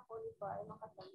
ako, di ba, ay makatagin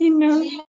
you know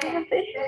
beneficial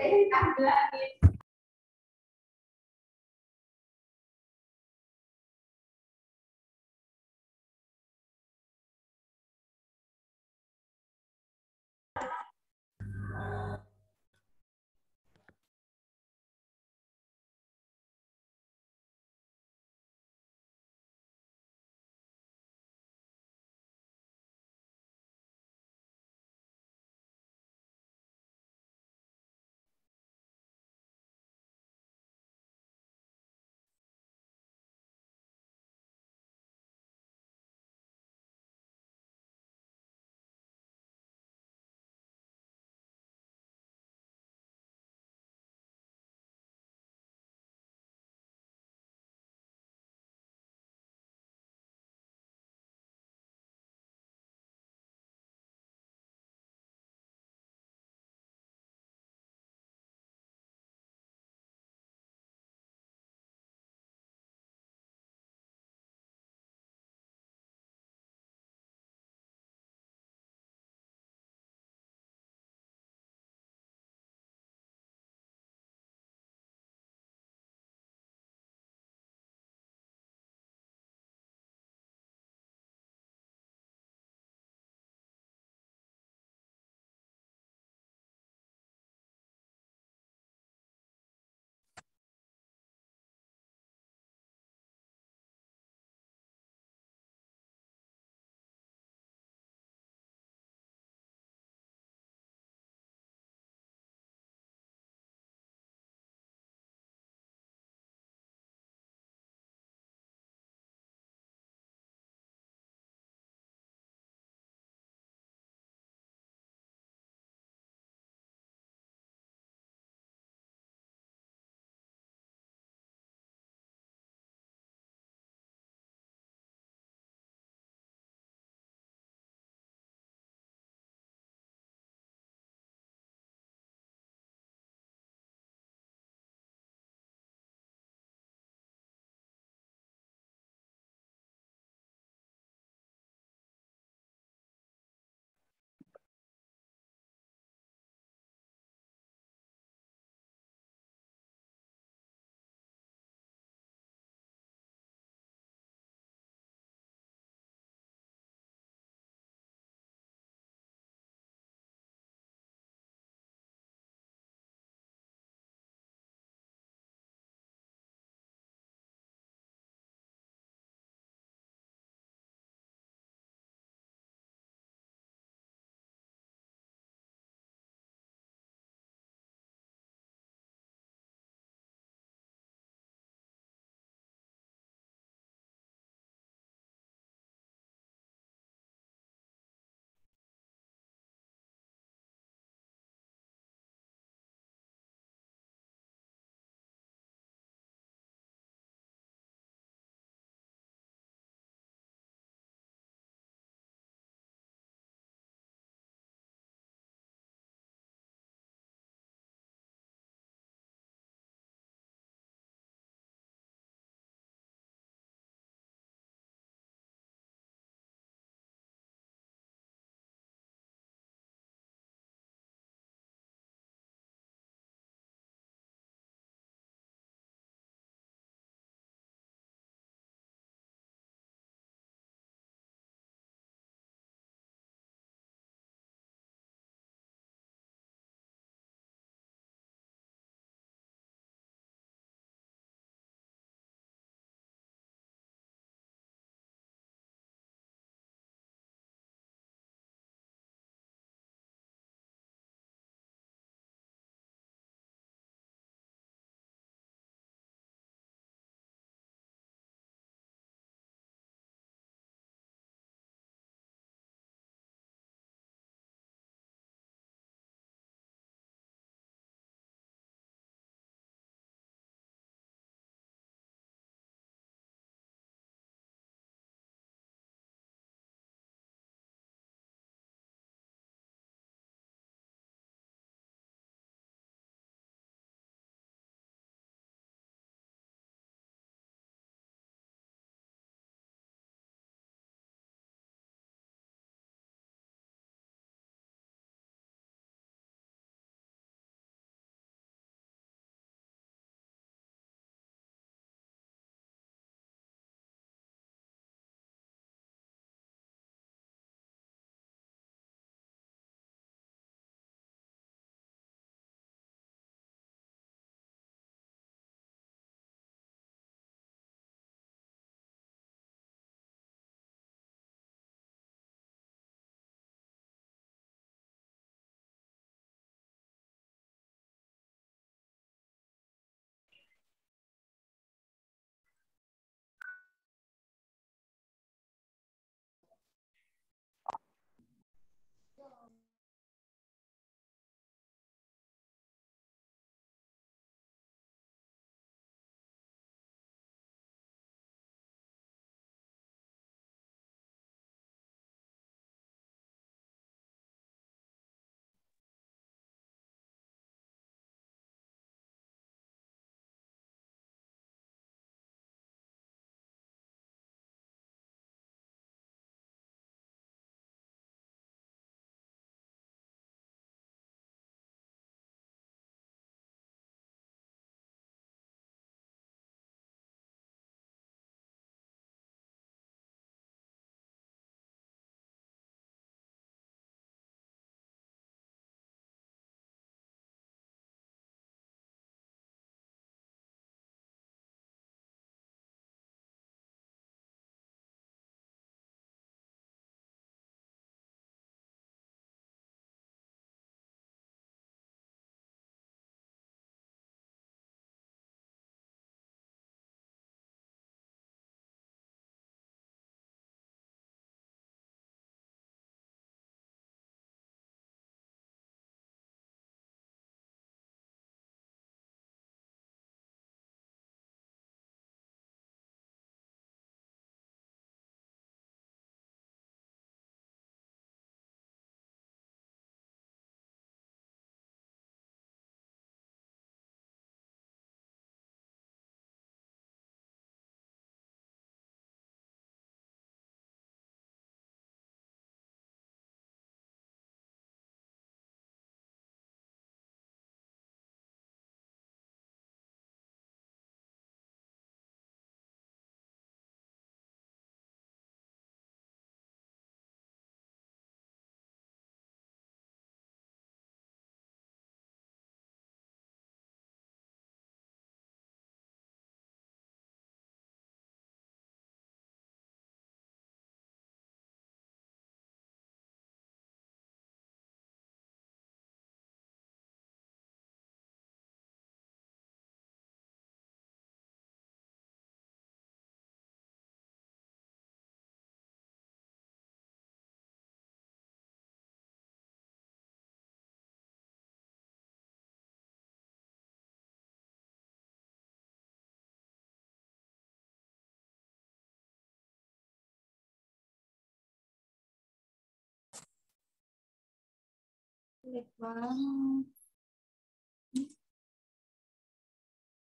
Đẹp quá.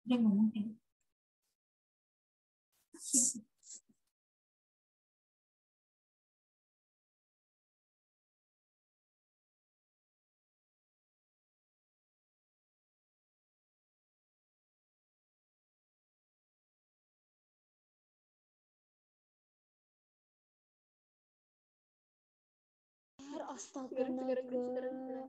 Đang ngủ không em? Astaga, sekarang, sekarang,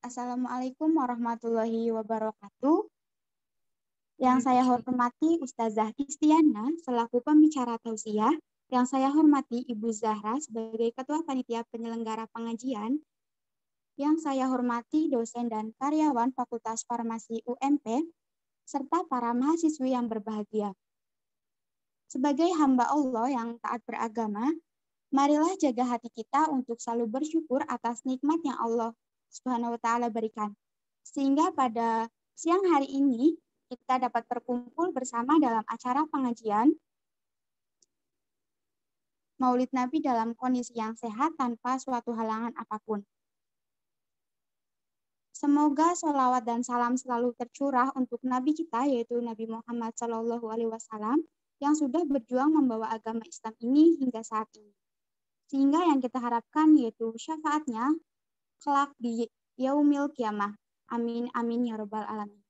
Assalamualaikum warahmatullahi wabarakatuh. Yang saya hormati Ustazah Istiana selaku pembicara tausiah, yang saya hormati Ibu Zahra sebagai Ketua Panitia Penyelenggara Pengajian, yang saya hormati dosen dan karyawan Fakultas Farmasi UMP, serta para mahasiswi yang berbahagia. Sebagai hamba Allah yang taat beragama, marilah jaga hati kita untuk selalu bersyukur atas nikmat yang Allah Subhanahu wa taala berikan. Sehingga pada siang hari ini kita dapat berkumpul bersama dalam acara pengajian Maulid Nabi dalam kondisi yang sehat tanpa suatu halangan apapun. Semoga sholawat dan salam selalu tercurah untuk Nabi kita, yaitu Nabi Muhammad Shallallahu Alaihi Wasallam, yang sudah berjuang membawa agama Islam ini hingga saat ini. Sehingga yang kita harapkan yaitu syafaatnya kelak di yaumil kiamah. Amin, amin ya robbal alamin.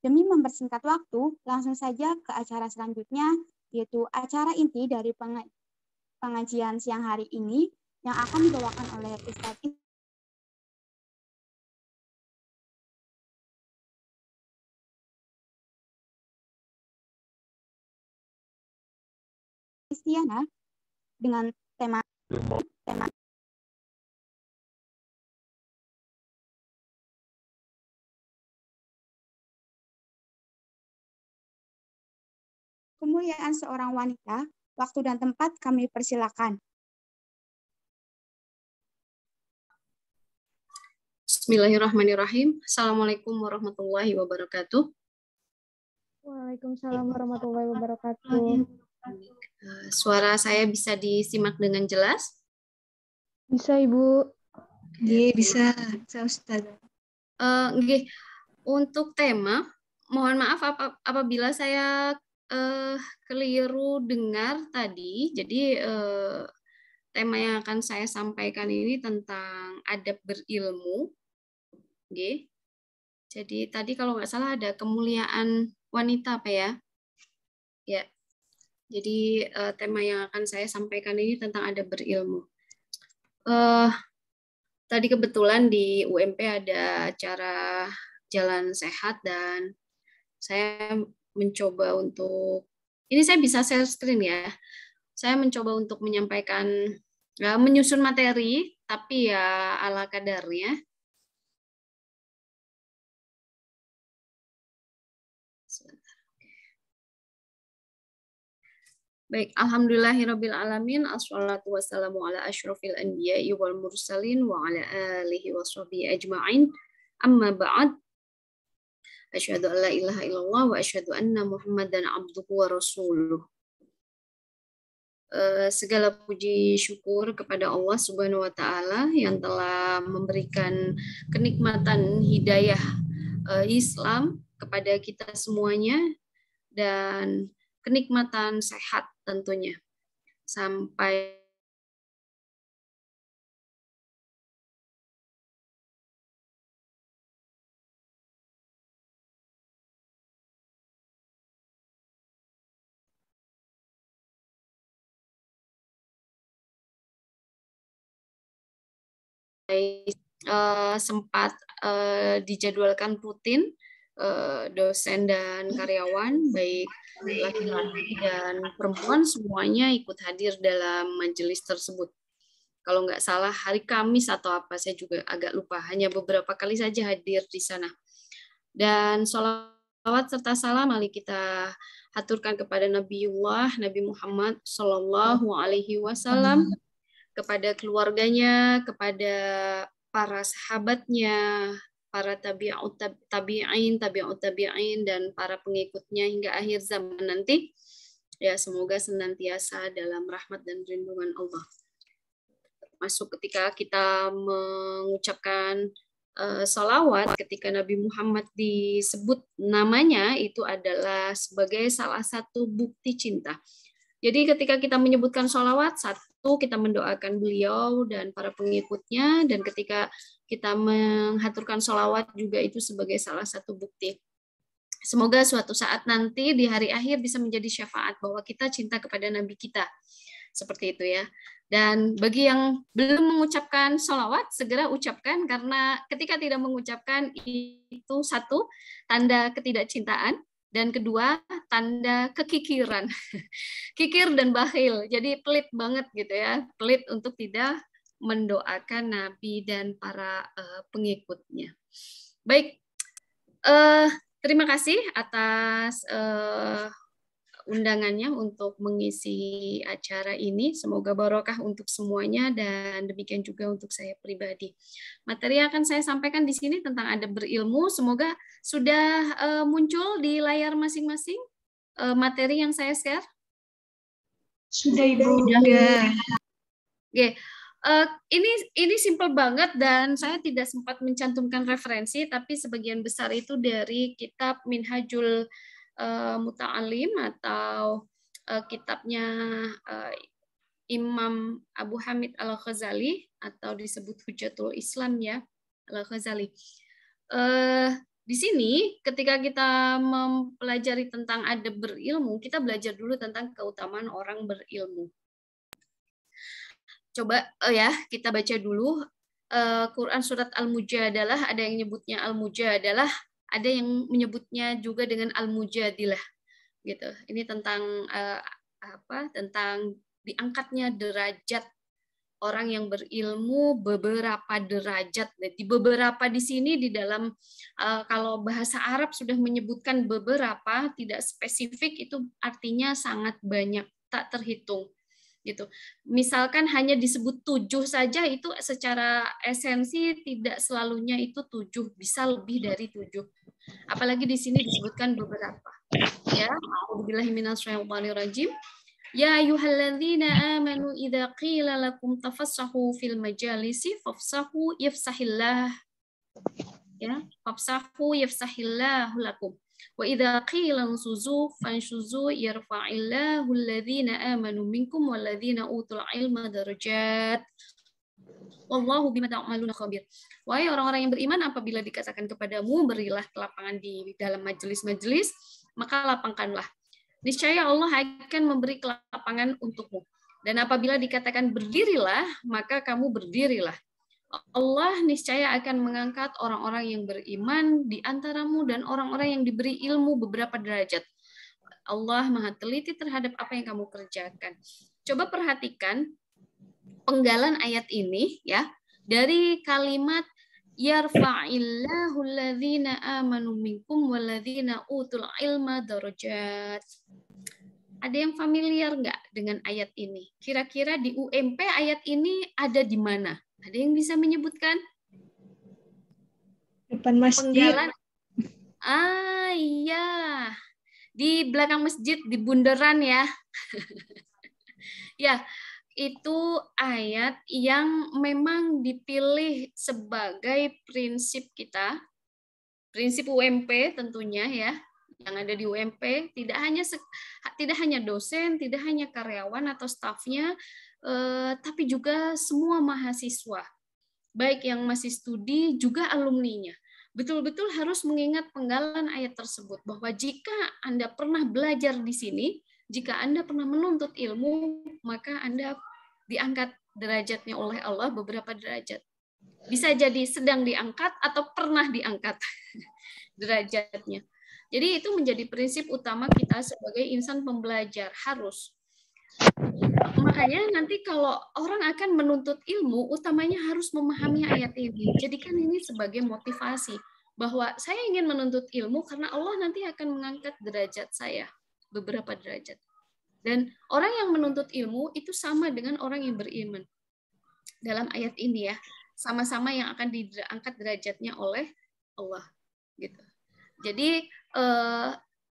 Demi mempersingkat waktu, langsung saja ke acara selanjutnya, yaitu acara inti dari pengajian siang hari ini yang akan dibawakan oleh Ustaz Kristiana dengan tema kemuliaan seorang wanita, waktu dan tempat kami persilakan. Bismillahirrahmanirrahim. Assalamualaikum warahmatullahi wabarakatuh. Waalaikumsalam warahmatullahi wabarakatuh. Eh, suara saya bisa disimak dengan jelas? Bisa, Ibu. Iya, bisa. Bisa, Ustaz. Uh, Untuk tema, mohon maaf ap apabila saya uh, keliru dengar tadi. Jadi uh, tema yang akan saya sampaikan ini tentang adab berilmu. Okay. Jadi tadi kalau nggak salah ada kemuliaan wanita apa ya? Ya. Jadi uh, tema yang akan saya sampaikan ini tentang adab berilmu. Uh, tadi kebetulan di UMP ada acara jalan sehat dan saya mencoba untuk ini saya bisa share screen ya. Saya mencoba untuk menyampaikan ya, menyusun materi tapi ya ala kadarnya. Baik, alhamdulillahirabbil alamin, assalatu wassalamu ala asyrofil anbiya'i wal mursalin wa ala alihi washabihi ajmain. Amma ba'd, Asyhadu alla ilaha illallah wa asyhadu anna Muhammadan abduhu wa rasuluh. Eh, segala puji syukur kepada Allah Subhanahu wa taala yang telah memberikan kenikmatan hidayah eh, Islam kepada kita semuanya dan kenikmatan sehat tentunya. Sampai uh, sempat uh, dijadwalkan Putin uh, eh, dosen dan karyawan baik laki-laki dan perempuan semuanya ikut hadir dalam majelis tersebut. Kalau nggak salah hari Kamis atau apa saya juga agak lupa hanya beberapa kali saja hadir di sana. Dan sholawat serta salam mari kita haturkan kepada Nabiullah Nabi Muhammad Shallallahu Alaihi Wasallam. Amin kepada keluarganya, kepada para sahabatnya, para tabi'ut tabi'in, tabi'ut tabi'in dan para pengikutnya hingga akhir zaman nanti. Ya, semoga senantiasa dalam rahmat dan lindungan Allah. Masuk ketika kita mengucapkan uh, salawat, ketika Nabi Muhammad disebut namanya itu adalah sebagai salah satu bukti cinta. Jadi ketika kita menyebutkan salawat saat itu kita mendoakan beliau dan para pengikutnya dan ketika kita menghaturkan sholawat juga itu sebagai salah satu bukti. Semoga suatu saat nanti di hari akhir bisa menjadi syafaat bahwa kita cinta kepada Nabi kita. Seperti itu ya. Dan bagi yang belum mengucapkan sholawat, segera ucapkan karena ketika tidak mengucapkan itu satu tanda ketidakcintaan dan kedua, tanda kekikiran. Kikir dan bahil. Jadi pelit banget gitu ya. Pelit untuk tidak mendoakan Nabi dan para uh, pengikutnya. Baik, uh, terima kasih atas uh, undangannya untuk mengisi acara ini. Semoga barokah untuk semuanya dan demikian juga untuk saya pribadi. Materi akan saya sampaikan di sini tentang adab berilmu. Semoga sudah eh, muncul di layar masing-masing eh, materi yang saya share. Sudah Ibu. Sudah. Ya. Oke. Uh, ini ini simple banget dan saya tidak sempat mencantumkan referensi tapi sebagian besar itu dari kitab Minhajul uh, eh, Muta'alim atau uh, kitabnya uh, Imam Abu Hamid Al-Ghazali atau disebut Hujatul Islam ya Al-Ghazali. Uh, di sini ketika kita mempelajari tentang ada berilmu, kita belajar dulu tentang keutamaan orang berilmu. Coba uh, ya kita baca dulu uh, Quran surat Al-Mujadalah ada yang nyebutnya Al-Mujadalah ada yang menyebutnya juga dengan al-mujadilah gitu. Ini tentang uh, apa? Tentang diangkatnya derajat orang yang berilmu beberapa derajat. Di beberapa di sini di dalam eh, kalau bahasa Arab sudah menyebutkan beberapa, tidak spesifik itu artinya sangat banyak, tak terhitung gitu. Misalkan hanya disebut tujuh saja itu secara esensi tidak selalunya itu tujuh, bisa lebih dari tujuh. Apalagi di sini disebutkan beberapa. Ya, billahi rajim. Ya ayyuhalladzina amanu idza qila lakum tafassahu fil majalisi fafsahu yafsahillah. Ya, fafsahu yafsahillah lakum. Wa idza qila nsuzu fanshuzu yarfa'illahu alladzina amanu minkum walladzina utul ilma darajat. Wallahu bima ta'amaluna khabir. Wahai orang-orang yang beriman, apabila dikatakan kepadamu, berilah kelapangan di dalam majelis-majelis, maka lapangkanlah. Niscaya Allah akan memberi kelapangan untukmu. Dan apabila dikatakan berdirilah, maka kamu berdirilah. Allah niscaya akan mengangkat orang-orang yang beriman di antaramu dan orang-orang yang diberi ilmu beberapa derajat. Allah maha teliti terhadap apa yang kamu kerjakan. Coba perhatikan penggalan ayat ini ya dari kalimat yarfa'illahu alladhina amanu minkum walladhina utul ilma darajat. Ada yang familiar nggak dengan ayat ini? Kira-kira di UMP ayat ini ada di mana? Ada yang bisa menyebutkan? Depan masjid. Penggalan. Ah iya. Di belakang masjid di bundaran ya. ya, itu ayat yang memang dipilih sebagai prinsip kita, prinsip UMP tentunya ya, yang ada di UMP tidak hanya tidak hanya dosen, tidak hanya karyawan atau stafnya, eh, tapi juga semua mahasiswa, baik yang masih studi juga alumninya betul-betul harus mengingat penggalan ayat tersebut bahwa jika Anda pernah belajar di sini, jika Anda pernah menuntut ilmu, maka Anda diangkat derajatnya oleh Allah beberapa derajat. Bisa jadi sedang diangkat atau pernah diangkat derajatnya. Jadi itu menjadi prinsip utama kita sebagai insan pembelajar harus. Makanya nanti kalau orang akan menuntut ilmu, utamanya harus memahami ayat ini. Jadikan ini sebagai motivasi bahwa saya ingin menuntut ilmu karena Allah nanti akan mengangkat derajat saya beberapa derajat. Dan orang yang menuntut ilmu itu sama dengan orang yang beriman. Dalam ayat ini ya, sama-sama yang akan diangkat derajatnya oleh Allah gitu. Jadi eh,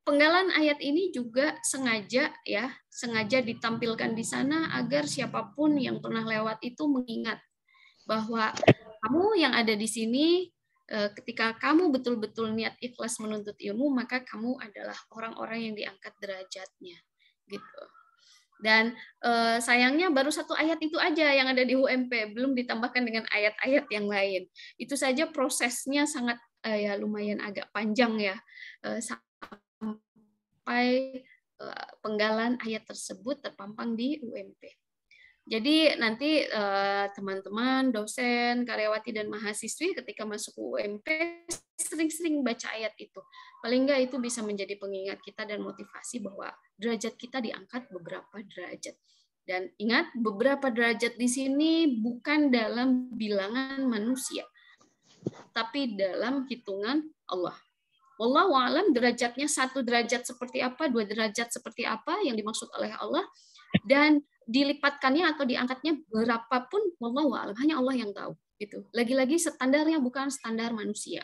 penggalan ayat ini juga sengaja ya, sengaja ditampilkan di sana agar siapapun yang pernah lewat itu mengingat bahwa kamu yang ada di sini Eh, ketika kamu betul-betul niat ikhlas menuntut ilmu, maka kamu adalah orang-orang yang diangkat derajatnya, gitu. Dan eh, sayangnya baru satu ayat itu aja yang ada di UMP, belum ditambahkan dengan ayat-ayat yang lain. Itu saja prosesnya sangat eh, ya lumayan agak panjang ya sampai penggalan ayat tersebut terpampang di UMP. Jadi nanti eh, teman-teman, dosen, karyawati dan mahasiswi ketika masuk UMP sering-sering baca ayat itu. Paling enggak itu bisa menjadi pengingat kita dan motivasi bahwa derajat kita diangkat beberapa derajat. Dan ingat, beberapa derajat di sini bukan dalam bilangan manusia, tapi dalam hitungan Allah. Allah alam derajatnya satu derajat seperti apa, dua derajat seperti apa yang dimaksud oleh Allah dan dilipatkannya atau diangkatnya berapapun wallahu hanya Allah yang tahu gitu. Lagi-lagi standarnya bukan standar manusia.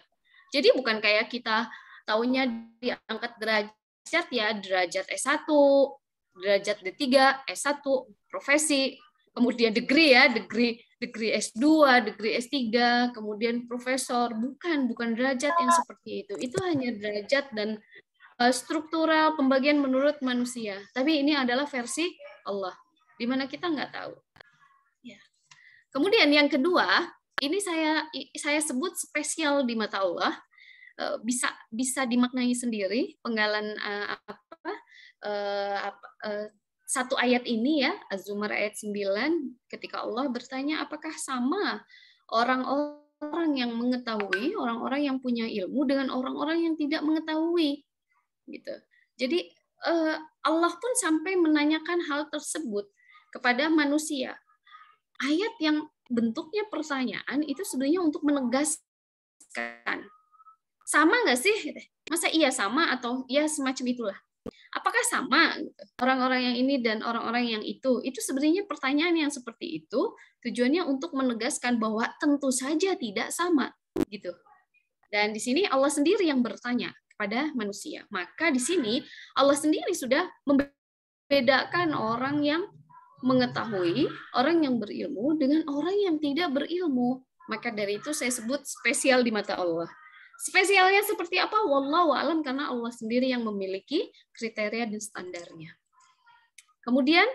Jadi bukan kayak kita taunya diangkat derajat ya derajat S1, derajat D3, S1, profesi, kemudian degree ya, degree degree S2, degree S3, kemudian profesor, bukan bukan derajat yang seperti itu. Itu hanya derajat dan eh, struktural pembagian menurut manusia. Tapi ini adalah versi Allah di mana kita nggak tahu. Ya. Kemudian yang kedua, ini saya saya sebut spesial di mata Allah e, bisa bisa dimaknai sendiri penggalan e, apa, e, apa satu ayat ini ya Az-Zumar ayat 9 ketika Allah bertanya apakah sama orang-orang yang mengetahui orang-orang yang punya ilmu dengan orang-orang yang tidak mengetahui gitu. Jadi Allah pun sampai menanyakan hal tersebut kepada manusia. Ayat yang bentuknya pertanyaan itu sebenarnya untuk menegaskan. Sama nggak sih? Masa iya sama atau iya semacam itulah. Apakah sama gitu? orang-orang yang ini dan orang-orang yang itu? Itu sebenarnya pertanyaan yang seperti itu tujuannya untuk menegaskan bahwa tentu saja tidak sama gitu. Dan di sini Allah sendiri yang bertanya kepada manusia. Maka di sini Allah sendiri sudah membedakan orang yang mengetahui orang yang berilmu dengan orang yang tidak berilmu. Maka dari itu saya sebut spesial di mata Allah. Spesialnya seperti apa? Wallahu alam karena Allah sendiri yang memiliki kriteria dan standarnya. Kemudian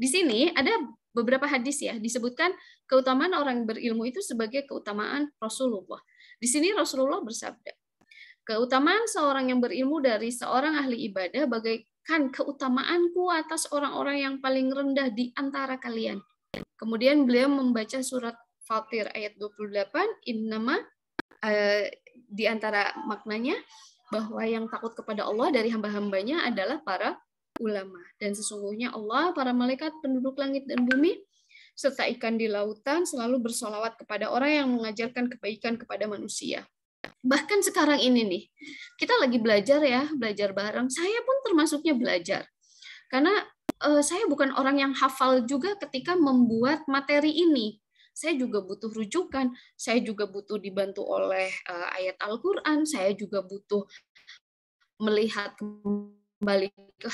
di sini ada beberapa hadis ya disebutkan keutamaan orang berilmu itu sebagai keutamaan Rasulullah. Di sini Rasulullah bersabda, keutamaan seorang yang berilmu dari seorang ahli ibadah bagai kan keutamaanku atas orang-orang yang paling rendah di antara kalian. Kemudian beliau membaca surat Fatir ayat 28 innama uh, di antara maknanya bahwa yang takut kepada Allah dari hamba-hambanya adalah para ulama dan sesungguhnya Allah para malaikat penduduk langit dan bumi serta ikan di lautan selalu bersolawat kepada orang yang mengajarkan kebaikan kepada manusia bahkan sekarang ini nih kita lagi belajar ya belajar bareng saya pun termasuknya belajar karena eh, saya bukan orang yang hafal juga ketika membuat materi ini saya juga butuh rujukan saya juga butuh dibantu oleh eh, ayat Al-Qur'an saya juga butuh melihat kembali ke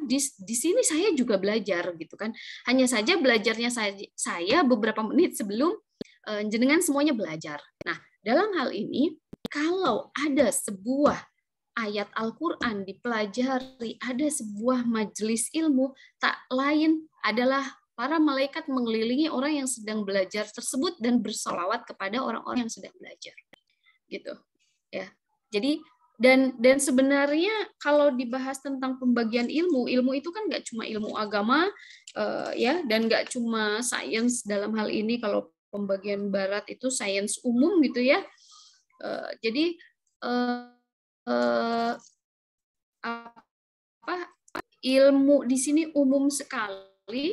di, di sini saya juga belajar gitu kan hanya saja belajarnya saya, saya beberapa menit sebelum eh, jenengan semuanya belajar nah dalam hal ini, kalau ada sebuah ayat Al-Quran dipelajari, ada sebuah majelis ilmu, tak lain adalah para malaikat mengelilingi orang yang sedang belajar tersebut dan bersolawat kepada orang-orang yang sedang belajar. Gitu. Ya. Jadi dan dan sebenarnya kalau dibahas tentang pembagian ilmu ilmu itu kan nggak cuma ilmu agama uh, ya dan nggak cuma sains dalam hal ini kalau pembagian barat itu sains umum gitu ya. Uh, jadi uh, uh, apa ilmu di sini umum sekali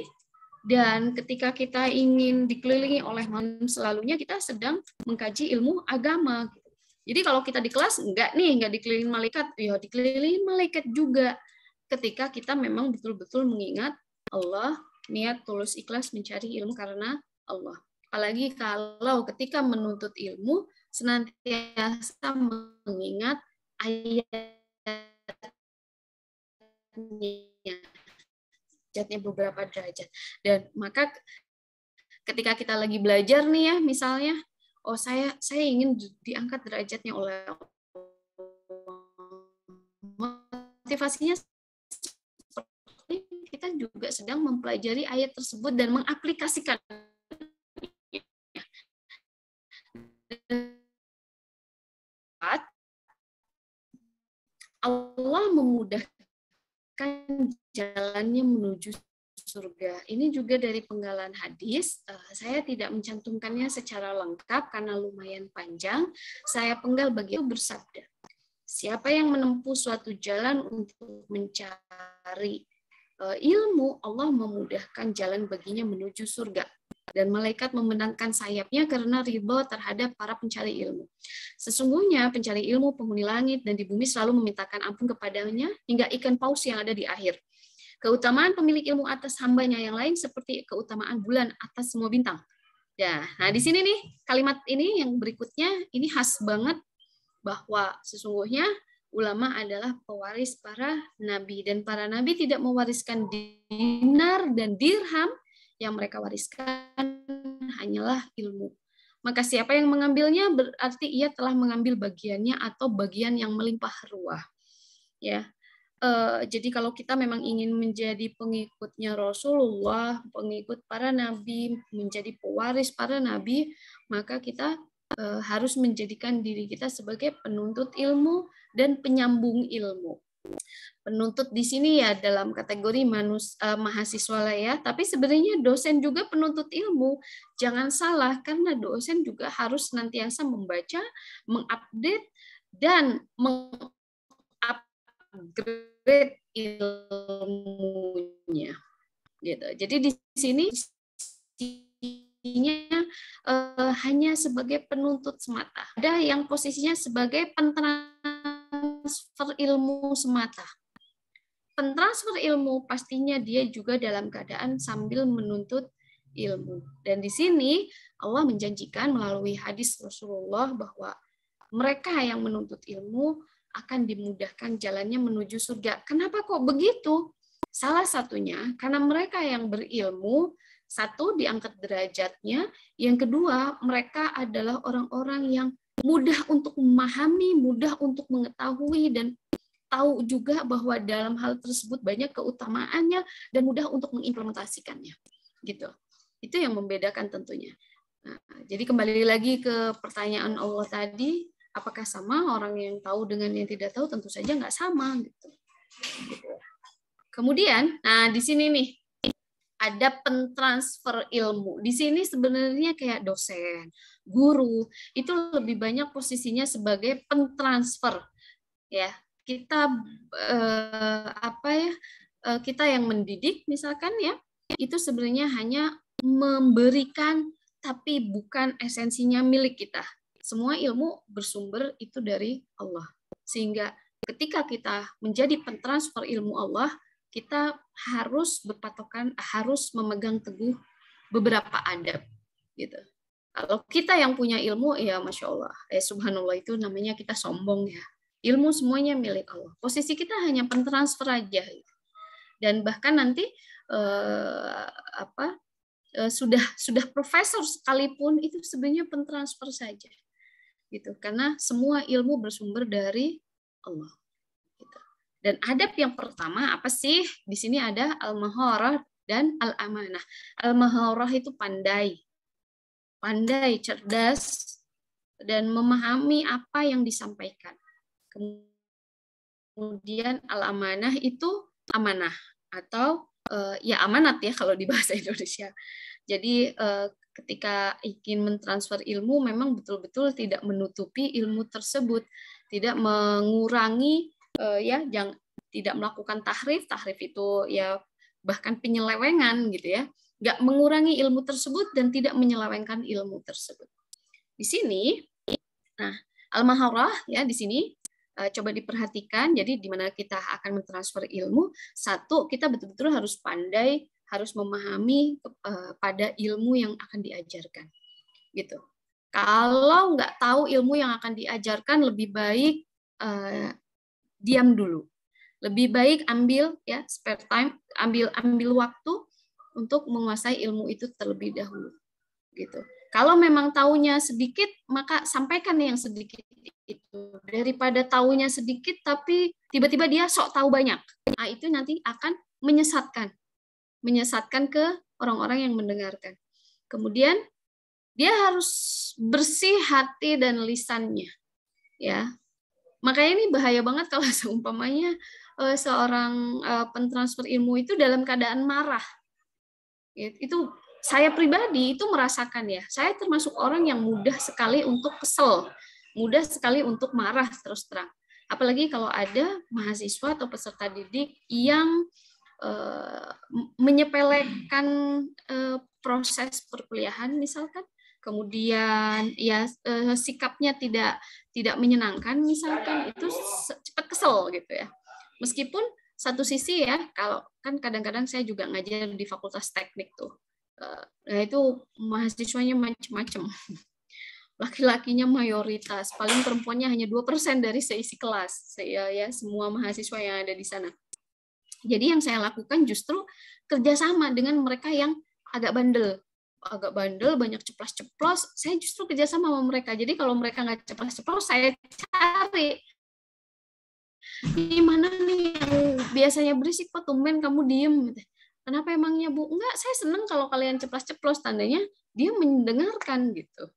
dan ketika kita ingin dikelilingi oleh manusia selalunya kita sedang mengkaji ilmu agama. Jadi kalau kita di kelas enggak nih, enggak dikelilingi malaikat, ya dikelilingi malaikat juga ketika kita memang betul-betul mengingat Allah, niat tulus ikhlas mencari ilmu karena Allah. Apalagi kalau ketika menuntut ilmu, senantiasa mengingat ayatnya, derajatnya beberapa derajat. Dan maka ketika kita lagi belajar nih ya, misalnya, oh saya saya ingin diangkat derajatnya oleh motivasinya kita juga sedang mempelajari ayat tersebut dan mengaplikasikan Allah memudahkan jalannya menuju surga. Ini juga dari penggalan hadis. Eh, saya tidak mencantumkannya secara lengkap karena lumayan panjang. Saya penggal bagi bersabda. Siapa yang menempuh suatu jalan untuk mencari eh, ilmu, Allah memudahkan jalan baginya menuju surga dan malaikat membenarkan sayapnya karena riba terhadap para pencari ilmu. Sesungguhnya pencari ilmu, penghuni langit, dan di bumi selalu memintakan ampun kepadanya hingga ikan paus yang ada di akhir. Keutamaan pemilik ilmu atas hambanya yang lain seperti keutamaan bulan atas semua bintang. Ya, nah di sini nih kalimat ini yang berikutnya ini khas banget bahwa sesungguhnya ulama adalah pewaris para nabi dan para nabi tidak mewariskan dinar dan dirham yang mereka wariskan hanyalah ilmu. Maka siapa yang mengambilnya berarti ia telah mengambil bagiannya atau bagian yang melimpah ruah. Ya. E, jadi kalau kita memang ingin menjadi pengikutnya Rasulullah, pengikut para nabi, menjadi pewaris para nabi, maka kita e, harus menjadikan diri kita sebagai penuntut ilmu dan penyambung ilmu penuntut di sini ya dalam kategori manus, uh, mahasiswa lah ya, tapi sebenarnya dosen juga penuntut ilmu. Jangan salah karena dosen juga harus senantiasa membaca, mengupdate dan mengupgrade ilmunya. Gitu. Jadi di sini posisinya uh, eh, hanya sebagai penuntut semata. Ada yang posisinya sebagai pentransfer ilmu semata pentransfer ilmu pastinya dia juga dalam keadaan sambil menuntut ilmu. Dan di sini Allah menjanjikan melalui hadis Rasulullah bahwa mereka yang menuntut ilmu akan dimudahkan jalannya menuju surga. Kenapa kok begitu? Salah satunya karena mereka yang berilmu satu diangkat derajatnya, yang kedua mereka adalah orang-orang yang mudah untuk memahami, mudah untuk mengetahui dan tahu juga bahwa dalam hal tersebut banyak keutamaannya dan mudah untuk mengimplementasikannya. Gitu. Itu yang membedakan tentunya. Nah, jadi kembali lagi ke pertanyaan Allah tadi, apakah sama orang yang tahu dengan yang tidak tahu? Tentu saja nggak sama. Gitu. Kemudian, nah di sini nih ada pentransfer ilmu. Di sini sebenarnya kayak dosen, guru, itu lebih banyak posisinya sebagai pentransfer ya kita eh, apa ya eh, kita yang mendidik misalkan ya itu sebenarnya hanya memberikan tapi bukan esensinya milik kita. Semua ilmu bersumber itu dari Allah. Sehingga ketika kita menjadi pentransfer ilmu Allah, kita harus berpatokan harus memegang teguh beberapa adab gitu. Kalau kita yang punya ilmu ya masya Allah, eh subhanallah itu namanya kita sombong ya Ilmu semuanya milik Allah. Posisi kita hanya pentransfer aja. Dan bahkan nanti eh, apa eh, sudah sudah profesor sekalipun itu sebenarnya pentransfer saja. Gitu. Karena semua ilmu bersumber dari Allah. Gitu. Dan adab yang pertama apa sih? Di sini ada al-mahorah dan al-amanah. Al-mahorah itu pandai. Pandai, cerdas, dan memahami apa yang disampaikan. Kemudian al-amanah itu amanah atau uh, ya amanat ya kalau di bahasa Indonesia. Jadi uh, ketika ingin mentransfer ilmu memang betul-betul tidak menutupi ilmu tersebut, tidak mengurangi uh, ya jangan tidak melakukan tahrif, tahrif itu ya bahkan penyelewengan gitu ya. Nggak mengurangi ilmu tersebut dan tidak menyelewengkan ilmu tersebut. Di sini nah al-maharah ya di sini Eh, coba diperhatikan. Jadi di mana kita akan mentransfer ilmu, satu kita betul-betul harus pandai, harus memahami eh, pada ilmu yang akan diajarkan. Gitu. Kalau nggak tahu ilmu yang akan diajarkan, lebih baik eh, diam dulu. Lebih baik ambil ya spare time, ambil ambil waktu untuk menguasai ilmu itu terlebih dahulu. Gitu. Kalau memang tahunya sedikit, maka sampaikan yang sedikit itu. Daripada tahunya sedikit tapi tiba-tiba dia sok tahu banyak. Nah, itu nanti akan menyesatkan. Menyesatkan ke orang-orang yang mendengarkan. Kemudian dia harus bersih hati dan lisannya. Ya. Makanya ini bahaya banget kalau seumpamanya eh, seorang eh, pentransfer ilmu itu dalam keadaan marah. Itu saya pribadi itu merasakan ya, saya termasuk orang yang mudah sekali untuk kesel, mudah sekali untuk marah terus terang. Apalagi kalau ada mahasiswa atau peserta didik yang e, menyepelekan e, proses perkuliahan misalkan, kemudian ya e, sikapnya tidak tidak menyenangkan misalkan itu cepat kesel gitu ya. Meskipun satu sisi ya kalau kan kadang-kadang saya juga ngajar di fakultas teknik tuh Eh, nah itu mahasiswanya macam-macam laki-lakinya mayoritas paling perempuannya hanya dua persen dari seisi kelas saya ya semua mahasiswa yang ada di sana jadi yang saya lakukan justru kerjasama dengan mereka yang agak bandel agak bandel banyak ceplos-ceplos saya justru kerjasama sama mereka jadi kalau mereka nggak ceplos-ceplos saya cari di mana nih yang biasanya berisik kok tumben kamu diem Kenapa emangnya Bu? Enggak, saya senang kalau kalian ceplos-ceplos tandanya dia mendengarkan gitu.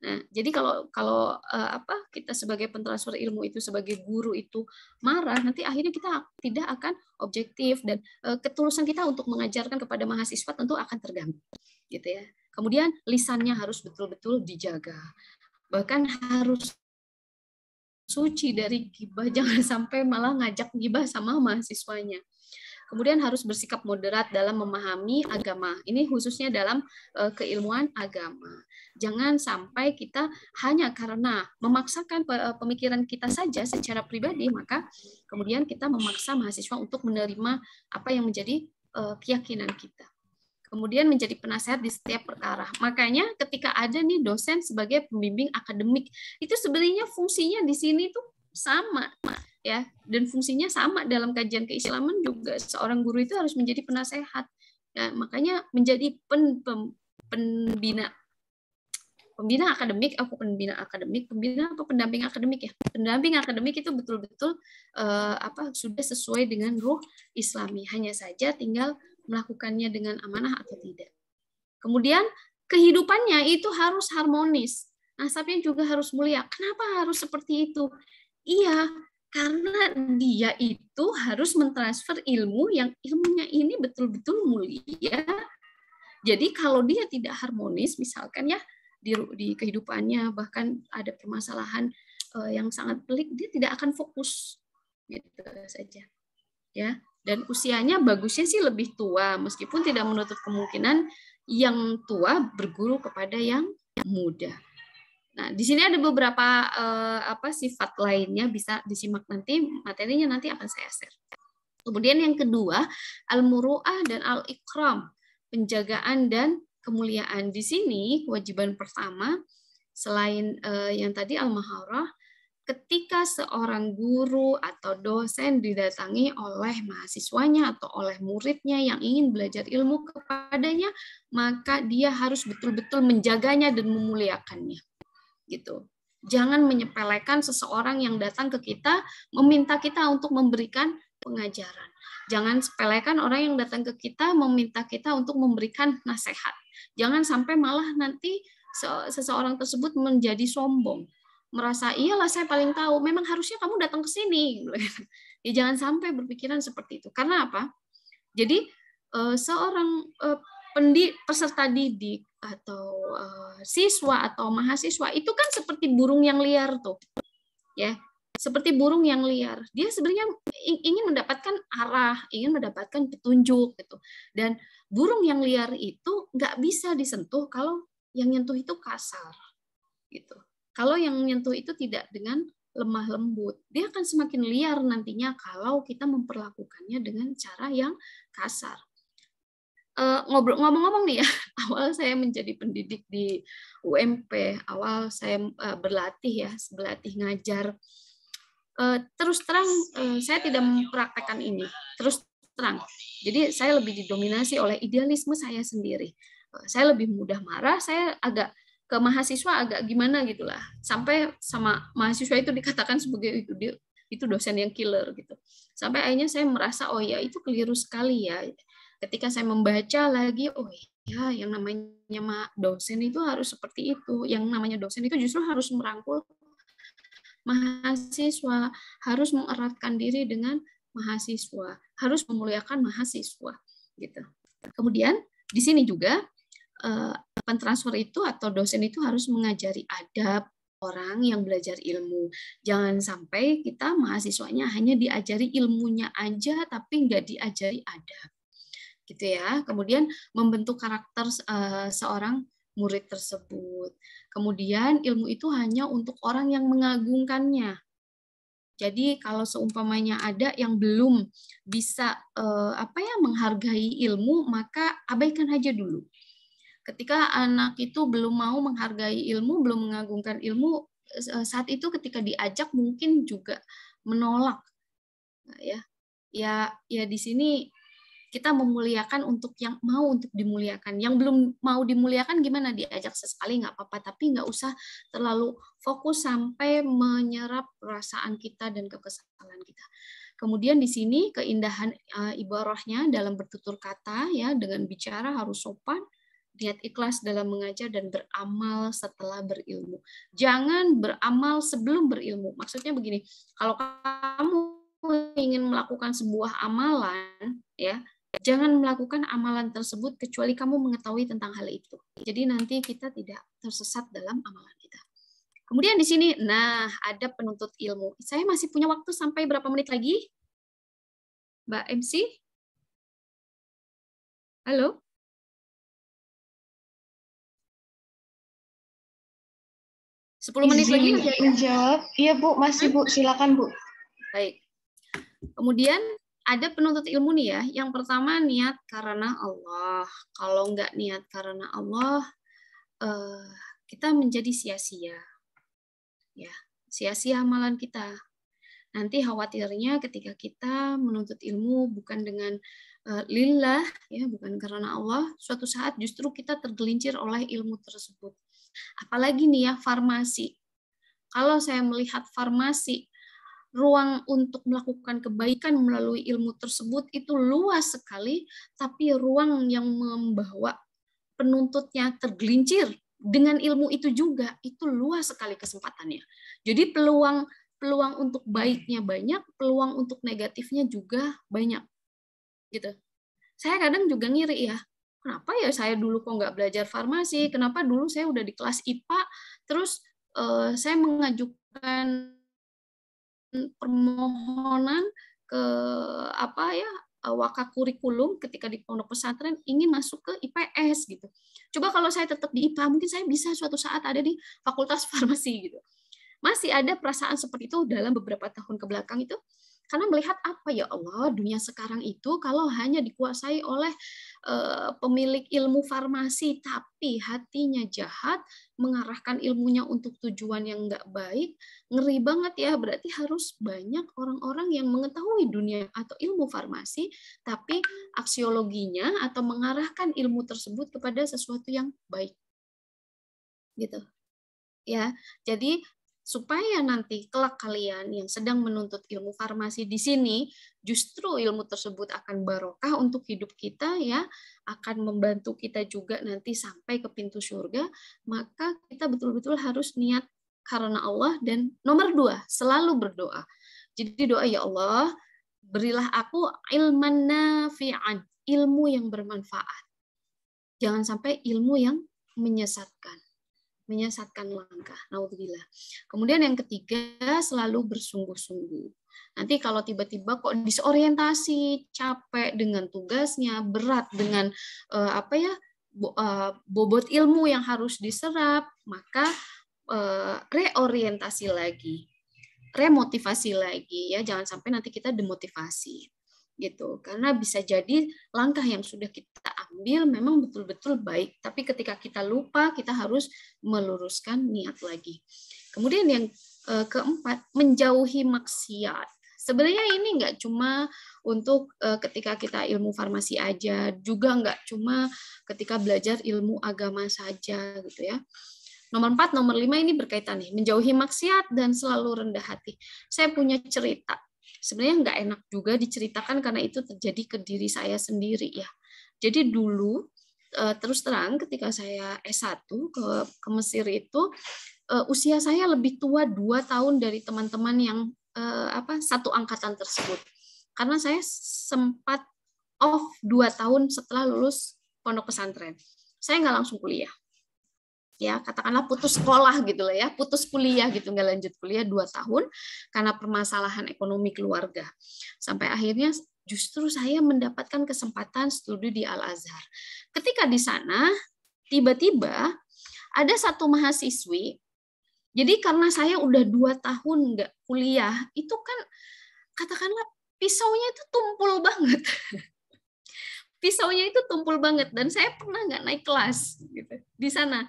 Nah, jadi kalau kalau uh, apa kita sebagai pentransfer ilmu itu sebagai guru itu marah, nanti akhirnya kita tidak akan objektif dan uh, ketulusan kita untuk mengajarkan kepada mahasiswa tentu akan terganggu. Gitu ya. Kemudian lisannya harus betul-betul dijaga. Bahkan harus suci dari gibah, jangan sampai malah ngajak gibah sama mahasiswanya. Kemudian harus bersikap moderat dalam memahami agama. Ini khususnya dalam eh, keilmuan agama. Jangan sampai kita hanya karena memaksakan eh, pemikiran kita saja secara pribadi, maka kemudian kita memaksa mahasiswa untuk menerima apa yang menjadi eh, keyakinan kita kemudian menjadi penasehat di setiap perkara. Makanya ketika ada nih dosen sebagai pembimbing akademik, itu sebenarnya fungsinya di sini tuh sama ya dan fungsinya sama dalam kajian keislaman juga seorang guru itu harus menjadi penasehat ya, makanya menjadi pen, pem, pembina pembina akademik aku pembina akademik pembina atau pendamping akademik ya pendamping akademik itu betul-betul uh, apa sudah sesuai dengan ruh islami hanya saja tinggal melakukannya dengan amanah atau tidak kemudian kehidupannya itu harus harmonis nasabnya juga harus mulia kenapa harus seperti itu iya karena dia itu harus mentransfer ilmu yang ilmunya ini betul-betul mulia. Jadi kalau dia tidak harmonis, misalkan ya di, di kehidupannya bahkan ada permasalahan uh, yang sangat pelik, dia tidak akan fokus gitu saja. Ya, dan usianya bagusnya sih lebih tua meskipun tidak menutup kemungkinan yang tua berguru kepada yang muda. Nah, di sini ada beberapa eh, apa sifat lainnya bisa disimak nanti materinya nanti akan saya share. Kemudian yang kedua, al-muru'ah dan al-ikram, penjagaan dan kemuliaan. Di sini kewajiban pertama selain eh, yang tadi al-maharah, ketika seorang guru atau dosen didatangi oleh mahasiswanya atau oleh muridnya yang ingin belajar ilmu kepadanya, maka dia harus betul-betul menjaganya dan memuliakannya gitu. Jangan menyepelekan seseorang yang datang ke kita meminta kita untuk memberikan pengajaran. Jangan sepelekan orang yang datang ke kita meminta kita untuk memberikan nasihat. Jangan sampai malah nanti seseorang tersebut menjadi sombong, merasa iyalah saya paling tahu, memang harusnya kamu datang ke sini. ya jangan sampai berpikiran seperti itu. Karena apa? Jadi eh, seorang eh, peserta didik atau uh, siswa atau mahasiswa itu kan seperti burung yang liar tuh. Ya, seperti burung yang liar. Dia sebenarnya ingin mendapatkan arah, ingin mendapatkan petunjuk gitu. Dan burung yang liar itu nggak bisa disentuh kalau yang nyentuh itu kasar gitu. Kalau yang nyentuh itu tidak dengan lemah lembut, dia akan semakin liar nantinya kalau kita memperlakukannya dengan cara yang kasar. Eh, ngobrol ngomong-ngomong nih ya, awal saya menjadi pendidik di UMP, awal saya eh, berlatih ya, berlatih ngajar. Eh, terus terang saya tidak mempraktekkan ini. Terus terang. Jadi saya lebih didominasi oleh idealisme saya sendiri. Saya lebih mudah marah, saya agak ke mahasiswa agak gimana gitulah. Sampai sama mahasiswa itu dikatakan sebagai itu dia itu dosen yang killer gitu. Sampai akhirnya saya merasa oh ya itu keliru sekali ya ketika saya membaca lagi oh ya yang namanya dosen itu harus seperti itu yang namanya dosen itu justru harus merangkul mahasiswa harus mengeratkan diri dengan mahasiswa harus memuliakan mahasiswa gitu kemudian di sini juga eh, pentransfer itu atau dosen itu harus mengajari adab orang yang belajar ilmu. Jangan sampai kita mahasiswanya hanya diajari ilmunya aja, tapi nggak diajari adab gitu ya. Kemudian membentuk karakter uh, seorang murid tersebut. Kemudian ilmu itu hanya untuk orang yang mengagungkannya. Jadi kalau seumpamanya ada yang belum bisa uh, apa ya menghargai ilmu, maka abaikan aja dulu. Ketika anak itu belum mau menghargai ilmu, belum mengagungkan ilmu, eh, saat itu ketika diajak mungkin juga menolak. Nah, ya, ya, ya di sini kita memuliakan untuk yang mau untuk dimuliakan yang belum mau dimuliakan gimana diajak sesekali nggak apa-apa tapi nggak usah terlalu fokus sampai menyerap perasaan kita dan kekesalan kita Kemudian di sini keindahan uh, ibarahnya dalam bertutur kata ya dengan bicara harus sopan, lihat ikhlas dalam mengajar dan beramal setelah berilmu. Jangan beramal sebelum berilmu. Maksudnya begini, kalau kamu ingin melakukan sebuah amalan ya Jangan melakukan amalan tersebut kecuali kamu mengetahui tentang hal itu. Jadi nanti kita tidak tersesat dalam amalan kita. Kemudian di sini, nah ada penuntut ilmu. Saya masih punya waktu sampai berapa menit lagi? Mbak MC? Halo? Sepuluh menit lagi? Iya Bu, masih Bu. Silakan Bu. Baik. Kemudian ada penuntut ilmu nih ya. Yang pertama niat karena Allah. Kalau nggak niat karena Allah, eh, kita menjadi sia-sia. Ya, sia-sia amalan kita. Nanti khawatirnya ketika kita menuntut ilmu bukan dengan eh, lillah, ya, bukan karena Allah, suatu saat justru kita tergelincir oleh ilmu tersebut. Apalagi nih ya farmasi. Kalau saya melihat farmasi ruang untuk melakukan kebaikan melalui ilmu tersebut itu luas sekali, tapi ruang yang membawa penuntutnya tergelincir dengan ilmu itu juga itu luas sekali kesempatannya. Jadi peluang peluang untuk baiknya banyak, peluang untuk negatifnya juga banyak. Gitu. Saya kadang juga ngiri ya, kenapa ya saya dulu kok nggak belajar farmasi, kenapa dulu saya udah di kelas IPA, terus uh, saya mengajukan permohonan ke apa ya eh, waka kurikulum ketika di pondok pesantren ingin masuk ke IPS gitu. Coba kalau saya tetap di IPA, mungkin saya bisa suatu saat ada di fakultas farmasi gitu. Masih ada perasaan seperti itu dalam beberapa tahun ke belakang itu karena melihat apa ya Allah, dunia sekarang itu kalau hanya dikuasai oleh uh, pemilik ilmu farmasi tapi hatinya jahat, mengarahkan ilmunya untuk tujuan yang enggak baik, ngeri banget ya. Berarti harus banyak orang-orang yang mengetahui dunia atau ilmu farmasi tapi aksiologinya atau mengarahkan ilmu tersebut kepada sesuatu yang baik. Gitu ya. Jadi supaya nanti kelak kalian yang sedang menuntut ilmu farmasi di sini justru ilmu tersebut akan barokah untuk hidup kita ya akan membantu kita juga nanti sampai ke pintu surga maka kita betul-betul harus niat karena Allah dan nomor dua selalu berdoa jadi doa ya Allah berilah aku ilman nafi'an ilmu yang bermanfaat jangan sampai ilmu yang menyesatkan menyesatkan langkah. Naudzubillah. Kemudian yang ketiga, selalu bersungguh-sungguh. Nanti kalau tiba-tiba kok disorientasi, capek dengan tugasnya, berat dengan uh, apa ya bo, uh, bobot ilmu yang harus diserap, maka uh, reorientasi lagi, remotivasi lagi ya. Jangan sampai nanti kita demotivasi gitu karena bisa jadi langkah yang sudah kita ambil memang betul-betul baik tapi ketika kita lupa kita harus meluruskan niat lagi kemudian yang eh, keempat menjauhi maksiat sebenarnya ini nggak cuma untuk eh, ketika kita ilmu farmasi aja juga nggak cuma ketika belajar ilmu agama saja gitu ya Nomor 4, nomor 5 ini berkaitan nih, menjauhi maksiat dan selalu rendah hati. Saya punya cerita sebenarnya nggak enak juga diceritakan karena itu terjadi ke diri saya sendiri ya. Jadi dulu eh, terus terang ketika saya S1 ke ke Mesir itu eh, usia saya lebih tua dua tahun dari teman-teman yang eh, apa satu angkatan tersebut. Karena saya sempat off dua tahun setelah lulus pondok pesantren. Saya nggak langsung kuliah ya katakanlah putus sekolah gitu lah ya putus kuliah gitu nggak lanjut kuliah dua tahun karena permasalahan ekonomi keluarga sampai akhirnya justru saya mendapatkan kesempatan studi di Al Azhar ketika di sana tiba-tiba ada satu mahasiswi jadi karena saya udah dua tahun nggak kuliah itu kan katakanlah pisaunya itu tumpul banget pisaunya itu tumpul banget dan saya pernah nggak naik kelas gitu di sana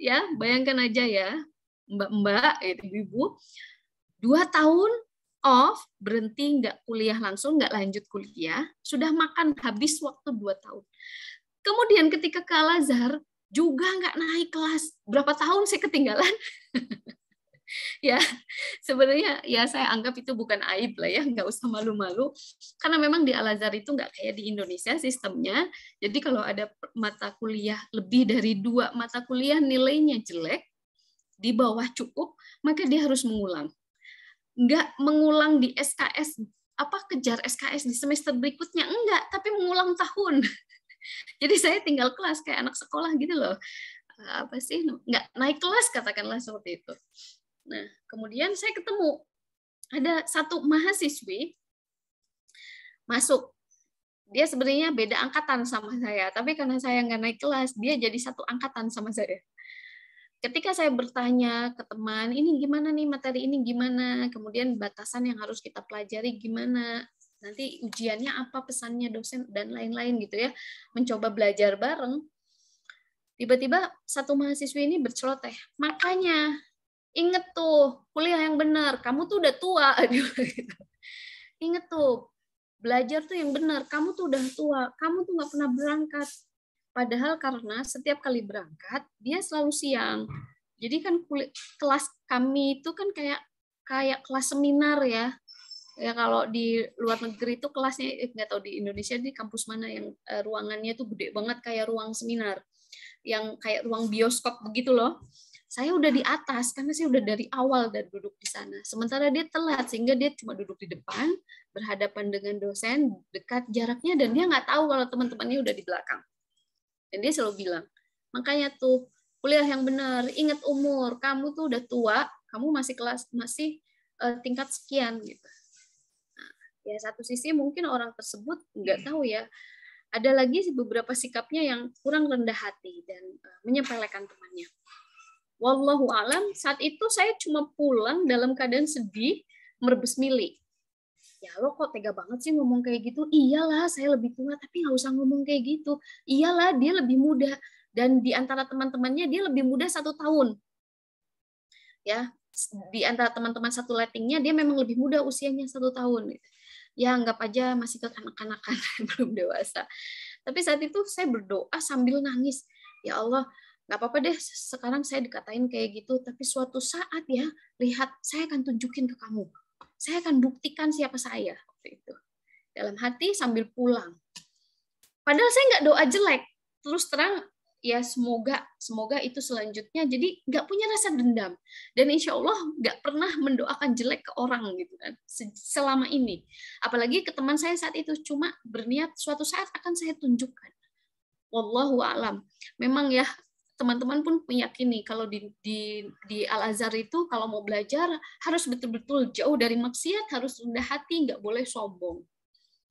ya bayangkan aja ya mbak-mbak eh, ibu-ibu dua tahun off berhenti nggak kuliah langsung nggak lanjut kuliah sudah makan habis waktu dua tahun kemudian ketika ke Al juga nggak naik kelas berapa tahun saya ketinggalan ya sebenarnya ya saya anggap itu bukan aib lah ya nggak usah malu-malu karena memang di Al Azhar itu nggak kayak di Indonesia sistemnya jadi kalau ada mata kuliah lebih dari dua mata kuliah nilainya jelek di bawah cukup maka dia harus mengulang nggak mengulang di SKS apa kejar SKS di semester berikutnya enggak tapi mengulang tahun jadi saya tinggal kelas kayak anak sekolah gitu loh apa sih nggak naik kelas katakanlah seperti itu Nah, kemudian saya ketemu ada satu mahasiswi masuk. Dia sebenarnya beda angkatan sama saya, tapi karena saya nggak naik kelas, dia jadi satu angkatan sama saya. Ketika saya bertanya ke teman, ini gimana nih materi ini gimana, kemudian batasan yang harus kita pelajari gimana, nanti ujiannya apa pesannya dosen dan lain-lain gitu ya, mencoba belajar bareng. Tiba-tiba satu mahasiswi ini berceloteh, makanya inget tuh kuliah yang benar kamu tuh udah tua gitu. inget tuh belajar tuh yang benar kamu tuh udah tua kamu tuh nggak pernah berangkat padahal karena setiap kali berangkat dia selalu siang jadi kan kulit, kelas kami itu kan kayak kayak kelas seminar ya ya kalau di luar negeri itu kelasnya eh, nggak tahu di Indonesia di kampus mana yang eh, ruangannya tuh gede banget kayak ruang seminar yang kayak ruang bioskop begitu loh saya udah di atas karena saya udah dari awal dan duduk di sana. Sementara dia telat sehingga dia cuma duduk di depan berhadapan dengan dosen dekat jaraknya dan dia nggak tahu kalau teman-temannya udah di belakang. Dan dia selalu bilang, makanya tuh kuliah yang benar, ingat umur, kamu tuh udah tua, kamu masih kelas masih uh, tingkat sekian gitu. Nah, ya satu sisi mungkin orang tersebut nggak tahu ya ada lagi beberapa sikapnya yang kurang rendah hati dan eh, menyepelekan temannya. Wallahu alam, saat itu saya cuma pulang dalam keadaan sedih, merebus milik. Ya lo kok tega banget sih ngomong kayak gitu? Iyalah, saya lebih tua, tapi nggak usah ngomong kayak gitu. Iyalah, dia lebih muda. Dan di antara teman-temannya, dia lebih muda satu tahun. Ya, di antara teman-teman satu lettingnya, dia memang lebih muda usianya satu tahun. Ya, anggap aja masih ke kekanak-kanakan, belum dewasa. Tapi saat itu saya berdoa sambil nangis. Ya Allah, nggak apa-apa deh sekarang saya dikatain kayak gitu tapi suatu saat ya lihat saya akan tunjukin ke kamu saya akan buktikan siapa saya waktu itu dalam hati sambil pulang padahal saya nggak doa jelek terus terang ya semoga semoga itu selanjutnya jadi nggak punya rasa dendam dan insya Allah nggak pernah mendoakan jelek ke orang gitu kan selama ini apalagi ke teman saya saat itu cuma berniat suatu saat akan saya tunjukkan wallahu alam memang ya teman-teman pun meyakini kalau di di di Al Azhar itu kalau mau belajar harus betul-betul jauh dari maksiat, harus rendah hati, nggak boleh sombong.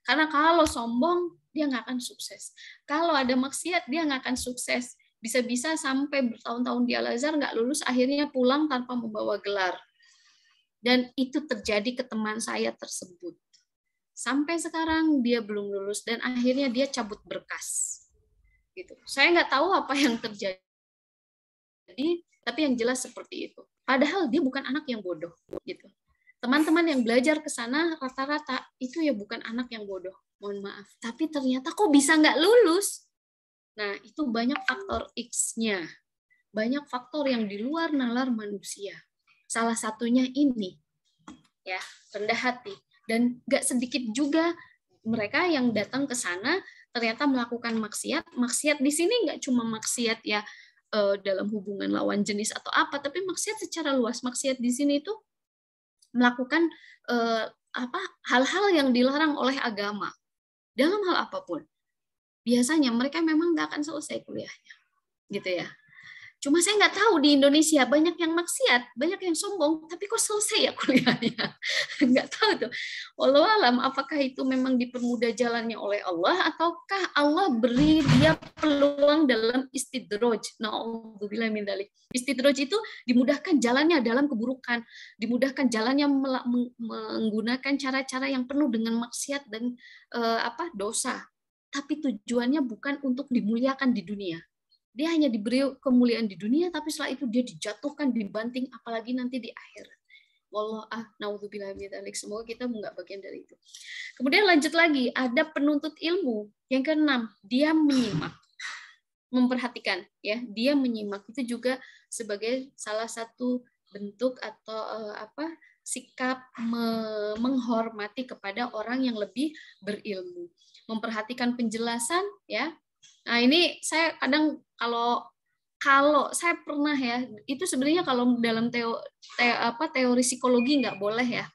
Karena kalau sombong dia nggak akan sukses. Kalau ada maksiat dia nggak akan sukses. Bisa-bisa sampai bertahun-tahun di Al Azhar nggak lulus, akhirnya pulang tanpa membawa gelar. Dan itu terjadi ke teman saya tersebut. Sampai sekarang dia belum lulus dan akhirnya dia cabut berkas gitu. Saya nggak tahu apa yang terjadi terjadi, tapi yang jelas seperti itu. Padahal dia bukan anak yang bodoh gitu. Teman-teman yang belajar ke sana rata-rata itu ya bukan anak yang bodoh, mohon maaf. Tapi ternyata kok bisa nggak lulus? Nah, itu banyak faktor X-nya. Banyak faktor yang di luar nalar manusia. Salah satunya ini, ya rendah hati. Dan nggak sedikit juga mereka yang datang ke sana ternyata melakukan maksiat. Maksiat di sini nggak cuma maksiat ya uh, dalam hubungan lawan jenis atau apa, tapi maksiat secara luas. Maksiat di sini itu melakukan uh, apa hal-hal yang dilarang oleh agama dalam hal apapun. Biasanya mereka memang nggak akan selesai kuliahnya, gitu ya. Cuma saya nggak tahu di Indonesia banyak yang maksiat, banyak yang sombong, tapi kok selesai ya kuliahnya? Nggak tahu tuh. Walau alam, apakah itu memang dipermudah jalannya oleh Allah, ataukah Allah beri dia peluang dalam istidroj? Na'udzubillah min dalik. Istidroj itu dimudahkan jalannya dalam keburukan, dimudahkan jalannya menggunakan cara-cara yang penuh dengan maksiat dan eh, apa dosa. Tapi tujuannya bukan untuk dimuliakan di dunia, dia hanya diberi kemuliaan di dunia, tapi setelah itu dia dijatuhkan, dibanting, apalagi nanti di akhirat. ah, Semoga kita nggak bagian dari itu. Kemudian lanjut lagi, ada penuntut ilmu. Yang keenam, dia menyimak memperhatikan ya dia menyimak itu juga sebagai salah satu bentuk atau eh, apa sikap menghormati kepada orang yang lebih berilmu memperhatikan penjelasan ya Nah, ini saya kadang kalau kalau saya pernah ya, itu sebenarnya kalau dalam teo, te, apa teori psikologi nggak boleh ya.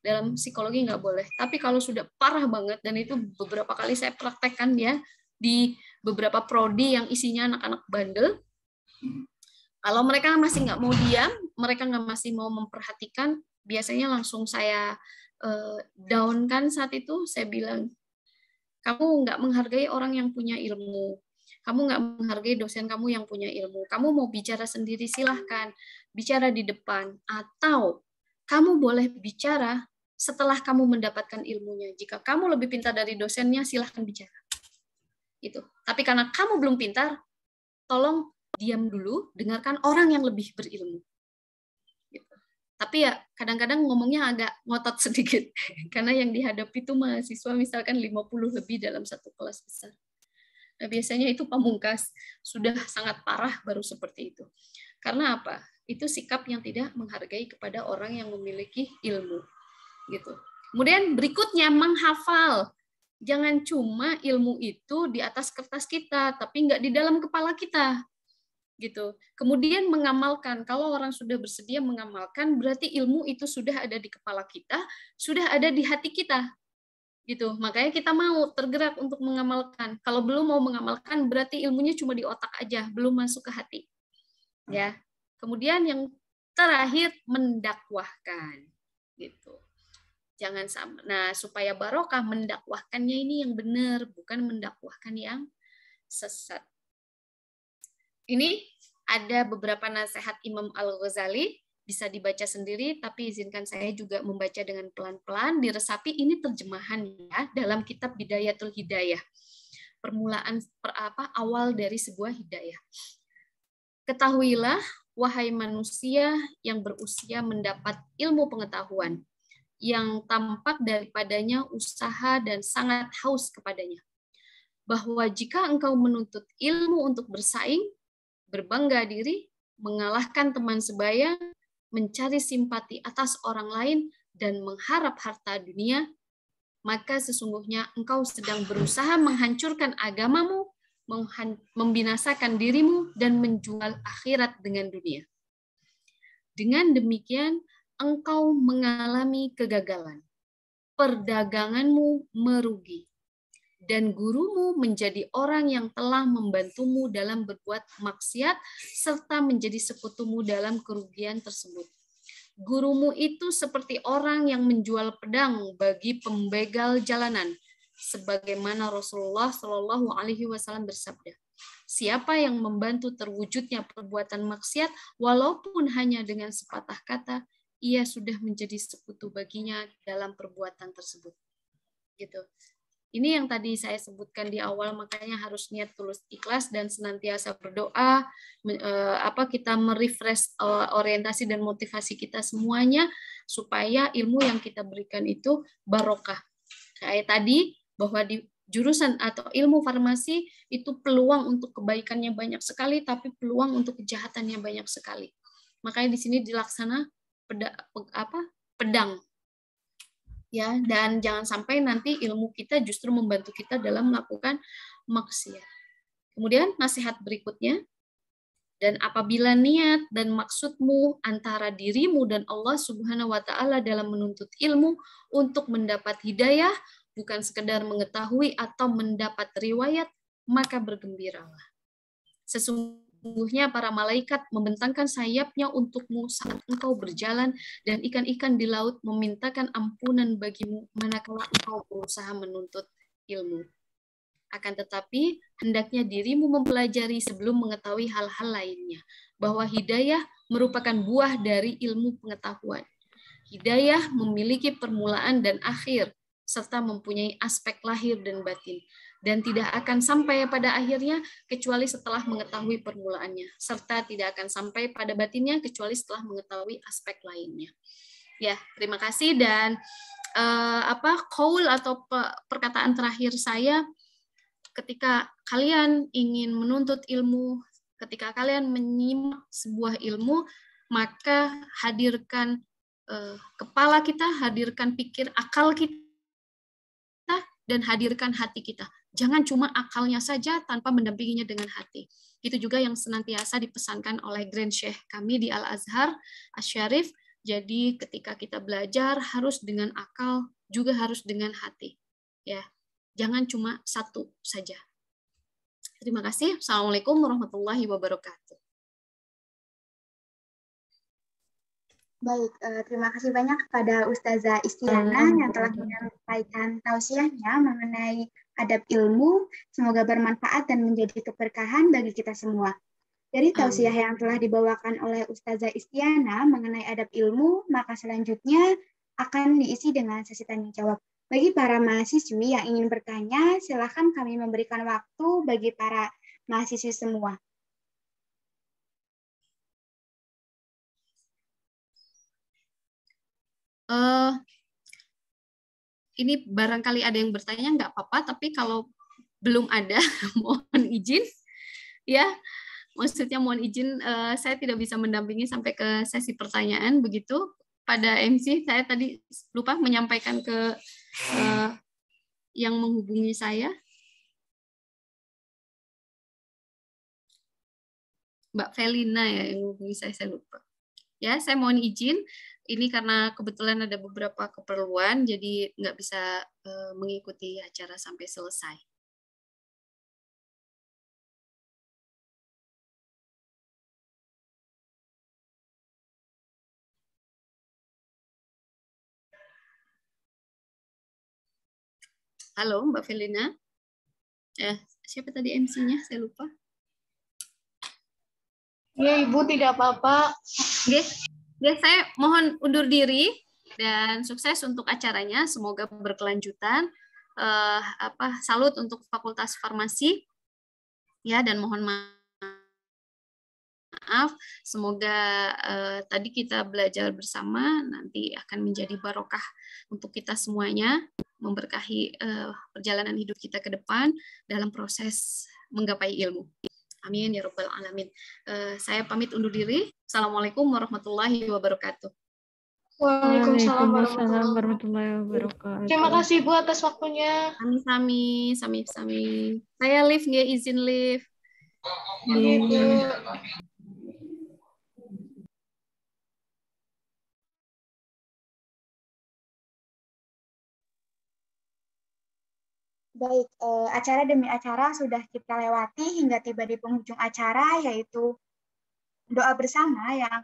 Dalam psikologi nggak boleh. Tapi kalau sudah parah banget dan itu beberapa kali saya praktekkan ya di beberapa prodi yang isinya anak-anak bandel. Kalau mereka masih nggak mau diam, mereka nggak masih mau memperhatikan, biasanya langsung saya uh, down kan saat itu saya bilang kamu nggak menghargai orang yang punya ilmu. Kamu nggak menghargai dosen kamu yang punya ilmu. Kamu mau bicara sendiri silahkan. Bicara di depan. Atau kamu boleh bicara setelah kamu mendapatkan ilmunya. Jika kamu lebih pintar dari dosennya, silahkan bicara. Itu. Tapi karena kamu belum pintar, tolong diam dulu, dengarkan orang yang lebih berilmu tapi ya kadang-kadang ngomongnya agak ngotot sedikit karena yang dihadapi itu mahasiswa misalkan 50 lebih dalam satu kelas besar. Nah, biasanya itu pamungkas sudah sangat parah baru seperti itu. Karena apa? Itu sikap yang tidak menghargai kepada orang yang memiliki ilmu. Gitu. Kemudian berikutnya menghafal. Jangan cuma ilmu itu di atas kertas kita, tapi nggak di dalam kepala kita gitu. Kemudian mengamalkan. Kalau orang sudah bersedia mengamalkan, berarti ilmu itu sudah ada di kepala kita, sudah ada di hati kita. Gitu. Makanya kita mau tergerak untuk mengamalkan. Kalau belum mau mengamalkan, berarti ilmunya cuma di otak aja, belum masuk ke hati. Hmm. Ya. Kemudian yang terakhir mendakwahkan. Gitu. Jangan sama. Nah, supaya barokah mendakwahkannya ini yang benar, bukan mendakwahkan yang sesat ini ada beberapa nasihat Imam Al-Ghazali, bisa dibaca sendiri, tapi izinkan saya juga membaca dengan pelan-pelan, diresapi ini terjemahan ya, dalam kitab Bidayatul Hidayah. Permulaan per, apa awal dari sebuah hidayah. Ketahuilah, wahai manusia yang berusia mendapat ilmu pengetahuan, yang tampak daripadanya usaha dan sangat haus kepadanya. Bahwa jika engkau menuntut ilmu untuk bersaing, berbangga diri, mengalahkan teman sebaya, mencari simpati atas orang lain, dan mengharap harta dunia, maka sesungguhnya engkau sedang berusaha menghancurkan agamamu, membinasakan dirimu, dan menjual akhirat dengan dunia. Dengan demikian, engkau mengalami kegagalan. Perdaganganmu merugi dan gurumu menjadi orang yang telah membantumu dalam berbuat maksiat serta menjadi sekutumu dalam kerugian tersebut. Gurumu itu seperti orang yang menjual pedang bagi pembegal jalanan, sebagaimana Rasulullah Shallallahu Alaihi Wasallam bersabda. Siapa yang membantu terwujudnya perbuatan maksiat, walaupun hanya dengan sepatah kata, ia sudah menjadi sekutu baginya dalam perbuatan tersebut. Gitu. Ini yang tadi saya sebutkan di awal makanya harus niat tulus ikhlas dan senantiasa berdoa eh, apa kita merefresh eh, orientasi dan motivasi kita semuanya supaya ilmu yang kita berikan itu barokah. Kayak tadi bahwa di jurusan atau ilmu farmasi itu peluang untuk kebaikannya banyak sekali, tapi peluang untuk kejahatannya banyak sekali. Makanya di sini dilaksana peda, apa, pedang ya dan jangan sampai nanti ilmu kita justru membantu kita dalam melakukan maksiat. Kemudian nasihat berikutnya dan apabila niat dan maksudmu antara dirimu dan Allah Subhanahu wa taala dalam menuntut ilmu untuk mendapat hidayah bukan sekedar mengetahui atau mendapat riwayat maka bergembiralah. Sesungguhnya sesungguhnya para malaikat membentangkan sayapnya untukmu saat engkau berjalan dan ikan-ikan di laut memintakan ampunan bagimu manakala engkau berusaha menuntut ilmu. Akan tetapi, hendaknya dirimu mempelajari sebelum mengetahui hal-hal lainnya, bahwa hidayah merupakan buah dari ilmu pengetahuan. Hidayah memiliki permulaan dan akhir, serta mempunyai aspek lahir dan batin dan tidak akan sampai pada akhirnya kecuali setelah mengetahui permulaannya serta tidak akan sampai pada batinnya kecuali setelah mengetahui aspek lainnya. Ya, terima kasih dan uh, apa call atau perkataan terakhir saya ketika kalian ingin menuntut ilmu, ketika kalian menyimak sebuah ilmu, maka hadirkan uh, kepala kita, hadirkan pikir akal kita dan hadirkan hati kita. Jangan cuma akalnya saja tanpa mendampinginya dengan hati. Itu juga yang senantiasa dipesankan oleh Grand Sheikh kami di Al-Azhar, Asyarif. Jadi ketika kita belajar harus dengan akal, juga harus dengan hati. ya Jangan cuma satu saja. Terima kasih. Assalamualaikum warahmatullahi wabarakatuh. Baik, eh, terima kasih banyak kepada Ustazah Istiana yang telah menyampaikan tausiahnya mengenai adab ilmu. Semoga bermanfaat dan menjadi keberkahan bagi kita semua. Dari tausiah yang telah dibawakan oleh Ustazah Istiana mengenai adab ilmu, maka selanjutnya akan diisi dengan sesi tanya jawab. Bagi para mahasiswi yang ingin bertanya, silakan kami memberikan waktu bagi para mahasiswi semua. uh, ini barangkali ada yang bertanya nggak apa-apa, tapi kalau belum ada mohon izin ya maksudnya mohon izin uh, saya tidak bisa mendampingi sampai ke sesi pertanyaan begitu pada MC saya tadi lupa menyampaikan ke uh, yang menghubungi saya Mbak Felina ya yang menghubungi saya saya lupa ya saya mohon izin ini karena kebetulan ada beberapa keperluan, jadi nggak bisa eh, mengikuti acara sampai selesai. Halo, Mbak Felina. Eh, siapa tadi MC-nya? Saya lupa. Iya, Ibu, tidak apa-apa. Oke. Ya, saya mohon undur diri dan sukses untuk acaranya. Semoga berkelanjutan. Uh, apa salut untuk Fakultas Farmasi. Ya, dan mohon maaf. Semoga uh, tadi kita belajar bersama nanti akan menjadi barokah untuk kita semuanya, memberkahi uh, perjalanan hidup kita ke depan dalam proses menggapai ilmu. Amin ya Rabbal 'Alamin. Uh, saya pamit undur diri. Assalamualaikum warahmatullahi wabarakatuh. Waalaikumsalam, warahmatullahi wabarakatuh. Terima kasih Bu atas waktunya. Sami-sami, sami-sami. Saya live ya izin live. Amin. Gitu. Baik, eh, acara demi acara sudah kita lewati hingga tiba di penghujung acara, yaitu doa bersama yang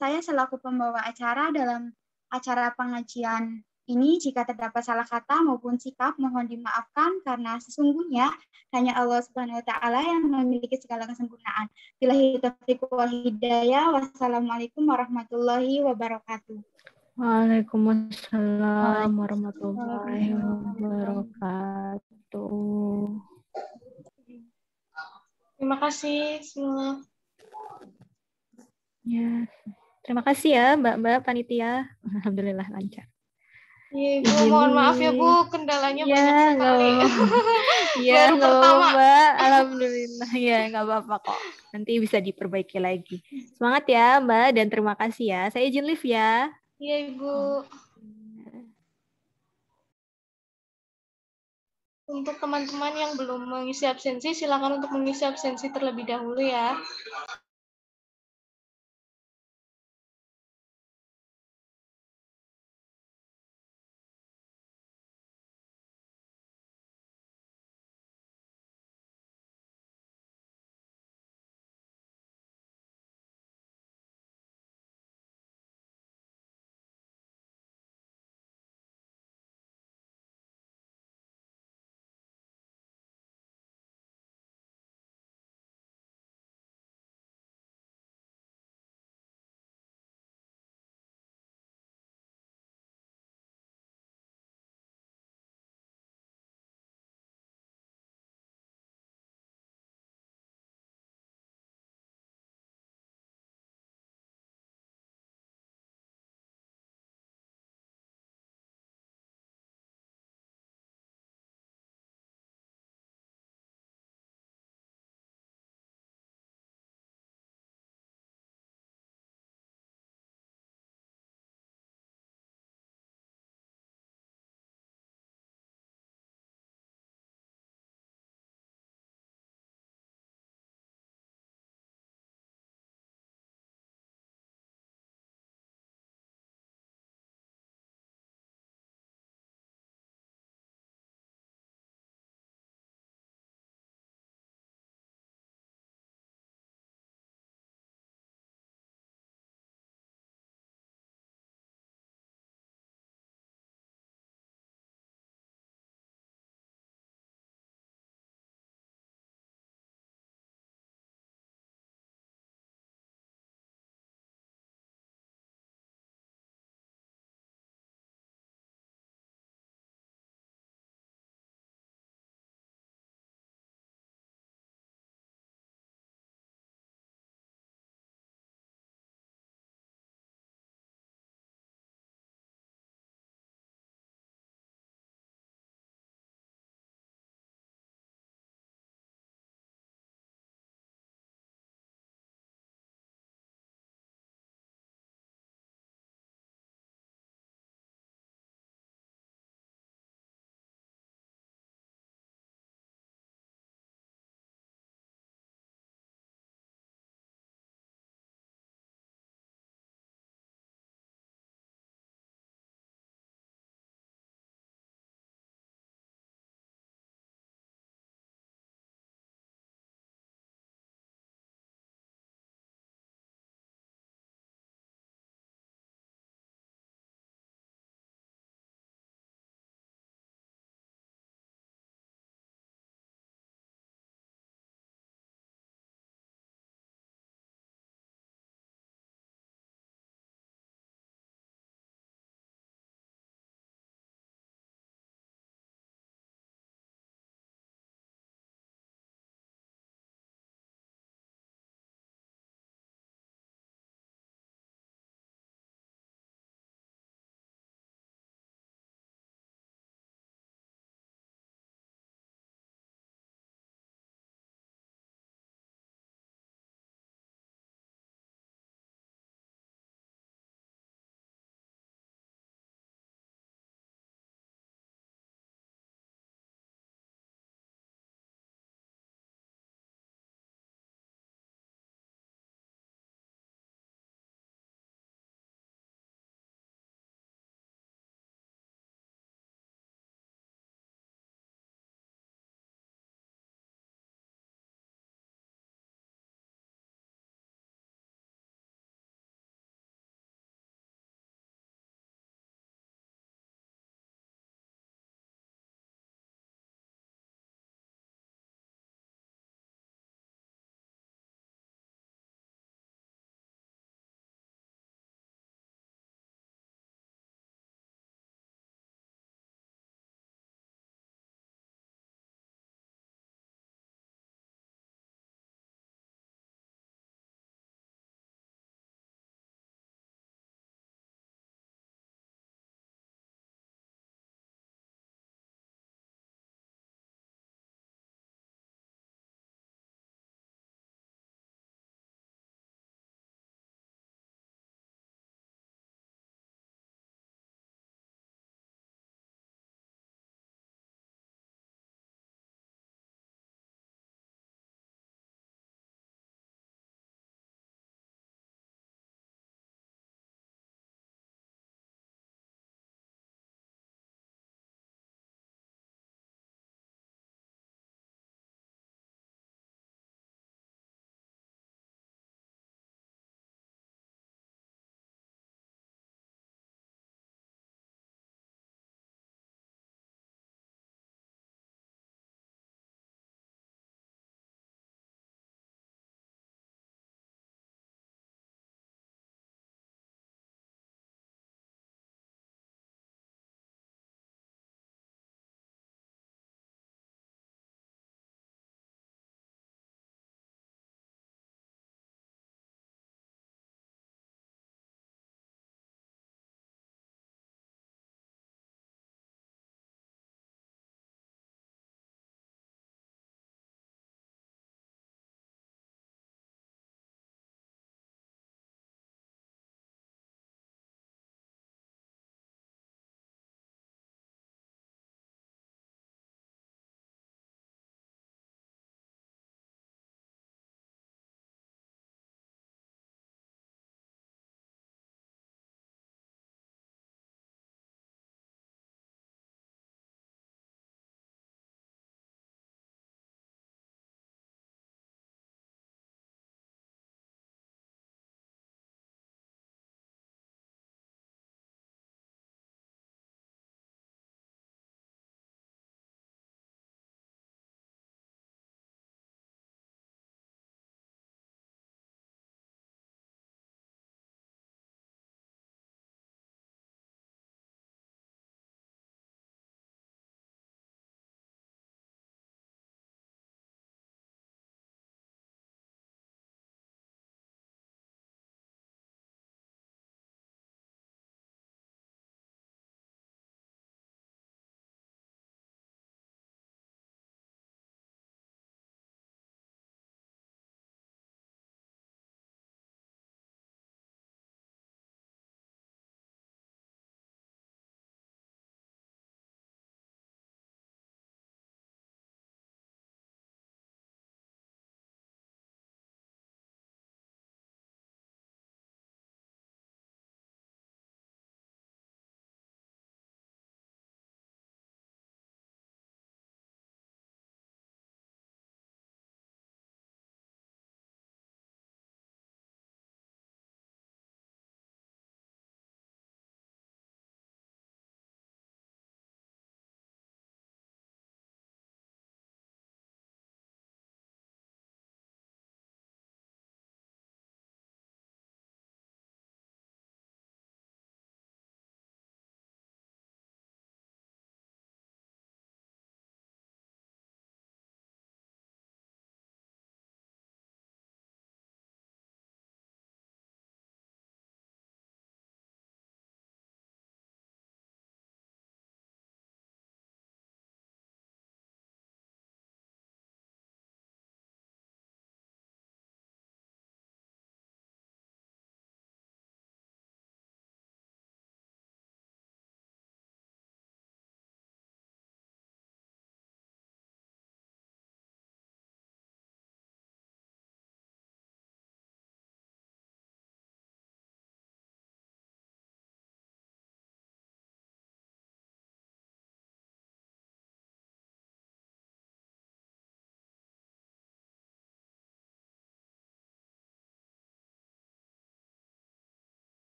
saya selaku pembawa acara dalam acara pengajian ini jika terdapat salah kata maupun sikap mohon dimaafkan karena sesungguhnya hanya Allah Subhanahu wa taala yang memiliki segala kesempurnaan. Bila hidayah. Wassalamualaikum warahmatullahi wabarakatuh. Waalaikumsalam warahmatullahi wabarakatuh. Terima kasih semua. Ya, terima kasih ya Mbak-mbak panitia. Alhamdulillah lancar. Iya, Ibu, mohon maaf ya Bu, kendalanya ya, banyak sekali. Iya, nggak ya, apa-apa. Alhamdulillah, ya nggak apa-apa kok. Nanti bisa diperbaiki lagi. Semangat ya Mbak, dan terima kasih ya. Saya izin live ya. Iya, Ibu. Oh. Untuk teman-teman yang belum mengisi absensi, silakan untuk mengisi absensi terlebih dahulu ya.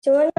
就是那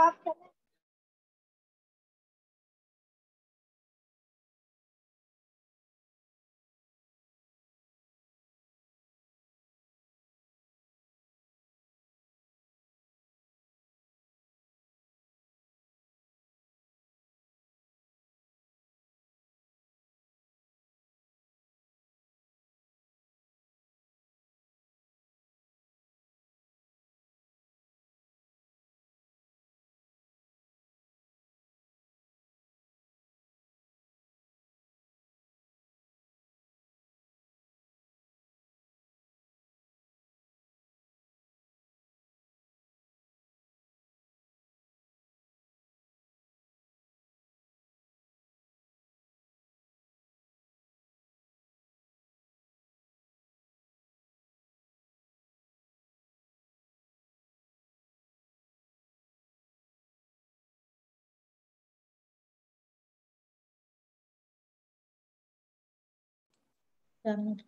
off from it? Carmen.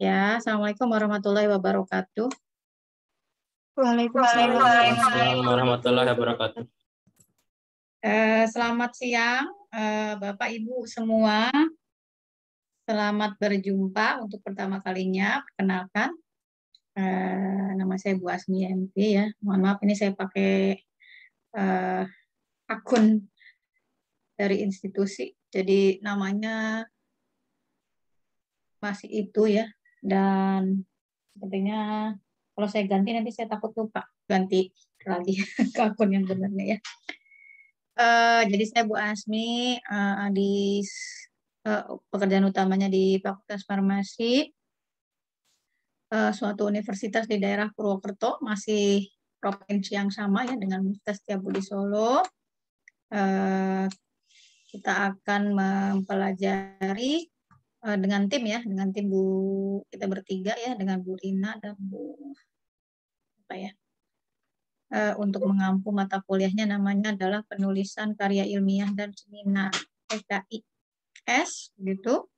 Ya, Assalamualaikum warahmatullahi wabarakatuh. Waalaikumsalam, Waalaikumsalam warahmatullahi wabarakatuh. Eh, selamat siang, eh, Bapak Ibu semua. Selamat berjumpa untuk pertama kalinya. Perkenalkan, eh, nama saya Bu Asmi MP ya. Mohon maaf ini saya pakai akun dari institusi. Jadi namanya masih itu ya dan sepertinya kalau saya ganti nanti saya takut lupa ganti lagi ke akun yang benarnya ya uh, jadi saya Bu Asmi uh, di uh, pekerjaan utamanya di Fakultas Farmasi uh, suatu universitas di daerah Purwokerto masih provinsi yang sama ya dengan Universitas Tiabudi Solo. Uh, kita akan mempelajari Eh, dengan tim ya, dengan tim Bu kita bertiga ya, dengan Bu Rina dan Bu apa ya? Eh, untuk mengampu mata kuliahnya namanya adalah penulisan karya ilmiah dan seminar S gitu.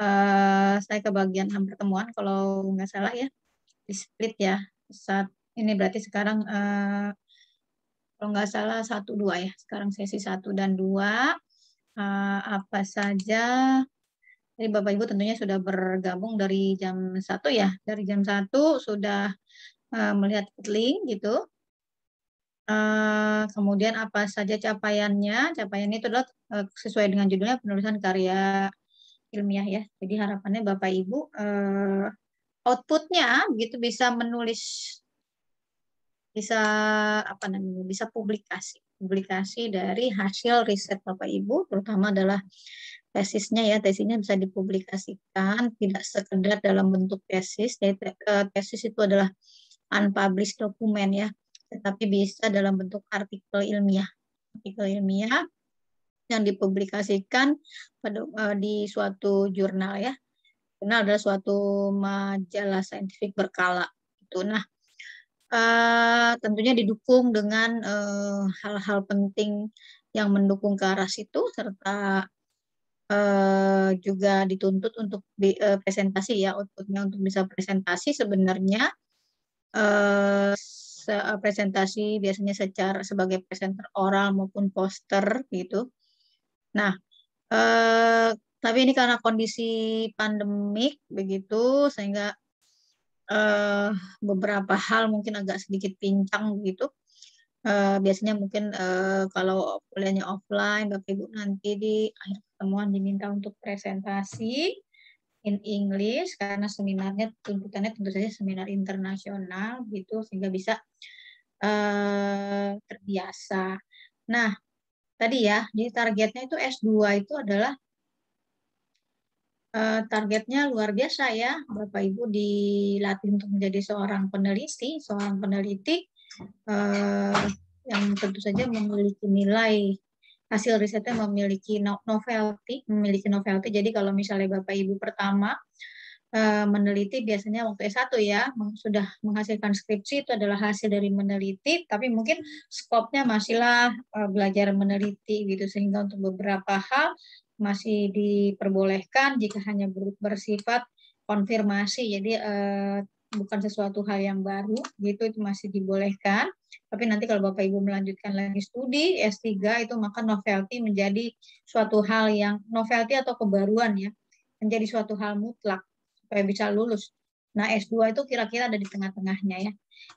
Eh, saya ke bagian enam pertemuan kalau nggak salah ya di split ya saat ini berarti sekarang kalau nggak salah satu dua ya sekarang sesi satu dan dua apa saja jadi Bapak Ibu tentunya sudah bergabung dari jam satu ya. Dari jam satu sudah eh, melihat link gitu. Eh, kemudian apa saja capaiannya? Capaiannya itu adalah eh, sesuai dengan judulnya penulisan karya ilmiah ya. Jadi harapannya Bapak Ibu outputnya gitu bisa menulis bisa apa namanya bisa publikasi publikasi dari hasil riset Bapak Ibu terutama adalah tesisnya ya tesisnya bisa dipublikasikan tidak sekedar dalam bentuk tesis ya, e, tesis itu adalah unpublished dokumen ya tetapi bisa dalam bentuk artikel ilmiah artikel ilmiah yang dipublikasikan pada e, di suatu jurnal ya jurnal adalah suatu majalah saintifik berkala itu nah e, tentunya didukung dengan hal-hal hal -hal penting yang mendukung ke arah situ serta uh, juga dituntut untuk di, uh, presentasi ya outputnya untuk bisa presentasi sebenarnya uh, presentasi biasanya secara sebagai presenter oral maupun poster gitu. Nah, uh, tapi ini karena kondisi pandemik begitu sehingga uh, beberapa hal mungkin agak sedikit pincang gitu Eh, biasanya mungkin uh, kalau kuliahnya offline, Bapak Ibu nanti di akhir pertemuan diminta untuk presentasi in English karena seminarnya tuntutannya tentu saja seminar internasional gitu sehingga bisa uh, terbiasa. Nah, tadi ya, jadi targetnya itu S2 itu adalah targetnya luar biasa ya, Bapak Ibu dilatih untuk menjadi seorang peneliti, seorang peneliti eh, yang tentu saja memiliki nilai hasil risetnya memiliki novelty, memiliki novelty. Jadi kalau misalnya Bapak Ibu pertama eh, meneliti biasanya waktu S1 ya sudah menghasilkan skripsi itu adalah hasil dari meneliti, tapi mungkin skopnya masihlah eh, belajar meneliti gitu sehingga untuk beberapa hal masih diperbolehkan jika hanya bersifat konfirmasi. Jadi eh, bukan sesuatu hal yang baru gitu itu masih dibolehkan tapi nanti kalau Bapak Ibu melanjutkan lagi studi S3 itu maka novelty menjadi suatu hal yang novelty atau kebaruan ya menjadi suatu hal mutlak supaya bisa lulus Nah, S2 itu kira-kira ada di tengah-tengahnya ya.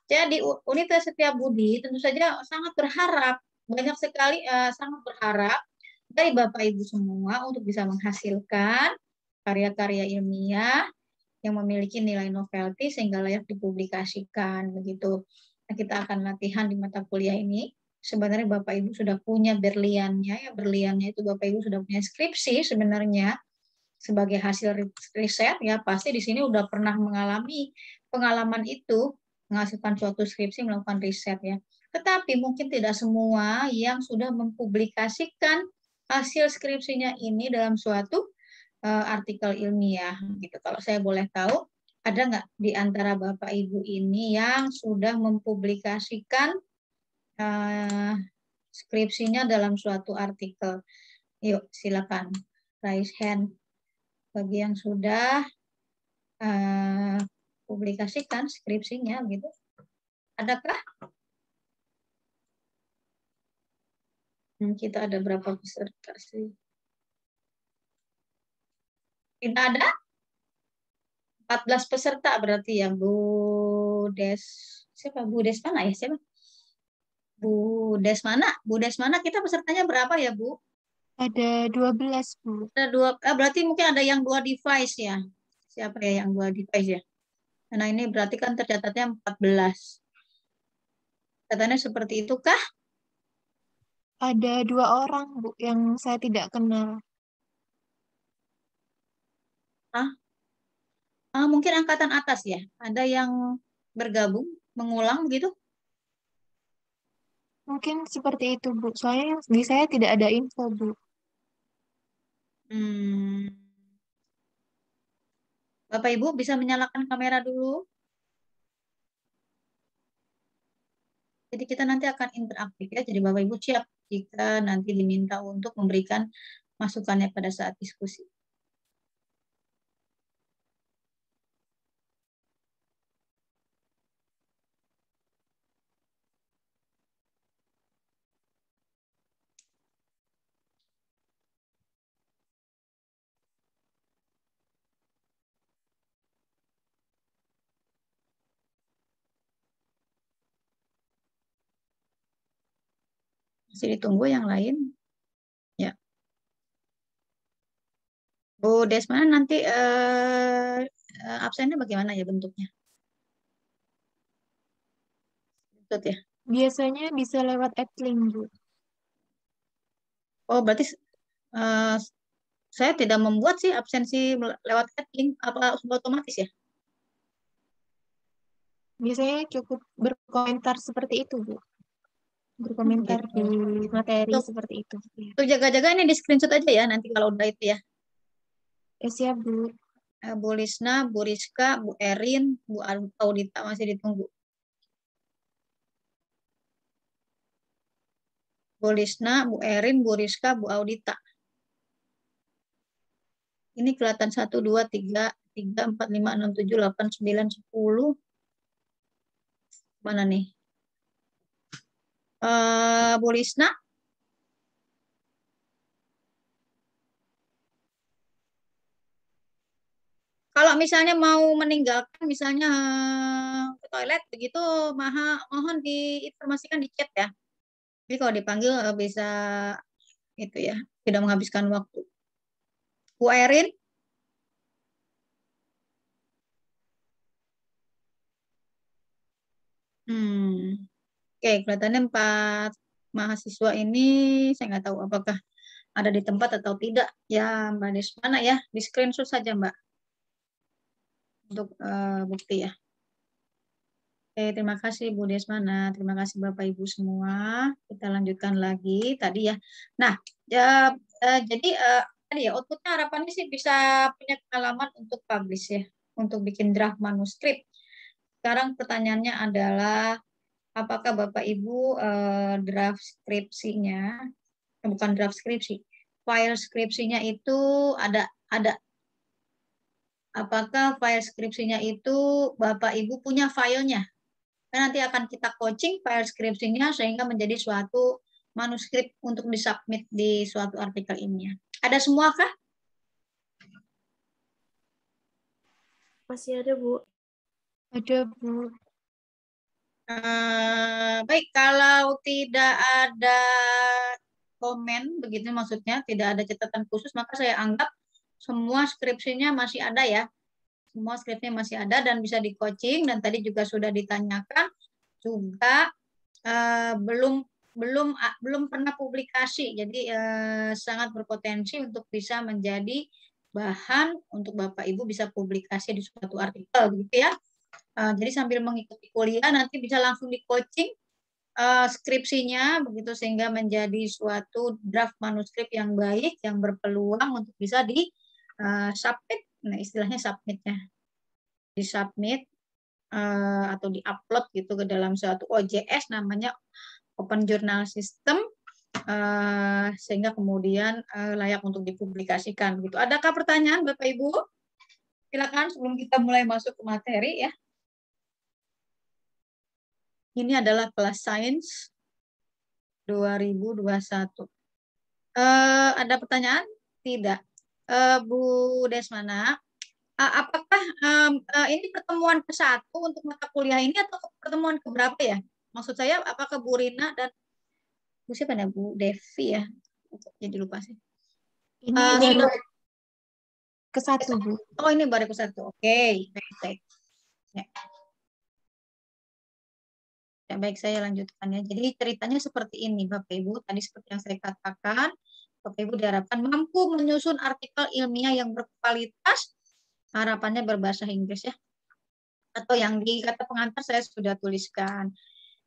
Jadi Universitas Setiap Budi tentu saja sangat berharap banyak sekali eh, sangat berharap dari Bapak Ibu semua untuk bisa menghasilkan karya-karya ilmiah yang memiliki nilai novelty sehingga layak dipublikasikan begitu. Nah, kita akan latihan di mata kuliah ini. Sebenarnya Bapak Ibu sudah punya berliannya ya, berliannya itu Bapak Ibu sudah punya skripsi sebenarnya sebagai hasil riset ya pasti di sini udah pernah mengalami pengalaman itu menghasilkan suatu skripsi melakukan riset ya. Tetapi mungkin tidak semua yang sudah mempublikasikan hasil skripsinya ini dalam suatu uh, artikel ilmiah gitu. Kalau saya boleh tahu, ada nggak di antara Bapak Ibu ini yang sudah mempublikasikan uh, skripsinya dalam suatu artikel? Yuk, silakan raise hand bagi yang sudah uh, publikasikan skripsinya gitu. Adakah? Hmm, kita ada berapa peserta sih? Tidak ada? 14 peserta berarti ya Bu Des siapa Bu Des mana ya siapa Bu Des mana Bu Des mana kita pesertanya berapa ya Bu ada 12 Bu ada dua eh, berarti mungkin ada yang dua device ya siapa ya yang dua device ya karena ini berarti kan tercatatnya 14 katanya seperti itu itukah ada dua orang Bu yang saya tidak kenal ah, ah, mungkin angkatan atas ya. Ada yang bergabung, mengulang gitu? Mungkin seperti itu, Bu. Soalnya di saya tidak ada info, Bu. Hmm. Bapak Ibu bisa menyalakan kamera dulu. Jadi kita nanti akan interaktif ya. Jadi Bapak Ibu siap jika nanti diminta untuk memberikan masukannya pada saat diskusi. Masih ditunggu yang lain? Ya. Bu Desmana nanti uh, absennya bagaimana ya bentuknya? Bentuk ya? Biasanya bisa lewat link, Bu. Oh, berarti uh, saya tidak membuat sih absensi lewat link, apa otomatis ya? Biasanya cukup berkomentar seperti itu, Bu berkomentar gitu. di materi Tuh. seperti itu. Ya. Tuh jaga-jaga ini di screenshot aja ya nanti kalau udah itu ya. Ya siap Bu. Eh, Bu Lisna, Bu Rizka, Bu Erin, Bu Audita masih ditunggu. Bu Lisna, Bu Erin, Bu Rizka, Bu Audita. Ini kelihatan 1, 2, 3, 3, 4, 5, 6, 7, 8, 9, 10. Mana nih? uh, Bu Lisna? Kalau misalnya mau meninggalkan, misalnya eh, ke toilet begitu, maha, mohon diinformasikan di chat ya. Jadi kalau dipanggil eh, bisa itu ya, tidak menghabiskan waktu. Bu Erin? Hmm. Oke, kelihatannya empat mahasiswa ini saya nggak tahu apakah ada di tempat atau tidak ya Mbak Desmana ya di screenshot saja Mbak untuk uh, bukti ya. Oke terima kasih Bu Desmana, terima kasih Bapak Ibu semua. Kita lanjutkan lagi tadi ya. Nah ya, uh, jadi uh, tadi ya outputnya harapannya sih bisa punya pengalaman untuk publish ya, untuk bikin draft manuskrip. Sekarang pertanyaannya adalah apakah Bapak Ibu eh, draft skripsinya eh, bukan draft skripsi, file skripsinya itu ada ada apakah file skripsinya itu Bapak Ibu punya filenya? Kan nanti akan kita coaching file skripsinya sehingga menjadi suatu manuskrip untuk disubmit di suatu artikel ini Ada semua kah? Masih ada, Bu. Ada, Bu. Eh, baik, kalau tidak ada komen, begitu maksudnya, tidak ada catatan khusus, maka saya anggap semua skripsinya masih ada ya. Semua skripsinya masih ada dan bisa di coaching dan tadi juga sudah ditanyakan juga uh, belum belum uh, belum pernah publikasi. Jadi uh, sangat berpotensi untuk bisa menjadi bahan untuk Bapak Ibu bisa publikasi di suatu artikel gitu ya. Eh, jadi sambil mengikuti kuliah nanti bisa langsung di coaching uh, skripsinya begitu sehingga menjadi suatu draft manuskrip yang baik yang berpeluang untuk bisa di uh, submit. Nah, istilahnya submitnya di submit uh, atau di upload gitu ke dalam suatu OJS namanya Open Journal System uh, sehingga kemudian uh, layak untuk dipublikasikan. Gitu. Adakah pertanyaan Bapak Ibu? Silakan sebelum kita mulai masuk ke materi ya. Ini adalah kelas sains 2021. Uh, eh, ada pertanyaan? Tidak. Uh, Bu Desmana, uh, apakah um, uh, ini pertemuan ke satu untuk mata kuliah ini atau pertemuan ke berapa ya? Maksud saya apakah Bu Rina dan Bu siapa ya? Bu Devi ya? Jadi lupa sih. Ini uh, ke satu Bu. Oh ini baru ke satu. Oke, okay. baik baik. Ya. Ya, baik saya lanjutkan ya. Jadi ceritanya seperti ini Bapak Ibu. Tadi seperti yang saya katakan, Bapak Ibu diharapkan mampu menyusun artikel ilmiah yang berkualitas, harapannya berbahasa Inggris ya. Atau yang di kata pengantar saya sudah tuliskan.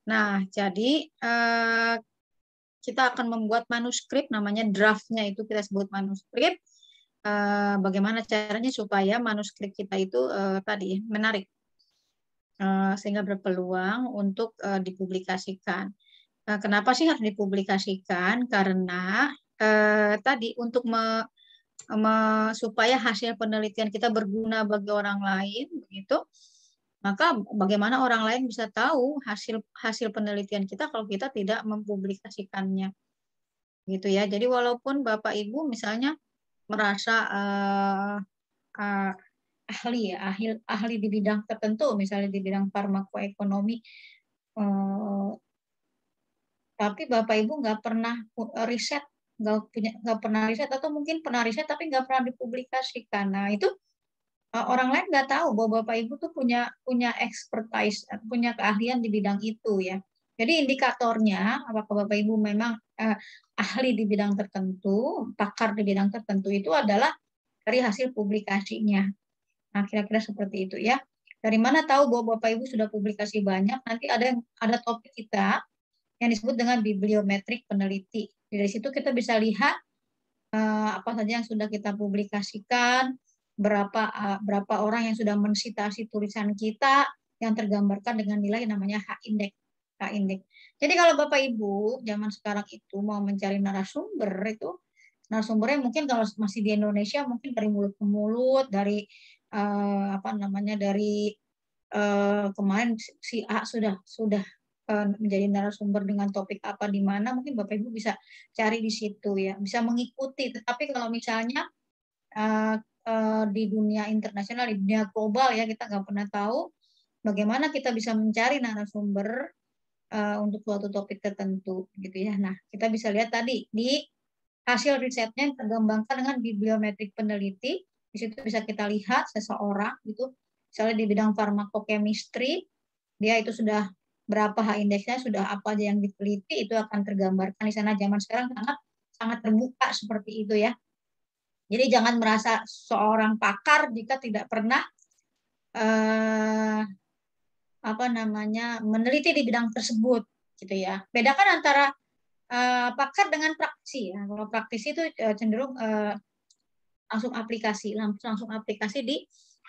Nah, jadi eh, kita akan membuat manuskrip, namanya draftnya itu kita sebut manuskrip. Eh, bagaimana caranya supaya manuskrip kita itu eh, tadi menarik Eh, sehingga berpeluang untuk eh, dipublikasikan. Eh, kenapa sih harus dipublikasikan? Karena uh, tadi untuk me, me, supaya hasil penelitian kita berguna bagi orang lain, begitu. Maka bagaimana orang lain bisa tahu hasil hasil penelitian kita kalau kita tidak mempublikasikannya, gitu ya. Jadi walaupun bapak ibu misalnya merasa uh, uh, ahli ya, ahli ahli di bidang tertentu, misalnya di bidang farmakoekonomi. Eh, tapi Bapak Ibu nggak pernah eh, riset, nggak punya nggak pernah riset atau mungkin pernah riset tapi nggak pernah dipublikasikan. Nah itu eh, orang lain nggak tahu bahwa Bapak Ibu tuh punya punya expertise, eh, punya keahlian di bidang itu ya. Jadi indikatornya apakah Bapak Ibu memang eh, ahli di bidang tertentu, pakar di bidang tertentu itu adalah dari hasil publikasinya. Nah, kira-kira seperti itu ya. Dari mana tahu bahwa Bapak Ibu sudah publikasi banyak, nanti ada yang ada topik kita yang disebut dengan bibliometrik peneliti. Dari situ kita bisa lihat uh, apa saja yang sudah kita publikasikan, berapa uh, berapa orang yang sudah mensitasi tulisan kita yang tergambarkan dengan nilai yang namanya H-index. H-index. Jadi kalau Bapak Ibu zaman sekarang itu mau mencari narasumber itu narasumbernya mungkin kalau masih di Indonesia mungkin dari mulut ke mulut, dari uh, apa namanya dari uh, kemarin si A sudah sudah uh, menjadi narasumber dengan topik apa di mana mungkin Bapak Ibu bisa cari di situ ya bisa mengikuti tetapi kalau misalnya uh, uh, di dunia internasional di dunia global ya kita nggak pernah tahu bagaimana kita bisa mencari narasumber uh, untuk suatu topik tertentu gitu ya nah kita bisa lihat tadi di hasil risetnya yang tergambarkan dengan bibliometrik peneliti di situ bisa kita lihat seseorang itu misalnya di bidang farmakokemistri dia itu sudah berapa H indeksnya, sudah apa aja yang diteliti itu akan tergambarkan di sana zaman sekarang sangat sangat terbuka seperti itu ya. Jadi jangan merasa seorang pakar jika tidak pernah eh, apa namanya meneliti di bidang tersebut gitu ya. Bedakan antara eh, pakar dengan praktisi. Ya. Kalau praktisi itu eh, cenderung eh, langsung aplikasi langsung langsung aplikasi di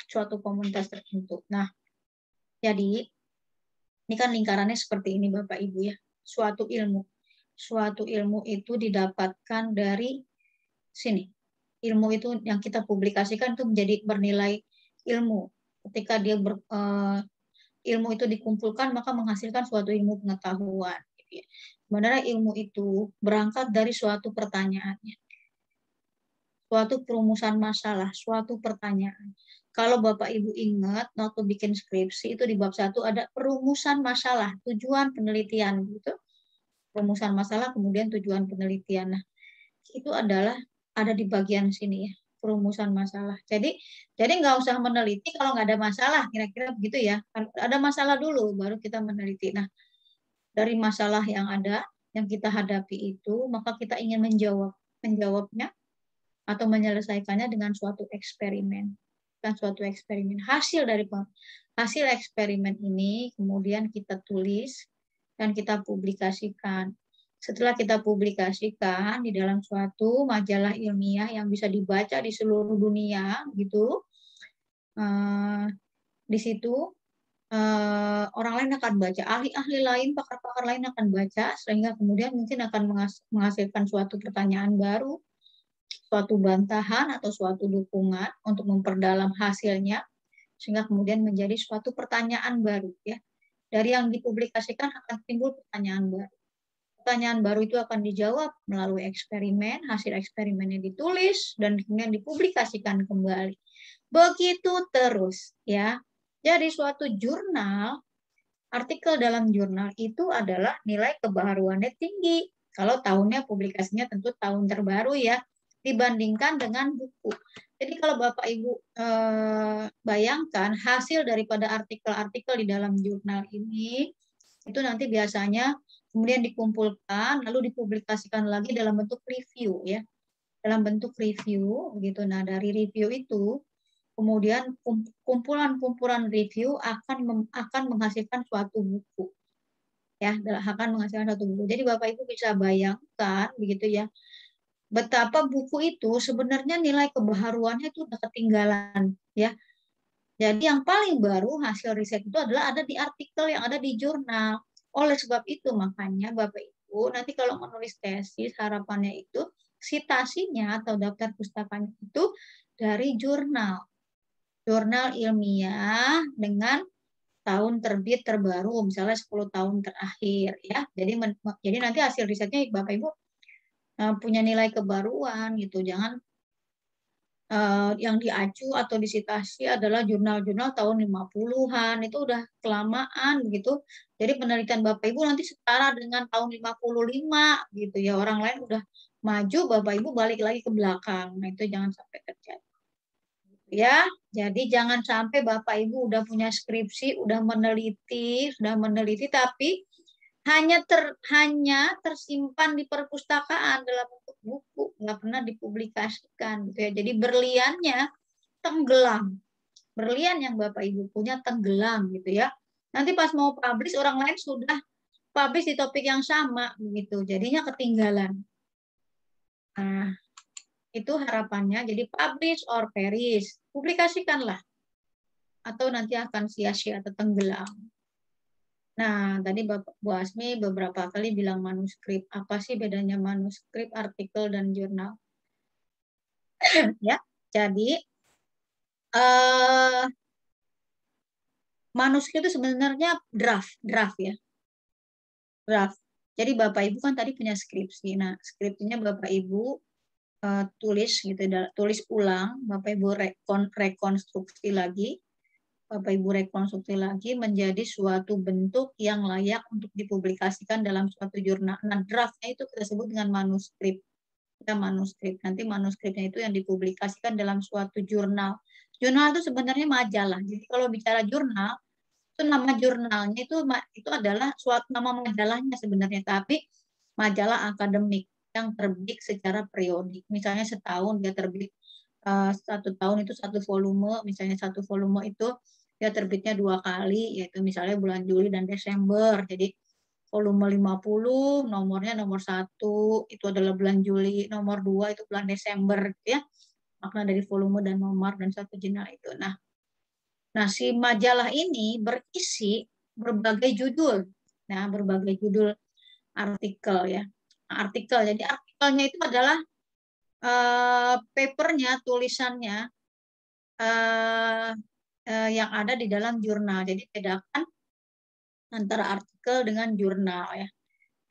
suatu komunitas tertentu. Nah, jadi ini kan lingkarannya seperti ini Bapak Ibu ya. Suatu ilmu. Suatu ilmu itu didapatkan dari sini. Ilmu itu yang kita publikasikan itu menjadi bernilai ilmu. Ketika dia ber, uh, ilmu itu dikumpulkan maka menghasilkan suatu ilmu pengetahuan. Gitu ya. Sebenarnya ilmu itu berangkat dari suatu pertanyaannya suatu perumusan masalah, suatu pertanyaan. Kalau Bapak Ibu ingat, waktu bikin skripsi itu di bab satu ada perumusan masalah, tujuan penelitian gitu. Perumusan masalah kemudian tujuan penelitian. Nah, itu adalah ada di bagian sini ya perumusan masalah. Jadi jadi nggak usah meneliti kalau nggak ada masalah kira-kira begitu ya. Kan ada masalah dulu baru kita meneliti. Nah dari masalah yang ada yang kita hadapi itu maka kita ingin menjawab menjawabnya atau menyelesaikannya dengan suatu eksperimen dan suatu eksperimen hasil dari hasil eksperimen ini kemudian kita tulis dan kita publikasikan setelah kita publikasikan di dalam suatu majalah ilmiah yang bisa dibaca di seluruh dunia gitu eh, di situ eh, orang lain akan baca ahli-ahli lain pakar-pakar lain akan baca sehingga kemudian mungkin akan menghasilkan suatu pertanyaan baru suatu bantahan atau suatu dukungan untuk memperdalam hasilnya sehingga kemudian menjadi suatu pertanyaan baru ya. Dari yang dipublikasikan akan timbul pertanyaan baru. Pertanyaan baru itu akan dijawab melalui eksperimen, hasil eksperimennya ditulis dan kemudian dipublikasikan kembali. Begitu terus ya. Jadi suatu jurnal, artikel dalam jurnal itu adalah nilai kebaruannya tinggi. Kalau tahunnya publikasinya tentu tahun terbaru ya, dibandingkan dengan buku. Jadi kalau Bapak Ibu eh, bayangkan hasil daripada artikel-artikel di dalam jurnal ini itu nanti biasanya kemudian dikumpulkan lalu dipublikasikan lagi dalam bentuk review ya. Dalam bentuk review gitu. Nah, dari review itu kemudian kumpulan-kumpulan review akan akan menghasilkan suatu buku. Ya, akan menghasilkan satu buku. Jadi Bapak Ibu bisa bayangkan begitu ya betapa buku itu sebenarnya nilai kebaharuannya itu udah ketinggalan ya. Jadi yang paling baru hasil riset itu adalah ada di artikel yang ada di jurnal. Oleh sebab itu makanya Bapak Ibu nanti kalau menulis tesis harapannya itu sitasinya atau daftar pustakanya itu dari jurnal. Jurnal ilmiah dengan tahun terbit terbaru misalnya 10 tahun terakhir ya. Jadi jadi nanti hasil risetnya Bapak Ibu Eh, punya nilai kebaruan gitu. Jangan uh, yang diacu atau disitasi adalah jurnal-jurnal tahun 50-an itu udah kelamaan gitu. Jadi penelitian Bapak Ibu nanti setara dengan tahun 55 gitu ya. Orang lain udah maju, Bapak Ibu balik lagi ke belakang. Nah, itu jangan sampai terjadi. ya, jadi jangan sampai Bapak Ibu udah punya skripsi, udah meneliti, sudah meneliti tapi hanya ter, hanya tersimpan di perpustakaan dalam bentuk buku, nggak pernah dipublikasikan gitu ya. Jadi berliannya tenggelam. Berlian yang Bapak Ibu punya tenggelam gitu ya. Nanti pas mau publish orang lain sudah publish di topik yang sama begitu. Jadinya ketinggalan. Nah, itu harapannya jadi publish or perish. Publikasikanlah. Atau nanti akan sia-sia atau tenggelam. Nah, tadi Bapak, Bu Asmi beberapa kali bilang manuskrip. Apa sih bedanya manuskrip, artikel, dan jurnal? ya, jadi uh, manuskrip itu sebenarnya draft, draft ya, draft. Jadi Bapak Ibu kan tadi punya skripsi. Nah, skripsinya Bapak Ibu uh, tulis gitu, tulis ulang, Bapak Ibu rekon, rekonstruksi lagi Bapak Ibu rekonstruksi lagi menjadi suatu bentuk yang layak untuk dipublikasikan dalam suatu jurnal. Nah, draftnya itu kita sebut dengan manuskrip. Ya, manuskrip. Nanti manuskripnya itu yang dipublikasikan dalam suatu jurnal. Jurnal itu sebenarnya majalah. Jadi kalau bicara jurnal, itu nama jurnalnya itu itu adalah suatu nama majalahnya sebenarnya, tapi majalah akademik yang terbit secara periodik. Misalnya setahun dia terbit Eh, satu tahun itu satu volume, misalnya satu volume itu ya terbitnya dua kali, yaitu misalnya bulan Juli dan Desember. Jadi volume 50, nomornya nomor satu itu adalah bulan Juli, nomor dua itu bulan Desember, gitu ya makna dari volume dan nomor dan satu jurnal itu. Nah, nah si majalah ini berisi berbagai judul, nah berbagai judul artikel ya, nah, artikel. Jadi artikelnya itu adalah Eh, papernya, tulisannya eh, eh, yang ada di dalam jurnal. Jadi bedakan antara artikel dengan jurnal ya.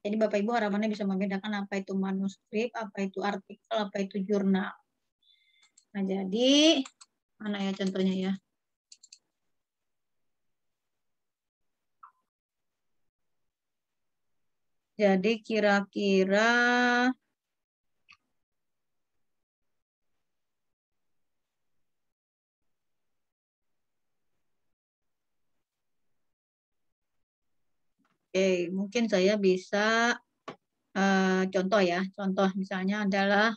Jadi Bapak Ibu harapannya bisa membedakan apa itu manuskrip, apa itu artikel, apa itu jurnal. Nah, jadi mana ya contohnya ya? Jadi kira-kira mungkin saya bisa uh, contoh ya. Contoh misalnya adalah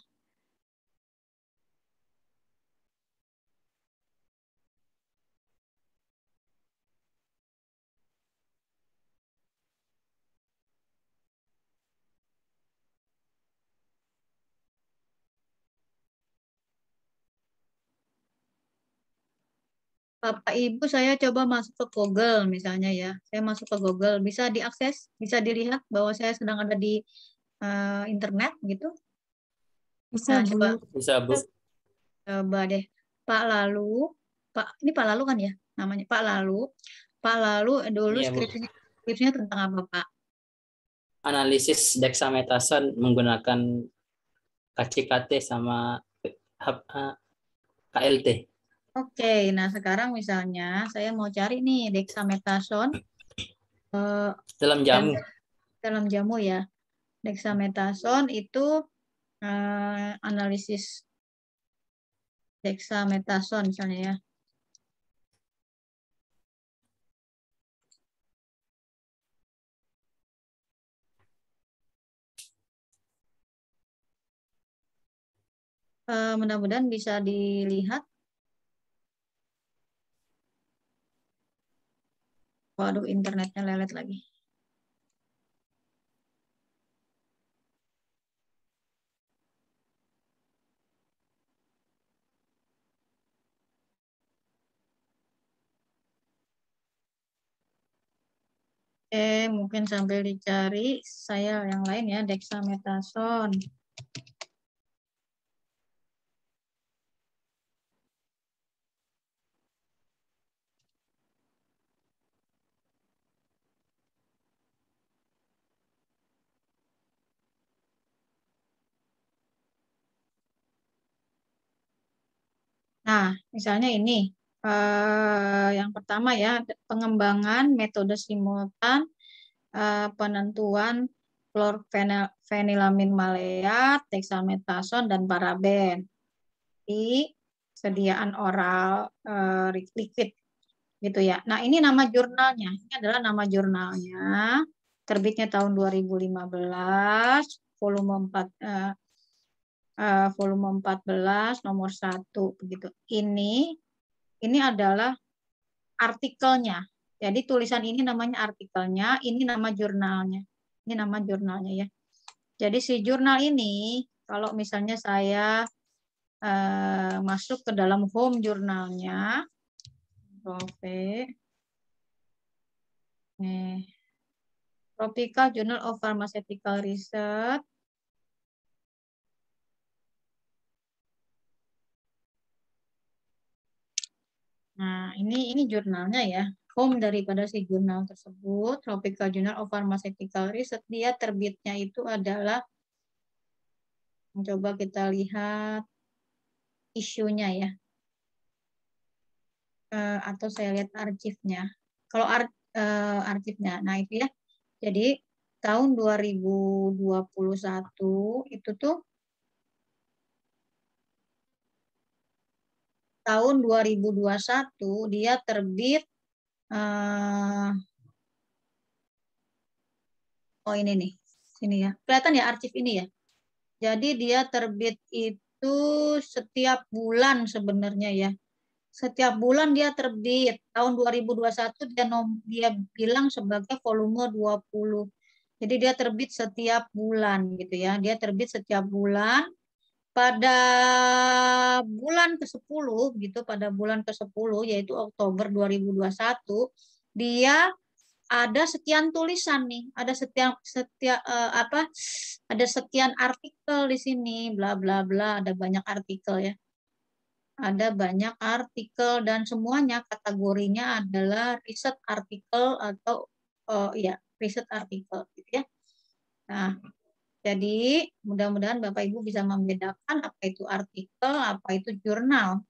Bapak Ibu saya coba masuk ke Google misalnya ya. Saya masuk ke Google, bisa diakses, bisa dilihat bahwa saya sedang ada di uh, internet gitu. Bisa nah, Coba, bisa Bu. Coba deh. Pak Lalu, Pak ini Pak Lalu kan ya namanya Pak Lalu. Pak Lalu dulu iya, skripsinya, skripsinya tentang apa Pak? Analisis dexamethason menggunakan KCKT sama KLT. Oke, okay, nah sekarang misalnya saya mau cari nih dexamethasone uh, dalam jamu. Dalam jamu ya. Dexamethasone itu uh, analisis dexamethasone misalnya ya. Uh, mudah-mudahan bisa dilihat Waduh, internetnya lelet lagi. Oke, mungkin sambil dicari saya yang lain ya, dexamethasone. Nah, misalnya ini eh, yang pertama ya pengembangan metode simultan eh, penentuan klorfenilamin maleat, dexamethasone dan paraben di sediaan oral eh, liquid gitu ya. Nah, ini nama jurnalnya. Ini adalah nama jurnalnya. Terbitnya tahun 2015, volume 4 eh, uh, volume 14 nomor 1 begitu. Ini ini adalah artikelnya. Jadi tulisan ini namanya artikelnya, ini nama jurnalnya. Ini nama jurnalnya ya. Jadi si jurnal ini kalau misalnya saya uh, masuk ke dalam home jurnalnya Rofe Nih. Tropical Journal of Pharmaceutical Research Nah, ini ini jurnalnya ya. Home daripada si jurnal tersebut, Tropical Journal of Pharmaceutical Research, dia terbitnya itu adalah coba kita lihat isunya ya. Uh, atau saya lihat arsipnya. Kalau ar, uh, eh, arsipnya, nah itu ya. Jadi tahun 2021 itu tuh tahun 2021 dia terbit uh, oh ini nih sini ya kelihatan ya arsip ini ya jadi dia terbit itu setiap bulan sebenarnya ya setiap bulan dia terbit tahun 2021 dia nom, dia bilang sebagai volume 20 jadi dia terbit setiap bulan gitu ya dia terbit setiap bulan pada bulan ke-10 gitu pada bulan ke-10 yaitu Oktober 2021 dia ada sekian tulisan nih, ada sekian setia eh, apa? Ada sekian artikel di sini, bla bla bla, ada banyak artikel ya. Ada banyak artikel dan semuanya kategorinya adalah riset artikel atau uh, ya, riset artikel gitu ya. Nah, jadi mudah-mudahan Bapak Ibu bisa membedakan apa itu artikel, apa itu jurnal.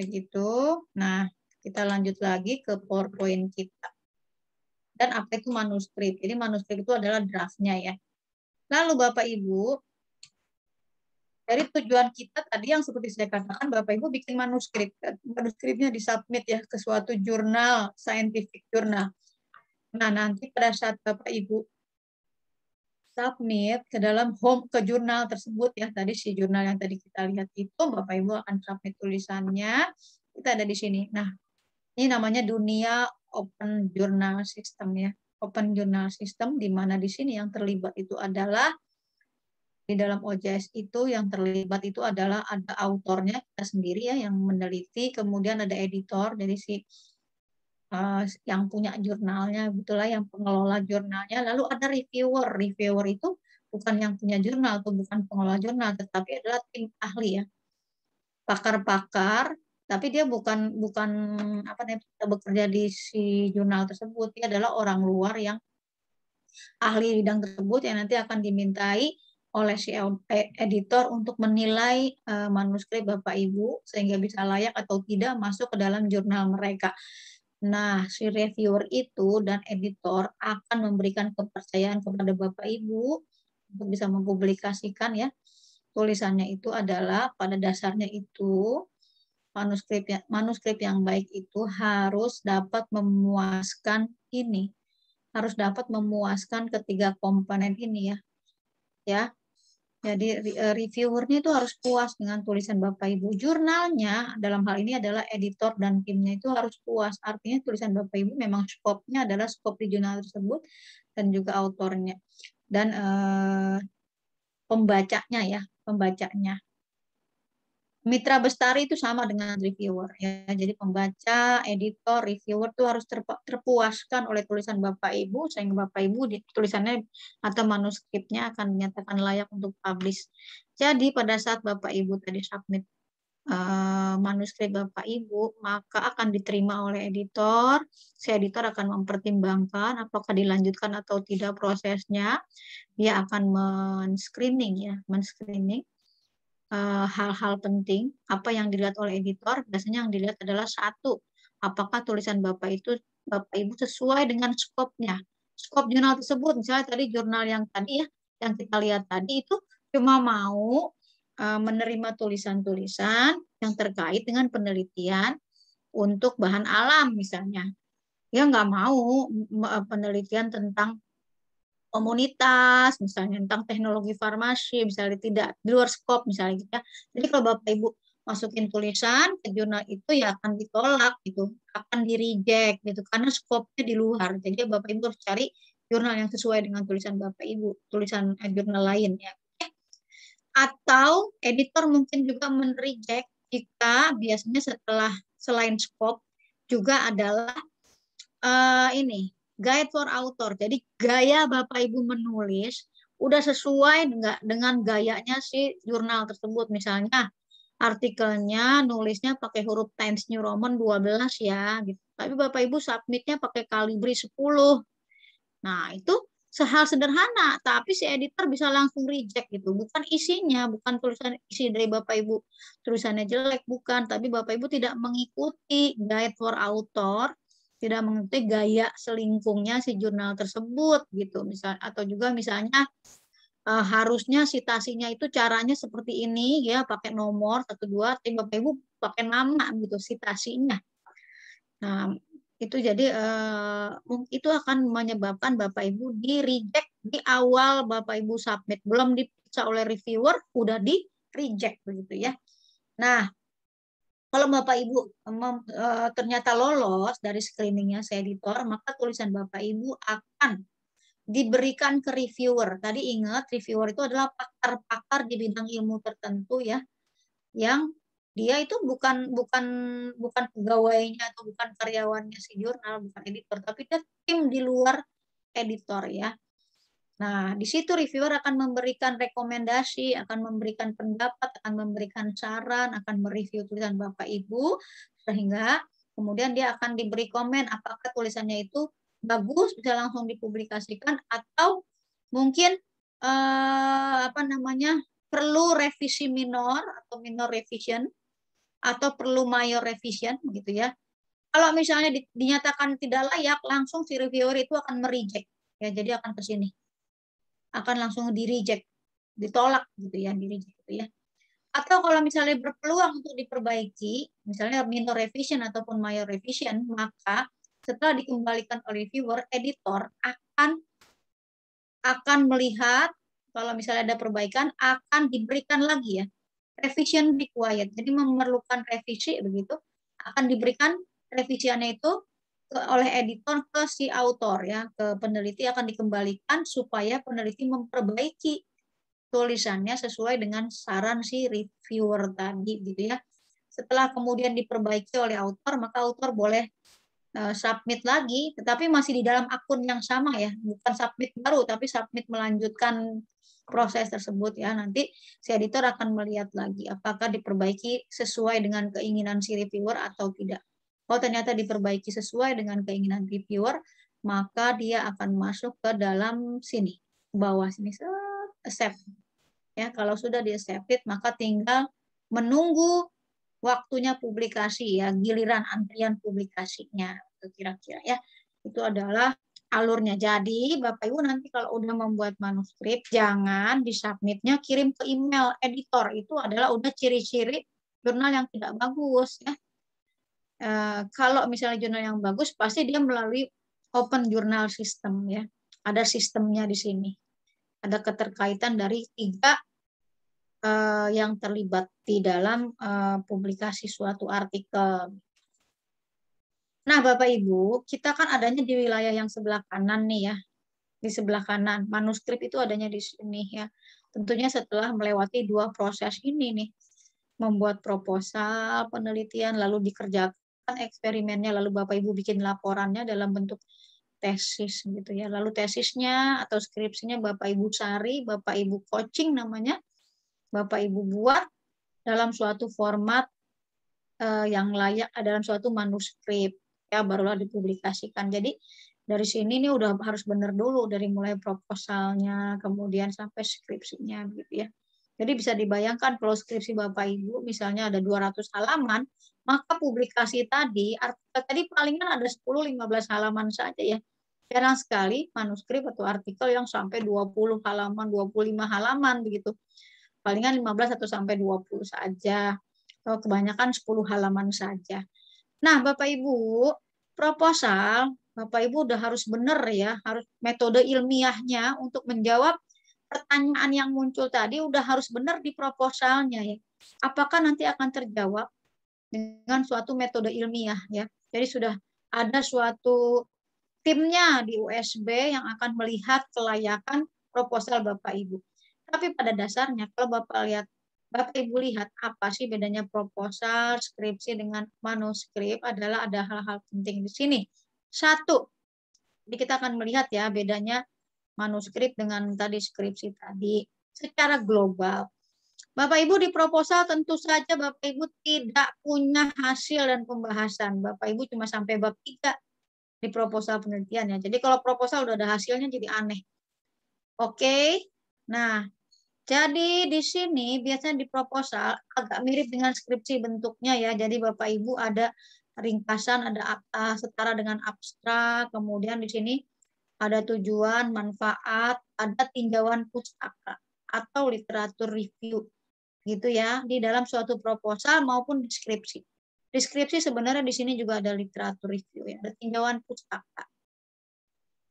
Begitu. Nah, kita lanjut lagi ke PowerPoint kita. Dan apa itu manuskrip? Jadi manuskrip itu adalah draftnya ya. Lalu Bapak Ibu, dari tujuan kita tadi yang seperti saya katakan Bapak Ibu bikin manuskrip manuskripnya disubmit ya ke suatu jurnal scientific jurnal nah nanti pada saat Bapak Ibu submit ke dalam home ke jurnal tersebut ya tadi si jurnal yang tadi kita lihat itu Bapak Ibu akan submit tulisannya kita ada di sini nah ini namanya dunia open journal system ya open journal system di mana di sini yang terlibat itu adalah di dalam OJS itu yang terlibat itu adalah ada autornya kita sendiri ya yang meneliti kemudian ada editor jadi si Eh, yang punya jurnalnya gitulah yang pengelola jurnalnya lalu ada reviewer reviewer itu bukan yang punya jurnal atau bukan pengelola jurnal tetapi adalah tim ahli ya pakar-pakar tapi dia bukan bukan apa namanya bekerja di si jurnal tersebut dia adalah orang luar yang ahli bidang tersebut yang nanti akan dimintai oleh si e, editor untuk menilai eh, manuskrip Bapak Ibu sehingga bisa layak atau tidak masuk ke dalam jurnal mereka. Nah, si reviewer itu dan editor akan memberikan kepercayaan kepada Bapak Ibu untuk bisa mempublikasikan ya tulisannya itu adalah pada dasarnya itu manuskrip yang, manuskrip yang baik itu harus dapat memuaskan ini harus dapat memuaskan ketiga komponen ini ya ya jadi eh, reviewernya itu harus puas dengan tulisan Bapak Ibu. Jurnalnya dalam hal ini adalah editor dan timnya itu harus puas. Artinya tulisan Bapak Ibu memang skopnya adalah skop di jurnal tersebut dan juga autornya dan eh, pembacanya ya, pembacanya. Mitra Bestari itu sama dengan reviewer ya. Jadi pembaca, editor, reviewer itu harus terpuaskan oleh tulisan Bapak Ibu sehingga Bapak Ibu di tulisannya atau manuskripnya akan dinyatakan layak untuk publish. Jadi pada saat Bapak Ibu tadi submit uh, manuskrip Bapak Ibu, maka akan diterima oleh editor. Si editor akan mempertimbangkan apakah dilanjutkan atau tidak prosesnya. Dia akan men-screening ya, men Eh, hal-hal penting, apa yang dilihat oleh editor, biasanya yang dilihat adalah satu, apakah tulisan Bapak itu Bapak Ibu sesuai dengan skopnya. Skop jurnal tersebut, misalnya tadi jurnal yang tadi ya, yang kita lihat tadi itu cuma mau uh, menerima tulisan-tulisan yang terkait dengan penelitian untuk bahan alam misalnya. Ya nggak mau penelitian tentang komunitas, misalnya tentang teknologi farmasi, misalnya tidak di luar skop misalnya gitu ya. Jadi kalau Bapak Ibu masukin tulisan ke jurnal itu ya akan ditolak gitu, akan di reject gitu karena skopnya di luar. Jadi Bapak Ibu harus cari jurnal yang sesuai dengan tulisan Bapak Ibu, tulisan eh, jurnal lain ya. Atau editor mungkin juga men-reject jika biasanya setelah selain skop juga adalah uh, ini guide for author. Jadi gaya Bapak Ibu menulis udah sesuai enggak dengan gayanya si jurnal tersebut. Misalnya artikelnya nulisnya pakai huruf Times New Roman 12 ya gitu. Tapi Bapak Ibu submitnya pakai kalibri 10. Nah, itu sehal sederhana, tapi si editor bisa langsung reject gitu. Bukan isinya, bukan tulisan isi dari Bapak Ibu tulisannya jelek, bukan, tapi Bapak Ibu tidak mengikuti guide for author tidak mengerti gaya selingkungnya si jurnal tersebut gitu misal atau juga misalnya e, harusnya sitasinya itu caranya seperti ini ya pakai nomor satu dua tiga bapak ibu pakai nama gitu sitasinya nah itu jadi e, itu akan menyebabkan bapak ibu di reject di awal bapak ibu submit belum diperiksa oleh reviewer udah di reject begitu ya nah kalau Bapak Ibu eh, ternyata lolos dari screeningnya saya editor, maka tulisan Bapak Ibu akan diberikan ke reviewer. Tadi ingat reviewer itu adalah pakar-pakar di bidang ilmu tertentu ya, yang dia itu bukan bukan bukan pegawainya atau bukan karyawannya si jurnal, bukan editor, tapi dia tim di luar editor ya. Nah, di situ reviewer akan memberikan rekomendasi, akan memberikan pendapat, akan memberikan saran, akan mereview tulisan Bapak Ibu sehingga kemudian dia akan diberi komen apakah tulisannya itu bagus bisa langsung dipublikasikan atau mungkin eh, apa namanya perlu revisi minor atau minor revision atau perlu mayor revision begitu ya. Kalau misalnya dinyatakan tidak layak, langsung si reviewer itu akan mereject ya, jadi akan ke sini akan langsung di reject, ditolak gitu ya, di reject gitu ya. Atau kalau misalnya berpeluang untuk diperbaiki, misalnya minor revision ataupun major revision, maka setelah dikembalikan oleh viewer, editor akan akan melihat kalau misalnya ada perbaikan akan diberikan lagi ya revision required. Jadi memerlukan revisi begitu akan diberikan revisiannya itu ke oleh editor ke si autor ya ke peneliti akan dikembalikan supaya peneliti memperbaiki tulisannya sesuai dengan saran si reviewer tadi gitu ya setelah kemudian diperbaiki oleh autor maka autor boleh uh, submit lagi tetapi masih di dalam akun yang sama ya bukan submit baru tapi submit melanjutkan proses tersebut ya nanti si editor akan melihat lagi apakah diperbaiki sesuai dengan keinginan si reviewer atau tidak kalau oh, ternyata diperbaiki sesuai dengan keinginan reviewer, maka dia akan masuk ke dalam sini, bawah sini, accept. Ya, kalau sudah di accepted, maka tinggal menunggu waktunya publikasi ya, giliran antrian publikasinya gitu kira-kira ya. Itu adalah alurnya. Jadi Bapak Ibu nanti kalau udah membuat manuskrip jangan di disubmitnya kirim ke email editor. Itu adalah udah ciri-ciri jurnal yang tidak bagus ya. Eh, kalau misalnya jurnal yang bagus pasti dia melalui open journal system ya. Ada sistemnya di sini. Ada keterkaitan dari tiga uh, yang terlibat di dalam uh, publikasi suatu artikel. Nah, Bapak Ibu, kita kan adanya di wilayah yang sebelah kanan nih ya. Di sebelah kanan, manuskrip itu adanya di sini ya. Tentunya setelah melewati dua proses ini nih, membuat proposal penelitian lalu dikerjakan Kan eksperimennya lalu Bapak Ibu bikin laporannya dalam bentuk tesis gitu ya. Lalu tesisnya atau skripsinya Bapak Ibu cari, Bapak Ibu coaching namanya. Bapak Ibu buat dalam suatu format uh, yang layak dalam suatu manuskrip ya barulah dipublikasikan. Jadi dari sini ini udah harus benar dulu dari mulai proposalnya kemudian sampai skripsinya gitu ya. Jadi bisa dibayangkan kalau skripsi Bapak Ibu misalnya ada 200 halaman, maka publikasi tadi, artikel tadi palingan ada 10-15 halaman saja ya. Jarang sekali manuskrip atau artikel yang sampai 20 halaman, 25 halaman begitu. Palingan 15 atau sampai 20 saja. Atau kebanyakan 10 halaman saja. Nah, Bapak Ibu, proposal Bapak Ibu udah harus benar ya, harus metode ilmiahnya untuk menjawab pertanyaan yang muncul tadi udah harus benar di proposalnya ya. Apakah nanti akan terjawab? dengan suatu metode ilmiah ya. Jadi sudah ada suatu timnya di USB yang akan melihat kelayakan proposal Bapak Ibu. Tapi pada dasarnya kalau Bapak lihat Bapak Ibu lihat apa sih bedanya proposal, skripsi dengan manuskrip adalah ada hal-hal penting di sini. Satu, jadi kita akan melihat ya bedanya manuskrip dengan tadi skripsi tadi secara global. Bapak Ibu di proposal tentu saja Bapak Ibu tidak punya hasil dan pembahasan. Bapak Ibu cuma sampai bab 3 di proposal penelitian ya. Jadi kalau proposal udah ada hasilnya jadi aneh. Oke. Okay? Nah, jadi di sini biasanya di proposal agak mirip dengan skripsi bentuknya ya. Jadi Bapak Ibu ada ringkasan, ada setara dengan abstrak, kemudian di sini ada tujuan, manfaat, ada tinjauan pustaka atau literatur review gitu ya di dalam suatu proposal maupun deskripsi. Deskripsi sebenarnya di sini juga ada literatur review ya, ada tinjauan pustaka.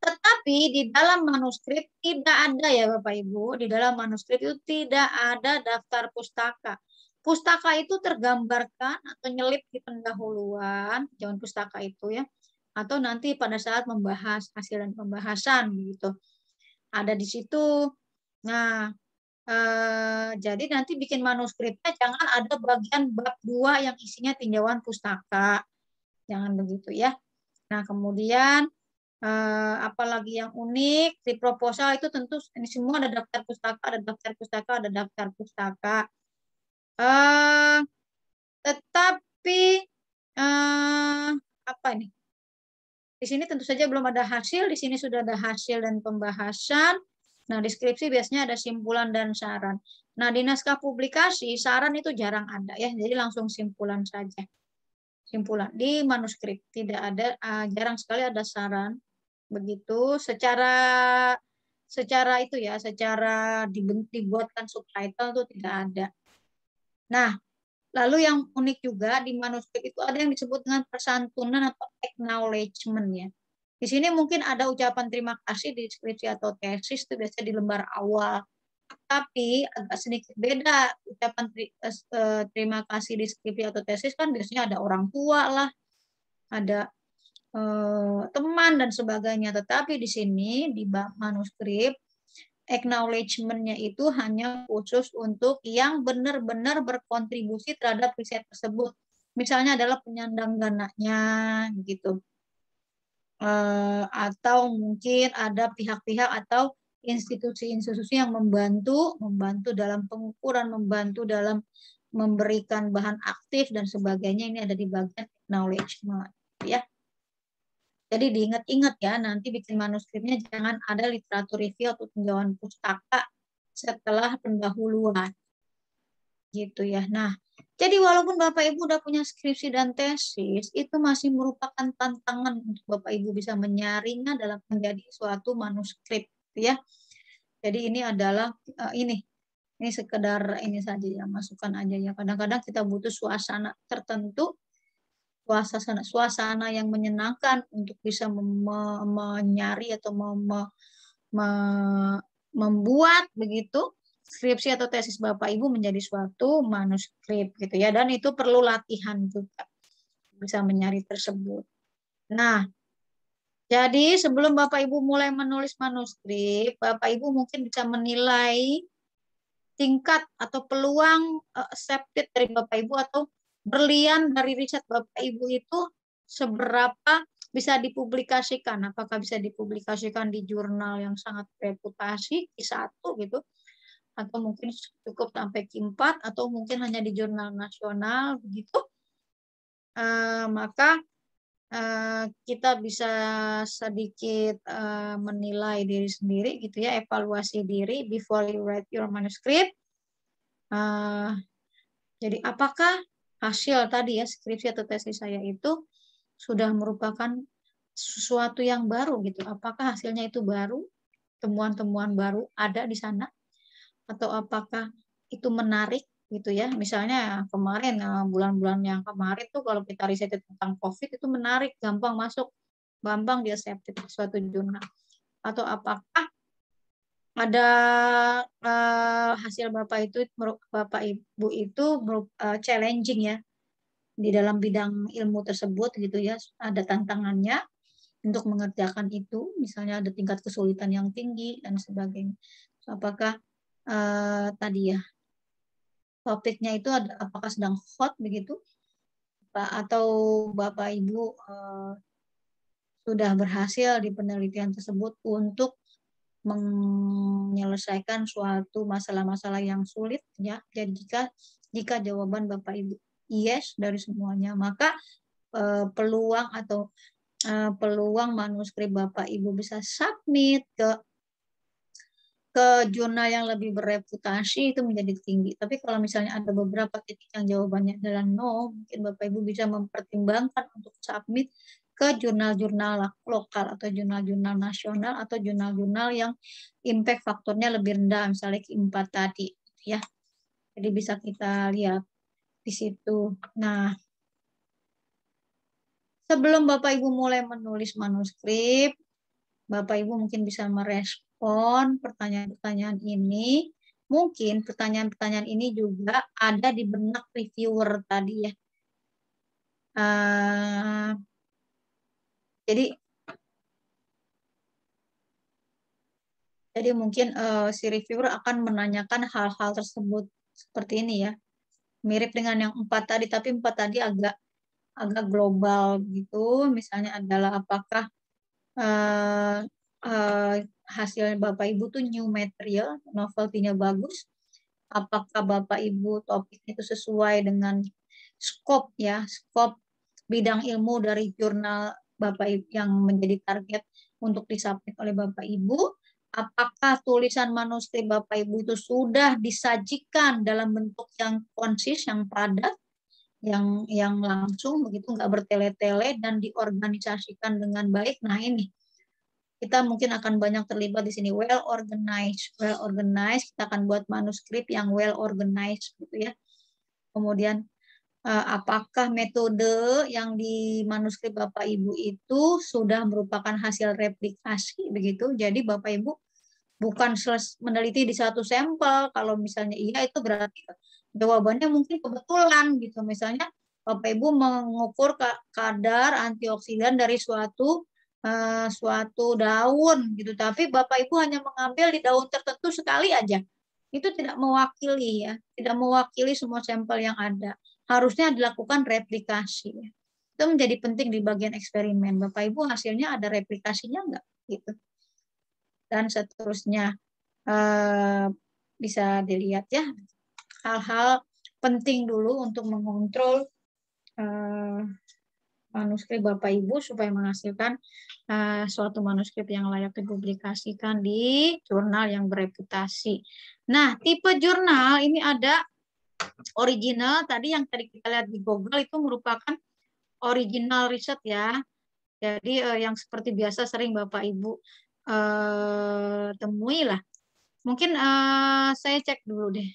Tetapi di dalam manuskrip tidak ada ya Bapak Ibu, di dalam manuskrip itu tidak ada daftar pustaka. Pustaka itu tergambarkan atau nyelip di pendahuluan tinjauan pustaka itu ya, atau nanti pada saat membahas hasil dan pembahasan gitu Ada di situ. Nah, Eh, jadi nanti bikin manuskripnya jangan ada bagian bab dua yang isinya tinjauan pustaka. Jangan begitu ya. Nah, kemudian uh, eh, apalagi yang unik di proposal itu tentu ini semua ada daftar pustaka, ada daftar pustaka, ada daftar pustaka. Uh, tetapi uh, apa ini? Di sini tentu saja belum ada hasil, di sini sudah ada hasil dan pembahasan. Nah, deskripsi biasanya ada simpulan dan saran. Nah, di naskah publikasi, saran itu jarang ada ya, jadi langsung simpulan saja. Simpulan. Di manuskrip tidak ada, jarang sekali ada saran. Begitu, secara secara itu ya, secara dibuatkan subtitle itu tidak ada. Nah, lalu yang unik juga di manuskrip itu ada yang disebut dengan persantunan atau acknowledgement ya di sini mungkin ada ucapan terima kasih di skripsi atau tesis itu biasanya di lembar awal. Tapi agak sedikit beda ucapan eh, terima kasih di skripsi atau tesis kan biasanya ada orang tua lah, ada eh, teman dan sebagainya. Tetapi di sini di bab manuskrip acknowledgement-nya itu hanya khusus untuk yang benar-benar berkontribusi terhadap riset tersebut. Misalnya adalah penyandang dananya gitu Eh, atau mungkin ada pihak-pihak atau institusi-institusi yang membantu, membantu dalam pengukuran, membantu dalam memberikan bahan aktif dan sebagainya ini ada di bagian knowledge ya. Jadi diingat-ingat ya nanti bikin manuskripnya jangan ada literatur review atau tinjauan pustaka setelah pendahuluan. Gitu ya. Nah, jadi walaupun Bapak Ibu udah punya skripsi dan tesis, itu masih merupakan tantangan untuk Bapak Ibu bisa menyaringnya dalam menjadi suatu manuskrip, ya. Jadi ini adalah uh, ini ini sekedar ini saja ya masukan aja ya. Kadang-kadang kita butuh suasana tertentu, suasana suasana yang menyenangkan untuk bisa menyari atau mem membuat begitu skripsi atau tesis Bapak Ibu menjadi suatu manuskrip gitu ya dan itu perlu latihan juga bisa menyari tersebut. Nah, jadi sebelum Bapak Ibu mulai menulis manuskrip, Bapak Ibu mungkin bisa menilai tingkat atau peluang accepted eh, dari Bapak Ibu atau berlian dari riset Bapak Ibu itu seberapa bisa dipublikasikan, apakah bisa dipublikasikan di jurnal yang sangat reputasi, di satu gitu, atau mungkin cukup sampai Q4 atau mungkin hanya di jurnal nasional begitu uh, maka uh, kita bisa sedikit uh, menilai diri sendiri gitu ya evaluasi diri before you write your manuscript uh, jadi apakah hasil tadi ya skripsi atau tesis saya itu sudah merupakan sesuatu yang baru gitu apakah hasilnya itu baru temuan-temuan baru ada di sana atau apakah itu menarik gitu ya. Misalnya kemarin eh, bulan-bulan yang kemarin tuh kalau kita riset tentang COVID itu menarik, gampang masuk, gampang dia di suatu jurnal. Atau apakah ada uh, hasil bapak itu bapak ibu itu uh, challenging ya di dalam bidang ilmu tersebut gitu ya ada tantangannya untuk mengerjakan itu misalnya ada tingkat kesulitan yang tinggi dan sebagainya so, apakah uh, tadi ya topiknya itu ada, apakah sedang hot begitu Pak atau Bapak Ibu uh, sudah berhasil di penelitian tersebut untuk menyelesaikan suatu masalah-masalah yang sulit ya. Jadi jika jika jawaban Bapak Ibu yes dari semuanya, maka uh, peluang atau uh, peluang manuskrip Bapak Ibu bisa submit ke ke jurnal yang lebih bereputasi itu menjadi tinggi. Tapi kalau misalnya ada beberapa titik yang jawabannya adalah no, mungkin Bapak Ibu bisa mempertimbangkan untuk submit ke jurnal-jurnal lokal atau jurnal-jurnal nasional atau jurnal-jurnal yang impact faktornya lebih rendah, misalnya ke 4 tadi, gitu ya. Jadi bisa kita lihat di situ. Nah, sebelum Bapak Ibu mulai menulis manuskrip, Bapak Ibu mungkin bisa merespon merespon pertanyaan-pertanyaan ini, mungkin pertanyaan-pertanyaan ini juga ada di benak reviewer tadi ya. Uh, jadi jadi mungkin uh, si reviewer akan menanyakan hal-hal tersebut seperti ini ya. Mirip dengan yang empat tadi, tapi empat tadi agak agak global gitu. Misalnya adalah apakah uh, uh, hasil Bapak Ibu tuh new material, novelty-nya bagus. Apakah Bapak Ibu topiknya itu sesuai dengan scope ya, scope bidang ilmu dari jurnal Bapak Ibu yang menjadi target untuk disubmit oleh Bapak Ibu. Apakah tulisan manuskrip Bapak Ibu itu sudah disajikan dalam bentuk yang konsis, yang padat, yang yang langsung begitu nggak bertele-tele dan diorganisasikan dengan baik. Nah ini kita mungkin akan banyak terlibat di sini well organized well organized kita akan buat manuskrip yang well organized gitu ya kemudian eh, apakah metode yang di manuskrip Bapak Ibu itu sudah merupakan hasil replikasi begitu jadi Bapak Ibu bukan meneliti di satu sampel kalau misalnya iya itu berarti jawabannya mungkin kebetulan gitu misalnya Bapak Ibu mengukur kadar antioksidan dari suatu Eh, suatu daun gitu tapi Bapak Ibu hanya mengambil di daun tertentu sekali aja itu tidak mewakili ya tidak mewakili semua sampel yang ada harusnya dilakukan replikasi itu menjadi penting di bagian eksperimen Bapak Ibu hasilnya ada replikasinya enggak gitu dan seterusnya eh, bisa dilihat ya hal-hal penting dulu untuk mengontrol eh, manuskrip Bapak Ibu supaya menghasilkan uh, suatu manuskrip yang layak dipublikasikan di jurnal yang bereputasi. Nah, tipe jurnal ini ada original tadi yang tadi kita lihat di Google itu merupakan original riset ya. Jadi uh, yang seperti biasa sering Bapak Ibu uh, temui lah. Mungkin uh, saya cek dulu deh.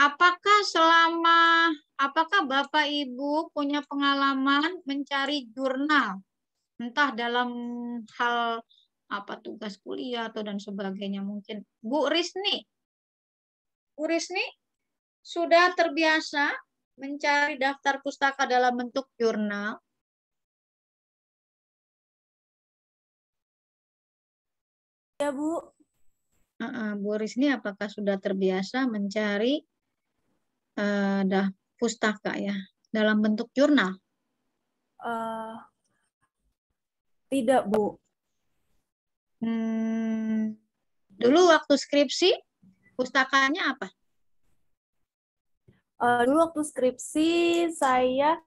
Apakah selama apakah Bapak Ibu punya pengalaman mencari jurnal entah dalam hal apa tugas kuliah atau dan sebagainya mungkin Bu Risni Bu Risni sudah terbiasa mencari daftar pustaka dalam bentuk jurnal Ya Bu uh -uh, Bu Risni apakah sudah terbiasa mencari Eh, dah pustaka ya dalam bentuk jurnal? Uh, tidak bu. Hmm, dulu waktu skripsi pustakanya apa? Uh, dulu waktu skripsi saya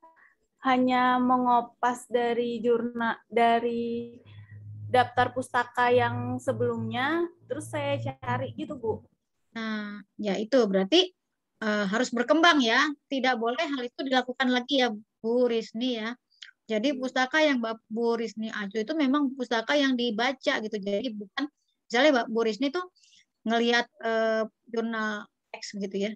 hanya mengopas dari jurnal dari daftar pustaka yang sebelumnya, terus saya cari gitu bu. Nah, ya itu berarti Eh, harus berkembang ya. Tidak boleh hal itu dilakukan lagi ya Bu Rizni ya. Jadi iya. pustaka yang Bu Rizni acu itu memang pustaka yang dibaca gitu. Jadi bukan misalnya Bu Rizni tuh ngelihat uh, jurnal X gitu ya.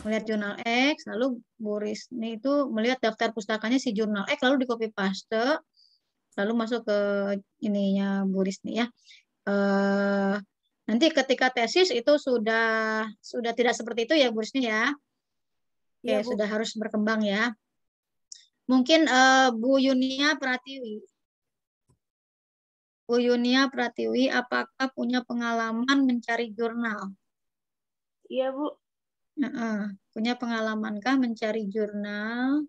Melihat jurnal X, lalu Bu Risni itu melihat daftar pustakanya si jurnal X lalu di copy paste lalu masuk ke ininya Bu Rizni ya. Uh, Nanti ketika tesis itu sudah sudah tidak seperti itu ya Bu Risni ya. Oke, iya, ya, sudah harus berkembang ya. Mungkin uh, Bu Yunia Pratiwi. Bu Yunia Pratiwi, apakah punya pengalaman mencari jurnal? Iya, Bu. Uh -uh. Punya pengalamankah mencari jurnal?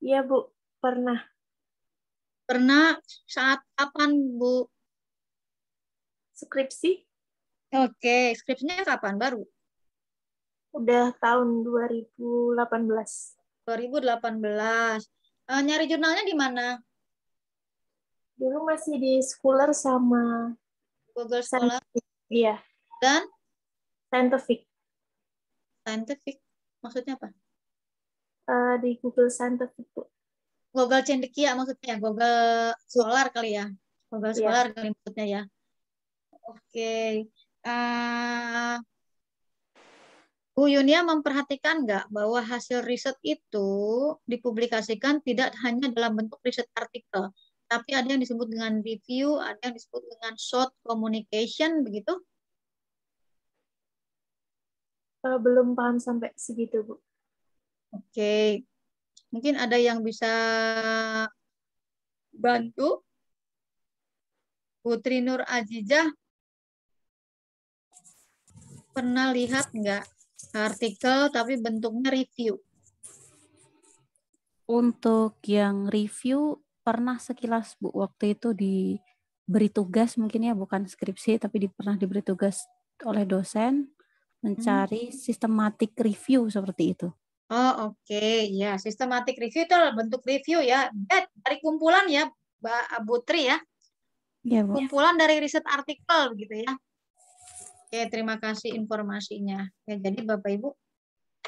Iya, Bu. Pernah. Pernah saat kapan, Bu? Skripsi. Oke, skripsinya kapan baru? Udah tahun 2018. 2018. Uh, nyari jurnalnya di mana? Dulu masih di Scholar sama Google Scholar. Iya. Dan scientific. Scientific. Maksudnya apa? Uh, di Google Scientific, Bu. Google Cendekia maksudnya, Google Solar kali ya. Google iya. Solar yeah. kali maksudnya ya. Oke. Okay. Uh, eh, Bu Yunia memperhatikan nggak bahwa hasil riset itu dipublikasikan tidak hanya dalam bentuk riset artikel, tapi ada yang disebut dengan review, ada yang disebut dengan short communication, begitu? Uh, belum paham sampai segitu, Bu. Oke, okay. Mungkin ada yang bisa bantu? Putri Nur Ajijah pernah lihat nggak artikel tapi bentuknya review? Untuk yang review pernah sekilas Bu waktu itu diberi tugas mungkin ya bukan skripsi tapi di, pernah diberi tugas oleh dosen hmm. mencari hmm. sistematik review seperti itu. Oh oke, okay. ya sistematik review itu adalah bentuk review ya. Eh, dari kumpulan ya, Mbak Putri ya. ya Bu. Kumpulan dari riset artikel gitu ya. Oke, terima kasih informasinya. Ya, jadi Bapak Ibu,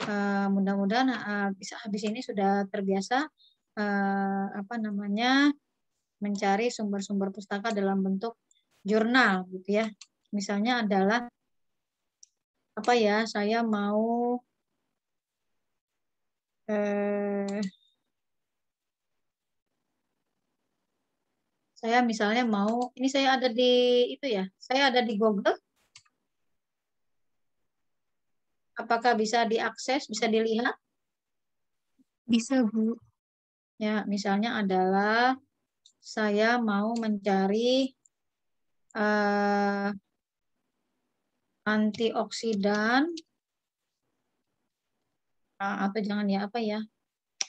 uh, mudah-mudahan uh, bisa habis ini sudah terbiasa uh, apa namanya mencari sumber-sumber pustaka dalam bentuk jurnal gitu ya. Misalnya adalah apa ya, saya mau Eh, saya misalnya mau ini saya ada di itu ya saya ada di Google apakah bisa diakses bisa dilihat bisa bu ya misalnya adalah saya mau mencari eh, antioksidan Ah, apa jangan ya apa ya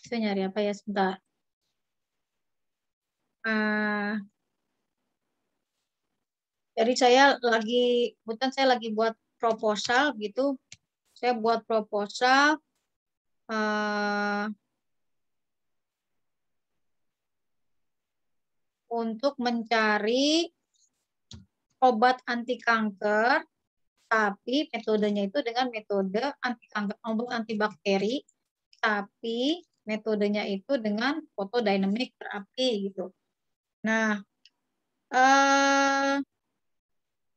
saya nyari apa ya sebentar uh, jadi saya lagi bukan saya lagi buat proposal gitu saya buat proposal uh, untuk mencari obat anti kanker tapi metodenya itu dengan metode anti kanker antibakteri, tapi metodenya itu dengan fotodinamik terapi gitu. Nah, eh,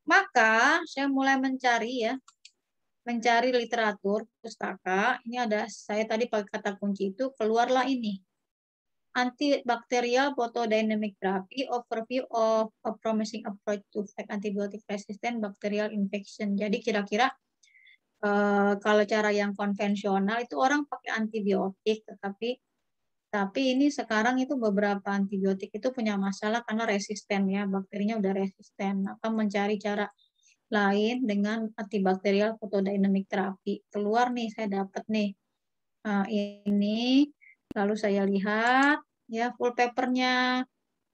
maka saya mulai mencari ya, mencari literatur pustaka. Ini ada saya tadi pakai kata kunci itu keluarlah ini antibacterial photodynamic therapy overview of a promising approach to fight antibiotic resistant bacterial infection. Jadi kira-kira uh, kalau cara yang konvensional itu orang pakai antibiotik, tetapi tapi ini sekarang itu beberapa antibiotik itu punya masalah karena resisten ya, bakterinya udah resisten. Maka mencari cara lain dengan antibakterial photodynamic therapy. Keluar nih saya dapat nih. Nah, ini lalu saya lihat ya full papernya.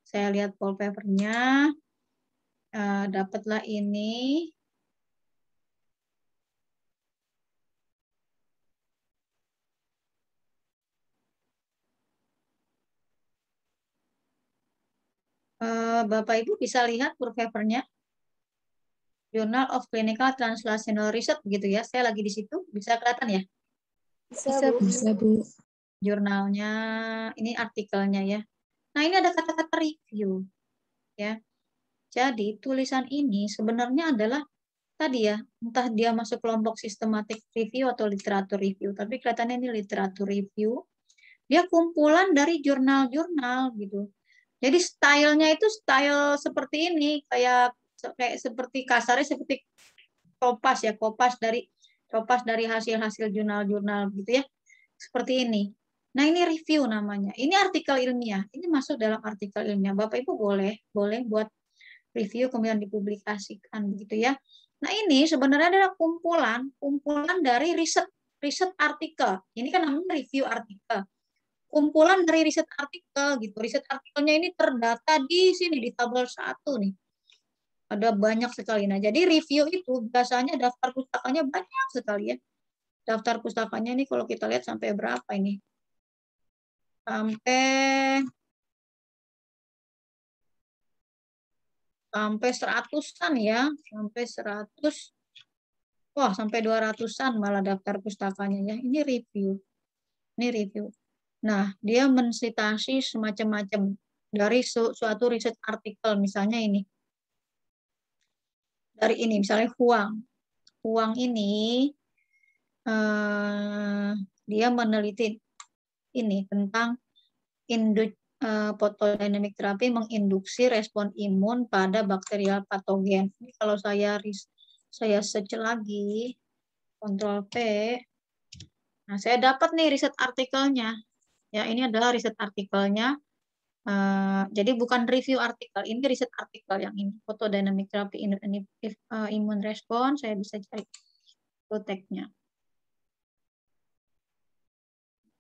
Saya lihat full papernya. Uh, eh, dapatlah ini. Uh, Bapak Ibu bisa lihat full papernya. Journal of Clinical Translational Research begitu ya. Saya lagi di situ, bisa kelihatan ya? Bisa, bisa Bu. Bisa, Bu jurnalnya, ini artikelnya ya. Nah, ini ada kata-kata review. Ya. Jadi, tulisan ini sebenarnya adalah tadi ya, entah dia masuk kelompok sistematik review atau literatur review, tapi kelihatannya ini literatur review. Dia kumpulan dari jurnal-jurnal gitu. Jadi stylenya itu style seperti ini, kayak kayak seperti kasarnya seperti kopas ya, kopas dari kopas dari hasil-hasil jurnal-jurnal gitu ya. Seperti ini. Nah, ini review namanya. Ini artikel ilmiah. Ini masuk dalam artikel ilmiah. Bapak Ibu boleh, boleh buat review kemudian dipublikasikan begitu ya. Nah, ini sebenarnya adalah kumpulan, kumpulan dari riset riset artikel. Ini kan namanya review artikel. Kumpulan dari riset artikel gitu. Riset artikelnya ini terdata di sini di tabel satu nih. Ada banyak sekali. Nah, jadi review itu biasanya daftar pustakanya banyak sekali ya. Daftar pustakanya ini kalau kita lihat sampai berapa ini? sampai sampai seratusan ya, sampai seratus, wah sampai dua ratusan malah daftar pustakanya ya. Ini review, ini review. Nah, dia mensitasi semacam-macam dari su suatu riset artikel misalnya ini. Dari ini misalnya Huang. Huang ini eh, dia meneliti ini tentang indu, uh, photodynamic therapy menginduksi respon imun pada bakterial patogen. Ini kalau saya saya search lagi kontrol P. Nah, saya dapat nih riset artikelnya. Ya, ini adalah riset artikelnya. Uh, jadi bukan review artikel, ini riset artikel yang ini fotodynamic therapy in, in, uh, eh, immune response. Saya bisa cari proteknya.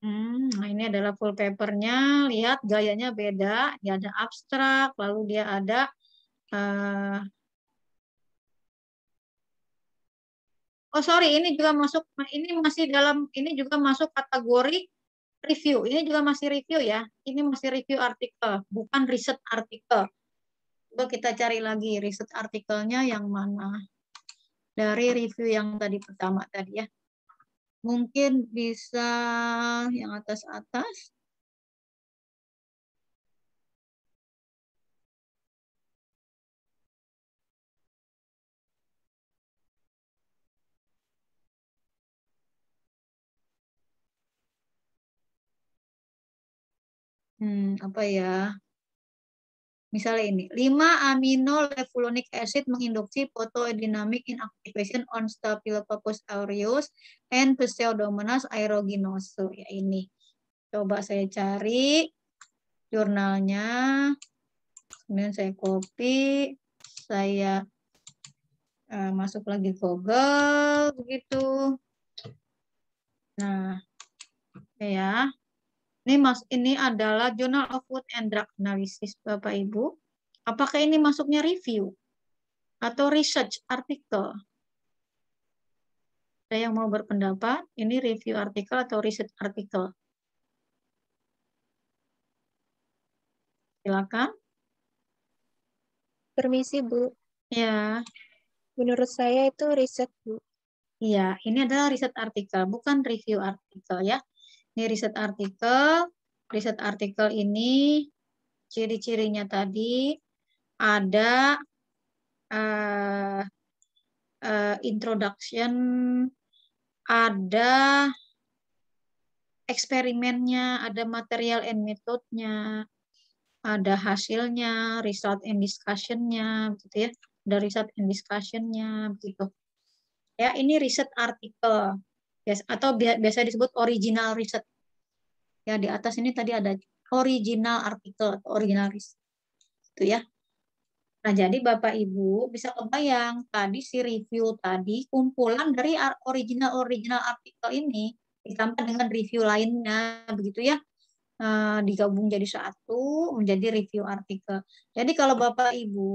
Hmm, nah ini adalah full papernya. Lihat gayanya beda. Dia ada abstrak, lalu dia ada uh, Oh sorry, ini juga masuk, ini masih dalam, ini juga masuk kategori review. Ini juga masih review ya. Ini masih review artikel, bukan riset artikel. Coba kita cari lagi riset artikelnya yang mana dari review yang tadi pertama tadi ya. Mungkin bisa yang atas-atas. Hmm, apa ya? Misalnya ini, 5 amino levulonic acid menginduksi photodynamic inactivation on Staphylococcus aureus and Pseudomonas aeruginosa. Ya ini. Coba saya cari jurnalnya. Kemudian saya copy, saya eh, masuk lagi Google begitu. Nah, ya. Ini mas ini adalah Journal of Food and Drug Analysis Bapak Ibu. Apakah ini masuknya review atau research artikel? Ada yang mau berpendapat? Ini review artikel atau research artikel? Silakan. Permisi Bu. Ya. Menurut saya itu research. Bu. Iya, ini adalah riset artikel, bukan review artikel ya. Ini riset artikel. Riset artikel ini ciri-cirinya tadi ada uh, uh, introduction, ada eksperimennya, ada material and methodnya, ada hasilnya, result and discussionnya, gitu ya, dari result and discussionnya, gitu. Ya, ini riset artikel atau biasa disebut original riset. Ya, di atas ini tadi ada original artikel atau original riset. Itu ya. Nah, jadi Bapak Ibu bisa kebayang tadi si review tadi kumpulan dari original-original artikel ini ditambah dengan review lainnya begitu ya. Nah, digabung jadi satu menjadi review artikel. Jadi kalau Bapak Ibu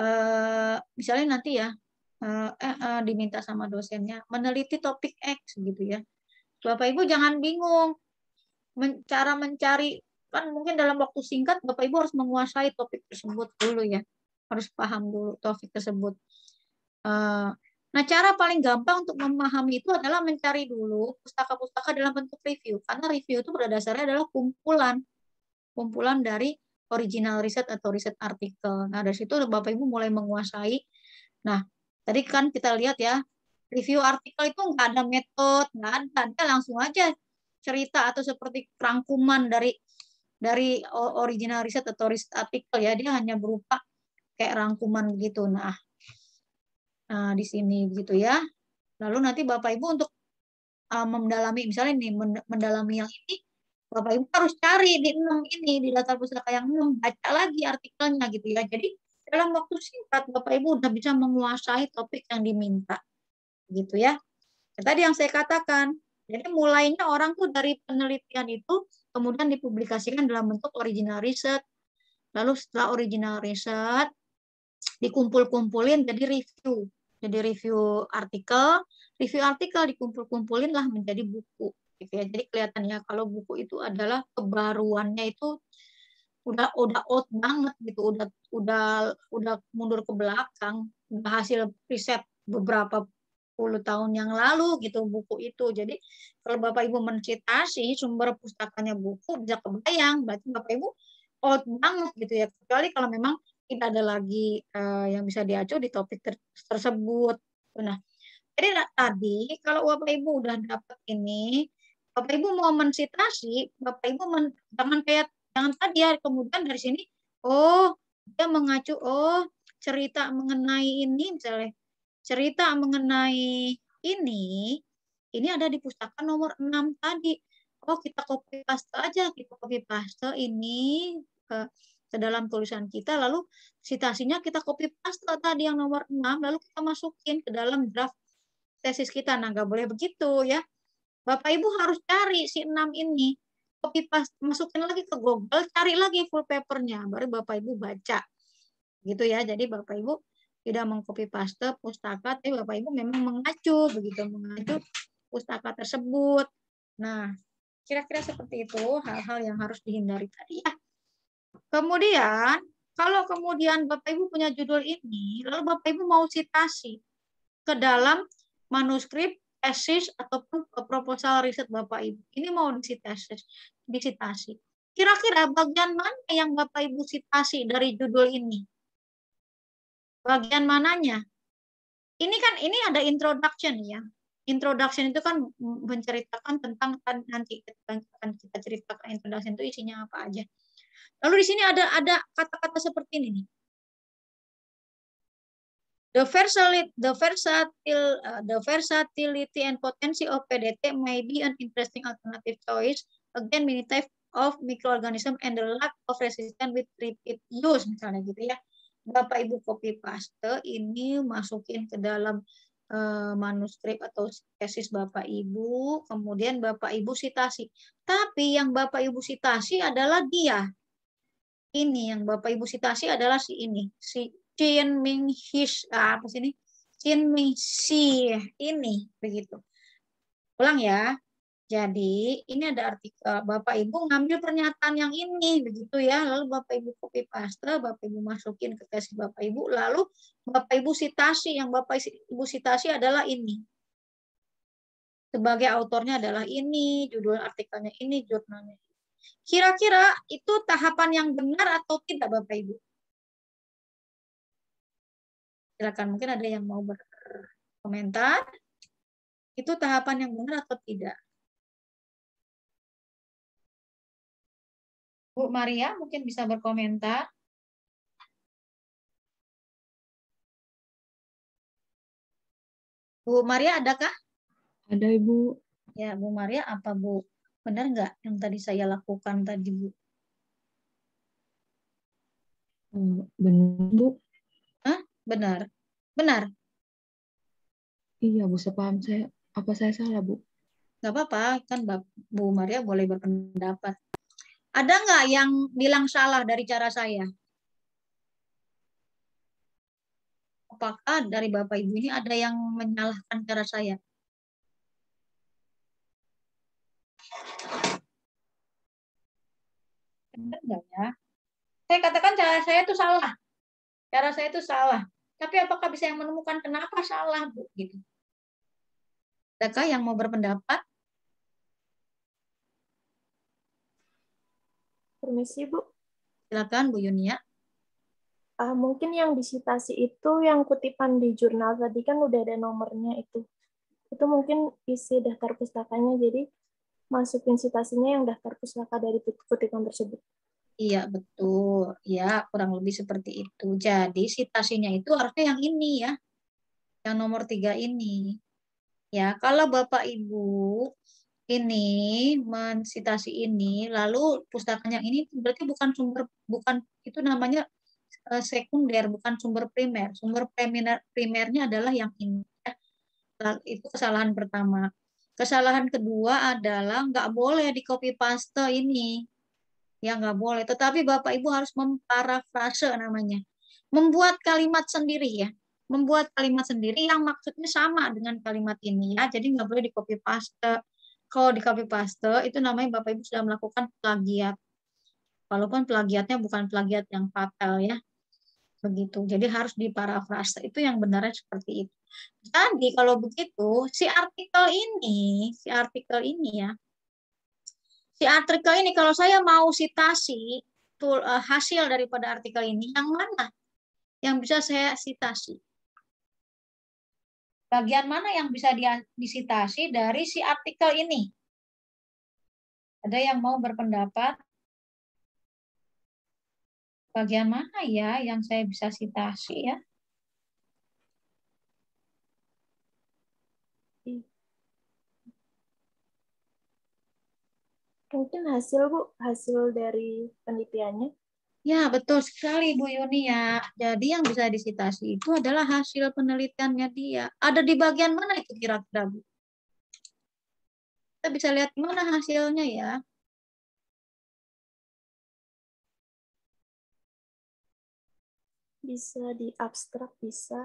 eh, misalnya nanti ya Eh, eh, eh, diminta sama dosennya meneliti topik X gitu ya. Bapak Ibu jangan bingung cara mencari kan mungkin dalam waktu singkat Bapak Ibu harus menguasai topik tersebut dulu ya. Harus paham dulu topik tersebut. Eh, nah, cara paling gampang untuk memahami itu adalah mencari dulu pustaka-pustaka dalam bentuk review. Karena review itu pada dasarnya adalah kumpulan. Kumpulan dari original riset atau riset artikel. Nah, dari situ Bapak Ibu mulai menguasai. Nah, Tadi kan kita lihat ya, review artikel itu nggak ada metode, nggak ada, dia langsung aja cerita atau seperti rangkuman dari dari original riset atau riset artikel ya, dia hanya berupa kayak rangkuman gitu. Nah, nah di sini gitu ya. Lalu nanti Bapak Ibu untuk uh, mendalami misalnya nih mendalami yang ini Bapak Ibu harus cari di 6 ini di latar pustaka yang 6 baca lagi artikelnya gitu ya. Jadi dalam waktu singkat Bapak Ibu sudah bisa menguasai topik yang diminta. Gitu ya. ya. Tadi yang saya katakan, jadi mulainya orang tuh dari penelitian itu kemudian dipublikasikan dalam bentuk original riset. Lalu setelah original riset dikumpul-kumpulin jadi review. Jadi review artikel, review artikel dikumpul-kumpulin lah menjadi buku. Gitu ya. Jadi kelihatannya kalau buku itu adalah kebaruannya itu udah udah out banget gitu udah udah udah mundur ke belakang udah hasil riset beberapa puluh tahun yang lalu gitu buku itu jadi kalau bapak ibu mencitasi sumber pustakanya buku bisa kebayang berarti bapak ibu out banget gitu ya kecuali kalau memang tidak ada lagi uh, yang bisa diacu di topik ter tersebut nah jadi tadi kalau bapak ibu udah dapat ini Bapak Ibu mau mencitasi Bapak Ibu men, jangan kayak Jangan tadi ya, kemudian dari sini, oh dia mengacu, oh cerita mengenai ini misalnya, cerita mengenai ini, ini ada di pustaka nomor 6 tadi. Oh kita copy paste aja, kita copy paste ini ke, ke dalam tulisan kita, lalu citasinya kita copy paste tadi yang nomor 6, lalu kita masukin ke dalam draft tesis kita. Nah, nggak boleh begitu ya. Bapak Ibu harus cari si 6 ini copy paste, masukin lagi ke Google, cari lagi full papernya, baru Bapak Ibu baca. Gitu ya. Jadi Bapak Ibu tidak mengcopy paste pustaka, tapi Bapak Ibu memang mengacu begitu, mengacu pustaka tersebut. Nah, kira-kira seperti itu hal-hal yang harus dihindari tadi ya. Kemudian, kalau kemudian Bapak Ibu punya judul ini, lalu Bapak Ibu mau citasi ke dalam manuskrip tesis ataupun proposal riset Bapak Ibu. Ini mau disitasi disitasi. Kira-kira bagian mana yang Bapak Ibu sitasi dari judul ini? Bagian mananya? Ini kan ini ada introduction ya. Introduction itu kan menceritakan tentang nanti akan kita ceritakan introduction itu isinya apa aja. Lalu di sini ada ada kata-kata seperti ini The versatility, the uh, the versatility and potency of PDT may be an interesting alternative choice again many type of microorganism and the lack of resistance with repeat use misalnya gitu ya. Bapak Ibu copy paste ini masukin ke dalam eh, manuskrip atau tesis Bapak Ibu, kemudian Bapak Ibu sitasi. Tapi yang Bapak Ibu sitasi adalah dia. Ini yang Bapak Ibu sitasi adalah si ini, si Chin Ming His, ah, apa sih ini? Chin Ming Si, ini begitu. Ulang ya. Jadi ini ada artikel Bapak Ibu ngambil pernyataan yang ini begitu ya. Lalu Bapak Ibu copy paste, Bapak Ibu masukin ke tesis Bapak Ibu, lalu Bapak Ibu sitasi yang Bapak Ibu sitasi adalah ini. Sebagai autornya adalah ini, judul artikelnya ini, jurnalnya. Kira-kira itu tahapan yang benar atau tidak Bapak Ibu? Silakan mungkin ada yang mau berkomentar. Itu tahapan yang benar atau tidak? Bu Maria mungkin bisa berkomentar. Bu Maria adakah? Ada Ibu. Ya, Bu Maria apa Bu? Benar nggak yang tadi saya lakukan tadi Bu? Hmm, benar Bu. Hah? Benar? Benar? Iya Bu, saya paham saya. Apa saya salah Bu? Nggak apa-apa, kan Bu Maria boleh berpendapat. Ada nggak yang bilang salah dari cara saya? Apakah dari Bapak Ibu ini ada yang menyalahkan cara saya? Benar nggak ya? Saya katakan cara saya itu salah. Cara saya itu salah. Tapi apakah bisa yang menemukan kenapa salah, Bu? Gitu. Adakah yang mau berpendapat? Permisi, Bu. Silakan, Bu Yunia. Uh, mungkin yang disitasi itu yang kutipan di jurnal tadi kan udah ada nomornya itu. Itu mungkin isi daftar pustakanya, jadi masukin sitasinya yang daftar pustaka dari kutipan tersebut. Iya, betul. Ya, kurang lebih seperti itu. Jadi, sitasinya itu harusnya yang ini ya. Yang nomor tiga ini. Ya, kalau Bapak Ibu ini mensitasi ini lalu pustakanya ini berarti bukan sumber bukan itu namanya eh, sekunder bukan sumber primer sumber primer primernya adalah yang ini ya. lalu, itu kesalahan pertama kesalahan kedua adalah nggak boleh di copy paste ini ya nggak boleh tetapi bapak ibu harus memparafrase namanya membuat kalimat sendiri ya membuat kalimat sendiri yang maksudnya sama dengan kalimat ini ya jadi nggak boleh di copy paste kalau di copy paste itu namanya Bapak Ibu sudah melakukan plagiat. Walaupun plagiatnya bukan plagiat yang fatal ya. Begitu. Jadi harus diparafrase. Itu yang benarnya seperti itu. Tadi kalau begitu si artikel ini, si artikel ini ya. Si artikel ini kalau saya mau sitasi eh, hasil daripada artikel ini yang mana yang bisa saya sitasi? bagian mana yang bisa disitasi dari si artikel ini? Ada yang mau berpendapat? Bagian mana ya yang saya bisa sitasi ya? Mungkin hasil Bu, hasil dari penelitiannya. Ya, betul sekali Bu Yuni ya. Jadi yang bisa disitasi itu adalah hasil penelitiannya dia. Ada di bagian mana itu kira-kira Bu? Kita bisa lihat mana hasilnya ya. Bisa di abstrak, bisa.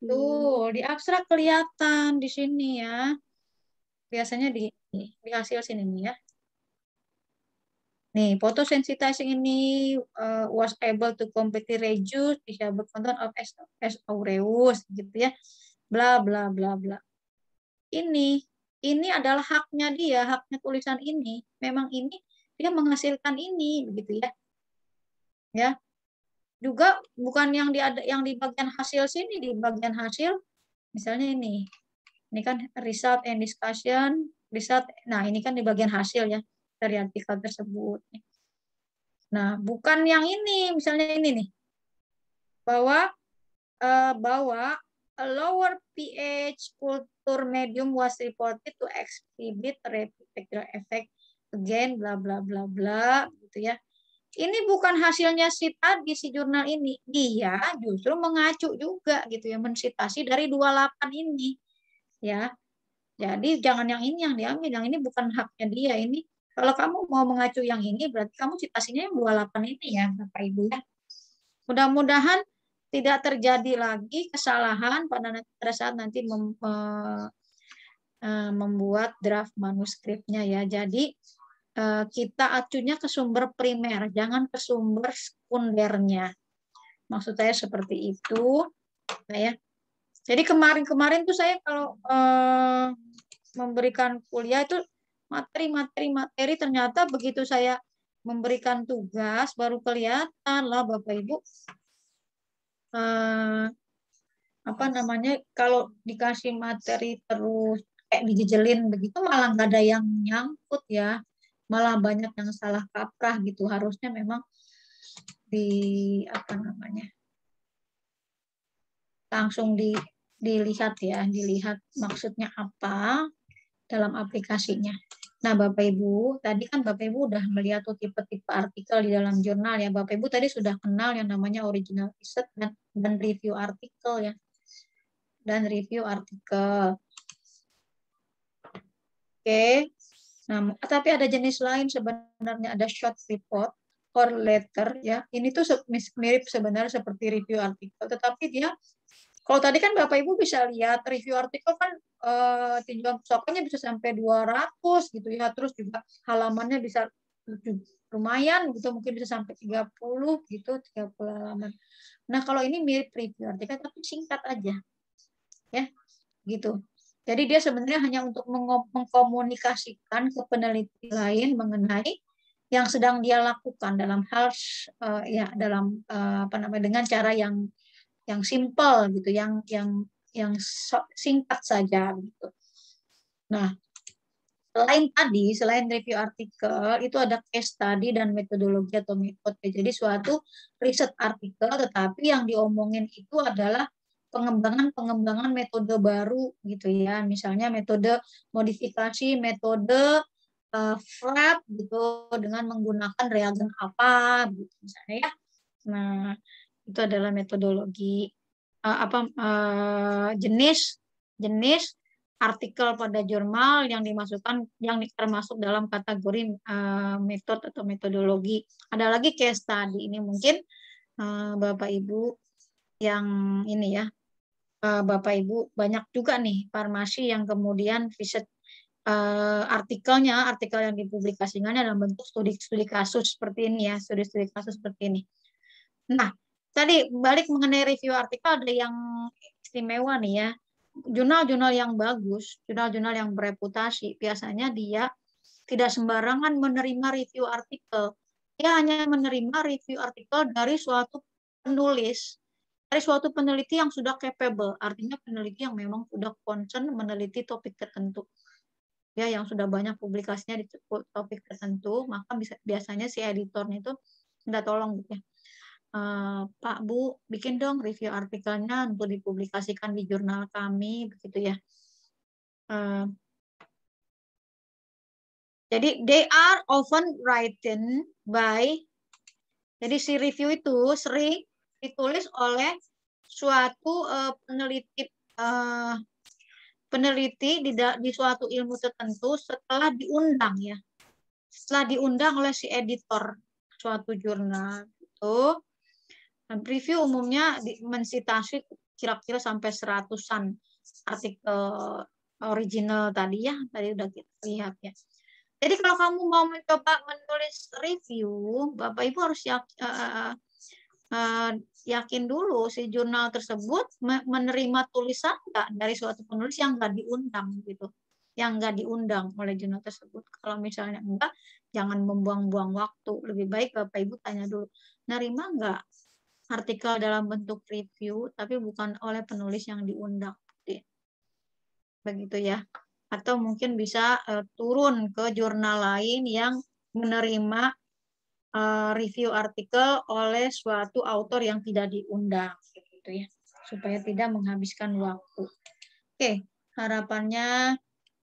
Di... Tuh, di abstrak kelihatan di sini ya. Biasanya di, di hasil sini ya. Nih, photosensitizing ini uh, was able to completely reduce disable content of S, S aureus gitu ya. Bla bla bla bla. Ini ini adalah haknya dia, haknya tulisan ini. Memang ini dia menghasilkan ini begitu ya. Ya. Juga bukan yang di yang di bagian hasil sini, di bagian hasil misalnya ini. Ini kan result and discussion, result. Nah, ini kan di bagian hasil ya dari artikel tersebut. Nah, bukan yang ini, misalnya ini nih, bahwa uh, bahwa a lower pH culture medium was reported to exhibit repeticular effect again, bla bla bla bla, gitu ya. Ini bukan hasilnya si tadi si jurnal ini, dia justru mengacu juga gitu ya, mensitasi dari 28 ini, ya. Jadi jangan yang ini yang diambil, yang ini bukan haknya dia, ini kalau kamu mau mengacu yang ini, berarti kamu citasinya yang 28 ini ya, Bapak Ibu ya. Mudah-mudahan tidak terjadi lagi kesalahan pada, saat nanti mem, e, membuat draft manuskripnya ya. Jadi e, kita acunya ke sumber primer, jangan ke sumber sekundernya. Maksud saya seperti itu, ya. Jadi kemarin-kemarin tuh saya kalau e, memberikan kuliah itu materi-materi materi ternyata begitu saya memberikan tugas baru kelihatan lah Bapak Ibu uh, apa namanya kalau dikasih materi terus kayak dijejelin begitu malah nggak ada yang nyangkut ya malah banyak yang salah kaprah gitu harusnya memang di apa namanya langsung di dilihat ya dilihat maksudnya apa dalam aplikasinya. Nah, Bapak Ibu, tadi kan Bapak Ibu udah melihat tuh tipe-tipe artikel di dalam jurnal ya. Bapak Ibu tadi sudah kenal yang namanya original research dan, dan review artikel ya. Dan review artikel. Oke. Okay. Nah, tapi ada jenis lain sebenarnya ada short report or letter ya. Ini tuh mirip sebenarnya seperti review artikel, tetapi dia kalau tadi kan Bapak Ibu bisa lihat review artikel kan eh, tinjauan pusakanya bisa sampai 200 gitu ya. Terus juga halamannya bisa lumayan gitu mungkin bisa sampai 30 gitu 30 halaman. Nah, kalau ini mirip review artikel tapi singkat aja. Ya. Gitu. Jadi dia sebenarnya hanya untuk mengkomunikasikan ke peneliti lain mengenai yang sedang dia lakukan dalam hal eh, ya dalam eh, apa namanya dengan cara yang yang simple gitu, yang yang yang singkat saja gitu. Nah, selain tadi, selain review artikel, itu ada case study dan metodologi atau metode. Jadi suatu riset artikel, tetapi yang diomongin itu adalah pengembangan-pengembangan metode baru gitu ya. Misalnya metode modifikasi, metode uh, flap gitu dengan menggunakan reagen apa gitu misalnya ya. Nah, itu adalah metodologi uh, apa uh, jenis jenis artikel pada jurnal yang dimasukkan yang termasuk dalam kategori uh, metode atau metodologi. Ada lagi case study ini mungkin uh, Bapak Ibu yang ini ya. Uh, Bapak Ibu banyak juga nih farmasi yang kemudian riset uh, artikelnya, artikel yang dipublikasikannya dalam bentuk studi-studi kasus seperti ini ya, studi-studi kasus seperti ini. Nah, tadi balik mengenai review artikel ada yang istimewa nih ya. Jurnal-jurnal yang bagus, jurnal-jurnal yang bereputasi, biasanya dia tidak sembarangan menerima review artikel. Dia hanya menerima review artikel dari suatu penulis, dari suatu peneliti yang sudah capable, artinya peneliti yang memang sudah concern meneliti topik tertentu. Ya, yang sudah banyak publikasinya di topik tertentu, maka bisa, biasanya si editornya itu minta tolong gitu ya Eh, Pak Bu bikin dong review artikelnya untuk dipublikasikan di jurnal kami begitu ya. Eh, jadi they are often written by jadi si review itu sering ditulis oleh suatu eh, peneliti peneliti di, di suatu ilmu tertentu setelah diundang ya. Setelah diundang oleh si editor suatu jurnal itu dan preview umumnya mensitasi kira-kira sampai seratusan artikel eh, original tadi ya, tadi udah kita lihat ya. Jadi kalau kamu mau mencoba menulis review, Bapak Ibu harus yakin, uh, eh, eh, yakin dulu si jurnal tersebut menerima tulisan nggak dari suatu penulis yang nggak diundang gitu, yang nggak diundang oleh jurnal tersebut. Kalau misalnya enggak, jangan membuang-buang waktu. Lebih baik Bapak Ibu tanya dulu, nerima nggak artikel dalam bentuk review, tapi bukan oleh penulis yang diundang. Begitu ya. Atau mungkin bisa uh, turun ke jurnal lain yang menerima uh, review artikel oleh suatu autor yang tidak diundang. begitu ya. Supaya tidak menghabiskan waktu. Oke, harapannya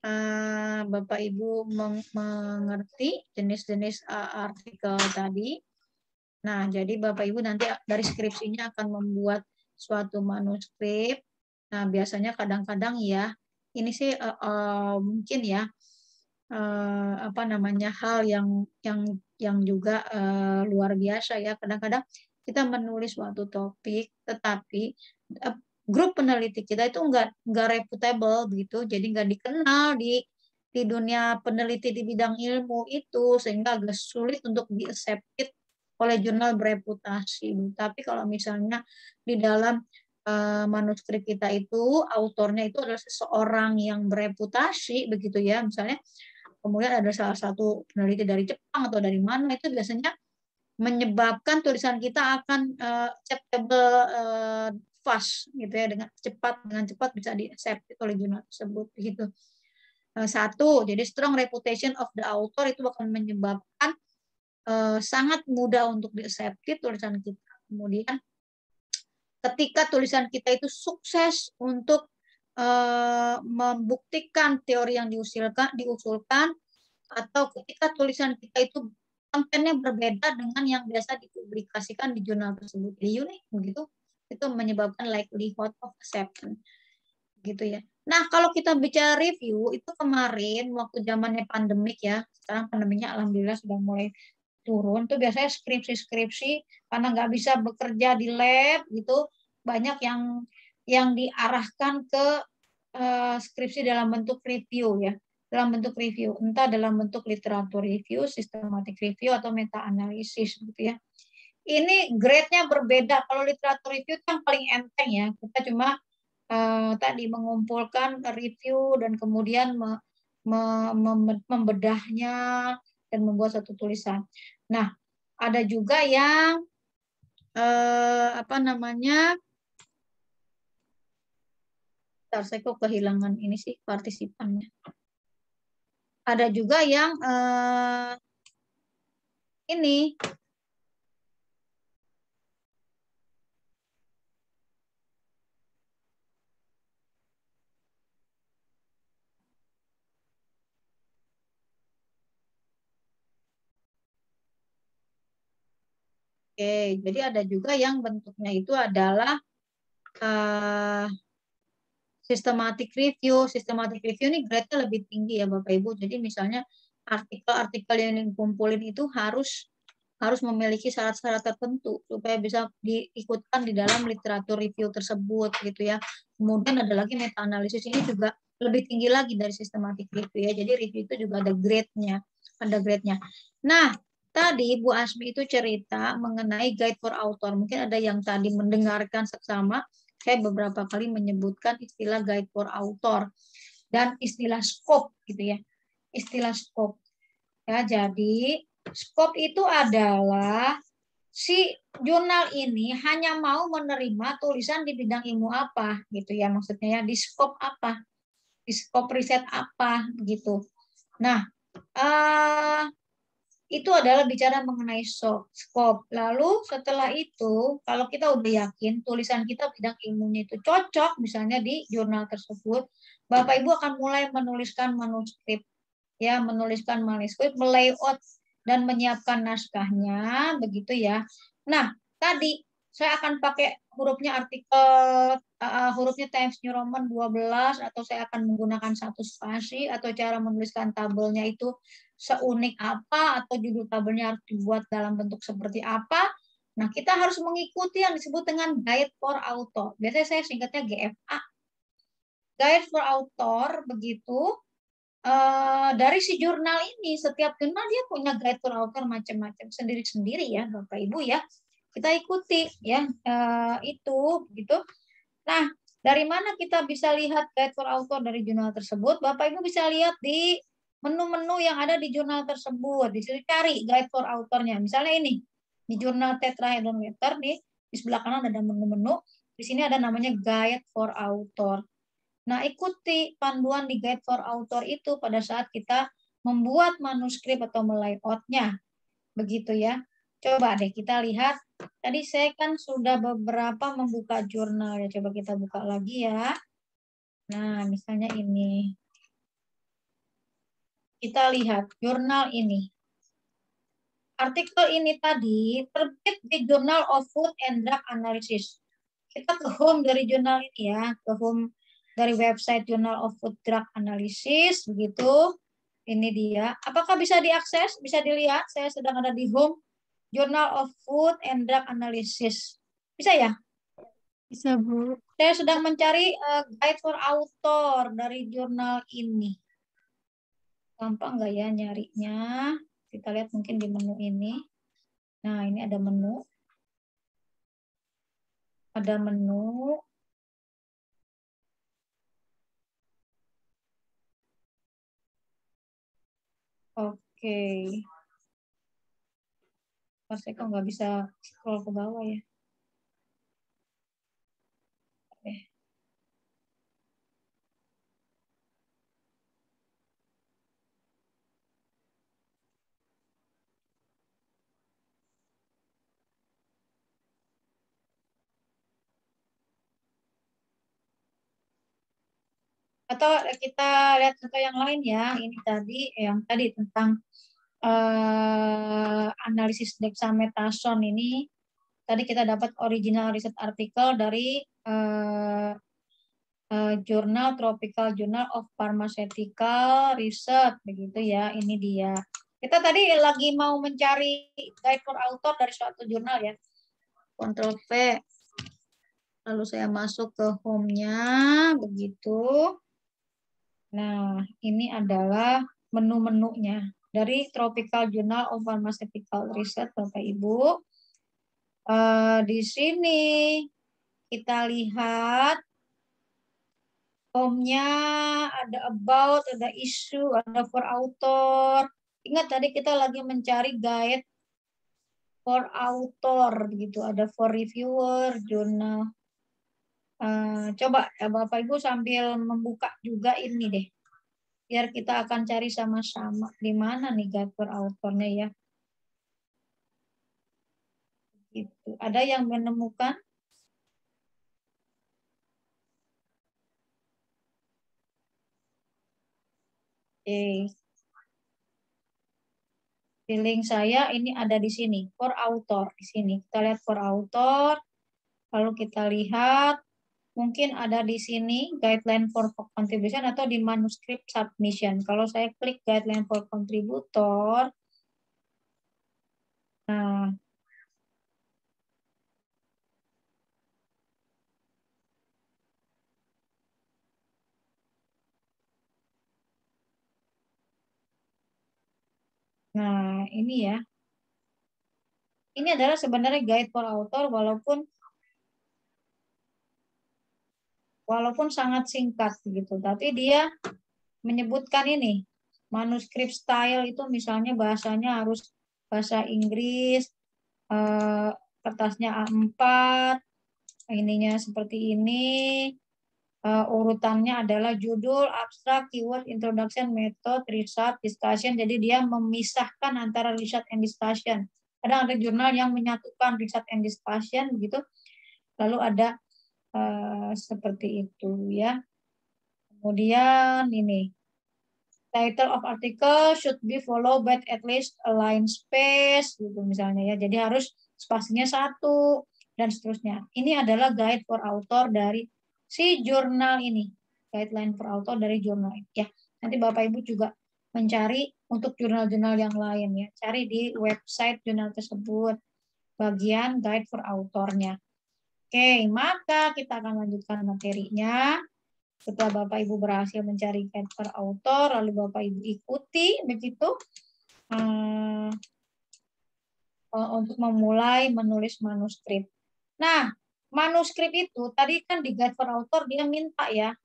eh, Bapak Ibu mengerti jenis-jenis artikel tadi. Nah, jadi Bapak Ibu nanti dari skripsinya akan membuat suatu manuskrip. Nah, biasanya kadang-kadang ya, ini sih uh, uh, mungkin ya uh, apa namanya hal yang yang yang juga uh, luar biasa ya. Kadang-kadang kita menulis suatu topik, tetapi uh, grup peneliti kita itu enggak enggak reputable gitu jadi enggak dikenal di di dunia peneliti di bidang ilmu itu sehingga agak sulit untuk di-accepted oleh jurnal bereputasi. Tapi kalau misalnya di dalam eh, manuskrip kita itu autornya itu adalah seseorang yang bereputasi begitu ya, misalnya kemudian ada salah satu peneliti dari Jepang atau dari mana itu biasanya menyebabkan tulisan kita akan uh, acceptable eh, fast gitu ya dengan cepat dengan cepat bisa di accept gitu oleh jurnal tersebut gitu. Satu, jadi strong reputation of the author itu akan menyebabkan Eh, sangat mudah untuk diaccepted tulisan kita. Kemudian ketika tulisan kita itu sukses untuk eh, membuktikan teori yang diusulkan, diusulkan atau ketika tulisan kita itu kontennya berbeda dengan yang biasa dipublikasikan di jurnal tersebut. di unik begitu. Itu menyebabkan likelihood of acceptance. Gitu ya. Nah, kalau kita bicara review, itu kemarin waktu zamannya pandemik ya, sekarang pandeminya alhamdulillah sudah mulai turun tuh biasanya skripsi-skripsi karena nggak bisa bekerja di lab gitu banyak yang yang diarahkan ke uh, skripsi dalam bentuk review ya dalam bentuk review entah dalam bentuk literatur review systematic review atau meta analisis gitu ya ini grade-nya berbeda kalau literatur review kan paling enteng ya kita cuma uh, tadi mengumpulkan review dan kemudian me, me, me, membedahnya dan membuat satu tulisan. Nah, ada juga yang eh, apa namanya? Ntar saya kok kehilangan ini sih partisipannya. Ada juga yang eh, ini okay. jadi ada juga yang bentuknya itu adalah uh, systematic review. Systematic review ini grade-nya lebih tinggi ya Bapak Ibu. Jadi misalnya artikel-artikel yang dikumpulin itu harus harus memiliki syarat-syarat tertentu supaya bisa diikutkan di dalam literatur review tersebut gitu ya. Kemudian ada lagi meta analisis ini juga lebih tinggi lagi dari systematic review ya. Jadi review itu juga ada grade-nya, ada grade-nya. Nah, Tadi Bu Asmi itu cerita mengenai guide for author. Mungkin ada yang tadi mendengarkan seksama, saya beberapa kali menyebutkan istilah guide for author dan istilah scope gitu ya. Istilah scope. Ya, jadi scope itu adalah si jurnal ini hanya mau menerima tulisan di bidang ilmu apa gitu ya maksudnya ya di scope apa di scope riset apa gitu nah eh, itu adalah bicara mengenai scope. Lalu setelah itu, kalau kita udah yakin tulisan kita bidang ilmunya itu cocok, misalnya di jurnal tersebut, Bapak Ibu akan mulai menuliskan manuskrip, ya menuliskan manuskrip, melayout dan menyiapkan naskahnya, begitu ya. Nah, tadi saya akan pakai hurufnya artikel uh, hurufnya Times New Roman 12 atau saya akan menggunakan satu spasi atau cara menuliskan tabelnya itu seunik apa atau judul tabelnya harus dibuat dalam bentuk seperti apa. Nah, kita harus mengikuti yang disebut dengan guide for author. Biasanya saya singkatnya GFA. Guide for author begitu Uh, dari si jurnal ini setiap jurnal dia punya guide for author macam-macam sendiri-sendiri ya Bapak Ibu ya kita ikuti ya eh, itu gitu. Nah, dari mana kita bisa lihat guide for author dari jurnal tersebut? Bapak Ibu bisa lihat di menu-menu yang ada di jurnal tersebut. Di sini cari guide for authornya. Misalnya ini, di jurnal Tetrahedron Letter nih, di sebelah kanan ada menu-menu. Di sini ada namanya guide for author. Nah, ikuti panduan di guide for author itu pada saat kita membuat manuskrip atau melayoutnya. Begitu ya. Coba deh kita lihat. Tadi saya kan sudah beberapa membuka jurnal ya. Coba kita buka lagi ya. Nah, misalnya ini. Kita lihat jurnal ini. Artikel ini tadi terbit di Journal of Food and Drug Analysis. Kita ke home dari jurnal ini ya, ke home dari website Journal of Food Drug Analysis begitu. Ini dia. Apakah bisa diakses? Bisa dilihat? Saya sedang ada di home Journal of Food and Drug Analysis. Bisa ya? Bisa, Bu. Saya sedang mencari uh, guide for author dari jurnal ini. Gampang nggak ya nyarinya? Kita lihat mungkin di menu ini. Nah, ini ada menu. Ada menu. Oke. Okay saya kok nggak bisa scroll ke bawah ya atau kita lihat contoh yang lain ya ini tadi yang tadi tentang eh, analisis dexamethasone ini tadi kita dapat original riset artikel dari eh, eh, jurnal Tropical Journal of Pharmaceutical Research begitu ya. Ini dia. Kita tadi lagi mau mencari guide for author dari suatu jurnal ya. Ctrl V. Lalu saya masuk ke home-nya begitu. Nah, ini adalah menu-menunya dari Tropical Journal of Pharmaceutical Research, Bapak Ibu. Uh, di sini kita lihat home-nya ada about, ada issue, ada for author. Ingat tadi kita lagi mencari guide for author gitu, ada for reviewer, jurnal. Uh, eh, coba ya Bapak Ibu sambil membuka juga ini deh biar kita akan cari sama-sama di mana nih gator autornya ya gitu ada yang menemukan Oke. Feeling saya ini ada di sini, for author di sini. Kita lihat for author, lalu kita lihat mungkin ada di sini guideline for contribution atau di manuscript submission. Kalau saya klik guideline for contributor, nah, Nah, ini ya. Ini adalah sebenarnya guide for author walaupun walaupun sangat singkat gitu. Tapi dia menyebutkan ini manuskrip style itu misalnya bahasanya harus bahasa Inggris, eh, kertasnya A4, ininya seperti ini, uh, urutannya adalah judul, abstrak, keyword, introduction, method, research, discussion. Jadi dia memisahkan antara research and discussion. Kadang ada jurnal yang menyatukan research and discussion gitu. Lalu ada Eh, seperti itu ya. Kemudian ini title of article should be followed by at least a line space gitu misalnya ya. Jadi harus spasinya satu dan seterusnya. Ini adalah guide for author dari si jurnal ini, guideline for author dari jurnal ini ya. Nanti Bapak Ibu juga mencari untuk jurnal-jurnal yang lain ya. Cari di website jurnal tersebut bagian guide for autornya Oke, maka kita akan lanjutkan materinya. Setelah Bapak Ibu berhasil mencari paper author, lalu Bapak Ibu ikuti begitu eh, eh, untuk memulai menulis manuskrip. Nah, manuskrip itu tadi kan di guide for author dia minta ya,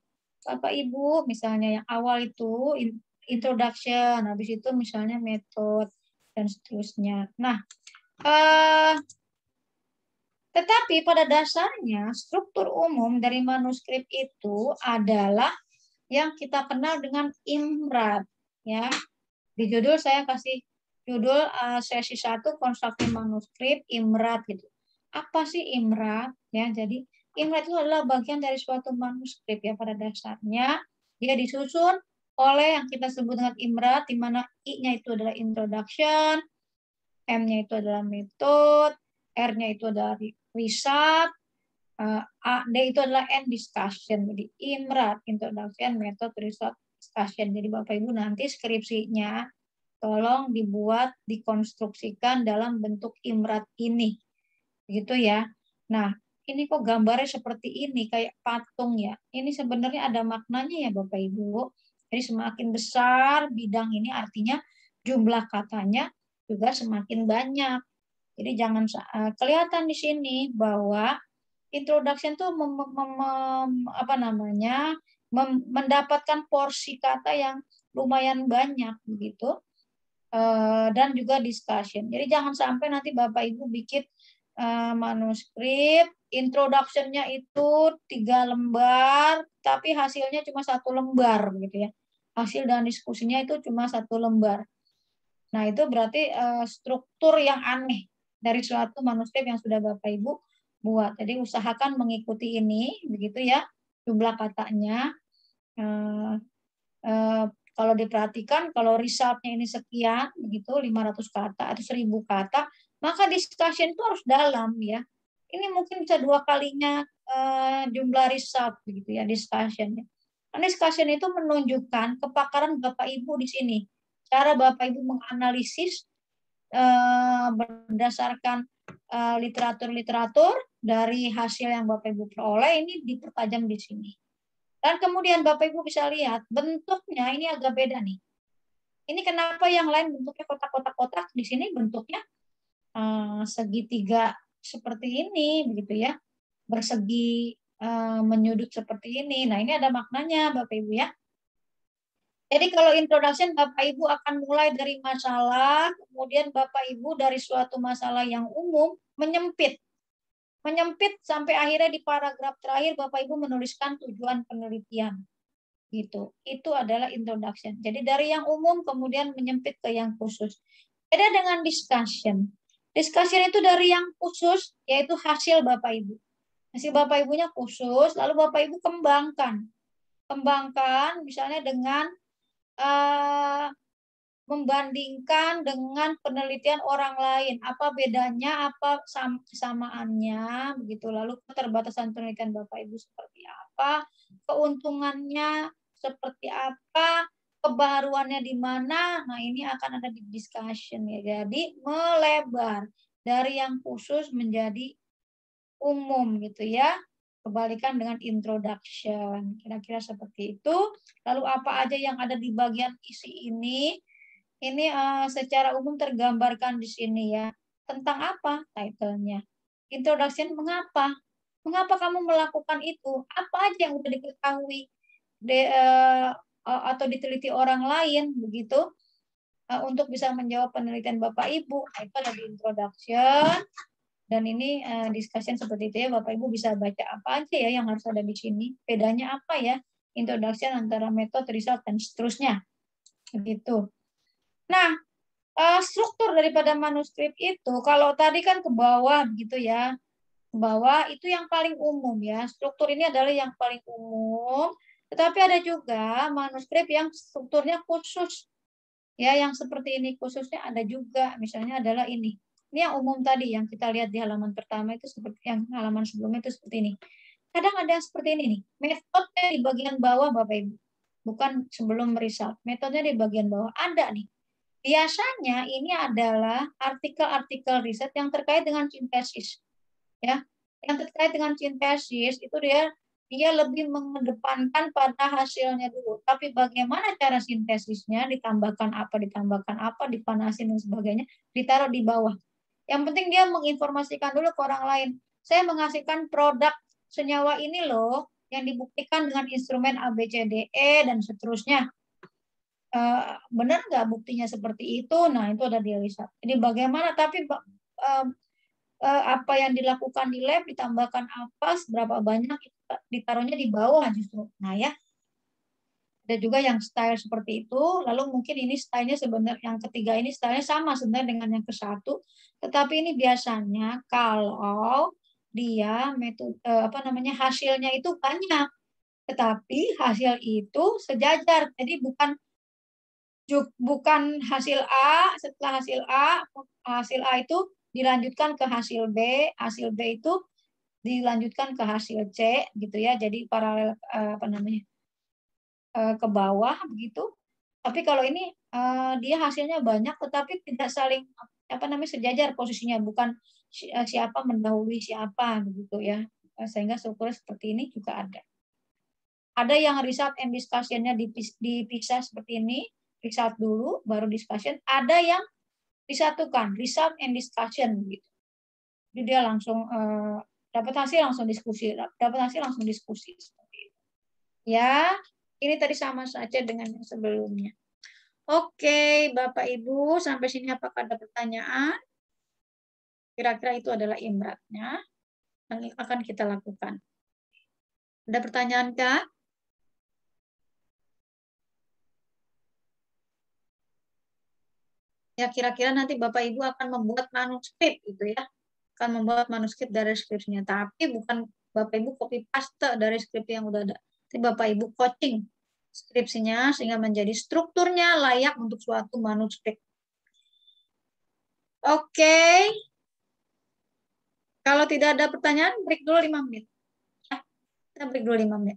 Bapak Ibu misalnya yang awal itu introduction, habis itu misalnya metode dan seterusnya. Nah, eh, tetapi pada dasarnya struktur umum dari manuskrip itu adalah yang kita kenal dengan imrat ya. Di judul saya kasih judul uh, sesi 1 konstruksi manuskrip imrat gitu. Apa sih imrat ya? Jadi imrat itu adalah bagian dari suatu manuskrip ya pada dasarnya dia disusun oleh yang kita sebut dengan imrat di mana i-nya itu adalah introduction, m-nya itu adalah metode, R-nya itu adalah riset, eh, D itu adalah end discussion, jadi IMRAT, introduction method riset, discussion. Jadi Bapak Ibu nanti skripsinya tolong dibuat, dikonstruksikan dalam bentuk IMRAT ini. gitu ya. Nah, ini kok gambarnya seperti ini, kayak patung ya. Ini sebenarnya ada maknanya ya Bapak Ibu. Jadi semakin besar bidang ini artinya jumlah katanya juga semakin banyak jadi jangan eh, kelihatan di sini bahwa introduction tuh mem, mem, mem, apa namanya mem, mendapatkan porsi kata yang lumayan banyak begitu eh, dan juga discussion. Jadi jangan sampai nanti bapak ibu bikin uh, manuskrip introductionnya itu tiga lembar tapi hasilnya cuma satu lembar gitu ya. Hasil dan diskusinya itu cuma satu lembar. Nah, itu berarti struktur yang aneh dari suatu manuskrip yang sudah Bapak Ibu buat. Jadi usahakan mengikuti ini, begitu ya, jumlah katanya. Uh, uh, kalau diperhatikan, kalau resultnya ini sekian, begitu 500 kata atau 1000 kata, maka discussion itu harus dalam ya. Ini mungkin bisa dua kalinya uh, jumlah result, begitu ya discussion. Nah, discussion itu menunjukkan kepakaran Bapak Ibu di sini. Cara Bapak Ibu menganalisis Eh, berdasarkan eh, literatur-literatur dari hasil yang Bapak Ibu peroleh ini dipertajam di sini. Dan kemudian Bapak Ibu bisa lihat bentuknya ini agak beda nih. Ini kenapa yang lain bentuknya kotak-kotak-kotak di sini bentuknya uh, segitiga seperti ini begitu ya. Bersegi menyudut seperti ini. Nah, ini ada maknanya Bapak Ibu ya. Jadi kalau introduction Bapak Ibu akan mulai dari masalah, kemudian Bapak Ibu dari suatu masalah yang umum menyempit. Menyempit sampai akhirnya di paragraf terakhir Bapak Ibu menuliskan tujuan penelitian. Gitu. Itu adalah introduction. Jadi dari yang umum kemudian menyempit ke yang khusus. Beda dengan discussion. Discussion itu dari yang khusus yaitu hasil Bapak Ibu. Hasil Bapak Ibunya khusus, lalu Bapak Ibu kembangkan. Kembangkan misalnya dengan Eh, membandingkan dengan penelitian orang lain apa bedanya apa kesamaannya begitu lalu keterbatasan penelitian bapak ibu seperti apa keuntungannya seperti apa kebaruannya di mana nah ini akan ada di discussion ya jadi melebar dari yang khusus menjadi umum gitu ya kebalikan dengan introduction. Kira-kira seperti itu. Lalu apa aja yang ada di bagian isi ini? Ini uh, secara umum tergambarkan di sini ya. Tentang apa titlenya? Introduction mengapa? Mengapa kamu melakukan itu? Apa aja yang sudah diketahui de, uh, atau diteliti orang lain begitu? Uh, untuk bisa menjawab penelitian Bapak Ibu, itu ada di introduction dan ini uh, discussion seperti itu ya, Bapak Ibu bisa baca apa aja ya yang harus ada di sini. Bedanya apa ya? Introduction antara metode result, dan seterusnya. Begitu. Nah, uh, struktur daripada manuskrip itu, kalau tadi kan ke bawah gitu ya, ke bawah itu yang paling umum ya. Struktur ini adalah yang paling umum. Tetapi ada juga manuskrip yang strukturnya khusus. Ya, yang seperti ini khususnya ada juga. Misalnya adalah ini ini yang umum tadi yang kita lihat di halaman pertama itu seperti yang halaman sebelumnya itu seperti ini. Kadang ada yang seperti ini nih. Metode di bagian bawah Bapak Ibu. Bukan sebelum result. Metodenya di bagian bawah ada nih. Biasanya ini adalah artikel-artikel riset yang terkait dengan sintesis. Ya, yang terkait dengan sintesis itu dia dia lebih mengedepankan pada hasilnya dulu. Tapi bagaimana cara sintesisnya, ditambahkan apa, ditambahkan apa, dipanasin dan sebagainya, ditaruh di bawah. Yang penting dia menginformasikan dulu ke orang lain. Saya menghasilkan produk senyawa ini loh yang dibuktikan dengan instrumen ABCDE dan seterusnya. Eh, benar nggak buktinya seperti itu? Nah itu ada di riset. Jadi bagaimana? Tapi eh, apa yang dilakukan di lab ditambahkan apa, Seberapa banyak ditaruhnya di bawah justru. Nah ya ada juga hmm. yang style seperti itu lalu mungkin ini stylenya sebenarnya yang ketiga ini stylenya sama sebenarnya dengan yang ke satu tetapi ini biasanya kalau dia metode eh, apa namanya hasilnya itu banyak tetapi hasil itu sejajar jadi bukan bukan hasil A setelah hasil A hasil A itu dilanjutkan ke hasil B hasil B itu dilanjutkan ke hasil C gitu ya jadi paralel eh, apa namanya Eh, ke bawah begitu. Tapi kalau ini eh, dia hasilnya banyak tetapi tidak saling apa namanya sejajar posisinya bukan eh, siapa mendahului siapa begitu ya. Sehingga struktur seperti ini juga ada. Ada yang riset and discussion-nya dipisah seperti ini, result dulu baru discussion. Ada yang disatukan, riset and discussion gitu. Jadi dia langsung uh, dapat hasil langsung diskusi dapat hasil langsung diskusi seperti itu ya ini tadi sama saja dengan yang sebelumnya. Oke, Bapak Ibu, sampai sini apakah ada pertanyaan? Kira-kira itu adalah imratnya yang akan kita lakukan. Ada pertanyaan, Kak? ya kira-kira nanti Bapak Ibu akan membuat manuskrip gitu ya. Akan membuat manuskrip dari skripsinya, tapi bukan Bapak Ibu copy paste dari skrip yang udah ada. Tapi Bapak Ibu coaching skripsinya sehingga menjadi strukturnya layak untuk suatu manuskrip. Oke. Okay. Kalau tidak ada pertanyaan, break dulu 5 menit. Ya, kita break dulu 5 menit.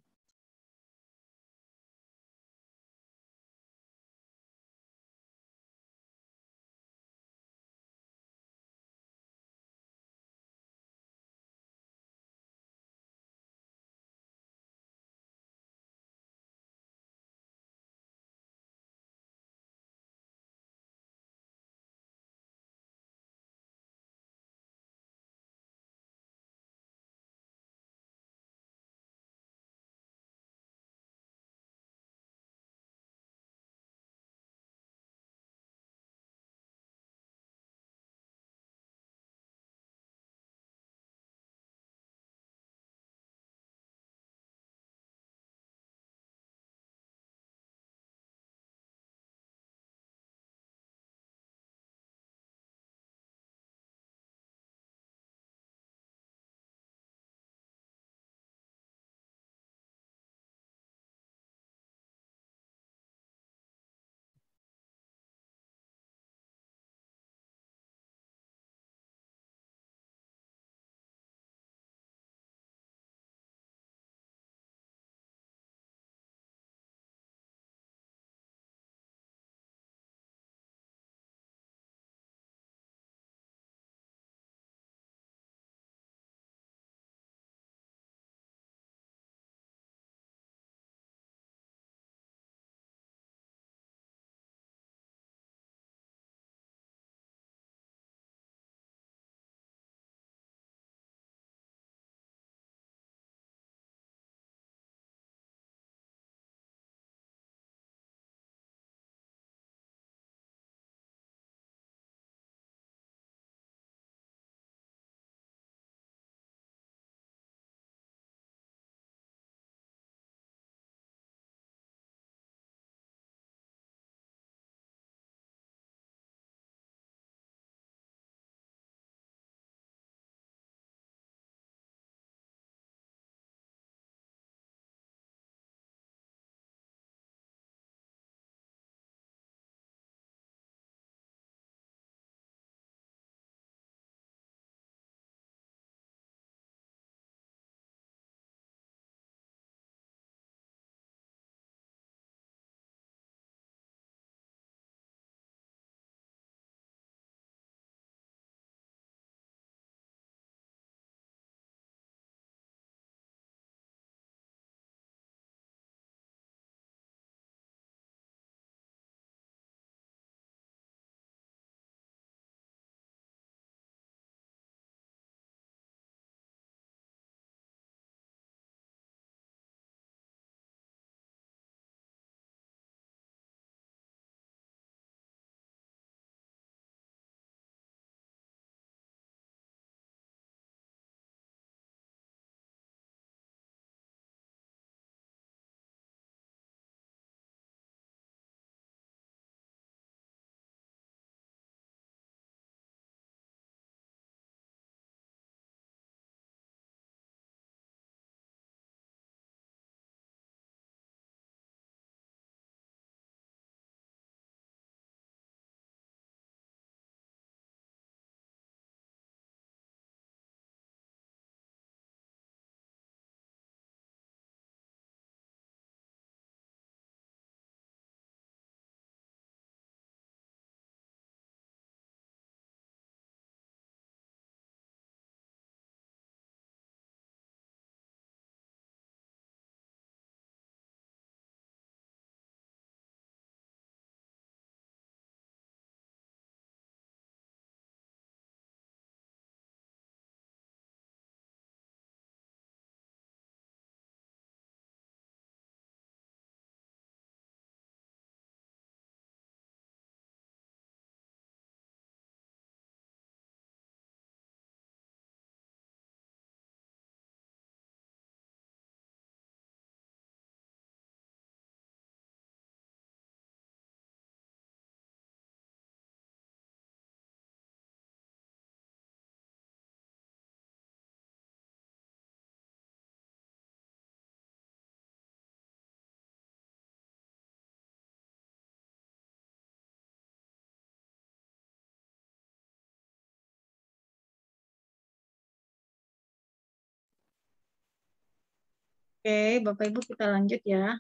Oke, Bapak Ibu kita lanjut ya.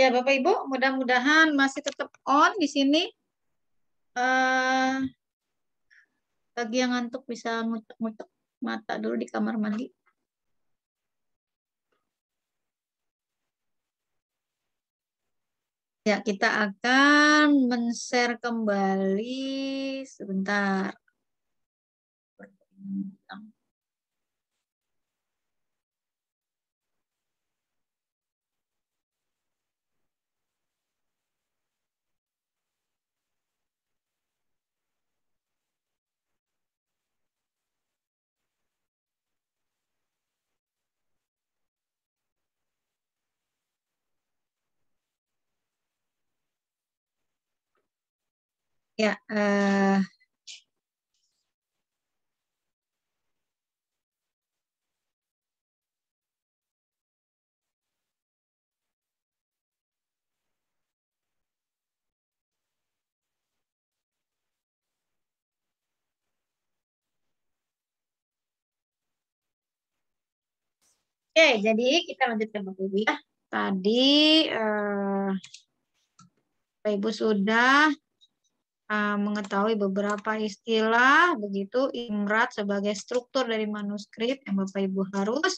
Ya, Bapak Ibu, mudah-mudahan masih tetap on di sini. Eh, bagi yang ngantuk bisa ngucek-ngucek mata dulu di kamar mandi. Ya, kita akan men-share kembali sebentar. Ya, uh, Oke, okay, jadi kita lanjutkan Bapak Ibu ya. Tadi eh, Bapak Ibu sudah Ah, mengetahui beberapa istilah begitu Imrat sebagai struktur dari manuskrip yang Bapak Ibu harus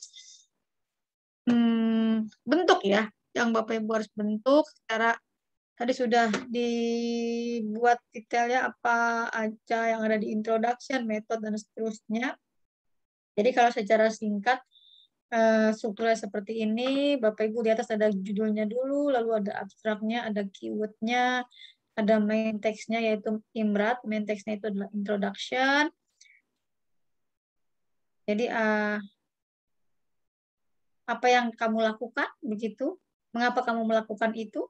hmm, bentuk ya yang Bapak Ibu harus bentuk secara tadi sudah dibuat detailnya apa aja yang ada di introduction, metode dan seterusnya. Jadi kalau secara singkat eh, strukturnya seperti ini, Bapak Ibu di atas ada judulnya dulu, lalu ada abstraknya, ada keywordnya, ada main teksnya yaitu imrat, main teksnya itu adalah introduction. Jadi uh, apa yang kamu lakukan begitu? Mengapa kamu melakukan itu?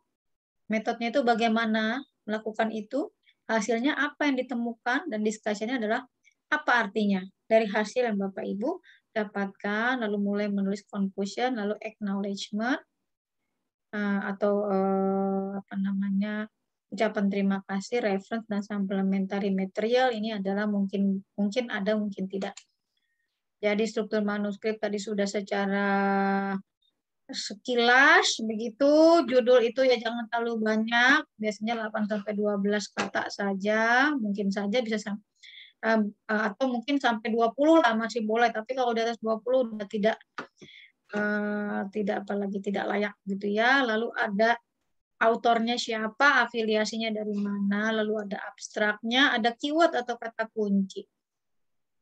Metodenya itu bagaimana melakukan itu? Hasilnya apa yang ditemukan dan diskusinya adalah apa artinya dari hasil yang Bapak Ibu dapatkan, lalu mulai menulis conclusion, lalu acknowledgement ah, atau eh, apa namanya ucapan terima kasih, reference dan supplementary material ini adalah mungkin mungkin ada mungkin tidak. Jadi struktur manuskrip tadi sudah secara sekilas begitu judul itu ya jangan terlalu banyak, biasanya 8 sampai 12 kata saja, mungkin saja bisa sampai eh, atau mungkin sampai 20 lah masih boleh, tapi kalau di atas 20 udah tidak eh, tidak apalagi tidak layak gitu ya. Lalu ada autornya siapa, afiliasinya dari mana, lalu ada abstraknya, ada keyword atau kata kunci.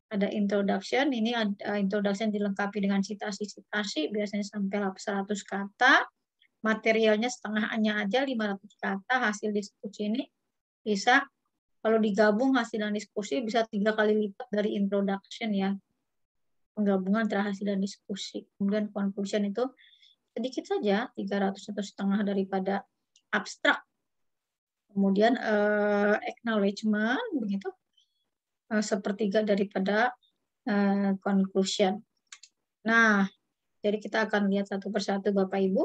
Ada introduction, ini ada eh, introduction dilengkapi dengan citasi-citasi, biasanya sampai 100 kata, materialnya setengahnya aja 500 kata, hasil diskusi ini bisa, kalau digabung hasil dan diskusi bisa tiga kali lipat dari introduction ya. Penggabungan antara hasil dan diskusi. Kemudian conclusion itu sedikit saja, 300 atau setengah daripada abstrak. Kemudian uh, acknowledgement begitu uh, sepertiga daripada uh, conclusion. Nah, jadi kita akan lihat satu persatu Bapak Ibu.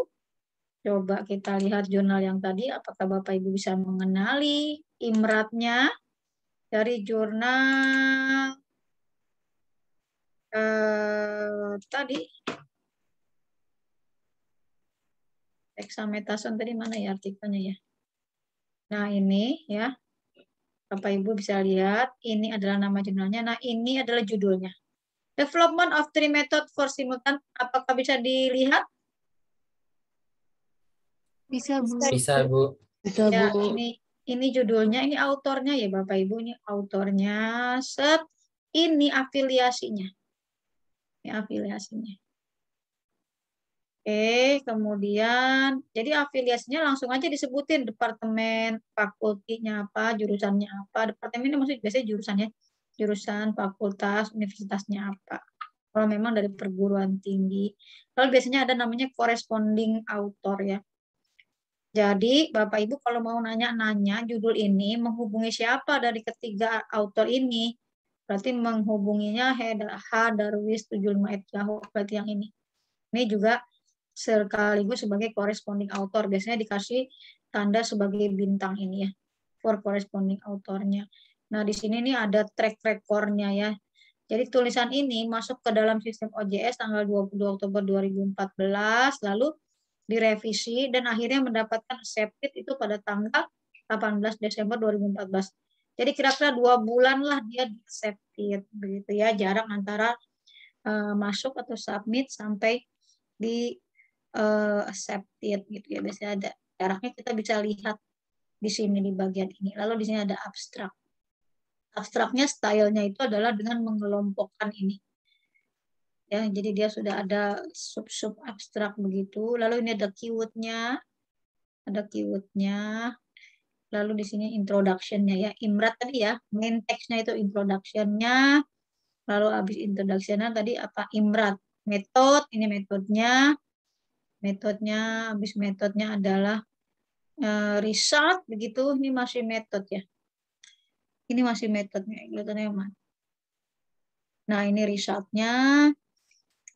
Coba kita lihat jurnal yang tadi, apakah Bapak Ibu bisa mengenali imratnya dari jurnal eh, tadi Dexamethasone tadi mana ya artikelnya ya? Nah, ini ya. Bapak Ibu bisa lihat, ini adalah nama jurnalnya. Nah, ini adalah judulnya. Development of three method for simultan. Apakah bisa dilihat? Bisa, Bu. Bisa, Bu. Bisa, ya, Bu. Ya, ini ini judulnya, ini autornya ya Bapak Ibu, ini autornya. Set ini afiliasinya. Ini afiliasinya. Oke, kemudian jadi afiliasinya langsung aja disebutin departemen, fakultinya apa, jurusannya apa. Departemen ini maksudnya biasanya jurusannya jurusan, fakultas, universitasnya apa. Kalau memang dari perguruan tinggi. Kalau biasanya ada namanya corresponding author ya. Jadi Bapak Ibu kalau mau nanya-nanya judul ini menghubungi siapa dari ketiga author ini? Berarti menghubunginya H. Darwis 75 Yahoo berarti yang ini. Ini juga sekaligus sebagai corresponding author. Biasanya dikasih tanda sebagai bintang ini ya, for corresponding authornya. Nah, di sini nih ada track recordnya ya. Jadi tulisan ini masuk ke dalam sistem OJS tanggal 22 Oktober 2014, lalu direvisi dan akhirnya mendapatkan accepted itu pada tanggal 18 Desember 2014. Jadi kira-kira dua bulan lah dia accepted begitu ya jarak antara uh, masuk atau submit sampai di uh, accepted gitu ya biasanya ada jaraknya kita bisa lihat di sini di bagian ini lalu di sini ada abstrak abstraknya stylenya itu adalah dengan mengelompokkan ini ya jadi dia sudah ada sub sub abstrak begitu lalu ini ada keywordnya ada keywordnya lalu di sini introductionnya ya imrat tadi ya main textnya itu introductionnya lalu abis introductionnya tadi apa imrat metode ini metodenya Metodenya, habis metodenya adalah uh, eh, result begitu. Ini masih metode ya. Ini masih metodenya mana. Nah ini resultnya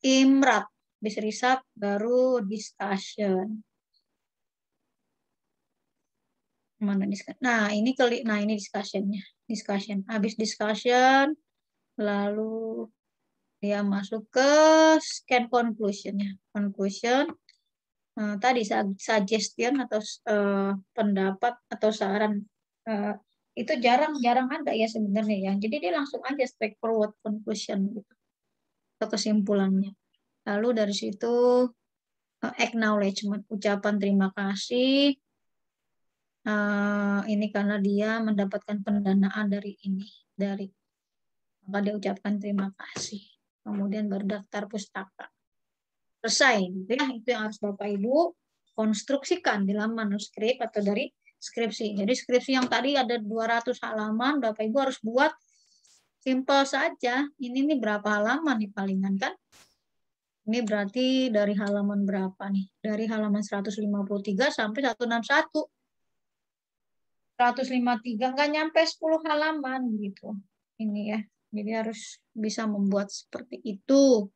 imrat. Habis result baru discussion. Mana discussion? Nah ini klik. Nah ini discussionnya. Discussion. Habis discussion lalu dia masuk ke scan conclusionnya. Conclusion Eh, tadi tadi suggestion atau uh, pendapat atau saran uh, itu jarang-jarang ada ya sebenarnya ya. Jadi dia langsung aja straightforward conclusion gitu. Atau kesimpulannya. Lalu dari situ uh, acknowledgement, ucapan terima kasih. Uh, ini karena dia mendapatkan pendanaan dari ini, dari maka dia ucapkan terima kasih. Kemudian berdaftar pustaka selesai gitu ya itu yang harus bapak ibu konstruksikan di dalam manuskrip atau dari skripsi jadi skripsi yang tadi ada 200 halaman bapak ibu harus buat simpel saja ini nih berapa halaman nih palingan kan ini berarti dari halaman berapa nih? Dari halaman 153 sampai 161. 153 nggak nyampe 10 halaman gitu. Ini ya. Jadi harus bisa membuat seperti itu.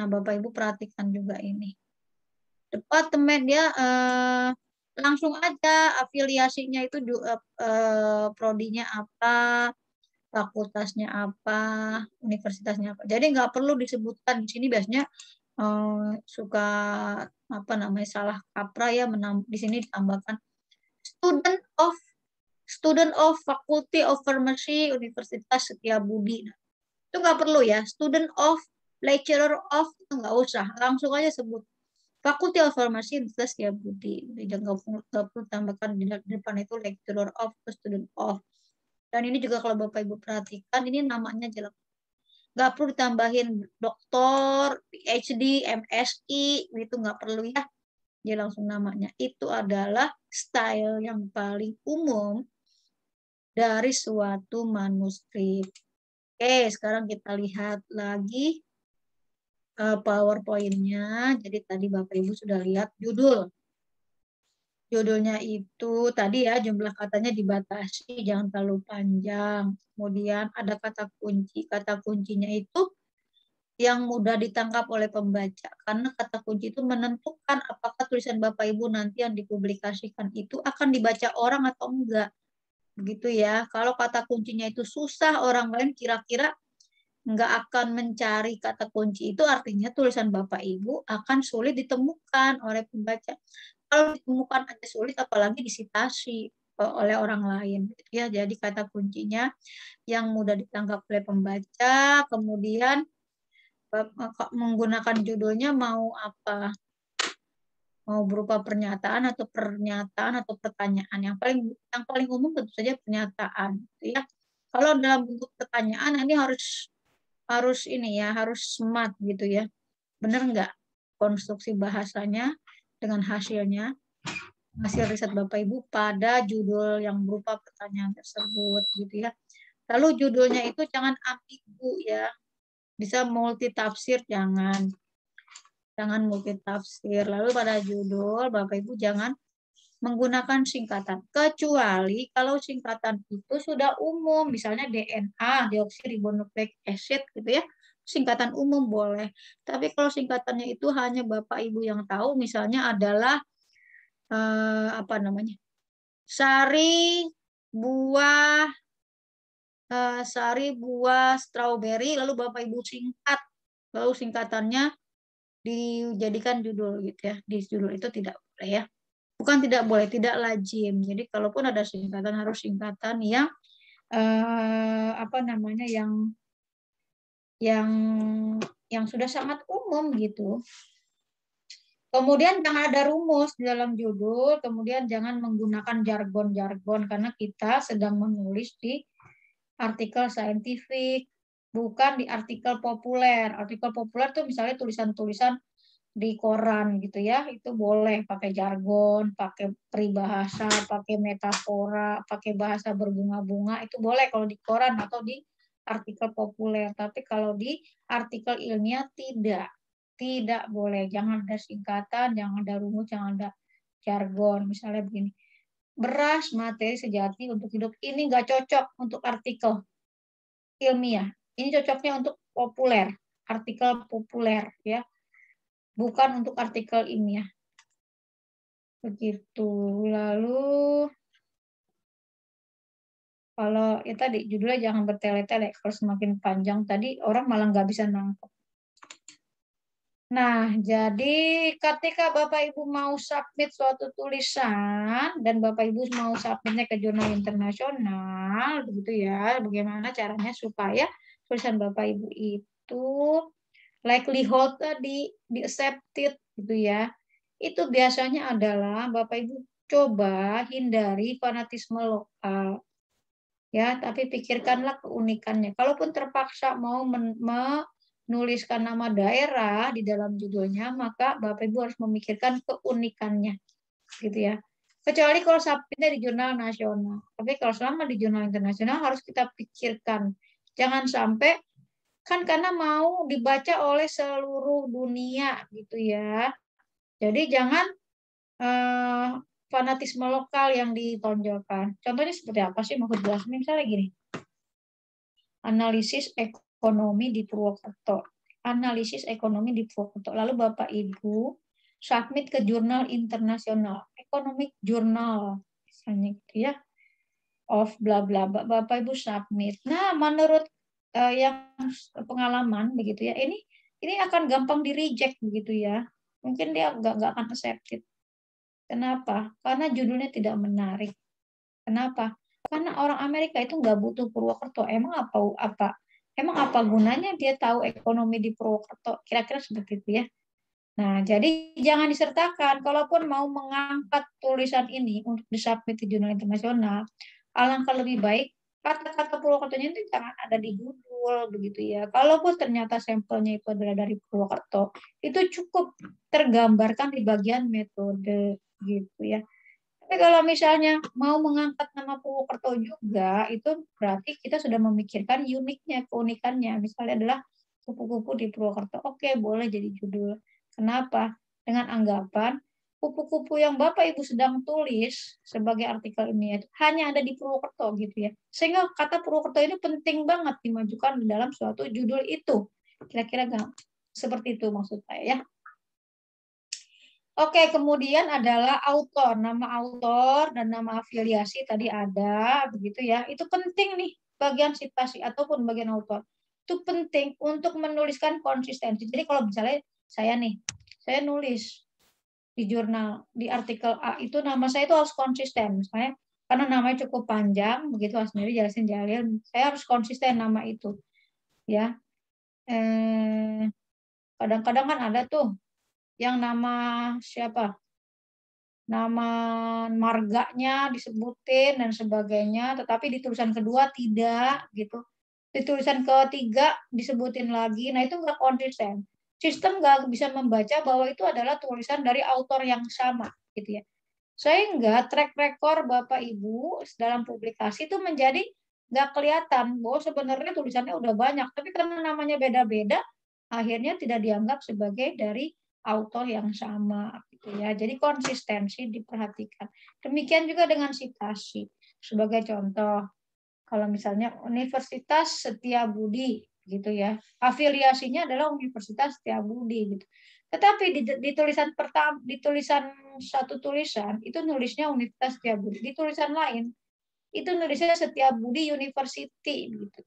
Nah, Bapak Ibu perhatikan juga ini. Departemen dia ya, eh, langsung aja afiliasinya itu eh, eh, prodinya apa, fakultasnya apa, universitasnya apa. Jadi nggak perlu disebutkan di sini biasanya eh, suka apa namanya salah kapra ya di sini ditambahkan student of student of faculty of pharmacy universitas Setia Budi. Nah, itu nggak perlu ya, student of lecturer of nggak usah langsung aja sebut Fakulti of Farmasi plus ya Budi udah nggak perlu tambahkan di depan itu lecturer of plus student of dan ini juga kalau bapak ibu perhatikan ini namanya jelas nggak perlu ditambahin doktor PhD MSI itu nggak perlu ya dia langsung namanya itu adalah style yang paling umum dari suatu manuskrip. Oke, sekarang kita lihat lagi Eh, PowerPoint-nya. Jadi tadi Bapak Ibu sudah lihat judul. Judulnya itu tadi ya jumlah katanya dibatasi, jangan terlalu panjang. Kemudian ada kata kunci. Kata kuncinya itu yang mudah ditangkap oleh pembaca karena kata kunci itu menentukan apakah tulisan Bapak Ibu nanti yang dipublikasikan itu akan dibaca orang atau enggak. Begitu ya. Kalau kata kuncinya itu susah orang lain kira-kira nggak akan mencari kata kunci itu artinya tulisan Bapak Ibu akan sulit ditemukan oleh pembaca. Kalau ditemukan aja sulit apalagi disitasi e, oleh orang lain. Ya, jadi kata kuncinya yang mudah ditangkap oleh pembaca, kemudian e, e, menggunakan judulnya mau apa? Mau berupa pernyataan atau pernyataan atau pertanyaan. Yang paling yang paling umum tentu saja pernyataan, gitu ya. Kalau dalam bentuk pertanyaan ini harus harus ini ya, harus smart gitu ya. Benar nggak konstruksi bahasanya dengan hasilnya? Hasil riset Bapak Ibu pada judul yang berupa pertanyaan tersebut gitu ya. Lalu judulnya itu jangan ambigu ya. Bisa multi tafsir jangan. Jangan multi tafsir Lalu pada judul Bapak Ibu jangan menggunakan singkatan. Kecuali kalau singkatan itu sudah umum, misalnya DNA, deoksiribonukleik acid gitu ya. Singkatan umum boleh. Tapi kalau singkatannya itu hanya Bapak Ibu yang tahu, misalnya adalah eh, apa namanya? Sari buah eh, sari buah strawberry lalu Bapak Ibu singkat. Lalu singkatannya dijadikan judul gitu ya. Di judul itu tidak boleh ya bukan tidak boleh, tidak lazim. Jadi kalaupun ada singkatan harus singkatan yang eh, apa namanya yang yang yang sudah sangat umum gitu. Kemudian jangan ada rumus di dalam judul, kemudian jangan menggunakan jargon-jargon karena kita sedang menulis di artikel saintifik, bukan di artikel populer. Artikel populer tuh misalnya tulisan-tulisan di koran gitu ya itu boleh pakai jargon pakai peribahasa pakai metafora pakai bahasa berbunga-bunga itu boleh kalau di koran atau di artikel populer tapi kalau di artikel ilmiah tidak tidak boleh jangan ada singkatan jangan ada rumus jangan ada jargon misalnya begini beras materi sejati untuk hidup ini nggak cocok untuk artikel ilmiah ini cocoknya untuk populer artikel populer ya bukan untuk artikel ini ya Begitu. Lalu kalau ya tadi judulnya jangan bertele-tele kalau semakin panjang tadi orang malah nggak bisa nangkep. Nah, jadi ketika Bapak Ibu mau submit suatu tulisan dan Bapak Ibu mau submitnya ke jurnal internasional, begitu ya, bagaimana caranya supaya tulisan Bapak Ibu itu likelihood tadi di accepted gitu ya. Itu biasanya adalah Bapak Ibu coba hindari fanatisme lokal. Ya, tapi pikirkanlah keunikannya. Kalaupun terpaksa mau menuliskan nama daerah di dalam judulnya, maka Bapak Ibu harus memikirkan keunikannya. Gitu ya kecuali kalau submitnya di jurnal nasional. Tapi kalau selama di jurnal internasional harus kita pikirkan. Jangan sampai kan karena mau dibaca oleh seluruh dunia gitu ya. Jadi jangan eh, fanatisme lokal yang ditonjolkan. Contohnya seperti apa sih mau Basmi? Misalnya gini, analisis ekonomi di Purwokerto. Analisis ekonomi di Purwokerto. Lalu Bapak Ibu submit ke jurnal internasional, economic journal, misalnya gitu ya, of bla bla. Bapak Ibu submit. Nah, menurut uh, yang pengalaman begitu ya ini ini akan gampang di reject begitu ya mungkin dia nggak nggak akan accepted kenapa karena judulnya tidak menarik kenapa karena orang Amerika itu nggak butuh Purwokerto emang apa apa emang apa gunanya dia tahu ekonomi di Purwokerto kira-kira seperti itu ya Nah, jadi jangan disertakan. Kalaupun mau mengangkat tulisan ini untuk disubmit di jurnal internasional, alangkah lebih baik kata-kata Purwokertonya itu jangan ada di Google begitu ya. Kalaupun ternyata sampelnya itu adalah dari Purwokerto, itu cukup tergambarkan di bagian metode gitu ya. Tapi kalau misalnya mau mengangkat nama Purwokerto juga, itu berarti kita sudah memikirkan uniknya, keunikannya. Misalnya adalah kupu-kupu di Purwokerto. Oke, boleh jadi judul. Kenapa? Dengan anggapan kupu-kupu yang Bapak Ibu sedang tulis sebagai artikel ini ya, hanya ada di Purwokerto gitu ya. Sehingga kata Purwokerto ini penting banget dimajukan dalam suatu judul itu. Kira-kira seperti itu maksud saya ya. Oke, kemudian adalah autor, nama autor dan nama afiliasi tadi ada begitu ya. Itu penting nih bagian sitasi ataupun bagian autor. Itu penting untuk menuliskan konsistensi. Jadi kalau misalnya saya nih, saya nulis di jurnal di artikel A itu nama saya itu harus konsisten misalnya karena namanya cukup panjang begitu sendiri jelasin jalil saya harus konsisten nama itu ya eh, kadang-kadang kan ada tuh yang nama siapa nama marganya disebutin dan sebagainya tetapi di tulisan kedua tidak gitu di tulisan ketiga disebutin lagi nah itu nggak konsisten sistem nggak bisa membaca bahwa itu adalah tulisan dari autor yang sama gitu ya sehingga track record bapak ibu dalam publikasi itu menjadi nggak kelihatan bahwa sebenarnya tulisannya udah banyak tapi karena namanya beda-beda akhirnya tidak dianggap sebagai dari autor yang sama gitu ya jadi konsistensi diperhatikan demikian juga dengan citasi sebagai contoh kalau misalnya Universitas Setia Budi gitu ya. Afiliasinya adalah Universitas Setiabudi gitu. Tetapi di, di tulisan pertama di tulisan satu tulisan itu nulisnya Universitas Setiabudi, di tulisan lain itu nulisnya Setiabudi University gitu.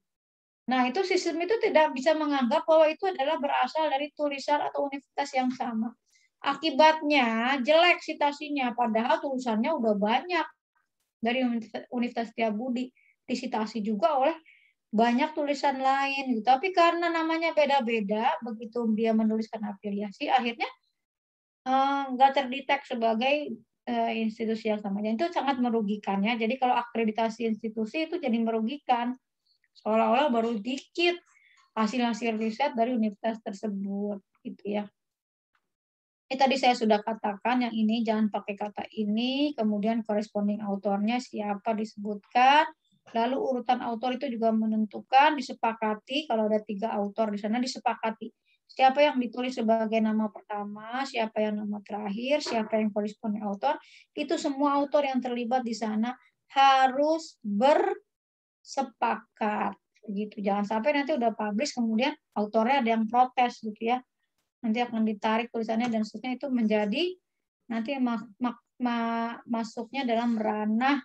Nah, itu sistem itu tidak bisa menganggap bahwa itu adalah berasal dari tulisan atau universitas yang sama. Akibatnya jelek citasinya padahal tulisannya udah banyak dari Universitas Setiabudi disitasi juga oleh banyak tulisan lain gitu. Tapi karena namanya beda-beda, begitu dia menuliskan afiliasi, akhirnya eh, nggak uh, terdetek sebagai uh, institusi yang sama Itu sangat merugikan ya. Jadi kalau akreditasi institusi itu jadi merugikan. Seolah-olah baru dikit hasil-hasil riset dari universitas tersebut gitu ya. Ini eh, tadi saya sudah katakan yang ini jangan pakai kata ini, kemudian corresponding autornya siapa disebutkan, Lalu urutan autor itu juga menentukan, disepakati, kalau ada tiga autor di sana disepakati. Siapa yang ditulis sebagai nama pertama, siapa yang nama terakhir, siapa yang koresponden autor, itu semua autor yang terlibat di sana harus bersepakat. Gitu. Jangan sampai nanti udah publish kemudian autornya ada yang protes gitu ya. Nanti akan ditarik tulisannya dan seterusnya itu menjadi nanti mak, mak, mak, masuknya dalam ranah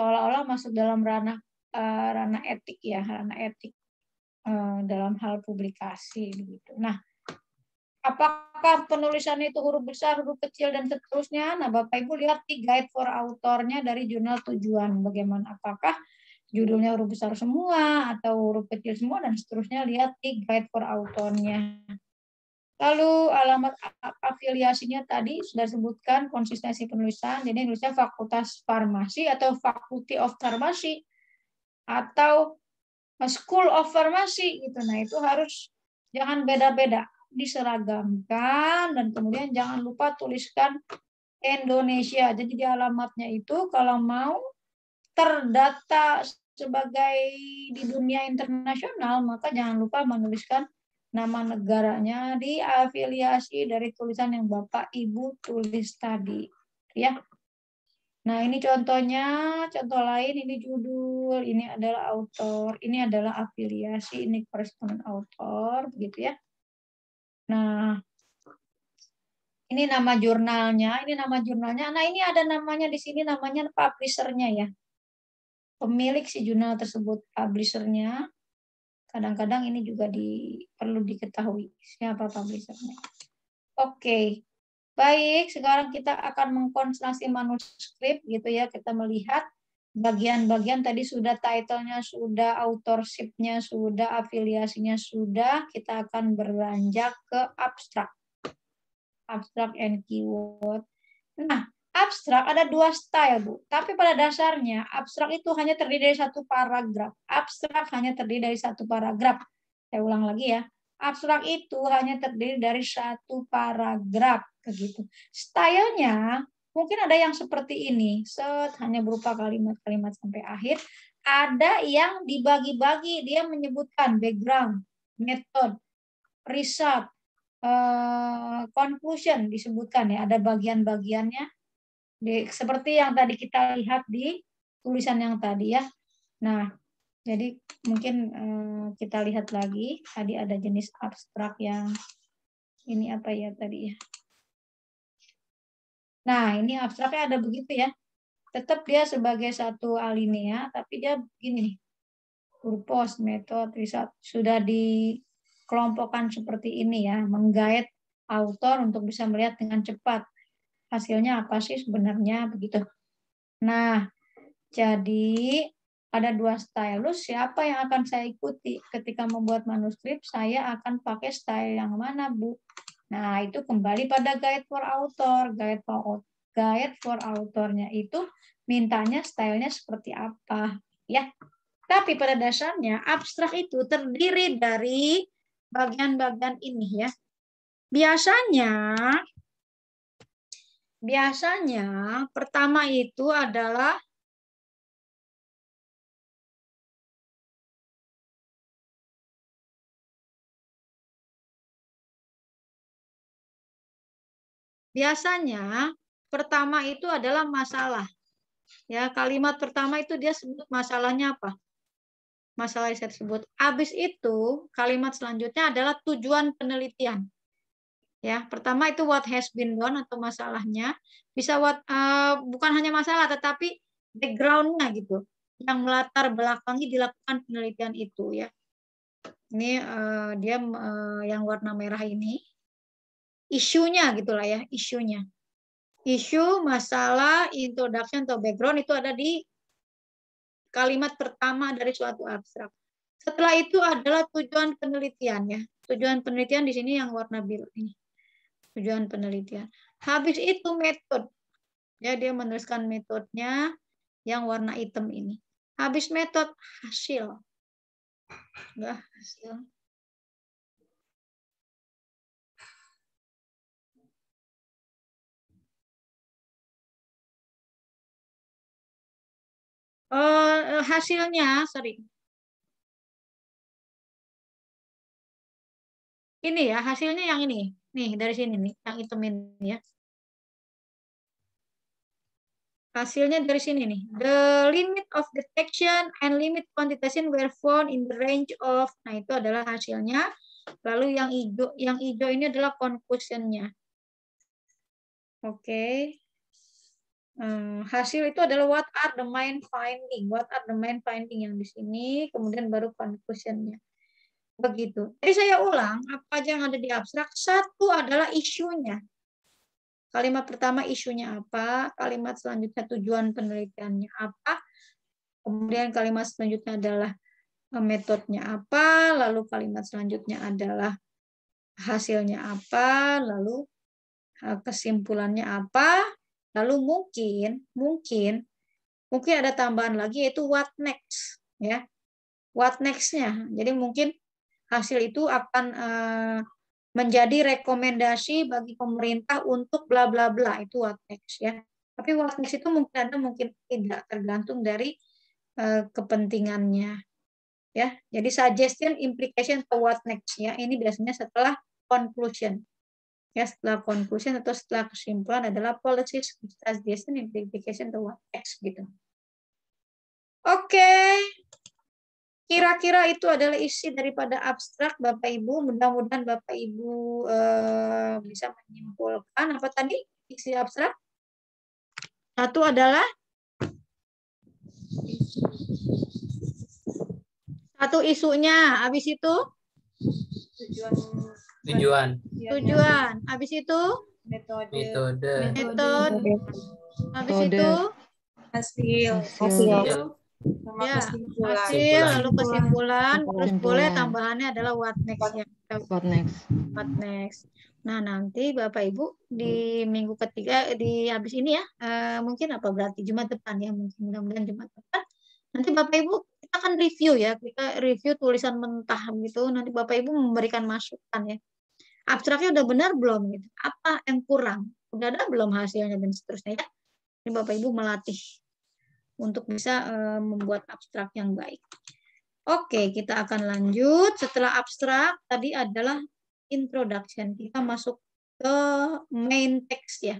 seolah-olah masuk dalam ranah uh, ranah etik ya, ranah etik uh, dalam hal publikasi gitu Nah, apakah penulisan itu huruf besar, huruf kecil dan seterusnya? Nah, Bapak Ibu lihat di guide for autornya dari jurnal tujuan bagaimana apakah judulnya huruf besar semua atau huruf kecil semua dan seterusnya lihat di guide for autornya. Lalu alamat afiliasinya tadi sudah sebutkan konsistensi penulisan, jadi nulisnya Fakultas Farmasi atau fakulti of Pharmacy atau School of Pharmacy gitu. Nah, itu harus jangan beda-beda, diseragamkan dan kemudian jangan lupa tuliskan Indonesia. Jadi di alamatnya itu kalau mau terdata sebagai di dunia internasional, maka jangan lupa menuliskan nama negaranya di afiliasi dari tulisan yang Bapak Ibu tulis tadi ya. Nah, ini contohnya, contoh lain ini judul, ini adalah author, ini adalah afiliasi, ini koresponden author, begitu ya. Nah, ini nama jurnalnya, ini nama jurnalnya. Nah, ini ada namanya di sini namanya publishernya ya. Pemilik si jurnal tersebut publishernya Kadang-kadang ini juga di, perlu diketahui siapa publishernya. Oke, okay. baik. Sekarang kita akan mengkonstruksi manuskrip gitu ya. Kita melihat bagian-bagian tadi sudah titlenya sudah authorshipnya sudah afiliasinya sudah kita akan beranjak ke abstrak abstrak and keyword nah Abstrak ada dua style, Bu. Tapi pada dasarnya, abstrak itu hanya terdiri dari satu paragraf. Abstrak hanya terdiri dari satu paragraf. Saya ulang lagi ya. Abstrak itu hanya terdiri dari satu paragraf. Begitu. Stylenya mungkin ada yang seperti ini. Set, hanya berupa kalimat-kalimat sampai akhir. Ada yang dibagi-bagi. Dia menyebutkan background, method, result, eh, conclusion disebutkan ya, ada bagian-bagiannya. Di, seperti yang tadi kita lihat di tulisan yang tadi ya. Nah, jadi mungkin eh, kita lihat lagi tadi ada jenis abstrak yang ini apa ya tadi ya. Nah, ini abstraknya ada begitu ya. Tetap dia sebagai satu alinea, tapi dia begini nih. Purpose, metode, result. sudah dikelompokkan seperti ini ya, menggait autor untuk bisa melihat dengan cepat hasilnya apa sih sebenarnya begitu. Nah, jadi ada dua stylus, siapa yang akan saya ikuti ketika membuat manuskrip, saya akan pakai style yang mana, Bu? Nah, itu kembali pada guide for author. Guide for guide for authornya itu mintanya stylenya seperti apa, ya. Tapi pada dasarnya abstrak itu terdiri dari bagian-bagian ini ya. Biasanya biasanya pertama itu adalah biasanya pertama itu adalah masalah. Ya, kalimat pertama itu dia sebut masalahnya apa? Masalah yang saya sebut. Habis itu, kalimat selanjutnya adalah tujuan penelitian ya pertama itu what has been done atau masalahnya bisa what uh, bukan hanya masalah tetapi backgroundnya gitu yang melatar belakangi dilakukan penelitian itu ya ini uh, dia uh, yang warna merah ini isunya gitulah ya isunya isu masalah introduction atau background itu ada di kalimat pertama dari suatu abstrak setelah itu adalah tujuan penelitian ya tujuan penelitian di sini yang warna biru ini tujuan penelitian. Habis itu metode. Ya, dia menuliskan metodenya yang warna hitam ini. Habis metode hasil. Ya, hasil. Uh, hasilnya, sorry. Ini ya, hasilnya yang ini. Nih, dari sini nih, yang hitam ini ya. Hasilnya dari sini nih. The limit of detection and limit quantitation were found in the range of. Nah, itu adalah hasilnya. Lalu yang hijau, yang hijau ini adalah conclusionnya Oke. Okay. Eh, hmm, hasil itu adalah what are the main finding, what are the main finding yang di sini, kemudian baru conclusionnya Begitu. Jadi saya ulang, apa aja yang ada di abstrak. Satu adalah isunya. Kalimat pertama isunya apa, kalimat selanjutnya tujuan penelitiannya apa, kemudian kalimat selanjutnya adalah e, metodenya apa, lalu kalimat selanjutnya adalah hasilnya apa, lalu e, kesimpulannya apa, lalu mungkin, mungkin, mungkin ada tambahan lagi yaitu what next, ya, what nextnya. Jadi mungkin Hasil itu akan eh, menjadi rekomendasi bagi pemerintah untuk bla bla bla itu what next ya. Tapi what next itu mungkin ada mungkin tidak tergantung dari eh, kepentingannya ya. Jadi suggestion, implication, to what next ya. Ini biasanya setelah conclusion. Ya, setelah conclusion atau setelah kesimpulan adalah policy suggestion, implication, to what next gitu. Oke, okay. Kira-kira itu adalah isi daripada abstrak Bapak Ibu. Mudah-mudahan Bapak Ibu eh, bisa menyimpulkan apa tadi isi abstrak. Satu adalah satu isunya, habis itu tujuan tujuan tujuan, habis itu metode metode, metode. habis itu hasil hasil sama ya, kesimpulan. hasil lalu kesimpulan, kesimpulan terus boleh tambahannya adalah what next ya. What next? What next. Nah, nanti Bapak Ibu di minggu ketiga di habis ini ya, uh, mungkin apa berarti Jumat depan ya, mungkin mudah-mudahan Jumat depan. Nanti Bapak Ibu kita akan review ya, kita review tulisan mentah gitu. Nanti Bapak Ibu memberikan masukan ya. Abstraknya udah benar belum gitu? Apa yang kurang? Udah ada belum hasilnya dan seterusnya ya. Ini Bapak Ibu melatih untuk bisa eh, membuat abstrak yang baik. Oke, kita akan lanjut. Setelah abstrak, tadi adalah introduction. Kita masuk ke main text ya.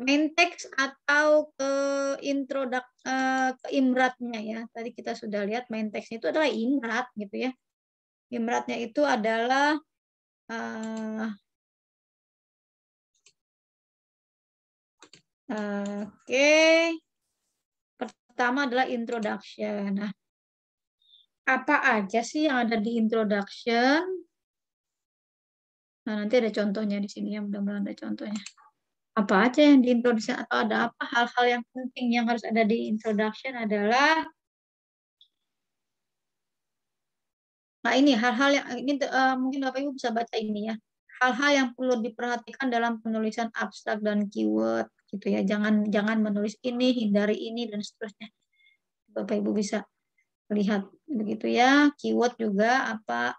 Main text atau ke introduk eh, ke imratnya ya. Tadi kita sudah lihat main text itu adalah imrat gitu ya. Imratnya itu adalah uh, Oke. Okay pertama adalah introduction. Nah, apa aja sih yang ada di introduction? Nah, nanti ada contohnya di sini ya, mudah-mudahan ada contohnya. Apa aja yang di introduction atau ada apa hal-hal yang penting yang harus ada di introduction adalah Nah, ini hal-hal yang ini uh, mungkin Bapak Ibu bisa baca ini ya. Hal-hal yang perlu diperhatikan dalam penulisan abstrak dan keyword gitu ya jangan jangan menulis ini hindari ini dan seterusnya bapak ibu bisa lihat begitu ya keyword juga apa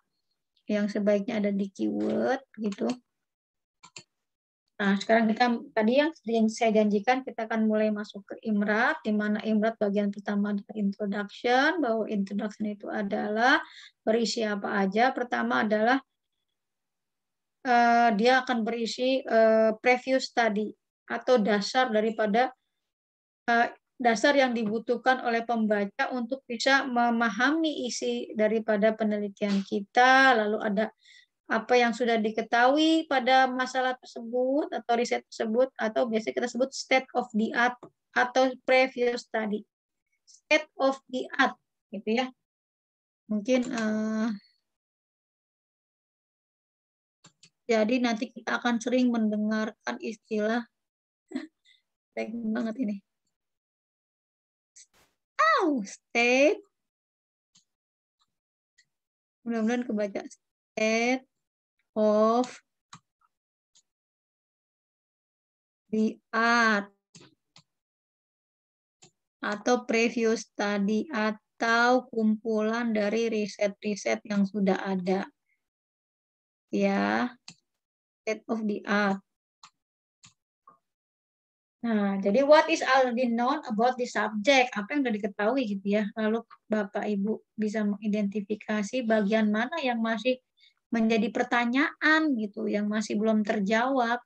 yang sebaiknya ada di keyword gitu nah sekarang kita tadi yang saya janjikan kita akan mulai masuk ke imrat di mana imrat bagian pertama adalah introduction bahwa introduction itu adalah berisi apa aja pertama adalah eh, dia akan berisi uh, eh, preview study atau dasar daripada eh, dasar yang dibutuhkan oleh pembaca untuk bisa memahami isi daripada penelitian kita, lalu ada apa yang sudah diketahui pada masalah tersebut atau riset tersebut atau biasanya kita sebut state of the art atau previous study. State of the art gitu ya. Mungkin uh, jadi nanti kita akan sering mendengarkan istilah stay banget ini. oh stay. Mudah-mudahan kebaca. Step of the art atau preview study atau kumpulan dari riset-riset yang sudah ada. Ya, state of the art. Nah, jadi what is already known about the subject? Apa yang sudah diketahui gitu ya. Lalu Bapak Ibu bisa mengidentifikasi bagian mana yang masih menjadi pertanyaan gitu, yang masih belum terjawab.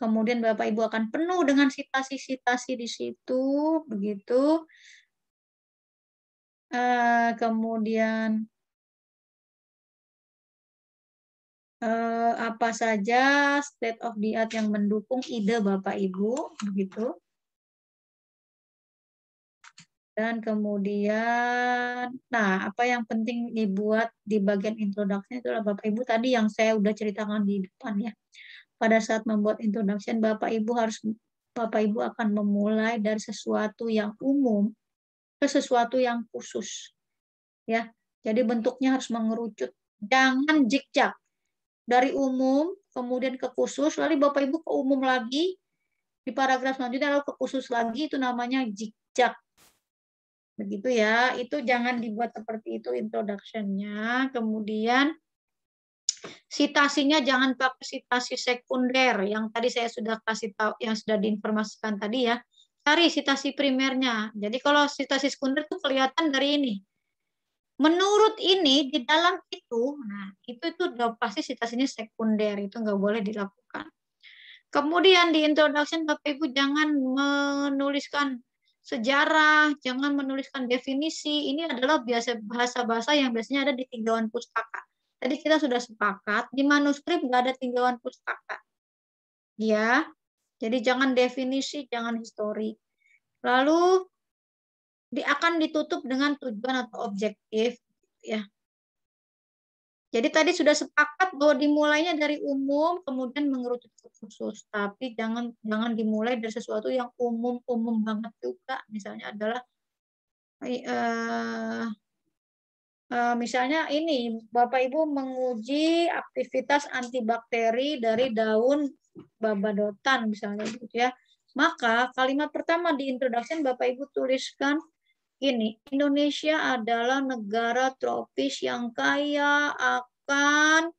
Kemudian Bapak Ibu akan penuh dengan sitasi-sitasi di situ, begitu. Uh, kemudian eh, apa saja state of the art yang mendukung ide Bapak Ibu begitu. Dan kemudian, nah apa yang penting dibuat di bagian introduction itulah Bapak Ibu tadi yang saya udah ceritakan di depan ya. Pada saat membuat introduction, Bapak Ibu harus Bapak Ibu akan memulai dari sesuatu yang umum ke sesuatu yang khusus. Ya. Jadi bentuknya harus mengerucut. Jangan jikjak dari umum kemudian ke khusus lalu Bapak Ibu ke umum lagi di paragraf selanjutnya lalu ke khusus lagi itu namanya jikjak begitu ya itu jangan dibuat seperti itu introductionnya kemudian sitasinya jangan pakai sitasi sekunder yang tadi saya sudah kasih tahu yang sudah diinformasikan tadi ya. Cari sitasi primernya. Jadi kalau sitasi sekunder itu kelihatan dari ini. Menurut ini di dalam itu, nah itu itu udah pasti citasinya sekunder itu nggak boleh dilakukan. Kemudian di introduction Bapak Ibu jangan menuliskan sejarah, jangan menuliskan definisi. Ini adalah biasa bahasa-bahasa yang biasanya ada di tinjauan pustaka. Tadi kita sudah sepakat di manuskrip nggak ada tinjauan pustaka. Ya, jadi jangan definisi, jangan histori. Lalu di, akan ditutup dengan tujuan atau objektif ya. Jadi tadi sudah sepakat bahwa dimulainya dari umum kemudian mengerucut ke khusus, tapi jangan jangan dimulai dari sesuatu yang umum-umum banget juga. Misalnya adalah uh, uh, misalnya ini Bapak Ibu menguji aktivitas antibakteri dari daun babadotan misalnya gitu ya. Maka kalimat pertama di introduction Bapak Ibu tuliskan ini. Indonesia adalah negara tropis yang kaya akan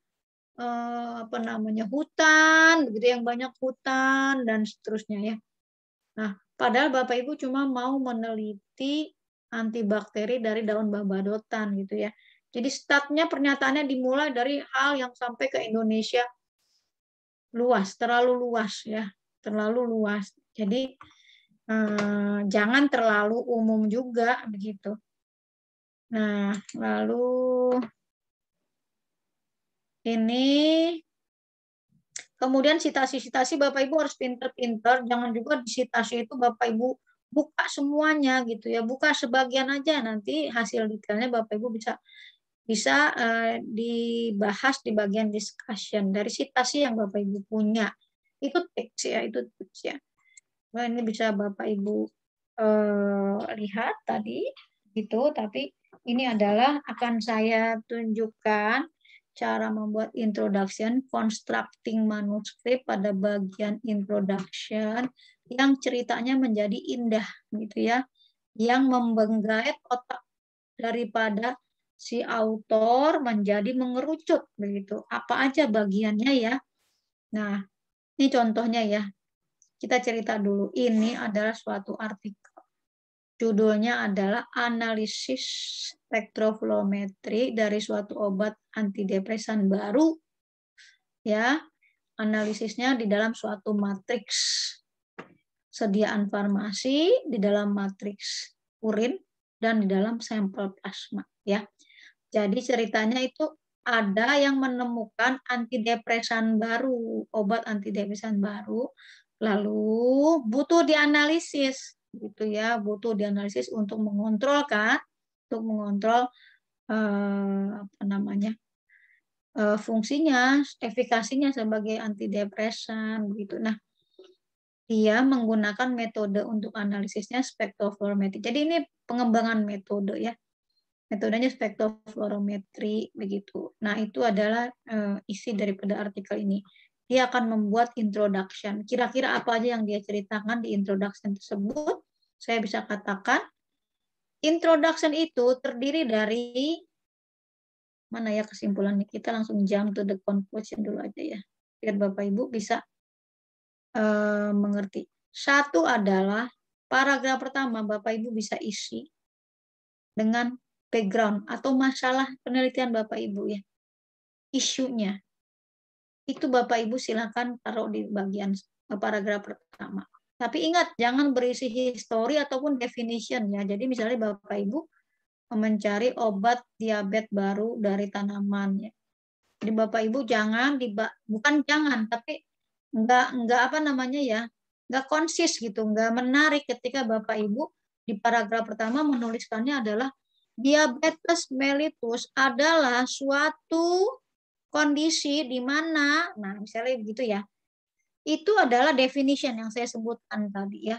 eh, apa namanya hutan, begitu yang banyak hutan dan seterusnya ya. Nah, padahal Bapak Ibu cuma mau meneliti antibakteri dari daun babadotan gitu ya. Jadi statnya pernyataannya dimulai dari hal yang sampai ke Indonesia luas, terlalu luas ya, terlalu luas. Jadi eh, jangan terlalu umum juga begitu. Nah, lalu ini kemudian sitasi-sitasi Bapak Ibu harus pinter-pinter, jangan juga di sitasi itu Bapak Ibu buka semuanya gitu ya, buka sebagian aja nanti hasil detailnya Bapak Ibu bisa bisa uh, dibahas di bagian discussion dari sitasi yang Bapak Ibu punya. Itu tips ya, itu tips ya. Nah, ini bisa Bapak Ibu eh, lihat tadi gitu, tapi ini adalah akan saya tunjukkan cara membuat introduction, constructing manuscript pada bagian introduction yang ceritanya menjadi indah gitu ya, yang membenggait otak daripada si autor menjadi mengerucut begitu. Apa aja bagiannya ya? Nah, ini contohnya ya. Kita cerita dulu. Ini adalah suatu artikel. Judulnya adalah analisis spektrofilometri dari suatu obat antidepresan baru. Ya, analisisnya di dalam suatu matriks sediaan farmasi, di dalam matriks urin dan di dalam sampel plasma ya. Jadi ceritanya itu ada yang menemukan antidepresan baru, obat antidepresan baru Lalu butuh dianalisis gitu ya, butuh dianalisis untuk mengontrol kan, untuk mengontrol eh, apa namanya eh, fungsinya, efikasinya sebagai antidepresan gitu. Nah, dia menggunakan metode untuk analisisnya spektrofluorometri. Jadi ini pengembangan metode ya. Metodenya spektrofluorometri begitu. Nah, itu adalah eh, isi daripada artikel ini dia akan membuat introduction. Kira-kira apa aja yang dia ceritakan di introduction tersebut, saya bisa katakan introduction itu terdiri dari mana ya kesimpulannya kita langsung jump to the conclusion dulu aja ya biar bapak ibu bisa uh, mengerti satu adalah paragraf pertama bapak ibu bisa isi dengan background atau masalah penelitian bapak ibu ya isunya itu Bapak Ibu silakan taruh di bagian eh, paragraf pertama. Tapi ingat jangan berisi histori ataupun definition ya. Jadi misalnya Bapak Ibu eh, mencari obat diabetes baru dari tanaman ya. Jadi Bapak Ibu jangan bukan jangan tapi enggak enggak apa namanya ya nggak konsis gitu enggak menarik ketika Bapak Ibu di paragraf pertama menuliskannya adalah diabetes mellitus adalah suatu kondisi di mana, nah misalnya begitu ya, itu adalah definition yang saya sebutkan tadi ya.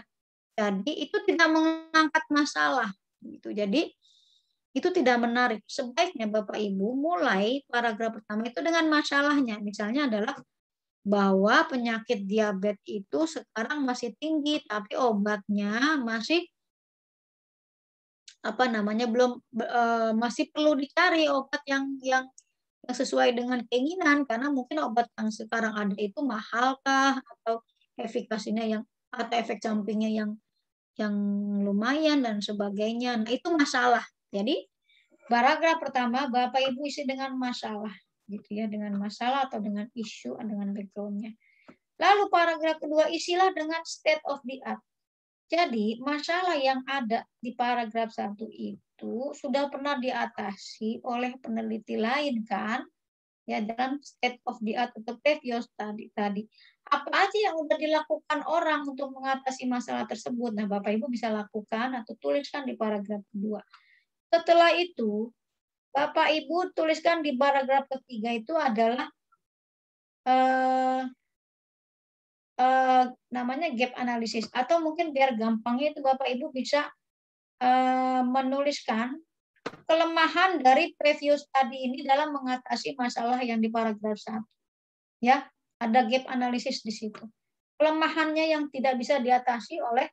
Jadi itu tidak mengangkat masalah. Gitu. Jadi itu tidak menarik. Sebaiknya Bapak Ibu mulai paragraf pertama itu dengan masalahnya. Misalnya adalah bahwa penyakit diabetes itu sekarang masih tinggi tapi obatnya masih apa namanya belum eh, masih perlu dicari obat yang yang yang sesuai dengan keinginan karena mungkin obat yang sekarang ada itu mahalkah atau efikasinya yang atau efek sampingnya yang yang lumayan dan sebagainya. Nah, itu masalah. Jadi paragraf pertama Bapak Ibu isi dengan masalah gitu ya, dengan masalah atau dengan isu dengan backgroundnya. Lalu paragraf kedua isilah dengan state of the art. Jadi masalah yang ada di paragraf satu ini itu sudah pernah diatasi oleh peneliti lain kan? Ya dalam state of the art atau previous tadi tadi. Apa aja yang sudah dilakukan orang untuk mengatasi masalah tersebut? Nah, Bapak Ibu bisa lakukan atau tuliskan di paragraf kedua. Setelah itu, Bapak Ibu tuliskan di paragraf ketiga itu adalah uh, uh, namanya gap analysis atau mungkin biar gampangnya itu Bapak Ibu bisa Eh, menuliskan kelemahan dari previous tadi ini dalam mengatasi masalah yang di paragraf 1. Ya, ada gap analisis di situ. Kelemahannya yang tidak bisa diatasi oleh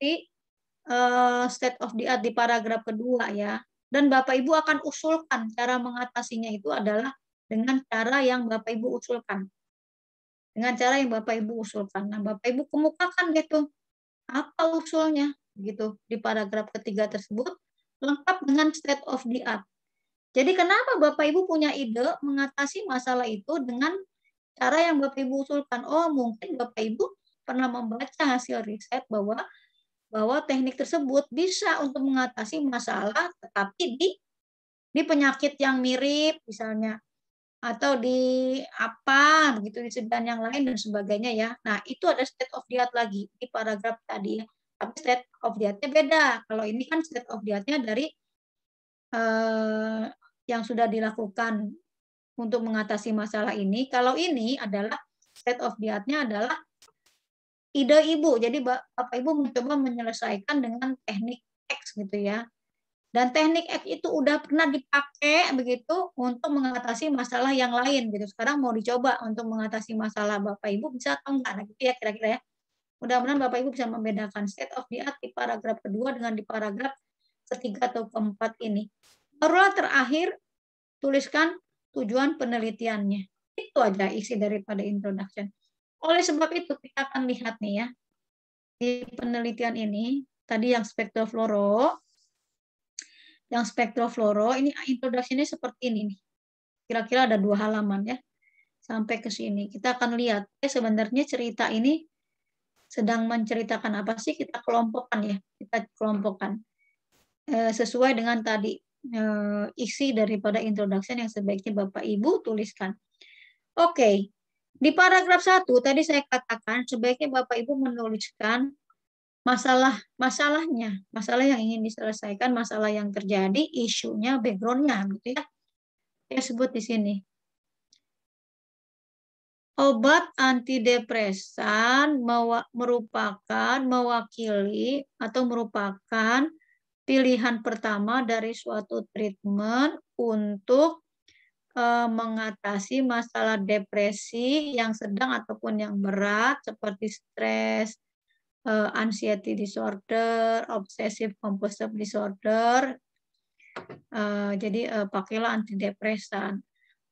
di uh, state of the art di paragraf kedua ya. Dan Bapak Ibu akan usulkan cara mengatasinya itu adalah dengan cara yang Bapak Ibu usulkan. Dengan cara yang Bapak Ibu usulkan. Nah, Bapak Ibu kemukakan gitu apa usulnya gitu di paragraf ketiga tersebut lengkap dengan state of the art. Jadi kenapa Bapak Ibu punya ide mengatasi masalah itu dengan cara yang Bapak Ibu usulkan? Oh, mungkin Bapak Ibu pernah membaca hasil riset bahwa bahwa teknik tersebut bisa untuk mengatasi masalah tetapi di di penyakit yang mirip misalnya atau di apa begitu di sedang yang lain dan sebagainya ya. Nah, itu ada state of the art lagi di paragraf tadi ya tapi state of the art-nya beda. Kalau ini kan state of the art-nya dari uh, yang sudah dilakukan untuk mengatasi masalah ini. Kalau ini adalah state of the art-nya adalah ide ibu. Jadi Bapak Ibu mencoba menyelesaikan dengan teknik X gitu ya. Dan teknik X itu udah pernah dipakai begitu untuk mengatasi masalah yang lain gitu. Sekarang mau dicoba untuk mengatasi masalah Bapak Ibu bisa atau enggak nah, gitu ya kira-kira ya. Mudah-mudahan Bapak Ibu bisa membedakan state of the art di paragraf kedua dengan di paragraf ketiga atau keempat ini. Barulah terakhir tuliskan tujuan penelitiannya. Itu aja isi daripada introduction. Oleh sebab itu kita akan lihat nih ya di penelitian ini tadi yang spektrofluoro yang spektrofluoro ini introduction ini seperti ini nih. Kira-kira ada dua halaman ya sampai ke sini. Kita akan lihat ya sebenarnya cerita ini sedang menceritakan apa sih kita kelompokkan ya kita kelompokkan eh, sesuai dengan tadi eh, isi daripada introduction yang sebaiknya bapak ibu tuliskan oke di paragraf satu tadi saya katakan sebaiknya bapak ibu menuliskan masalah masalahnya masalah yang ingin diselesaikan masalah yang terjadi isunya backgroundnya gitu ya saya sebut di sini Obat antidepresan merupakan mewakili atau merupakan pilihan pertama dari suatu treatment untuk eh, mengatasi masalah depresi yang sedang ataupun yang berat seperti stres, eh, anxiety disorder, obsessive compulsive disorder. Eh, jadi pakailah antidepresan.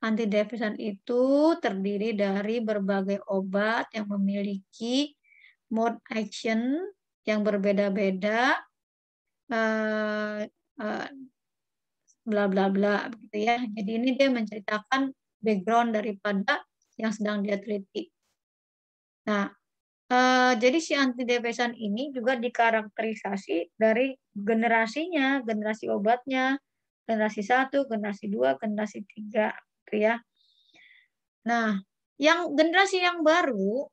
Antidepresan itu terdiri dari berbagai obat yang memiliki mode action yang berbeda-beda, eh, eh, bla bla bla, gitu ya. Jadi ini dia menceritakan background daripada yang sedang dia teliti. Nah, eh, jadi si antidepresan ini juga dikarakterisasi dari generasinya, generasi obatnya, generasi satu, generasi dua, generasi tiga gitu ya. Nah, yang generasi yang baru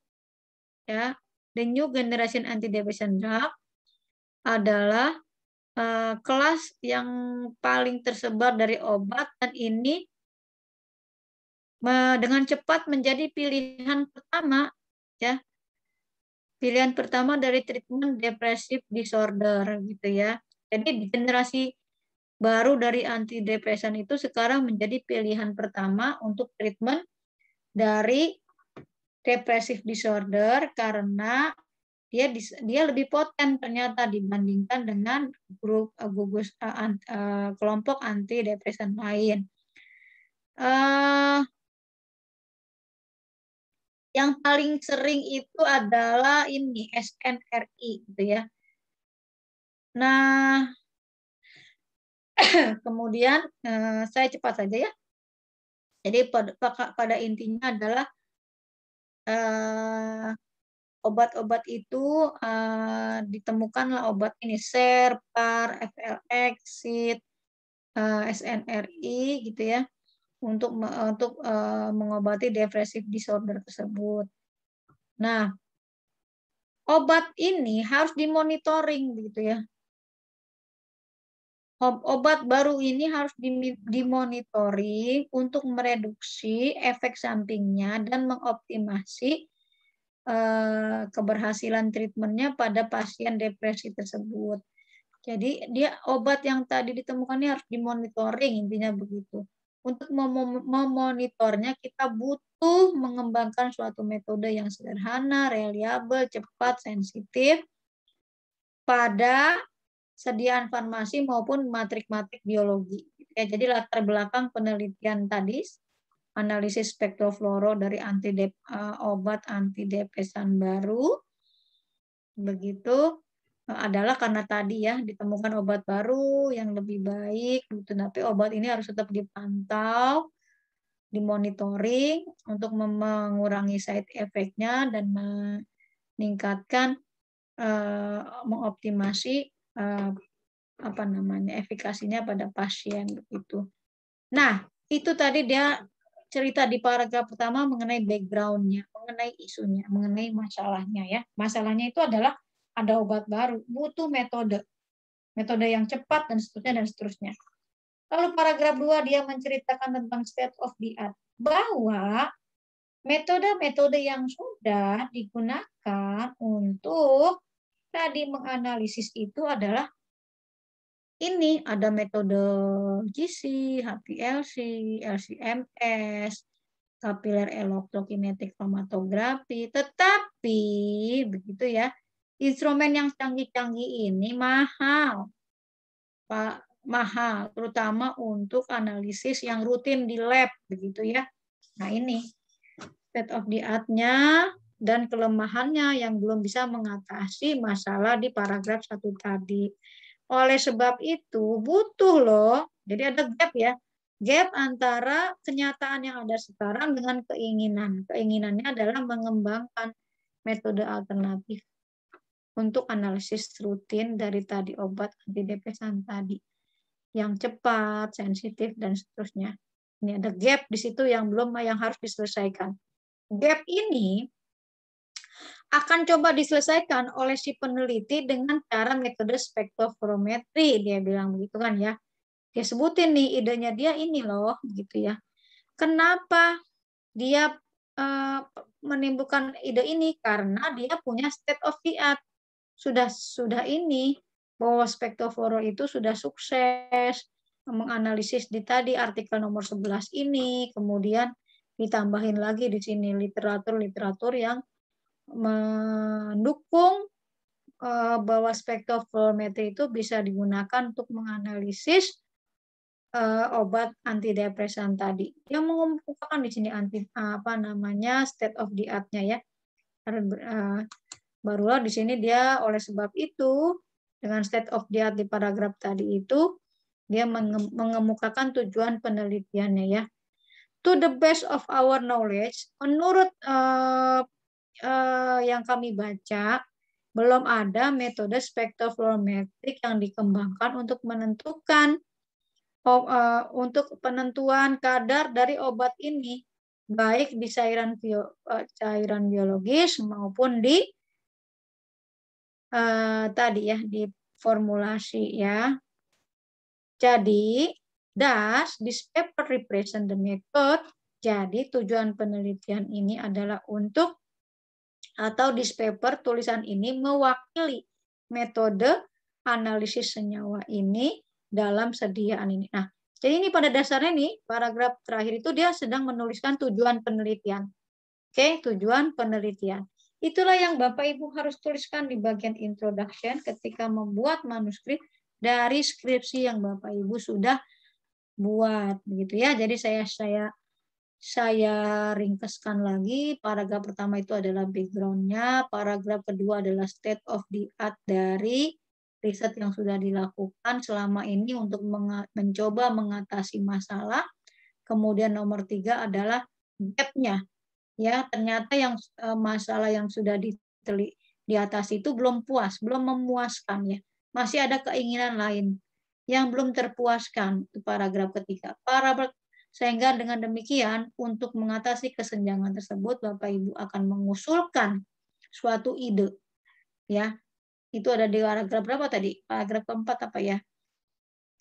ya, the new generation anti depression drug adalah uh, kelas yang paling tersebar dari obat dan ini uh, dengan cepat menjadi pilihan pertama ya. Pilihan pertama dari treatment depressive disorder gitu ya. Jadi di generasi baru dari antidepresan itu sekarang menjadi pilihan pertama untuk treatment dari depressive disorder karena dia dia lebih poten ternyata dibandingkan dengan grup eh, gugus eh, eh, kelompok antidepresan lain. yang paling sering itu adalah ini SNRI gitu ya. Nah, Kemudian eh, saya cepat saja ya. Jadi pada, pada intinya adalah eh, obat-obat itu eh, ditemukanlah obat ini SER, PAR, FLX, SID, SNRI gitu ya untuk untuk mengobati depresif disorder tersebut. Nah, obat ini harus dimonitoring gitu ya. Obat baru ini harus dimonitoring untuk mereduksi efek sampingnya dan mengoptimasi eh, keberhasilan treatmentnya pada pasien depresi tersebut. Jadi dia obat yang tadi ditemukan ini harus dimonitoring intinya begitu. Untuk mem memonitornya kita butuh mengembangkan suatu metode yang sederhana, reliable, cepat, sensitif pada sediaan farmasi maupun matrik-matrik biologi. Ya, jadi latar belakang penelitian tadi, analisis spektrofloro dari anti eh, obat antidepresan baru, begitu eh, adalah karena tadi ya ditemukan obat baru yang lebih baik, gitu. tapi obat ini harus tetap dipantau, dimonitoring untuk mengurangi side effect-nya dan meningkatkan eh, mengoptimasi uh, apa namanya efikasinya pada pasien itu. Nah, itu tadi dia cerita di paragraf pertama mengenai backgroundnya, mengenai isunya, mengenai masalahnya ya. Masalahnya itu adalah ada obat baru, butuh metode, metode yang cepat dan seterusnya dan seterusnya. Lalu paragraf 2 dia menceritakan tentang state of the art bahwa metode-metode yang sudah digunakan untuk Tadi menganalisis itu adalah ini ada metode GC, HPLC, LCMS, kapiler elektrokinetik kromatografi, tetapi begitu ya, instrumen yang canggih-canggih ini mahal. Pak mahal terutama untuk analisis yang rutin di lab begitu ya. Nah, ini state of the art-nya dan kelemahannya yang belum bisa mengatasi masalah di paragraf satu tadi. Oleh sebab itu butuh loh, jadi ada gap ya, gap antara kenyataan yang ada sekarang dengan keinginan. Keinginannya adalah mengembangkan metode alternatif untuk analisis rutin dari tadi obat anti depresan tadi yang cepat, sensitif dan seterusnya. Ini ada gap di situ yang belum yang harus diselesaikan. Gap ini akan coba diselesaikan oleh si peneliti dengan cara metode spektrofotometri dia bilang begitu kan ya dia sebutin nih idenya dia ini loh gitu ya kenapa dia eh, menimbulkan ide ini karena dia punya state of the art sudah sudah ini bahwa spektroforo itu sudah sukses menganalisis di tadi artikel nomor 11 ini kemudian ditambahin lagi di sini literatur-literatur yang mendukung eh, bahwa spektrofotometri itu bisa digunakan untuk menganalisis eh, obat antidepresan tadi. Yang mengumpulkan di sini anti eh, apa namanya state of the art-nya ya. barulah di sini dia oleh sebab itu dengan state of the art di paragraf tadi itu dia mengemukakan tujuan penelitiannya ya. To the best of our knowledge, menurut uh, eh, yang kami baca, belum ada metode spektrofluorometrik yang dikembangkan untuk menentukan uh, untuk penentuan kadar dari obat ini baik di cairan bio, uh, cairan biologis maupun di uh, tadi ya di formulasi ya. Jadi das this paper represent the method. Jadi tujuan penelitian ini adalah untuk atau paper tulisan ini mewakili metode analisis senyawa ini dalam sediaan ini. Nah, jadi ini pada dasarnya nih paragraf terakhir itu dia sedang menuliskan tujuan penelitian. Oke, tujuan penelitian. Itulah yang Bapak Ibu harus tuliskan di bagian introduction ketika membuat manuskrip dari skripsi yang Bapak Ibu sudah buat gitu ya. Jadi saya saya saya ringkaskan lagi, paragraf pertama itu adalah backgroundnya, paragraf kedua adalah state of the art dari riset yang sudah dilakukan selama ini untuk mencoba mengatasi masalah. Kemudian nomor tiga adalah gap-nya. Ya, ternyata yang e, masalah yang sudah diteli, di atas itu belum puas, belum memuaskan ya. Masih ada keinginan lain yang belum terpuaskan itu paragraf ketiga. Paragraf sehingga dengan demikian, untuk mengatasi kesenjangan tersebut, Bapak Ibu akan mengusulkan suatu ide. Ya, itu ada di paragraf berapa tadi? Paragraf keempat apa ya?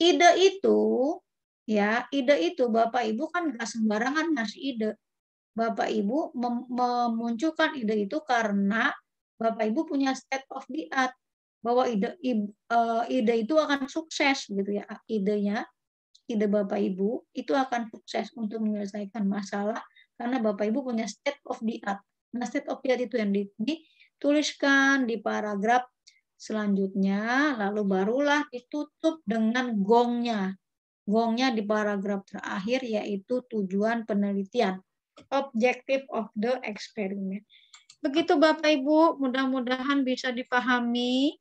Ide itu, ya, ide itu Bapak Ibu kan nggak sembarangan ngasih ide. Bapak Ibu memunculkan ide itu karena Bapak Ibu punya state of the art bahwa ide eh, ide itu akan sukses gitu ya idenya ide Bapak Ibu itu akan sukses untuk menyelesaikan masalah karena Bapak Ibu punya state of the art. Nah, state of the art itu yang dituliskan di paragraf selanjutnya, lalu barulah ditutup dengan gongnya. Gongnya di paragraf terakhir yaitu tujuan penelitian, objective of the experiment. Begitu Bapak Ibu, mudah-mudahan bisa dipahami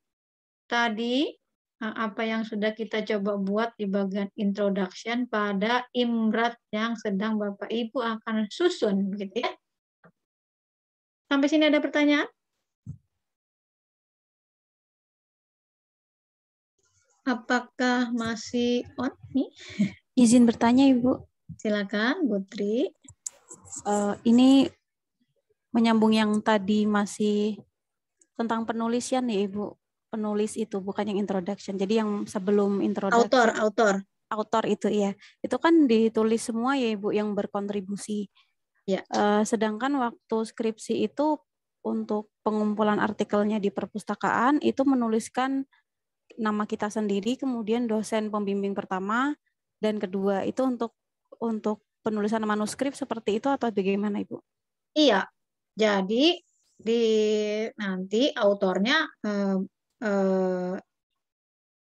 tadi Eh, apa yang sudah kita coba buat di bagian introduction pada imrat yang sedang Bapak Ibu akan susun gitu ya. Sampai sini ada pertanyaan? Apakah masih on nih? Izin bertanya Ibu. Silakan Putri. Uh, ini menyambung yang tadi masih tentang penulisan ya Ibu penulis itu, bukan yang introduction. Jadi yang sebelum introduction. Autor, autor. Autor itu ya. Itu kan ditulis semua ya Ibu yang berkontribusi. Ya. Uh, sedangkan waktu skripsi itu untuk pengumpulan artikelnya di perpustakaan itu menuliskan nama kita sendiri, kemudian dosen pembimbing pertama dan kedua itu untuk untuk penulisan manuskrip seperti itu atau bagaimana Ibu? Iya. Jadi di nanti autornya eh, Eh,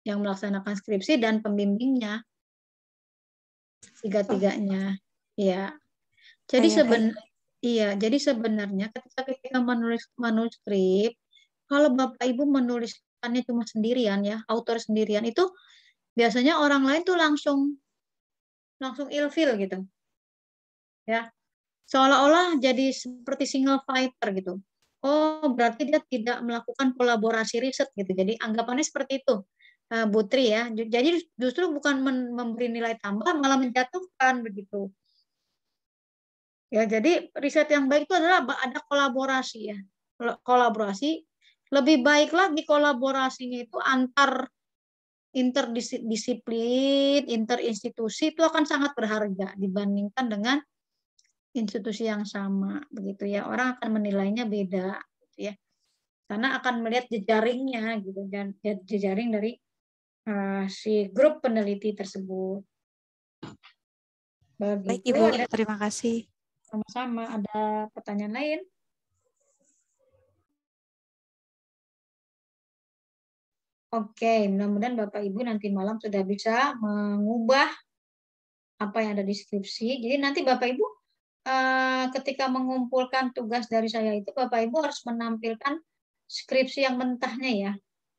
yang melaksanakan skripsi dan pembimbingnya tiga-tiganya ya jadi sebenarnya iya jadi sebenarnya ketika kita menulis manuskrip kalau bapak ibu menuliskannya cuma sendirian ya author sendirian itu biasanya orang lain tuh langsung langsung ilfil gitu ya seolah-olah jadi seperti single fighter gitu oh berarti dia tidak melakukan kolaborasi riset gitu. Jadi anggapannya seperti itu. Eh, Butri ya. Jadi justru bukan memberi nilai tambah malah menjatuhkan begitu. Ya, jadi riset yang baik itu adalah ada kolaborasi ya. Kolaborasi lebih baik lagi kolaborasinya itu antar interdisiplin, interinstitusi itu akan sangat berharga dibandingkan dengan institusi yang sama begitu ya orang akan menilainya beda gitu ya karena akan melihat jejaringnya gitu dan jejaring dari uh, si grup peneliti tersebut. Begitu, Baik ibu ada, terima kasih. Sama-sama ada pertanyaan lain? Oke, mudah-mudahan Bapak Ibu nanti malam sudah bisa mengubah apa yang ada di skripsi. Jadi nanti Bapak Ibu Eh, ketika mengumpulkan tugas dari saya itu Bapak Ibu harus menampilkan skripsi yang mentahnya ya.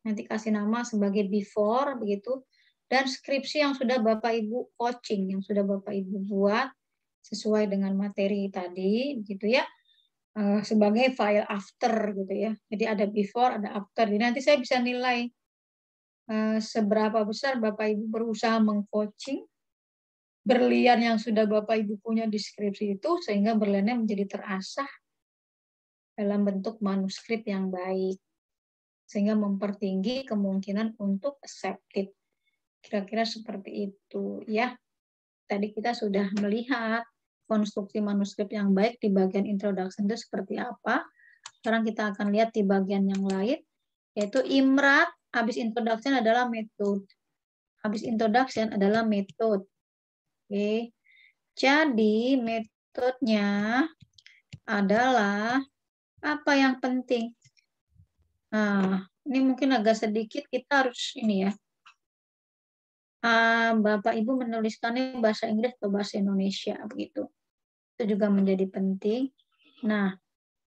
Nanti kasih nama sebagai before begitu dan skripsi yang sudah Bapak Ibu coaching yang sudah Bapak Ibu buat sesuai dengan materi tadi gitu ya. Eh, sebagai file after gitu ya. Jadi ada before, ada after. Jadi nanti saya bisa nilai eh, seberapa besar Bapak Ibu berusaha mengcoaching berlian yang sudah Bapak Ibu punya di skripsi itu sehingga berliannya menjadi terasah dalam bentuk manuskrip yang baik sehingga mempertinggi kemungkinan untuk accepted. Kira-kira seperti itu ya. Tadi kita sudah melihat konstruksi manuskrip yang baik di bagian introduction itu seperti apa. Sekarang kita akan lihat di bagian yang lain, yaitu imrat, habis introduction adalah metode. Habis introduction adalah metode. Oke. Jadi metodenya adalah apa yang penting. Nah, ini mungkin agak sedikit kita harus ini ya. Ah, Bapak Ibu menuliskannya bahasa Inggris atau bahasa Indonesia begitu. Itu juga menjadi penting. Nah,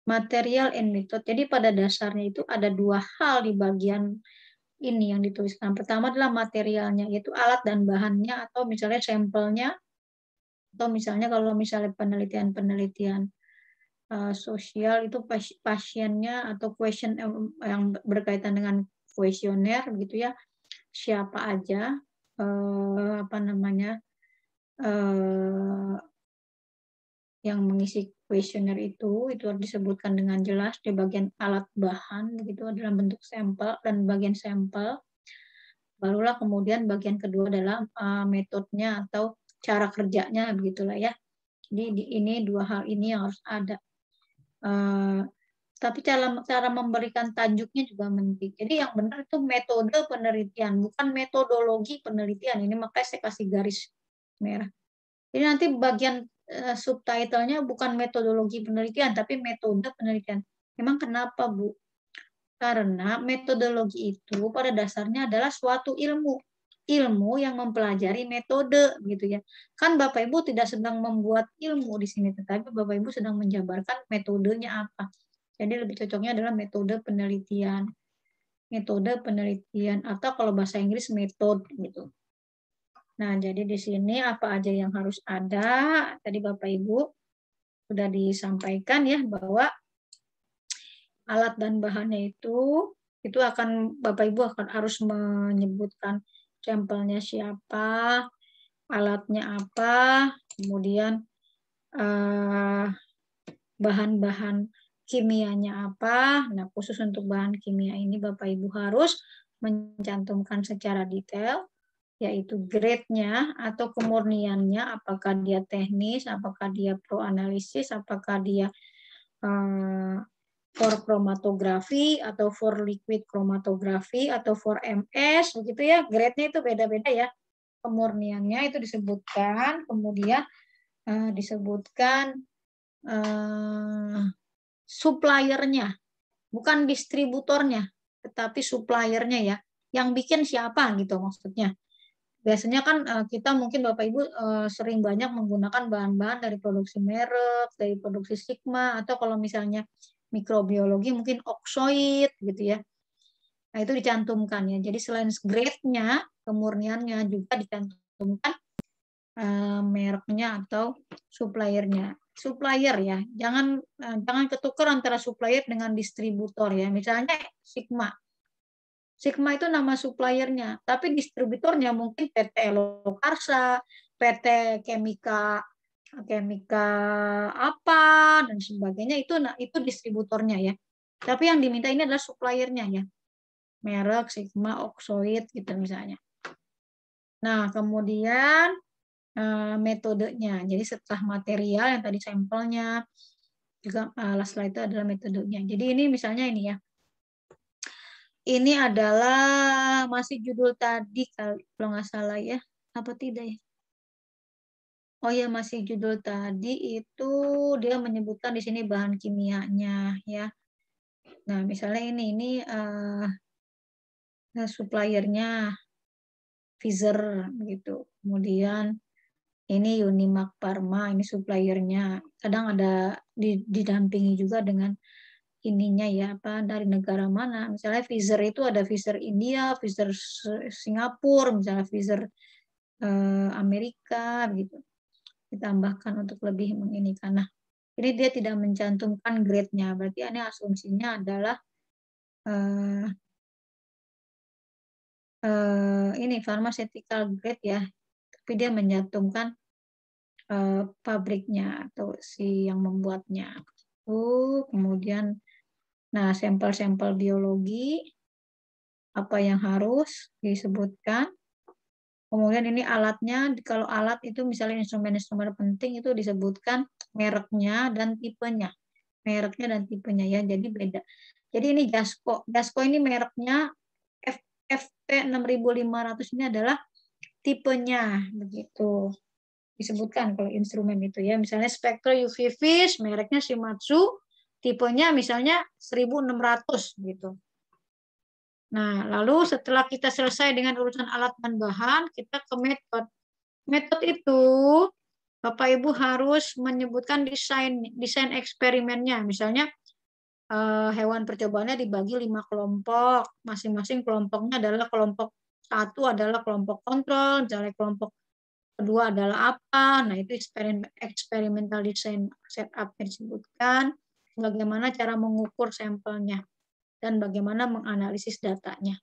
material and method. Jadi pada dasarnya itu ada dua hal di bagian ini yang dituliskan. Pertama adalah materialnya, yaitu alat dan bahannya, atau misalnya sampelnya, atau misalnya kalau misalnya penelitian-penelitian uh, sosial itu pasiennya atau question eh, yang berkaitan dengan kuesioner gitu ya, siapa aja, uh, apa namanya, uh, yang mengisi kuesioner itu itu harus disebutkan dengan jelas di bagian alat bahan begitu adalah bentuk sampel dan bagian sampel barulah kemudian bagian kedua adalah eh, uh, metodenya atau cara kerjanya begitulah ya jadi di, ini dua hal ini yang harus ada uh, tapi cara cara memberikan tajuknya juga penting jadi yang benar itu metode penelitian bukan metodologi penelitian ini makanya saya kasih garis merah jadi nanti bagian Eh, subtitlenya bukan metodologi penelitian tapi metode penelitian. Memang kenapa Bu? Karena metodologi itu pada dasarnya adalah suatu ilmu ilmu yang mempelajari metode gitu ya. Kan Bapak Ibu tidak sedang membuat ilmu di sini tetapi Bapak Ibu sedang menjabarkan metodenya apa. Jadi lebih cocoknya adalah metode penelitian. Metode penelitian atau kalau bahasa Inggris metode gitu. Nah, jadi di sini apa aja yang harus ada, tadi Bapak Ibu sudah disampaikan ya bahwa alat dan bahannya itu itu akan Bapak Ibu akan harus menyebutkan sampelnya siapa, alatnya apa, kemudian eh, bahan-bahan kimianya apa. Nah, khusus untuk bahan kimia ini Bapak Ibu harus mencantumkan secara detail yaitu grade-nya atau kemurniannya, apakah dia teknis, apakah dia pro analisis, apakah dia uh, for kromatografi atau for liquid kromatografi atau for MS begitu ya. Grade-nya itu beda-beda ya. Kemurniannya itu disebutkan, kemudian uh, disebutkan uh, suppliernya, bukan distributornya, tetapi suppliernya ya. Yang bikin siapa gitu maksudnya biasanya kan eh, kita mungkin Bapak Ibu eh, sering banyak menggunakan bahan-bahan dari produksi merek, dari produksi sigma atau kalau misalnya mikrobiologi mungkin oksoid gitu ya. Nah, itu dicantumkan ya. Jadi selain grade-nya, kemurniannya juga dicantumkan eh, mereknya atau suppliernya. Supplier ya. Jangan uh, jangan ketukar antara supplier dengan distributor ya. Misalnya sigma Sigma itu nama suppliernya, tapi distributornya mungkin PT Elokarsa, PT Kemika Kemika apa dan sebagainya itu nah, itu distributornya ya. Tapi yang diminta ini adalah suppliernya ya. Merek Sigma Oxoid gitu misalnya. Nah, kemudian eh, metodenya. Jadi setelah material yang tadi sampelnya juga eh, slide itu adalah metodenya. Jadi ini misalnya ini ya ini adalah masih judul tadi kalau nggak salah ya. Apa tidak ya? Oh ya masih judul tadi itu dia menyebutkan di sini bahan kimianya ya. Nah misalnya ini ini uh, suppliernya Pfizer gitu. Kemudian ini Unimak Parma, ini suppliernya. Kadang ada didampingi juga dengan ininya ya apa dari negara mana misalnya Pfizer itu ada Pfizer India Pfizer Singapura misalnya Pfizer eh, Amerika gitu ditambahkan untuk lebih menginikan nah ini dia tidak mencantumkan grade-nya berarti ini asumsinya adalah eh, eh, ini pharmaceutical grade ya tapi dia mencantumkan eh, pabriknya atau si yang membuatnya Oh kemudian Nah, sampel-sampel biologi, apa yang harus disebutkan. Kemudian ini alatnya, kalau alat itu misalnya instrumen-instrumen penting itu disebutkan mereknya dan tipenya. Mereknya dan tipenya ya, jadi beda. Jadi ini Jasko. Jasko ini mereknya FP6500 ini adalah tipenya begitu disebutkan kalau instrumen itu ya misalnya spektro UV fish mereknya Shimatsu tipenya misalnya 1600 gitu. Nah, lalu setelah kita selesai dengan urusan alat dan bahan, kita ke metode. Metode itu Bapak Ibu harus menyebutkan desain desain eksperimennya. Misalnya eh, hewan percobaannya dibagi lima kelompok. Masing-masing kelompoknya adalah kelompok satu adalah kelompok kontrol, misalnya kelompok kedua adalah apa. Nah, itu eksperimen eksperimental desain setup yang disebutkan bagaimana cara mengukur sampelnya, dan bagaimana menganalisis datanya.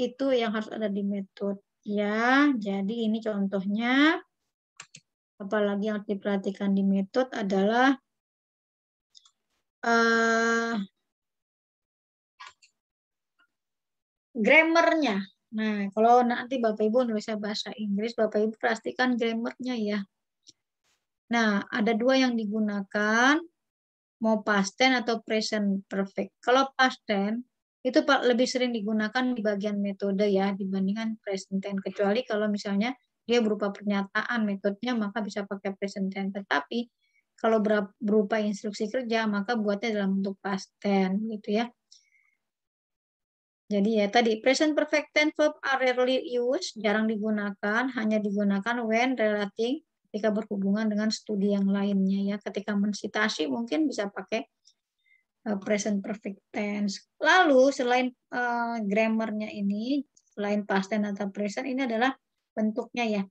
Itu yang harus ada di metode. Ya, jadi ini contohnya. Apalagi yang diperhatikan di metode adalah uh, grammarnya. Nah, kalau nanti Bapak Ibu nulis bahasa Inggris, Bapak Ibu pastikan grammarnya ya. Nah, ada dua yang digunakan mau past tense atau present perfect. Kalau past tense itu lebih sering digunakan di bagian metode ya dibandingkan present tense kecuali kalau misalnya dia berupa pernyataan metodenya maka bisa pakai present tense tetapi kalau berupa instruksi kerja maka buatnya dalam bentuk past tense gitu ya. Jadi ya tadi present perfect tense verb are rarely used, jarang digunakan, hanya digunakan when relating ketika berhubungan dengan studi yang lainnya ya ketika mensitasi mungkin bisa pakai eh, present perfect tense. Lalu selain uh, grammarnya ini, selain past tense atau present ini adalah bentuknya ya.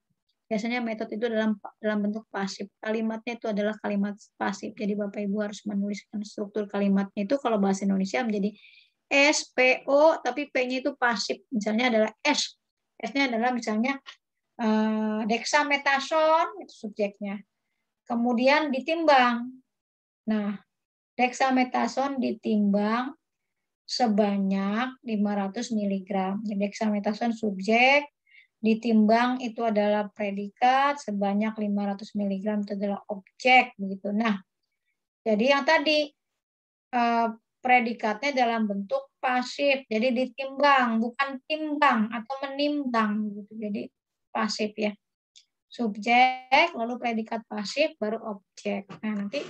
Biasanya metode itu dalam dalam bentuk pasif. Kalimatnya itu adalah kalimat pasif. Jadi Bapak Ibu harus menuliskan struktur kalimatnya itu kalau bahasa Indonesia menjadi S P O tapi P-nya itu pasif. Misalnya adalah S. S-nya adalah misalnya Eh, dexamethasone itu subjeknya. Kemudian ditimbang. Nah, dexamethasone ditimbang sebanyak 500 mg. Jadi dexamethasone subjek ditimbang itu adalah predikat sebanyak 500 mg itu adalah objek begitu. Nah, jadi yang tadi eh, predikatnya dalam bentuk pasif. Jadi ditimbang, bukan timbang atau menimbang gitu. Jadi pasif ya. Subjek, lalu predikat pasif, baru objek. Nah, nanti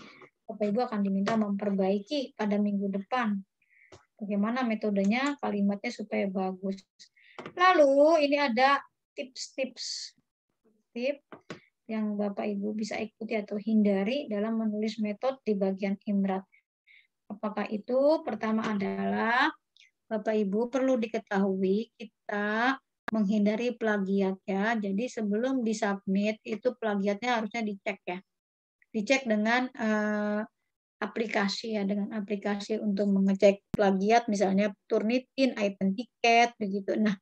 Bapak Ibu akan diminta memperbaiki pada minggu depan. Bagaimana metodenya, kalimatnya supaya bagus. Lalu ini ada tips-tips tip yang Bapak Ibu bisa ikuti atau hindari dalam menulis metode di bagian imrat. Apakah itu? Pertama adalah Bapak Ibu perlu diketahui kita menghindari plagiat ya. Jadi sebelum disubmit itu plagiatnya harusnya dicek ya. Dicek dengan uh, aplikasi ya dengan aplikasi untuk mengecek plagiat misalnya Turnitin, Identicat begitu. Nah,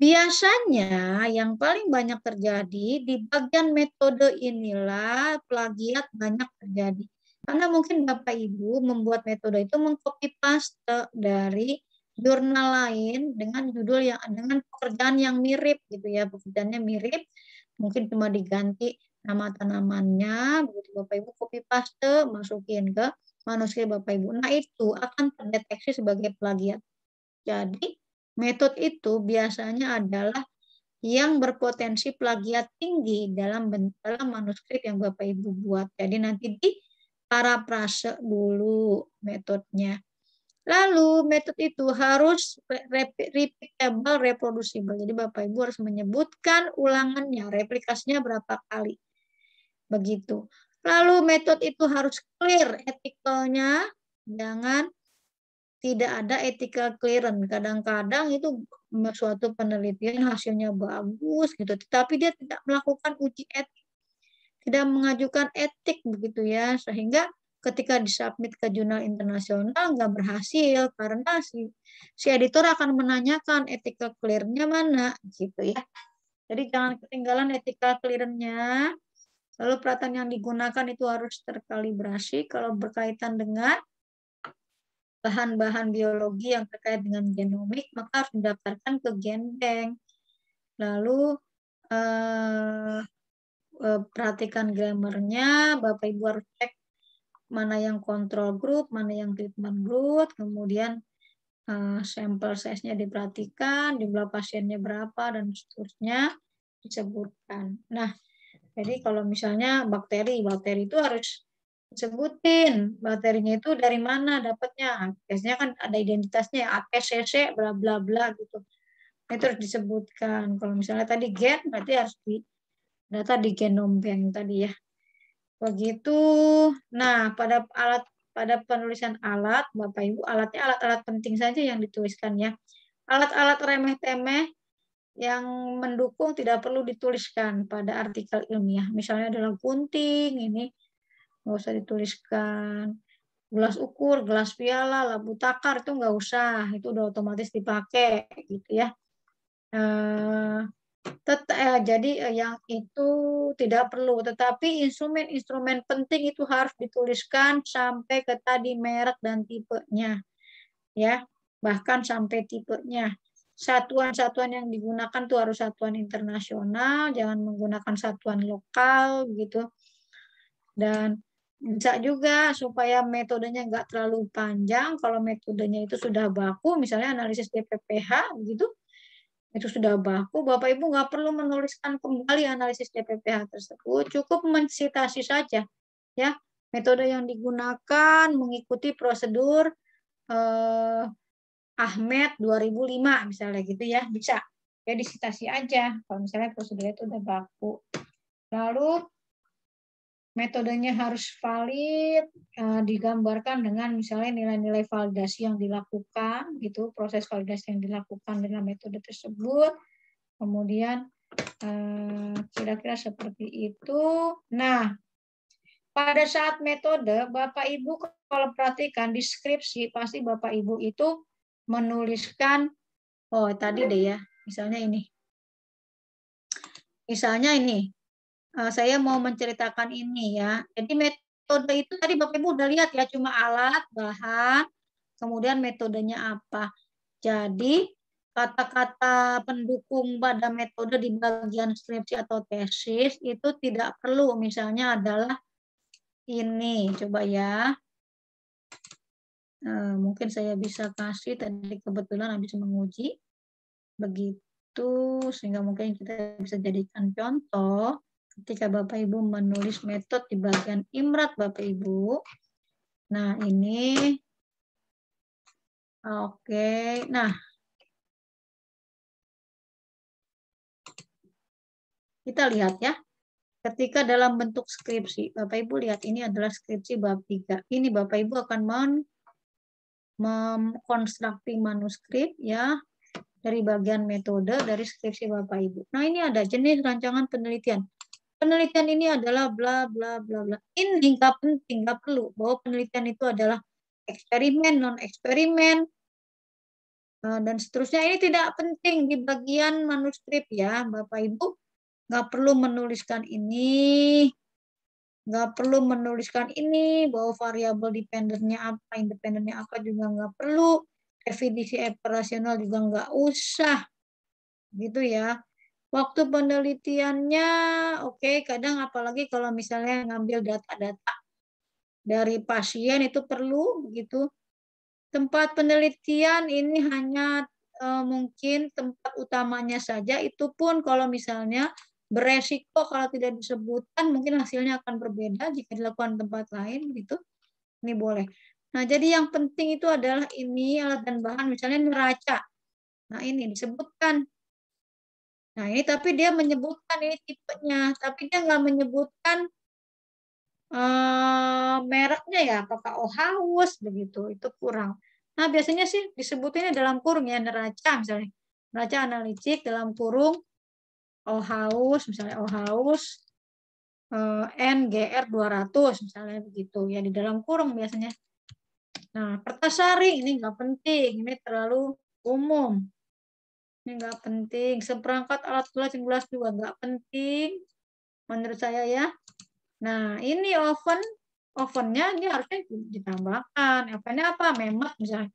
biasanya yang paling banyak terjadi di bagian metode inilah plagiat banyak terjadi. Karena mungkin Bapak Ibu membuat metode itu mengcopy paste dari jurnal lain dengan judul yang dengan pekerjaan yang mirip gitu ya pekerjaannya mirip mungkin cuma diganti nama tanamannya begitu bapak ibu copy paste masukin ke manuskrip bapak ibu nah itu akan terdeteksi sebagai plagiat jadi metode itu biasanya adalah yang berpotensi plagiat tinggi dalam dalam manuskrip yang Bapak Ibu buat. Jadi nanti di para prase dulu metodenya. Lalu metode itu harus repeatable, reproducible. Jadi Bapak Ibu harus menyebutkan ulangannya, replikasinya berapa kali. Begitu. Lalu metode itu harus clear etikalnya, jangan tidak ada ethical clearance. Kadang-kadang itu suatu penelitian hasilnya bagus gitu, tetapi dia tidak melakukan uji etik, tidak mengajukan etik begitu ya, sehingga ketika disubmit ke jurnal internasional nggak berhasil karena si si editor akan menanyakan etika clearnya mana gitu ya. Jadi jangan ketinggalan etika clearnya. Lalu peralatan yang digunakan itu harus terkalibrasi kalau berkaitan dengan bahan-bahan biologi yang terkait dengan genomik maka harus didaftarkan ke Genbank. Lalu eh, eh perhatikan grammarnya, Bapak Ibu harus cek mana yang kontrol group, mana yang treatment group, kemudian eh, sampel size-nya diperhatikan, jumlah pasiennya berapa, dan seterusnya disebutkan. Nah, jadi kalau misalnya bakteri, bakteri itu harus disebutin bakterinya itu dari mana dapatnya. Biasanya kan ada identitasnya ACCC, ya, bla bla bla gitu. Itu harus disebutkan. Kalau misalnya tadi gen berarti harus di data di genom bank tadi ya. Begitu. Nah, pada alat pada penulisan alat, Bapak Ibu, alatnya alat-alat penting saja yang dituliskan ya. Alat-alat remeh-temeh yang mendukung tidak perlu dituliskan pada artikel ilmiah. Misalnya adalah gunting, ini nggak usah dituliskan. Gelas ukur, gelas piala, labu takar itu nggak usah, itu udah otomatis dipakai gitu ya. Eh, Tet eh, jadi eh, yang itu tidak perlu, tetapi instrumen-instrumen penting itu harus dituliskan sampai ke tadi merek dan tipenya, ya bahkan sampai tipenya. Satuan-satuan yang digunakan itu harus satuan internasional, jangan menggunakan satuan lokal gitu. Dan bisa juga supaya metodenya nggak terlalu panjang. Kalau metodenya itu sudah baku, misalnya analisis DPPH gitu, itu sudah baku, Bapak Ibu nggak perlu menuliskan kembali analisis DPPH tersebut, cukup mensitasi saja. Ya, metode yang digunakan mengikuti prosedur eh, Ahmed 2005 misalnya gitu ya, bisa. Ya disitasi aja kalau misalnya prosedurnya itu udah baku. Lalu metodenya harus valid, eh, digambarkan dengan misalnya nilai-nilai validasi yang dilakukan, gitu, proses validasi yang dilakukan dengan metode tersebut. Kemudian eh, kira-kira seperti itu. Nah, pada saat metode, Bapak Ibu kalau perhatikan deskripsi pasti Bapak Ibu itu menuliskan, oh tadi deh ya, misalnya ini. Misalnya ini, Eh, saya mau menceritakan ini ya. Jadi metode itu tadi Bapak Ibu udah lihat ya cuma alat, bahan, kemudian metodenya apa. Jadi kata-kata pendukung pada metode di bagian skripsi atau tesis itu tidak perlu misalnya adalah ini coba ya eh, mungkin saya bisa kasih tadi kebetulan habis menguji begitu sehingga mungkin kita bisa jadikan contoh ketika Bapak Ibu menulis metode di bagian Imrat Bapak Ibu. Nah, ini Oke. Nah, kita lihat ya. Ketika dalam bentuk skripsi, Bapak Ibu lihat ini adalah skripsi bab 3. Ini Bapak Ibu akan men mengkonstruksi manuskrip ya dari bagian metode dari skripsi Bapak Ibu. Nah, ini ada jenis rancangan penelitian penelitian ini adalah bla bla bla bla. Ini nggak penting, nggak perlu bahwa penelitian itu adalah eksperimen, non eksperimen eh, dan seterusnya. Ini tidak penting di bagian manuskrip ya, Bapak Ibu. Nggak perlu menuliskan ini, nggak perlu menuliskan ini bahwa variabel dependennya apa, independennya apa juga nggak perlu. Definisi operasional juga nggak usah, gitu ya. Waktu penelitiannya, oke, okay, kadang apalagi kalau misalnya ngambil data-data dari pasien itu perlu begitu. Tempat penelitian ini hanya e, mungkin tempat utamanya saja. Itu pun kalau misalnya beresiko kalau tidak disebutkan, mungkin hasilnya akan berbeda jika dilakukan tempat lain gitu. Ini boleh. Nah, jadi yang penting itu adalah ini alat dan bahan, misalnya neraca. Nah, ini disebutkan Nah ini tapi dia menyebutkan ini tipenya, tapi dia nggak menyebutkan uh, mereknya ya, apakah oh haus begitu, itu kurang. Nah biasanya sih disebutinnya dalam kurung ya neraca misalnya, neraca analitik dalam kurung oh haus misalnya oh haus uh, NGR 200 misalnya begitu ya di dalam kurung biasanya. Nah, Pertasari ini nggak penting, ini terlalu umum. Ini nggak penting. Seperangkat alat tulis yang gelas juga nggak penting. Menurut saya ya. Nah, ini oven. Ovennya ini harusnya ditambahkan. Ovennya apa? Memet misalnya.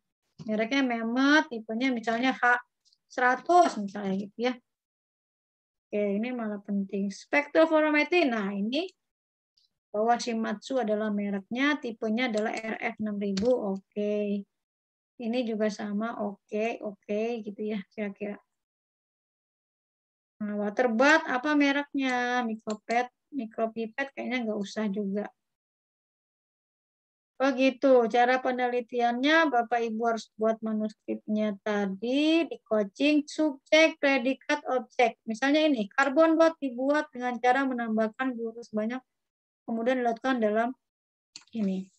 Mereknya memet, tipenya misalnya H100 misalnya gitu ya. Oke, ini malah penting. Spektrofotometri. Nah, ini bahwa Shimatsu adalah mereknya, tipenya adalah RF6000. Oke. Ini juga sama, oke, okay, oke, okay, gitu ya kira-kira. Nah, water bath apa mereknya? mikropet, mikropipet, kayaknya nggak usah juga. Begitu, cara penelitiannya Bapak Ibu harus buat manuskripnya tadi di coaching subjek, predikat, objek. Misalnya ini, karbon buat dibuat dengan cara menambahkan guru sebanyak kemudian dilakukan dalam ini.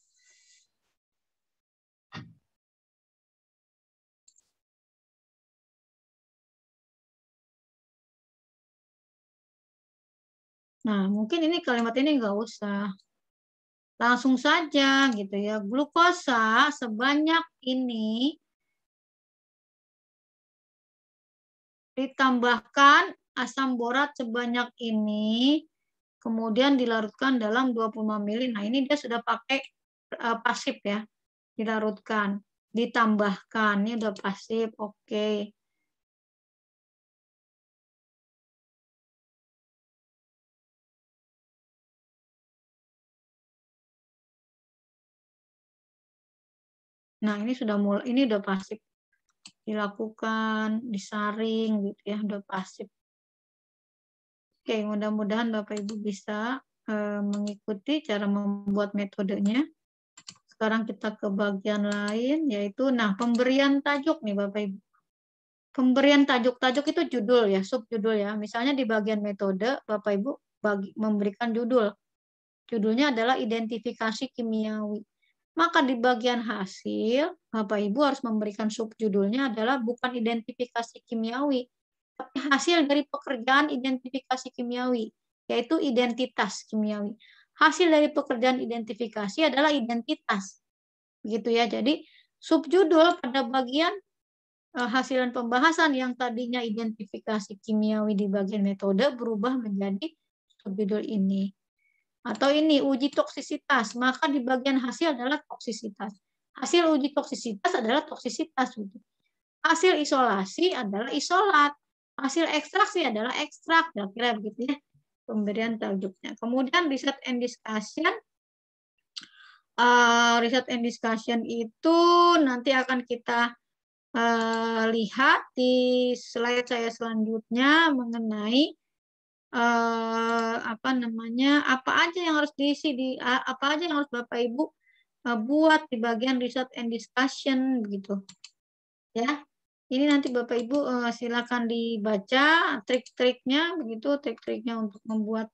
Nah, mungkin ini kalimat ini nggak usah. Langsung saja gitu ya. Glukosa sebanyak ini ditambahkan asam borat sebanyak ini kemudian dilarutkan dalam 25 ml. Nah, ini dia sudah pakai uh, pasif ya. Dilarutkan, ditambahkan. Ini udah pasif. Oke. Okay. Nah, ini sudah mulai ini udah pasif. Dilakukan, disaring gitu ya, udah pasif. Oke, mudah-mudahan Bapak Ibu bisa e, mengikuti cara membuat metodenya. Sekarang kita ke bagian lain yaitu nah, pemberian tajuk nih Bapak Ibu. Pemberian tajuk-tajuk itu judul ya, subjudul ya. Misalnya di bagian metode Bapak Ibu bagi, memberikan judul. Judulnya adalah identifikasi kimiawi maka di bagian hasil, Bapak Ibu harus memberikan subjudulnya adalah bukan identifikasi kimiawi, tapi hasil dari pekerjaan identifikasi kimiawi, yaitu identitas kimiawi. Hasil dari pekerjaan identifikasi adalah identitas. Begitu ya. Jadi subjudul pada bagian eh, hasil dan pembahasan yang tadinya identifikasi kimiawi di bagian metode berubah menjadi subjudul ini. Atau ini uji toksisitas, maka di bagian hasil adalah toksisitas. Hasil uji toksisitas adalah toksisitas. Gitu. Hasil isolasi adalah isolat. Hasil ekstraksi adalah ekstrak. Nah, kira-kira begitu ya pemberian tajuknya. Kemudian riset and discussion. Uh, riset and discussion itu nanti akan kita uh, lihat di slide saya selanjutnya mengenai eh, apa namanya apa aja yang harus diisi di apa aja yang harus bapak ibu eh, buat di bagian research and discussion begitu ya ini nanti bapak ibu eh, silakan dibaca trik-triknya begitu trik-triknya untuk membuat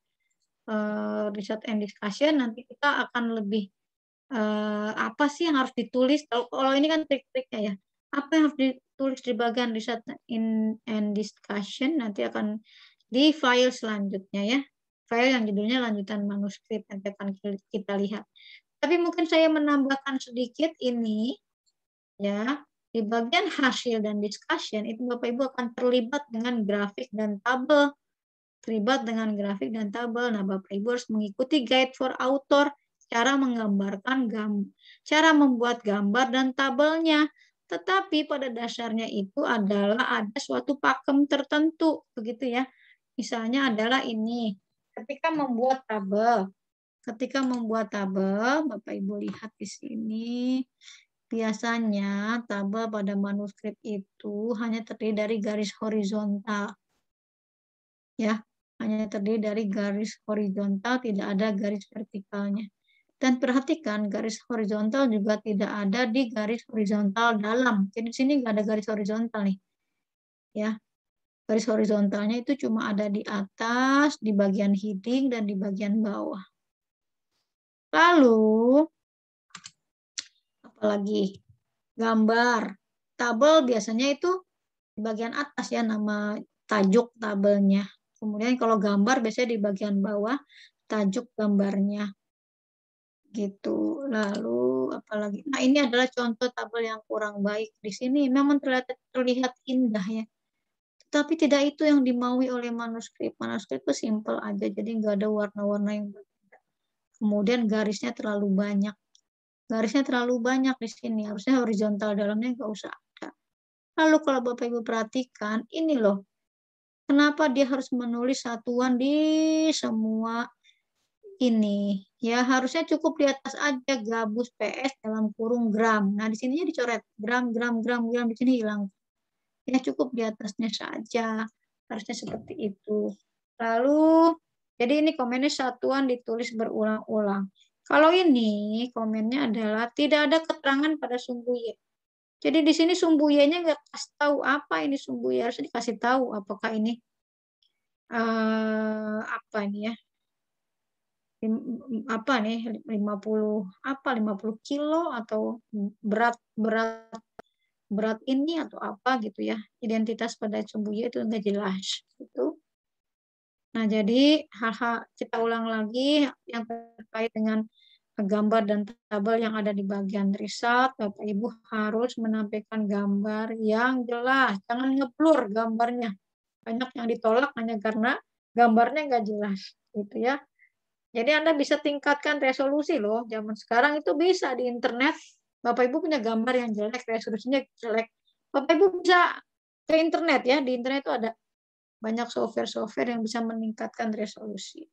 eh, research and discussion nanti kita akan lebih eh, apa sih yang harus ditulis kalau, kalau ini kan trik-triknya ya apa yang harus ditulis di bagian research in and discussion nanti akan di file selanjutnya ya. File yang judulnya lanjutan manuskrip nanti akan kita lihat. Tapi mungkin saya menambahkan sedikit ini ya. Di bagian hasil dan discussion itu Bapak Ibu akan terlibat dengan grafik dan tabel. Terlibat dengan grafik dan tabel. Nah, Bapak Ibu harus mengikuti guide for author cara menggambarkan gam cara membuat gambar dan tabelnya tetapi pada dasarnya itu adalah ada suatu pakem tertentu begitu ya Misalnya adalah ini, ketika membuat tabel. Ketika membuat tabel, Bapak Ibu lihat di sini, biasanya tabel pada manuskrip itu hanya terdiri dari garis horizontal. Ya, hanya terdiri dari garis horizontal, tidak ada garis vertikalnya. Dan perhatikan garis horizontal juga tidak ada di garis horizontal dalam. Jadi di sini nggak ada garis horizontal nih. Ya, Garis horizontalnya itu cuma ada di atas, di bagian heading dan di bagian bawah. Lalu, apalagi gambar. Tabel biasanya itu di bagian atas ya nama tajuk tabelnya. Kemudian kalau gambar biasanya di bagian bawah tajuk gambarnya. Gitu. Lalu apalagi. Nah, ini adalah contoh tabel yang kurang baik. Di sini memang terlihat terlihat indah ya tapi tidak itu yang dimaui oleh manuskrip. Manuskrip itu simple aja, jadi nggak ada warna-warna yang berbeda. Kemudian garisnya terlalu banyak. Garisnya terlalu banyak di sini, harusnya horizontal dalamnya nggak usah ada. Lalu kalau Bapak Ibu perhatikan, ini loh, kenapa dia harus menulis satuan di semua ini? Ya harusnya cukup di atas aja gabus PS dalam kurung gram. Nah di sininya dicoret gram gram gram gram di sini hilang ya cukup di atasnya saja harusnya seperti itu lalu jadi ini komennya satuan ditulis berulang-ulang kalau ini komennya adalah tidak ada keterangan pada sumbu y jadi di sini sumbu y-nya nggak kasih tahu apa ini sumbu y harus dikasih tahu apakah ini uh, apa ini ya apa nih 50 apa 50 kilo atau berat berat berat ini atau apa gitu ya identitas pada y itu enggak jelas gitu nah jadi hal-hal kita ulang lagi yang terkait dengan gambar dan tabel yang ada di bagian riset Bapak Ibu harus menampilkan gambar yang jelas jangan ngeblur gambarnya banyak yang ditolak hanya karena gambarnya enggak jelas gitu ya jadi Anda bisa tingkatkan resolusi loh zaman sekarang itu bisa di internet Bapak Ibu punya gambar yang jelek, resolusinya jelek. Bapak Ibu bisa ke internet ya, di internet itu ada banyak software-software yang bisa meningkatkan resolusi.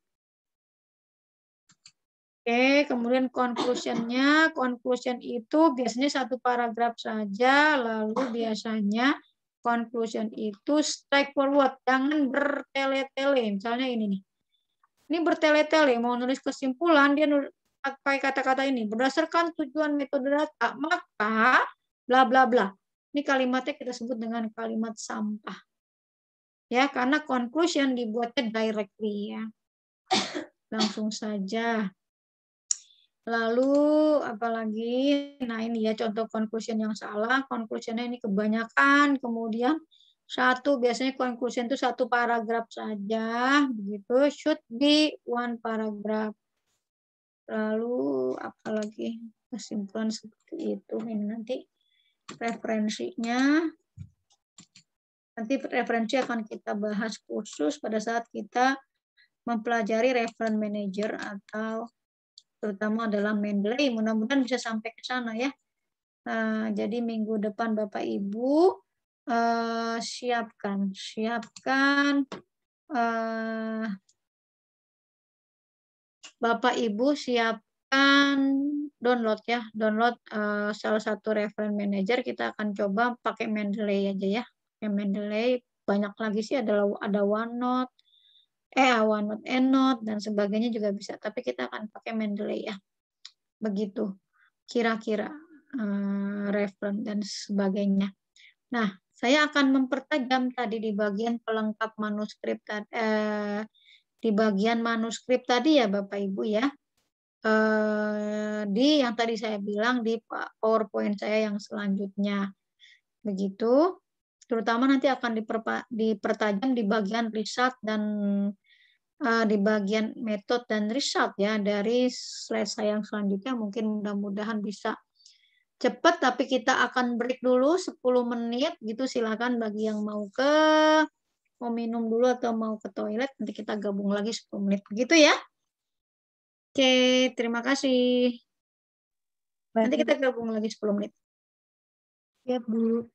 Oke, kemudian conclusion-nya. Conclusion itu biasanya satu paragraf saja, lalu biasanya conclusion itu forward, jangan bertele-tele. Misalnya ini nih. Ini bertele-tele, mau nulis kesimpulan, dia pakai kata-kata ini berdasarkan tujuan metode data ah, maka bla bla bla ini kalimatnya kita sebut dengan kalimat sampah ya karena conclusion dibuatnya directly ya langsung saja lalu apalagi nah ini ya contoh conclusion yang salah conclusionnya ini kebanyakan kemudian satu biasanya conclusion itu satu paragraf saja begitu should be one paragraph lalu apalagi kesimpulan seperti itu ini nanti referensinya nanti referensi akan kita bahas khusus pada saat kita mempelajari reference manager atau terutama adalah Mendeley mudah-mudahan bisa sampai ke sana ya nah, jadi minggu depan Bapak Ibu eh, siapkan siapkan eh, Bapak Ibu siapkan download ya, download uh, salah satu reference manager kita akan coba pakai Mendeley aja ya. Pakai Mendeley banyak lagi sih ada ada OneNote, eh OneNote, EndNote dan sebagainya juga bisa, tapi kita akan pakai Mendeley ya. Begitu kira-kira uh, reference dan sebagainya. Nah, saya akan mempertajam tadi di bagian pelengkap manuskrip eh, di bagian manuskrip tadi ya Bapak Ibu ya. Eh, di yang tadi saya bilang di PowerPoint saya yang selanjutnya. Begitu. Terutama nanti akan diperpa, dipertajam di bagian riset dan eh, di bagian metode dan riset ya dari slide saya yang selanjutnya mungkin mudah-mudahan bisa cepat tapi kita akan break dulu 10 menit gitu silakan bagi yang mau ke mau minum dulu atau mau ke toilet, nanti kita gabung lagi 10 menit. Begitu ya. Oke, terima kasih. Nanti kita gabung lagi 10 menit. Siap, Bu.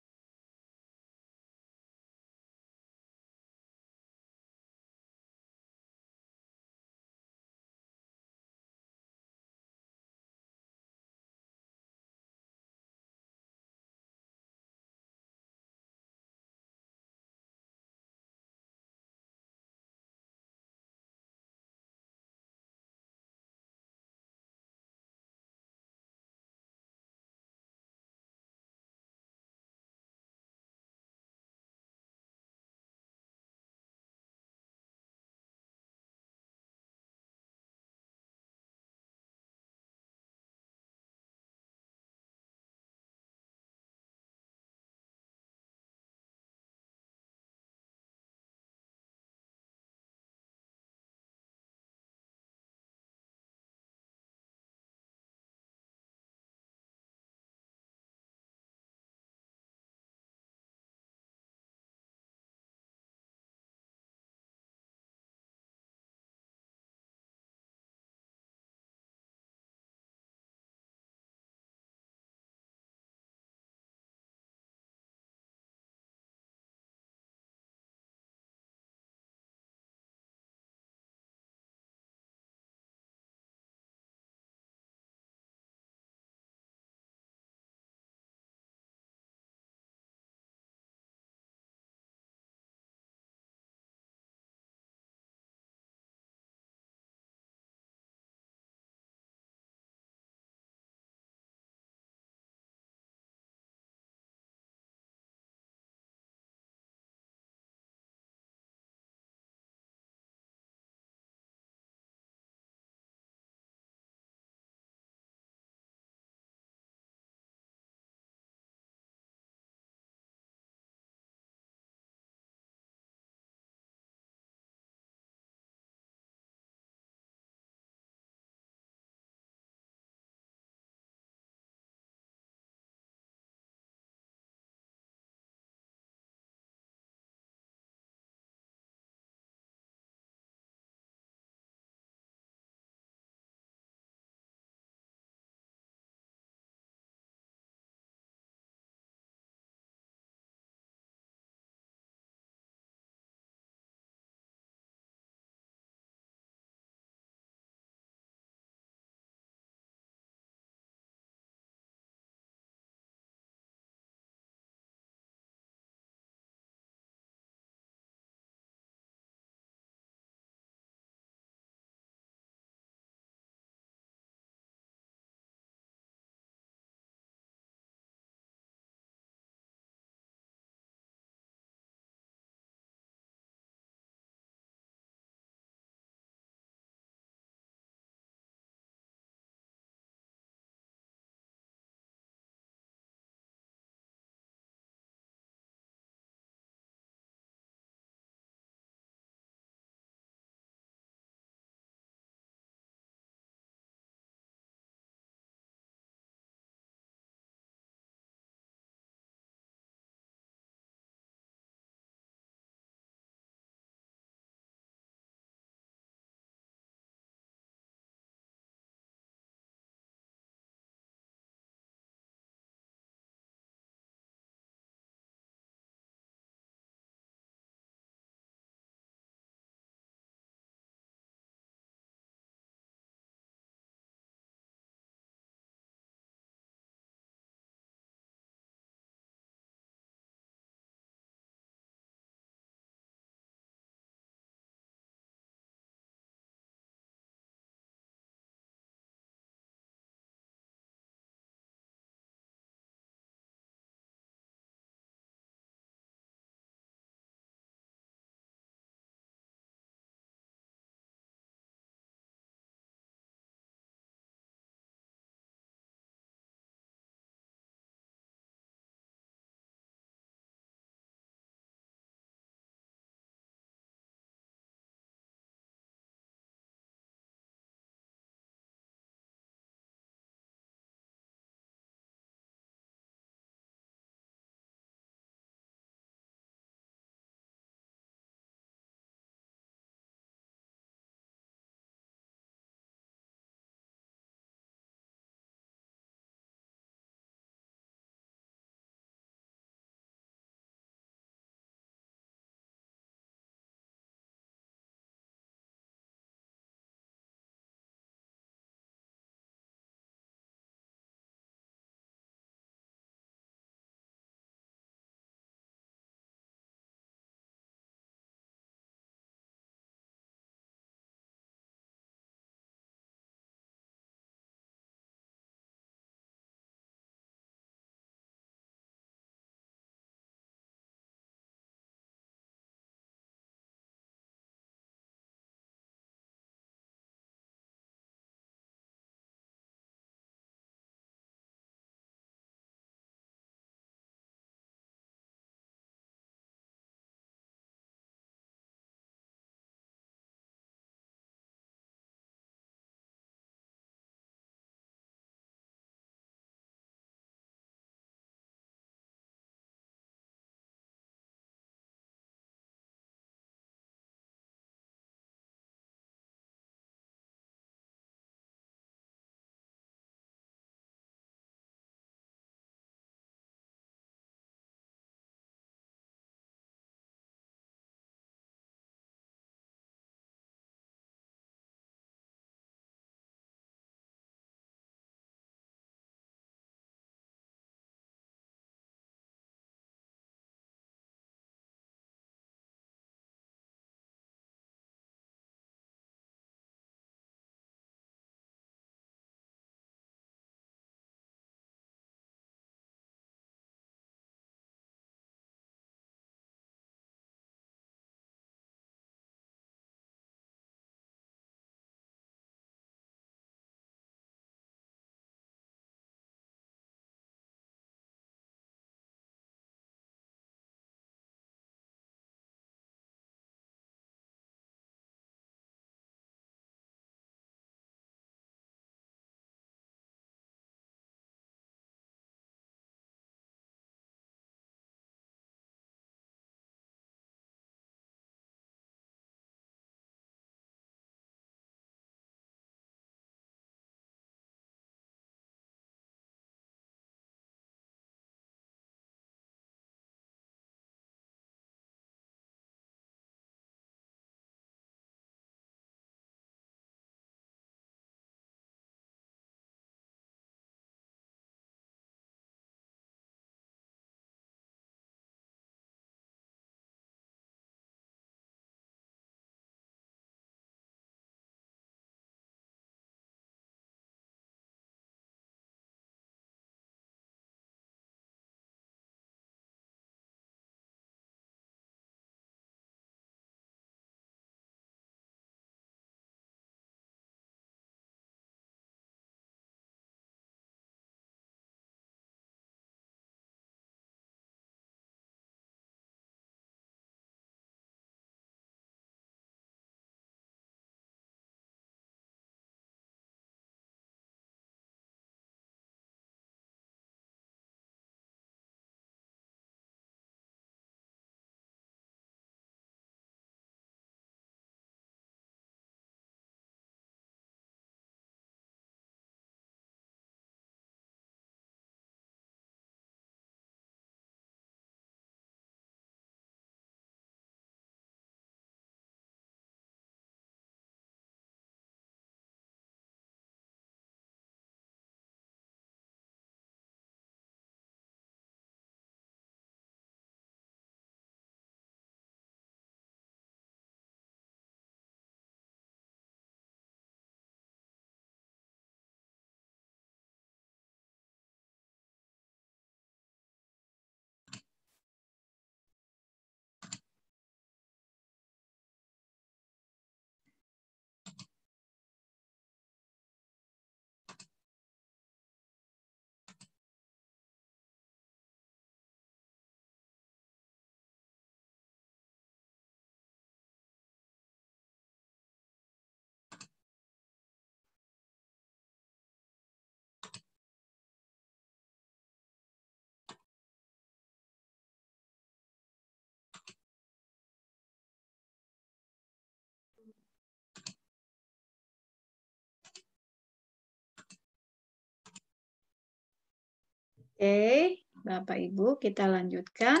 Oke, Bapak Ibu, kita lanjutkan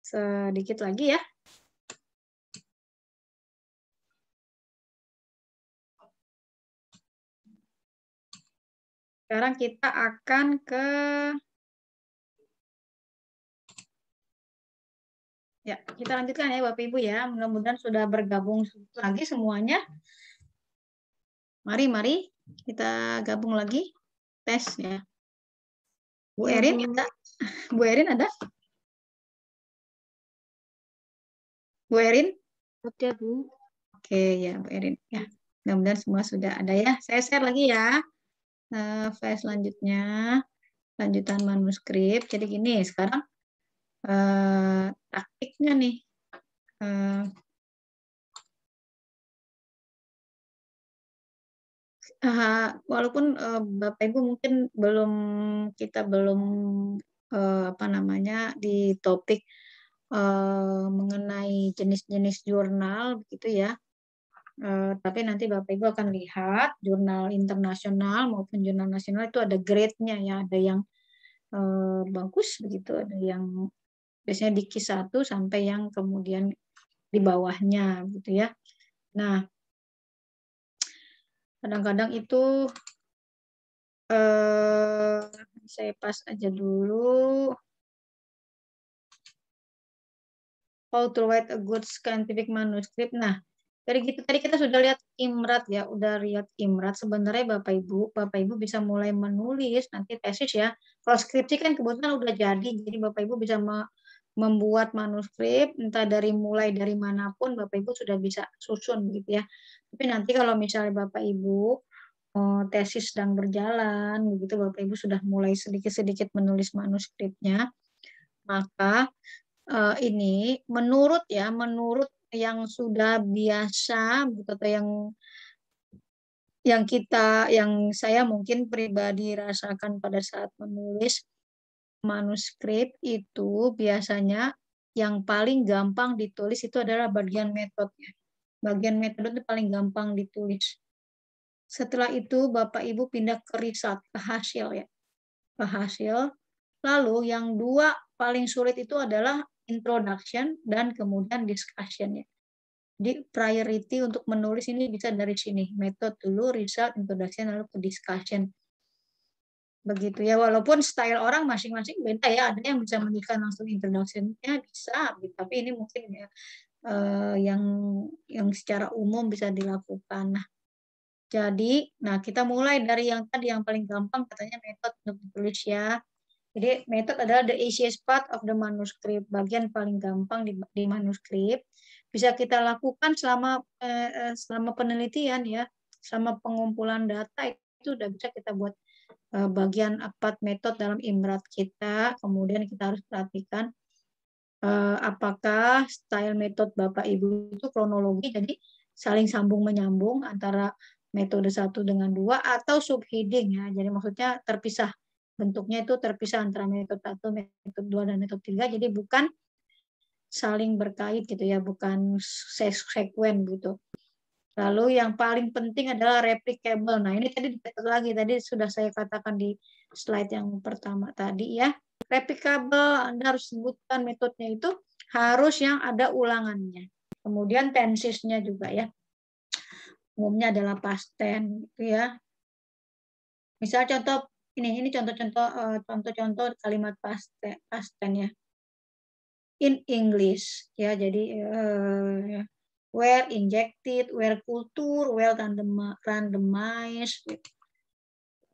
sedikit lagi ya. Sekarang kita akan ke Ya, kita lanjutkan ya Bapak Ibu ya. Mudah-mudahan sudah bergabung lagi semuanya. Mari, mari kita gabung lagi tes ya. Bu Erin ada? Iya. Bu Erin ada? Bu Erin? Ada, Bu. Oke, ya Bu Erin. Ya, mudah-mudahan semua sudah ada ya. Saya share lagi ya. Uh, file selanjutnya, lanjutan manuskrip. Jadi gini, sekarang uh, eh, taktiknya nih. Uh, Uh, walaupun uh, eh, Bapak Ibu mungkin belum kita belum uh, apa namanya di topik uh, mengenai jenis-jenis jurnal begitu ya. Uh, tapi nanti Bapak Ibu akan lihat jurnal internasional maupun jurnal nasional itu ada grade-nya ya, ada yang uh, bagus begitu, ada yang biasanya di Q1 sampai yang kemudian di bawahnya gitu ya. Nah, kadang-kadang itu eh, saya pas aja dulu how to write a good scientific manuscript nah dari gitu tadi kita sudah lihat imrat ya udah lihat imrat sebenarnya bapak ibu bapak ibu bisa mulai menulis nanti tesis ya kalau skripsi kan kebetulan udah jadi jadi bapak ibu bisa membuat manuskrip entah dari mulai dari manapun Bapak Ibu sudah bisa susun gitu ya. Tapi nanti kalau misalnya Bapak Ibu eh, tesis sedang berjalan begitu Bapak Ibu sudah mulai sedikit-sedikit menulis manuskripnya maka eh, ini menurut ya menurut yang sudah biasa gitu atau yang yang kita yang saya mungkin pribadi rasakan pada saat menulis manuskrip itu biasanya yang paling gampang ditulis itu adalah bagian metodenya. Bagian metode itu paling gampang ditulis. Setelah itu Bapak Ibu pindah ke riset, ke hasil ya. Ke hasil. Lalu yang dua paling sulit itu adalah introduction dan kemudian discussion ya. Di priority untuk menulis ini bisa dari sini, metode dulu, riset, introduction, lalu ke discussion begitu ya walaupun style orang masing-masing beda ya ada yang bisa menikah langsung introductionnya bisa tapi ini mungkin ya eh, yang yang secara umum bisa dilakukan nah jadi nah kita mulai dari yang tadi yang paling gampang katanya metode untuk ditulis ya jadi metode adalah the easiest part of the manuscript bagian paling gampang di, di manuskrip bisa kita lakukan selama eh, eh selama penelitian ya selama pengumpulan data itu udah bisa kita buat Eh, bagian empat metode dalam imrat kita. Kemudian kita harus perhatikan eh, apakah style metode Bapak Ibu itu kronologi, jadi saling sambung menyambung antara metode satu dengan dua atau subheading ya. Jadi maksudnya terpisah bentuknya itu terpisah antara metode satu, metode dua dan metode tiga. Jadi bukan saling berkait gitu ya, bukan sekuen gitu. Lalu yang paling penting adalah replicable. Nah, ini tadi lagi. Tadi sudah saya katakan di slide yang pertama tadi ya. Replicable, Anda harus sebutkan metodenya itu harus yang ada ulangannya. Kemudian tensisnya juga ya. Umumnya adalah past tense gitu ya. Misal contoh ini ini contoh-contoh eh, contoh-contoh kalimat past past tense ya. In English ya. Jadi eh, ya were injected, were culture, were randomized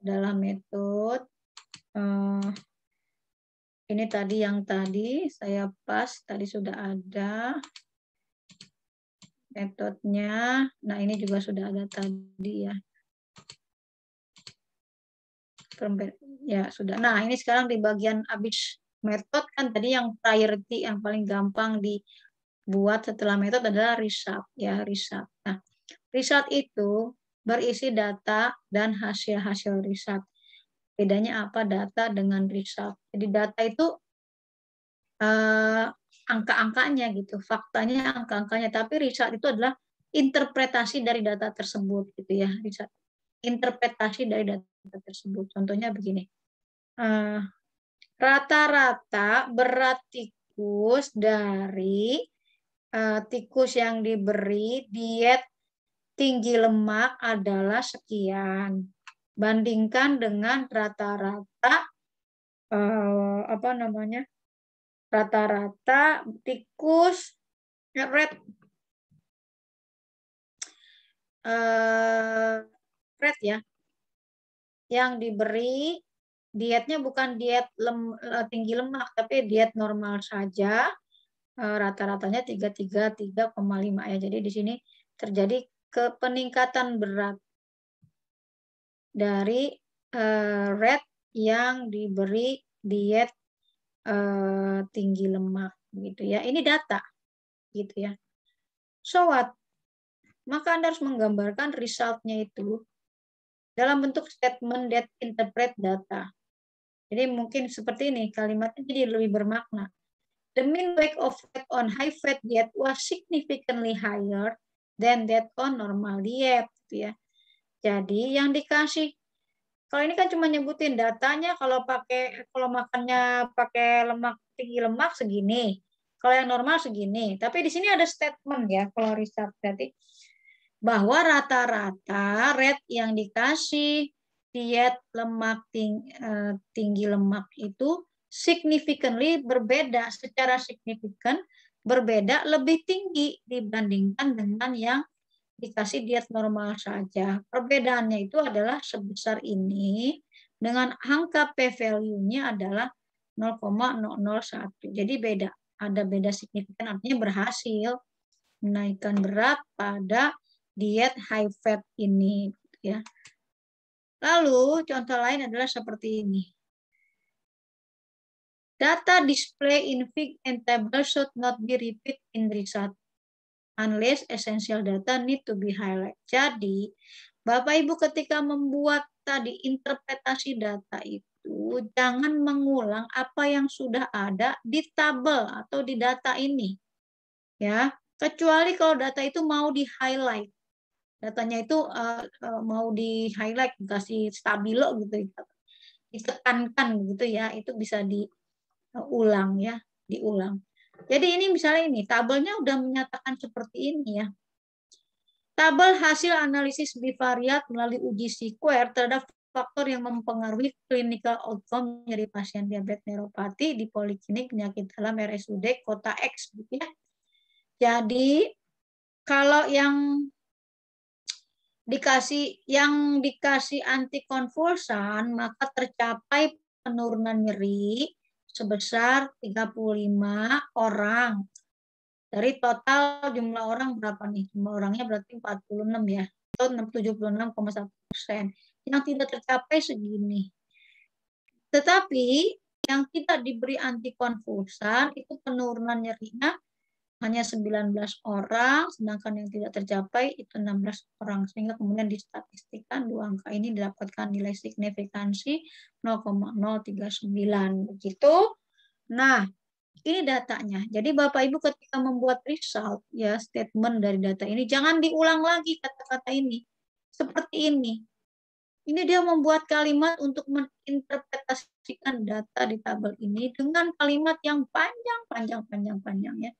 dalam metode uh, ini tadi yang tadi saya pas tadi sudah ada metodenya. Nah, ini juga sudah ada tadi ya. Ya, sudah. Nah, ini sekarang di bagian abis metode kan tadi yang priority yang paling gampang di buat setelah metode adalah riset ya result. Nah, result itu berisi data dan hasil-hasil riset. Bedanya apa data dengan riset? Jadi data itu eh, angka-angkanya gitu, faktanya angka-angkanya, tapi riset itu adalah interpretasi dari data tersebut gitu ya, riset. Interpretasi dari data tersebut. Contohnya begini. rata eh, rata-rata berat tikus dari Eh, tikus yang diberi diet tinggi lemak adalah sekian. Bandingkan dengan rata-rata uh, apa namanya? rata-rata tikus red uh, red ya yang diberi dietnya bukan diet lem, tinggi lemak tapi diet normal saja Eh, rata-ratanya 333,5 ya. Jadi di sini terjadi kepeningkatan berat dari uh, eh, red yang diberi diet uh, tinggi lemak gitu ya. Ini data gitu ya. So what? Maka Anda harus menggambarkan resultnya itu dalam bentuk statement that interpret data. Jadi mungkin seperti ini kalimatnya jadi lebih bermakna. The mean weight of fat on high fat diet was significantly higher than that on normal diet. Gitu ya. Jadi yang dikasih kalau ini kan cuma nyebutin datanya kalau pakai kalau makannya pakai lemak tinggi lemak segini kalau yang normal segini tapi di sini ada statement ya kalau riset berarti bahwa rata-rata rate yang dikasih diet lemak ting, eh, tinggi lemak itu significantly berbeda secara signifikan berbeda lebih tinggi dibandingkan dengan yang dikasih diet normal saja. Perbedaannya itu adalah sebesar ini dengan angka p value-nya adalah 0,001. Jadi beda, ada beda signifikan artinya berhasil menaikkan berat pada diet high fat ini ya. Lalu contoh lain adalah seperti ini. Data display in fig and table should not be repeat in result unless essential data need to be highlight. Jadi, Bapak Ibu ketika membuat tadi interpretasi data itu jangan mengulang apa yang sudah ada di tabel atau di data ini. Ya, kecuali kalau data itu mau di-highlight. Datanya itu uh, mau di-highlight, kasih stabilo gitu ya. ditekankan gitu ya itu bisa di ulang ya, diulang. Jadi ini misalnya ini, tabelnya udah menyatakan seperti ini ya. Tabel hasil analisis bivariat melalui uji square terhadap faktor yang mempengaruhi clinical outcome dari pasien diabetes neuropati di poliklinik penyakit dalam RSUD kota X gitu ya. Jadi kalau yang dikasih yang dikasih antikonvulsan maka tercapai penurunan nyeri, sebesar 35 orang. Dari total jumlah orang berapa nih? Jumlah orangnya berarti 46 ya, atau 76,1 persen. Yang tidak tercapai segini. Tetapi yang tidak diberi antikonvulsan itu penurunan nyerinya hanya 19 orang, sedangkan yang tidak tercapai itu 16 orang. Sehingga kemudian distatistikan dua angka ini didapatkan nilai signifikansi 0,039. Begitu. Nah, ini datanya. Jadi Bapak Ibu ketika membuat result, ya statement dari data ini, jangan diulang lagi kata-kata ini. Seperti ini. Ini dia membuat kalimat untuk menginterpretasikan data di tabel ini dengan kalimat yang panjang, panjang, panjang, panjang ya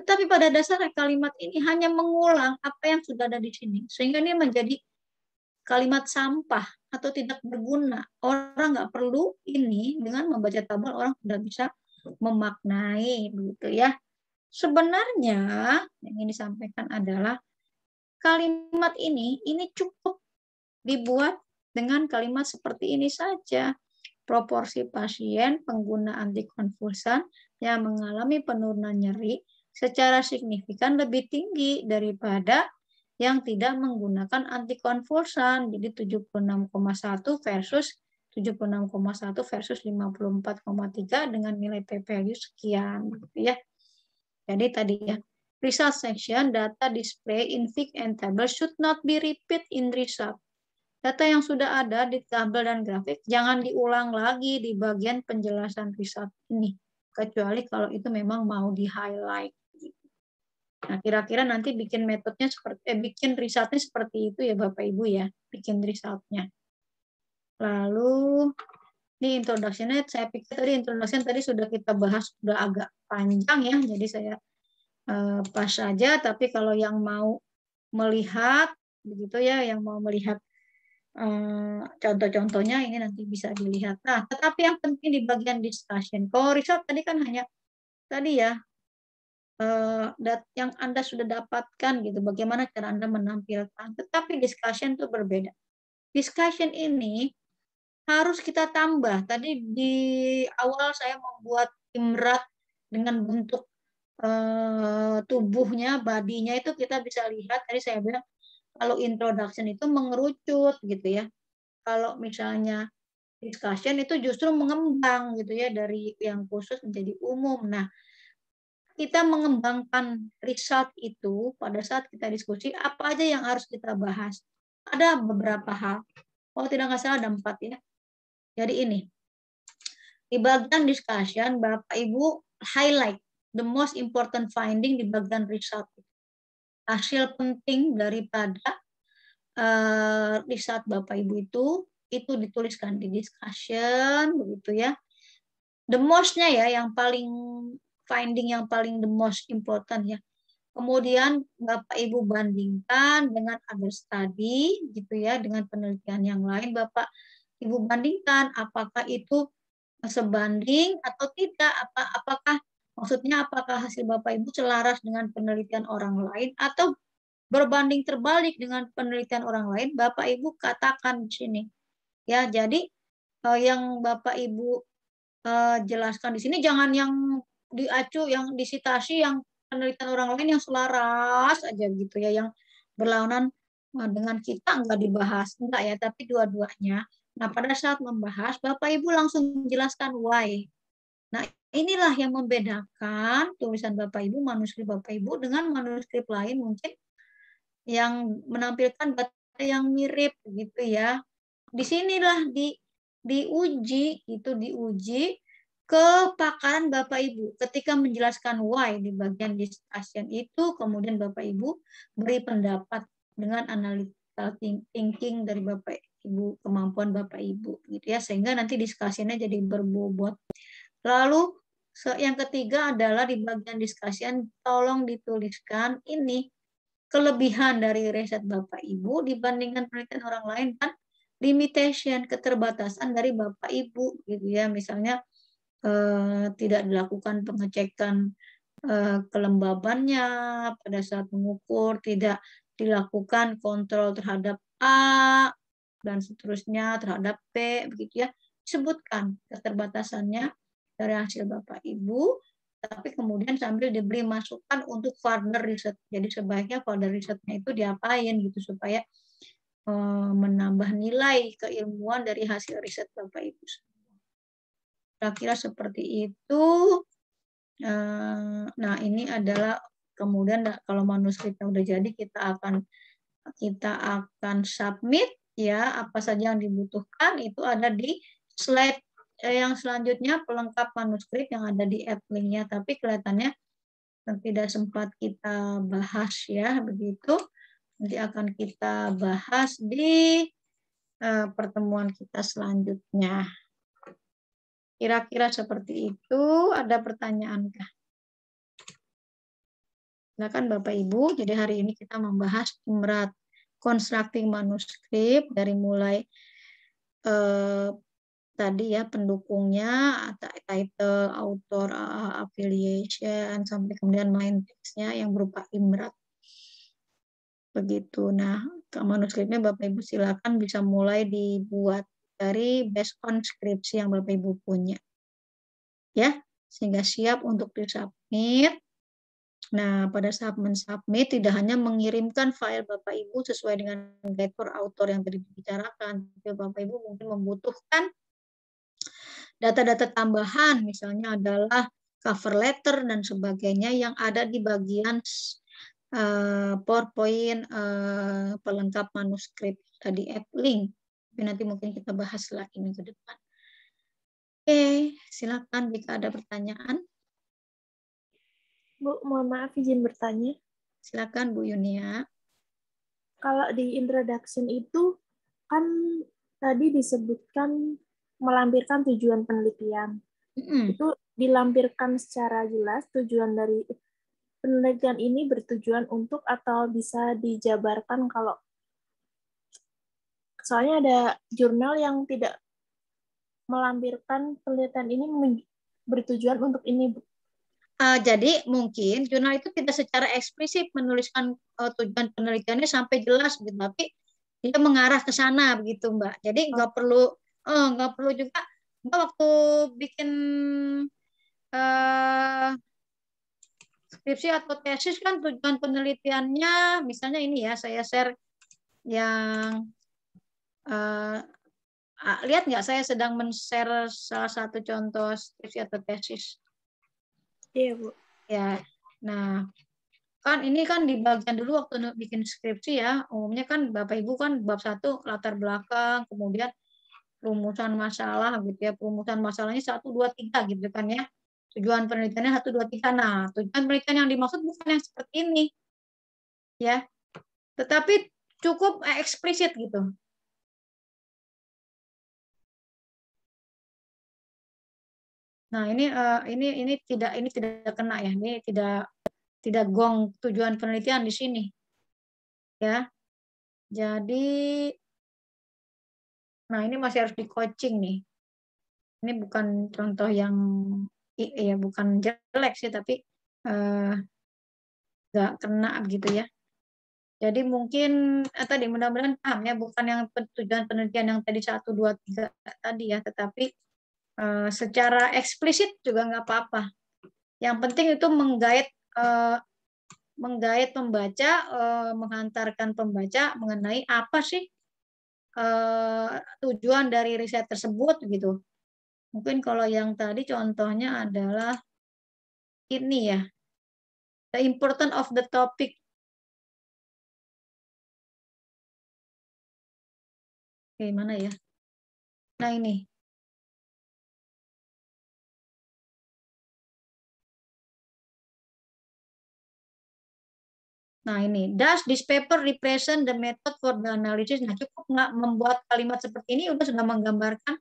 tetapi pada dasarnya kalimat ini hanya mengulang apa yang sudah ada di sini. Sehingga ini menjadi kalimat sampah atau tidak berguna. Orang nggak perlu ini dengan membaca tabel orang sudah bisa memaknai begitu ya. Sebenarnya yang ingin disampaikan adalah kalimat ini ini cukup dibuat dengan kalimat seperti ini saja. Proporsi pasien pengguna antikonvulsan yang mengalami penurunan nyeri secara signifikan lebih tinggi daripada yang tidak menggunakan antikonvulsan. Jadi 76,1 versus 76,1 versus 54,3 dengan nilai p-value sekian gitu ya. Jadi tadi ya, result section data display in fig and table should not be repeat in result. Data yang sudah ada di tabel dan grafik jangan diulang lagi di bagian penjelasan result ini, kecuali kalau itu memang mau di-highlight. Nah, kira-kira nanti bikin metodenya seperti eh, bikin risetnya seperti itu ya Bapak Ibu ya, bikin risetnya. Lalu ini introduction saya pikir tadi introduction tadi sudah kita bahas sudah agak panjang ya, jadi saya eh, pas saja tapi kalau yang mau melihat begitu ya, yang mau melihat eh, contoh-contohnya ini nanti bisa dilihat. Nah, tetapi yang penting di bagian discussion. Kalau riset tadi kan hanya tadi ya Eh, yang Anda sudah dapatkan gitu, bagaimana cara Anda menampilkan. Tetapi discussion itu berbeda. Discussion ini harus kita tambah. Tadi di awal saya membuat imrat dengan bentuk eh, tubuhnya, badinya itu kita bisa lihat. Tadi saya bilang kalau introduction itu mengerucut gitu ya. Kalau misalnya discussion itu justru mengembang gitu ya dari yang khusus menjadi umum. Nah, kita mengembangkan riset itu pada saat kita diskusi apa aja yang harus kita bahas ada beberapa hal kalau tidak nggak salah ada empat ya jadi ini di bagian discussion bapak ibu highlight the most important finding di bagian result hasil penting daripada uh, riset bapak ibu itu itu dituliskan di discussion begitu ya the mostnya ya yang paling finding yang paling the most important ya. Kemudian Bapak Ibu bandingkan dengan other study gitu ya dengan penelitian yang lain Bapak Ibu bandingkan apakah itu sebanding atau tidak apa apakah maksudnya apakah hasil Bapak Ibu selaras dengan penelitian orang lain atau berbanding terbalik dengan penelitian orang lain Bapak Ibu katakan di sini. Ya, jadi eh, yang Bapak Ibu eh, jelaskan di sini jangan yang diacu yang disitasi yang penelitian orang lain yang selaras aja gitu ya yang berlawanan eh, dengan kita nggak dibahas enggak ya tapi dua-duanya nah pada saat membahas bapak ibu langsung menjelaskan why nah inilah yang membedakan tulisan bapak ibu manuskrip bapak ibu dengan manuskrip lain mungkin yang menampilkan baterai yang mirip gitu ya di disinilah di diuji itu diuji kepakaran Bapak Ibu ketika menjelaskan why di bagian discussion itu kemudian Bapak Ibu beri pendapat dengan analytical thinking dari Bapak Ibu kemampuan Bapak Ibu gitu ya sehingga nanti diskusinya jadi berbobot. Lalu yang ketiga adalah di bagian diskusi tolong dituliskan ini kelebihan dari riset Bapak Ibu dibandingkan penelitian orang lain dan limitation keterbatasan dari Bapak Ibu gitu ya misalnya Eh, tidak dilakukan pengecekan eh, kelembabannya pada saat mengukur, tidak dilakukan kontrol terhadap A dan seterusnya terhadap P begitu ya. Sebutkan keterbatasannya dari hasil Bapak Ibu tapi kemudian sambil diberi masukan untuk further riset. Jadi sebaiknya further risetnya itu diapain gitu supaya eh, menambah nilai keilmuan dari hasil riset Bapak Ibu. Kira-kira seperti itu. Eh, nah, ini adalah kemudian kalau manuskripnya udah jadi kita akan kita akan submit ya apa saja yang dibutuhkan itu ada di slide eh, yang selanjutnya pelengkap manuskrip yang ada di e-linknya tapi kelihatannya tidak sempat kita bahas ya begitu nanti akan kita bahas di uh, pertemuan kita selanjutnya. Kira-kira seperti itu. Ada pertanyaan pertanyaankah? Silakan Bapak Ibu. Jadi hari ini kita membahas berat constructing manuskrip dari mulai eh, tadi ya pendukungnya title, author, affiliation sampai kemudian main textnya yang berupa imrat. Begitu. Nah, manuskripnya Bapak Ibu silakan bisa mulai dibuat dari based on skripsi yang Bapak Ibu punya. Ya, sehingga siap untuk disubmit. Nah, pada saat mensubmit tidak hanya mengirimkan file Bapak Ibu sesuai dengan guide for author yang tadi dibicarakan, tapi Bapak Ibu mungkin membutuhkan data-data tambahan, misalnya adalah cover letter dan sebagainya yang ada di bagian uh, PowerPoint uh, pelengkap manuskrip tadi at link tapi nanti mungkin kita bahas lagi minggu depan. Oke, silakan jika ada pertanyaan. Bu, mohon maaf izin bertanya. Silakan Bu Yunia. Kalau di introduction itu kan tadi disebutkan melampirkan tujuan penelitian. Mm-hmm. Itu dilampirkan secara jelas tujuan dari penelitian ini bertujuan untuk atau bisa dijabarkan kalau soalnya ada jurnal yang tidak melampirkan penelitian ini bertujuan untuk ini Uh, jadi mungkin jurnal itu tidak secara eksplisit menuliskan uh, tujuan penelitiannya sampai jelas gitu, tapi dia mengarah ke sana begitu Mbak. Jadi nggak oh. perlu eh, nggak uh, perlu juga Mbak waktu bikin uh, skripsi atau tesis kan tujuan penelitiannya misalnya ini ya saya share yang uh, lihat nggak saya sedang men-share salah satu contoh skripsi atau tesis? Iya, Bu. Ya. Nah, kan ini kan di bagian dulu waktu bikin skripsi ya, umumnya kan Bapak Ibu kan bab satu latar belakang, kemudian rumusan masalah gitu ya. Rumusan masalahnya satu dua tiga gitu kan ya. Tujuan penelitiannya satu dua tiga. Nah, tujuan penelitian yang dimaksud bukan yang seperti ini. Ya. Tetapi cukup eh, eksplisit gitu. Nah, ini uh, ini ini tidak ini tidak kena ya. Ini tidak tidak gong tujuan penelitian di sini. Ya. Jadi nah ini masih harus di coaching nih. Ini bukan contoh yang eh, ya bukan jelek sih tapi eh, nggak uh, kena gitu ya. Jadi mungkin eh, tadi mudah-mudahan paham ya bukan yang tujuan penelitian yang tadi satu dua tiga tadi ya, tetapi Eh, secara eksplisit juga nggak apa-apa. Yang penting itu menggait eh, menggait pembaca, uh, mengantarkan pembaca mengenai apa sih tujuan dari riset tersebut gitu. Mungkin kalau yang tadi contohnya adalah ini ya, the importance of the topic. Oke, mana ya? Nah ini, Nah ini, does this paper represent the method for the analysis? Nah cukup nggak membuat kalimat seperti ini, udah sudah menggambarkan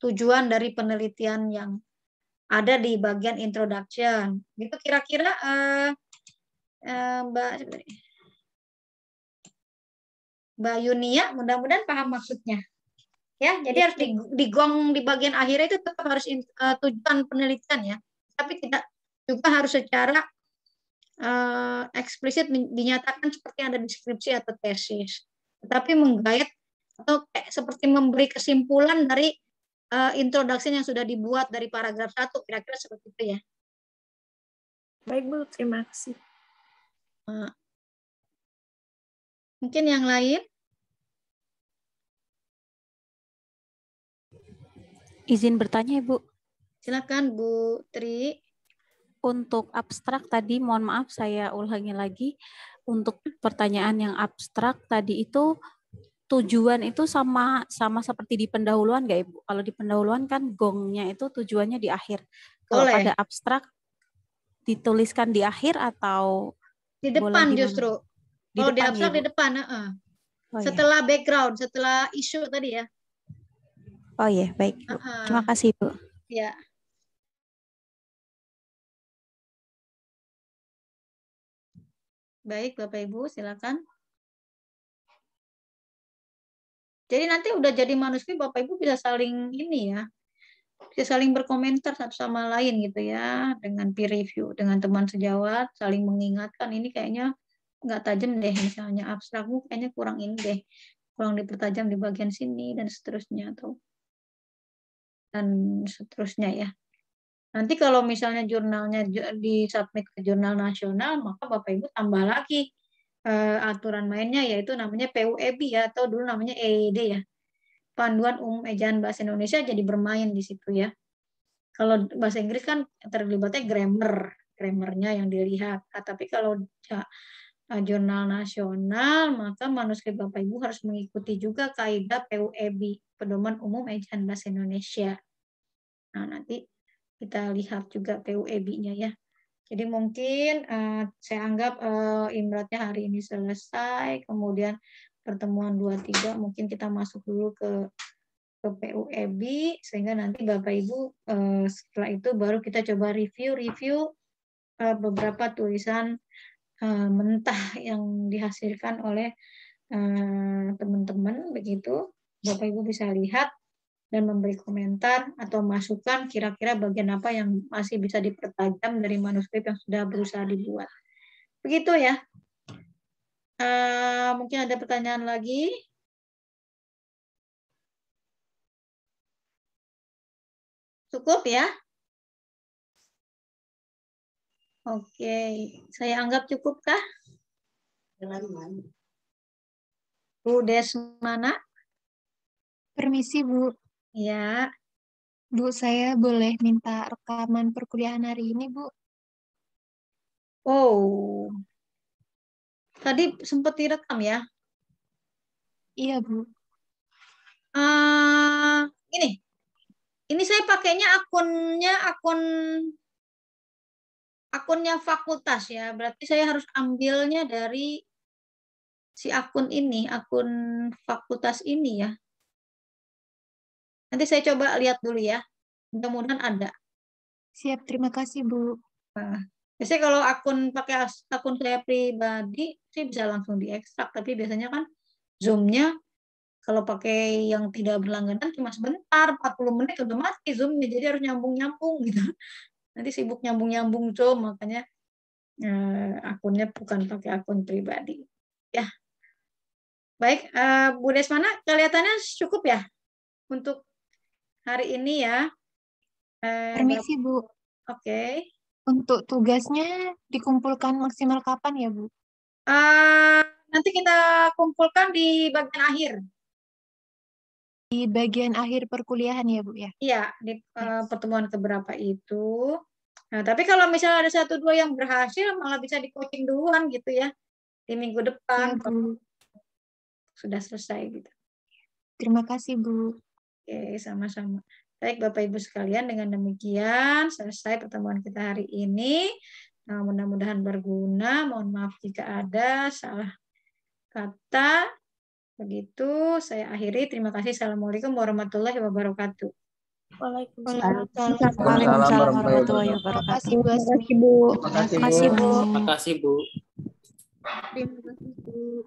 tujuan dari penelitian yang ada di bagian introduction. Gitu kira-kira uh, uh, Mbak Mbak Yunia, mudah-mudahan paham maksudnya. Ya, jadi harus digong di bagian akhirnya itu tetap harus eh, tujuan penelitian ya, tapi tidak juga harus secara uh, eksplisit dinyatakan seperti ada deskripsi atau tesis, tetapi menggait atau kayak seperti memberi kesimpulan dari uh, introduction yang sudah dibuat dari paragraf satu kira-kira seperti itu ya. Baik Bu, terima kasih. Uh, mungkin yang lain? Izin bertanya Ibu. Silakan Bu Tri untuk abstrak tadi mohon maaf saya ulangi lagi untuk pertanyaan yang abstrak tadi itu tujuan itu sama sama seperti di pendahuluan nggak ibu? Kalau di pendahuluan kan gongnya itu tujuannya di akhir. Kalau Boleh. pada abstrak dituliskan di akhir atau di depan justru. Di Kalau depan, di abstrak ya, di depan. Uh -uh. Oh, iya. setelah background, setelah isu tadi ya. Oh iya, baik. Uh -huh. Terima kasih bu. Ya. Baik, Bapak Ibu, silakan. Jadi nanti udah jadi manuskrip Bapak Ibu bisa saling ini ya. Bisa saling berkomentar satu sama lain gitu ya dengan peer review dengan teman sejawat saling mengingatkan ini kayaknya nggak tajam deh misalnya abstrakmu uh, kayaknya kurang ini deh kurang dipertajam di bagian sini dan seterusnya atau dan seterusnya ya Nanti kalau misalnya jurnalnya disubmit ke jurnal nasional, maka Bapak Ibu tambah lagi uh, aturan mainnya yaitu namanya PUEB ya atau dulu namanya EED ya. Panduan Umum Ejaan Bahasa Indonesia jadi bermain di situ ya. Kalau bahasa Inggris kan terlibatnya grammar, grammarnya yang dilihat. Nah, tapi kalau ya, jurnal nasional, maka manuskrip Bapak Ibu harus mengikuti juga kaidah PUEB, Pedoman Umum Ejaan Bahasa Indonesia. Nah, nanti kita lihat juga PUEB-nya ya. Jadi mungkin uh, saya anggap uh, Imratnya hari ini selesai, kemudian pertemuan 23 mungkin kita masuk dulu ke ke PUEB sehingga nanti Bapak Ibu uh, setelah itu baru kita coba review-review uh, beberapa tulisan uh, mentah yang dihasilkan oleh teman-teman begitu. Bapak Ibu bisa lihat dan memberi komentar atau masukan kira-kira bagian apa yang masih bisa dipertajam dari manuskrip yang sudah berusaha dibuat. Begitu ya. Uh, mungkin ada pertanyaan lagi? Cukup ya? Oke, saya anggap cukupkah Bu Desmana? Permisi Bu, Ya. Bu, saya boleh minta rekaman perkuliahan hari ini, Bu? Oh. Tadi sempat direkam ya? Iya, Bu. Uh, ini. Ini saya pakainya akunnya akun akunnya fakultas ya. Berarti saya harus ambilnya dari si akun ini, akun fakultas ini ya. Nanti saya coba lihat dulu ya. Mudah-mudahan ada. Siap, terima kasih Bu. Nah, biasanya kalau akun pakai akun saya pribadi sih bisa langsung diekstrak, tapi biasanya kan Zoom-nya kalau pakai yang tidak berlangganan cuma sebentar, 40 menit udah mati Zoom-nya, jadi harus nyambung-nyambung gitu. Nanti sibuk nyambung-nyambung Zoom, makanya eh, akunnya bukan pakai akun pribadi. Ya, Baik, eh, Bu Desmana, kelihatannya cukup ya untuk hari ini ya. Eh, Permisi Bu. Oke. Okay. Untuk tugasnya dikumpulkan maksimal kapan ya Bu? Uh, nanti kita kumpulkan di bagian akhir. Di bagian akhir perkuliahan ya Bu ya? Iya, di uh, pertemuan keberapa itu. Nah, tapi kalau misalnya ada satu dua yang berhasil, malah bisa di coaching duluan gitu ya. Di minggu depan. Ya, Bu. Sudah selesai gitu. Terima kasih Bu. Oke, sama-sama. Baik Bapak Ibu sekalian, dengan demikian selesai pertemuan kita hari ini. Nah, mudah-mudahan berguna. Mohon maaf jika ada salah kata. Begitu saya akhiri. Terima kasih. Assalamualaikum warahmatullahi wabarakatuh. Waalaikumsalam warahmatullahi wabarakatuh. Terima kasih Bu. Terima kasih Bu. Terima kasih Bu. Terima kasih Bu.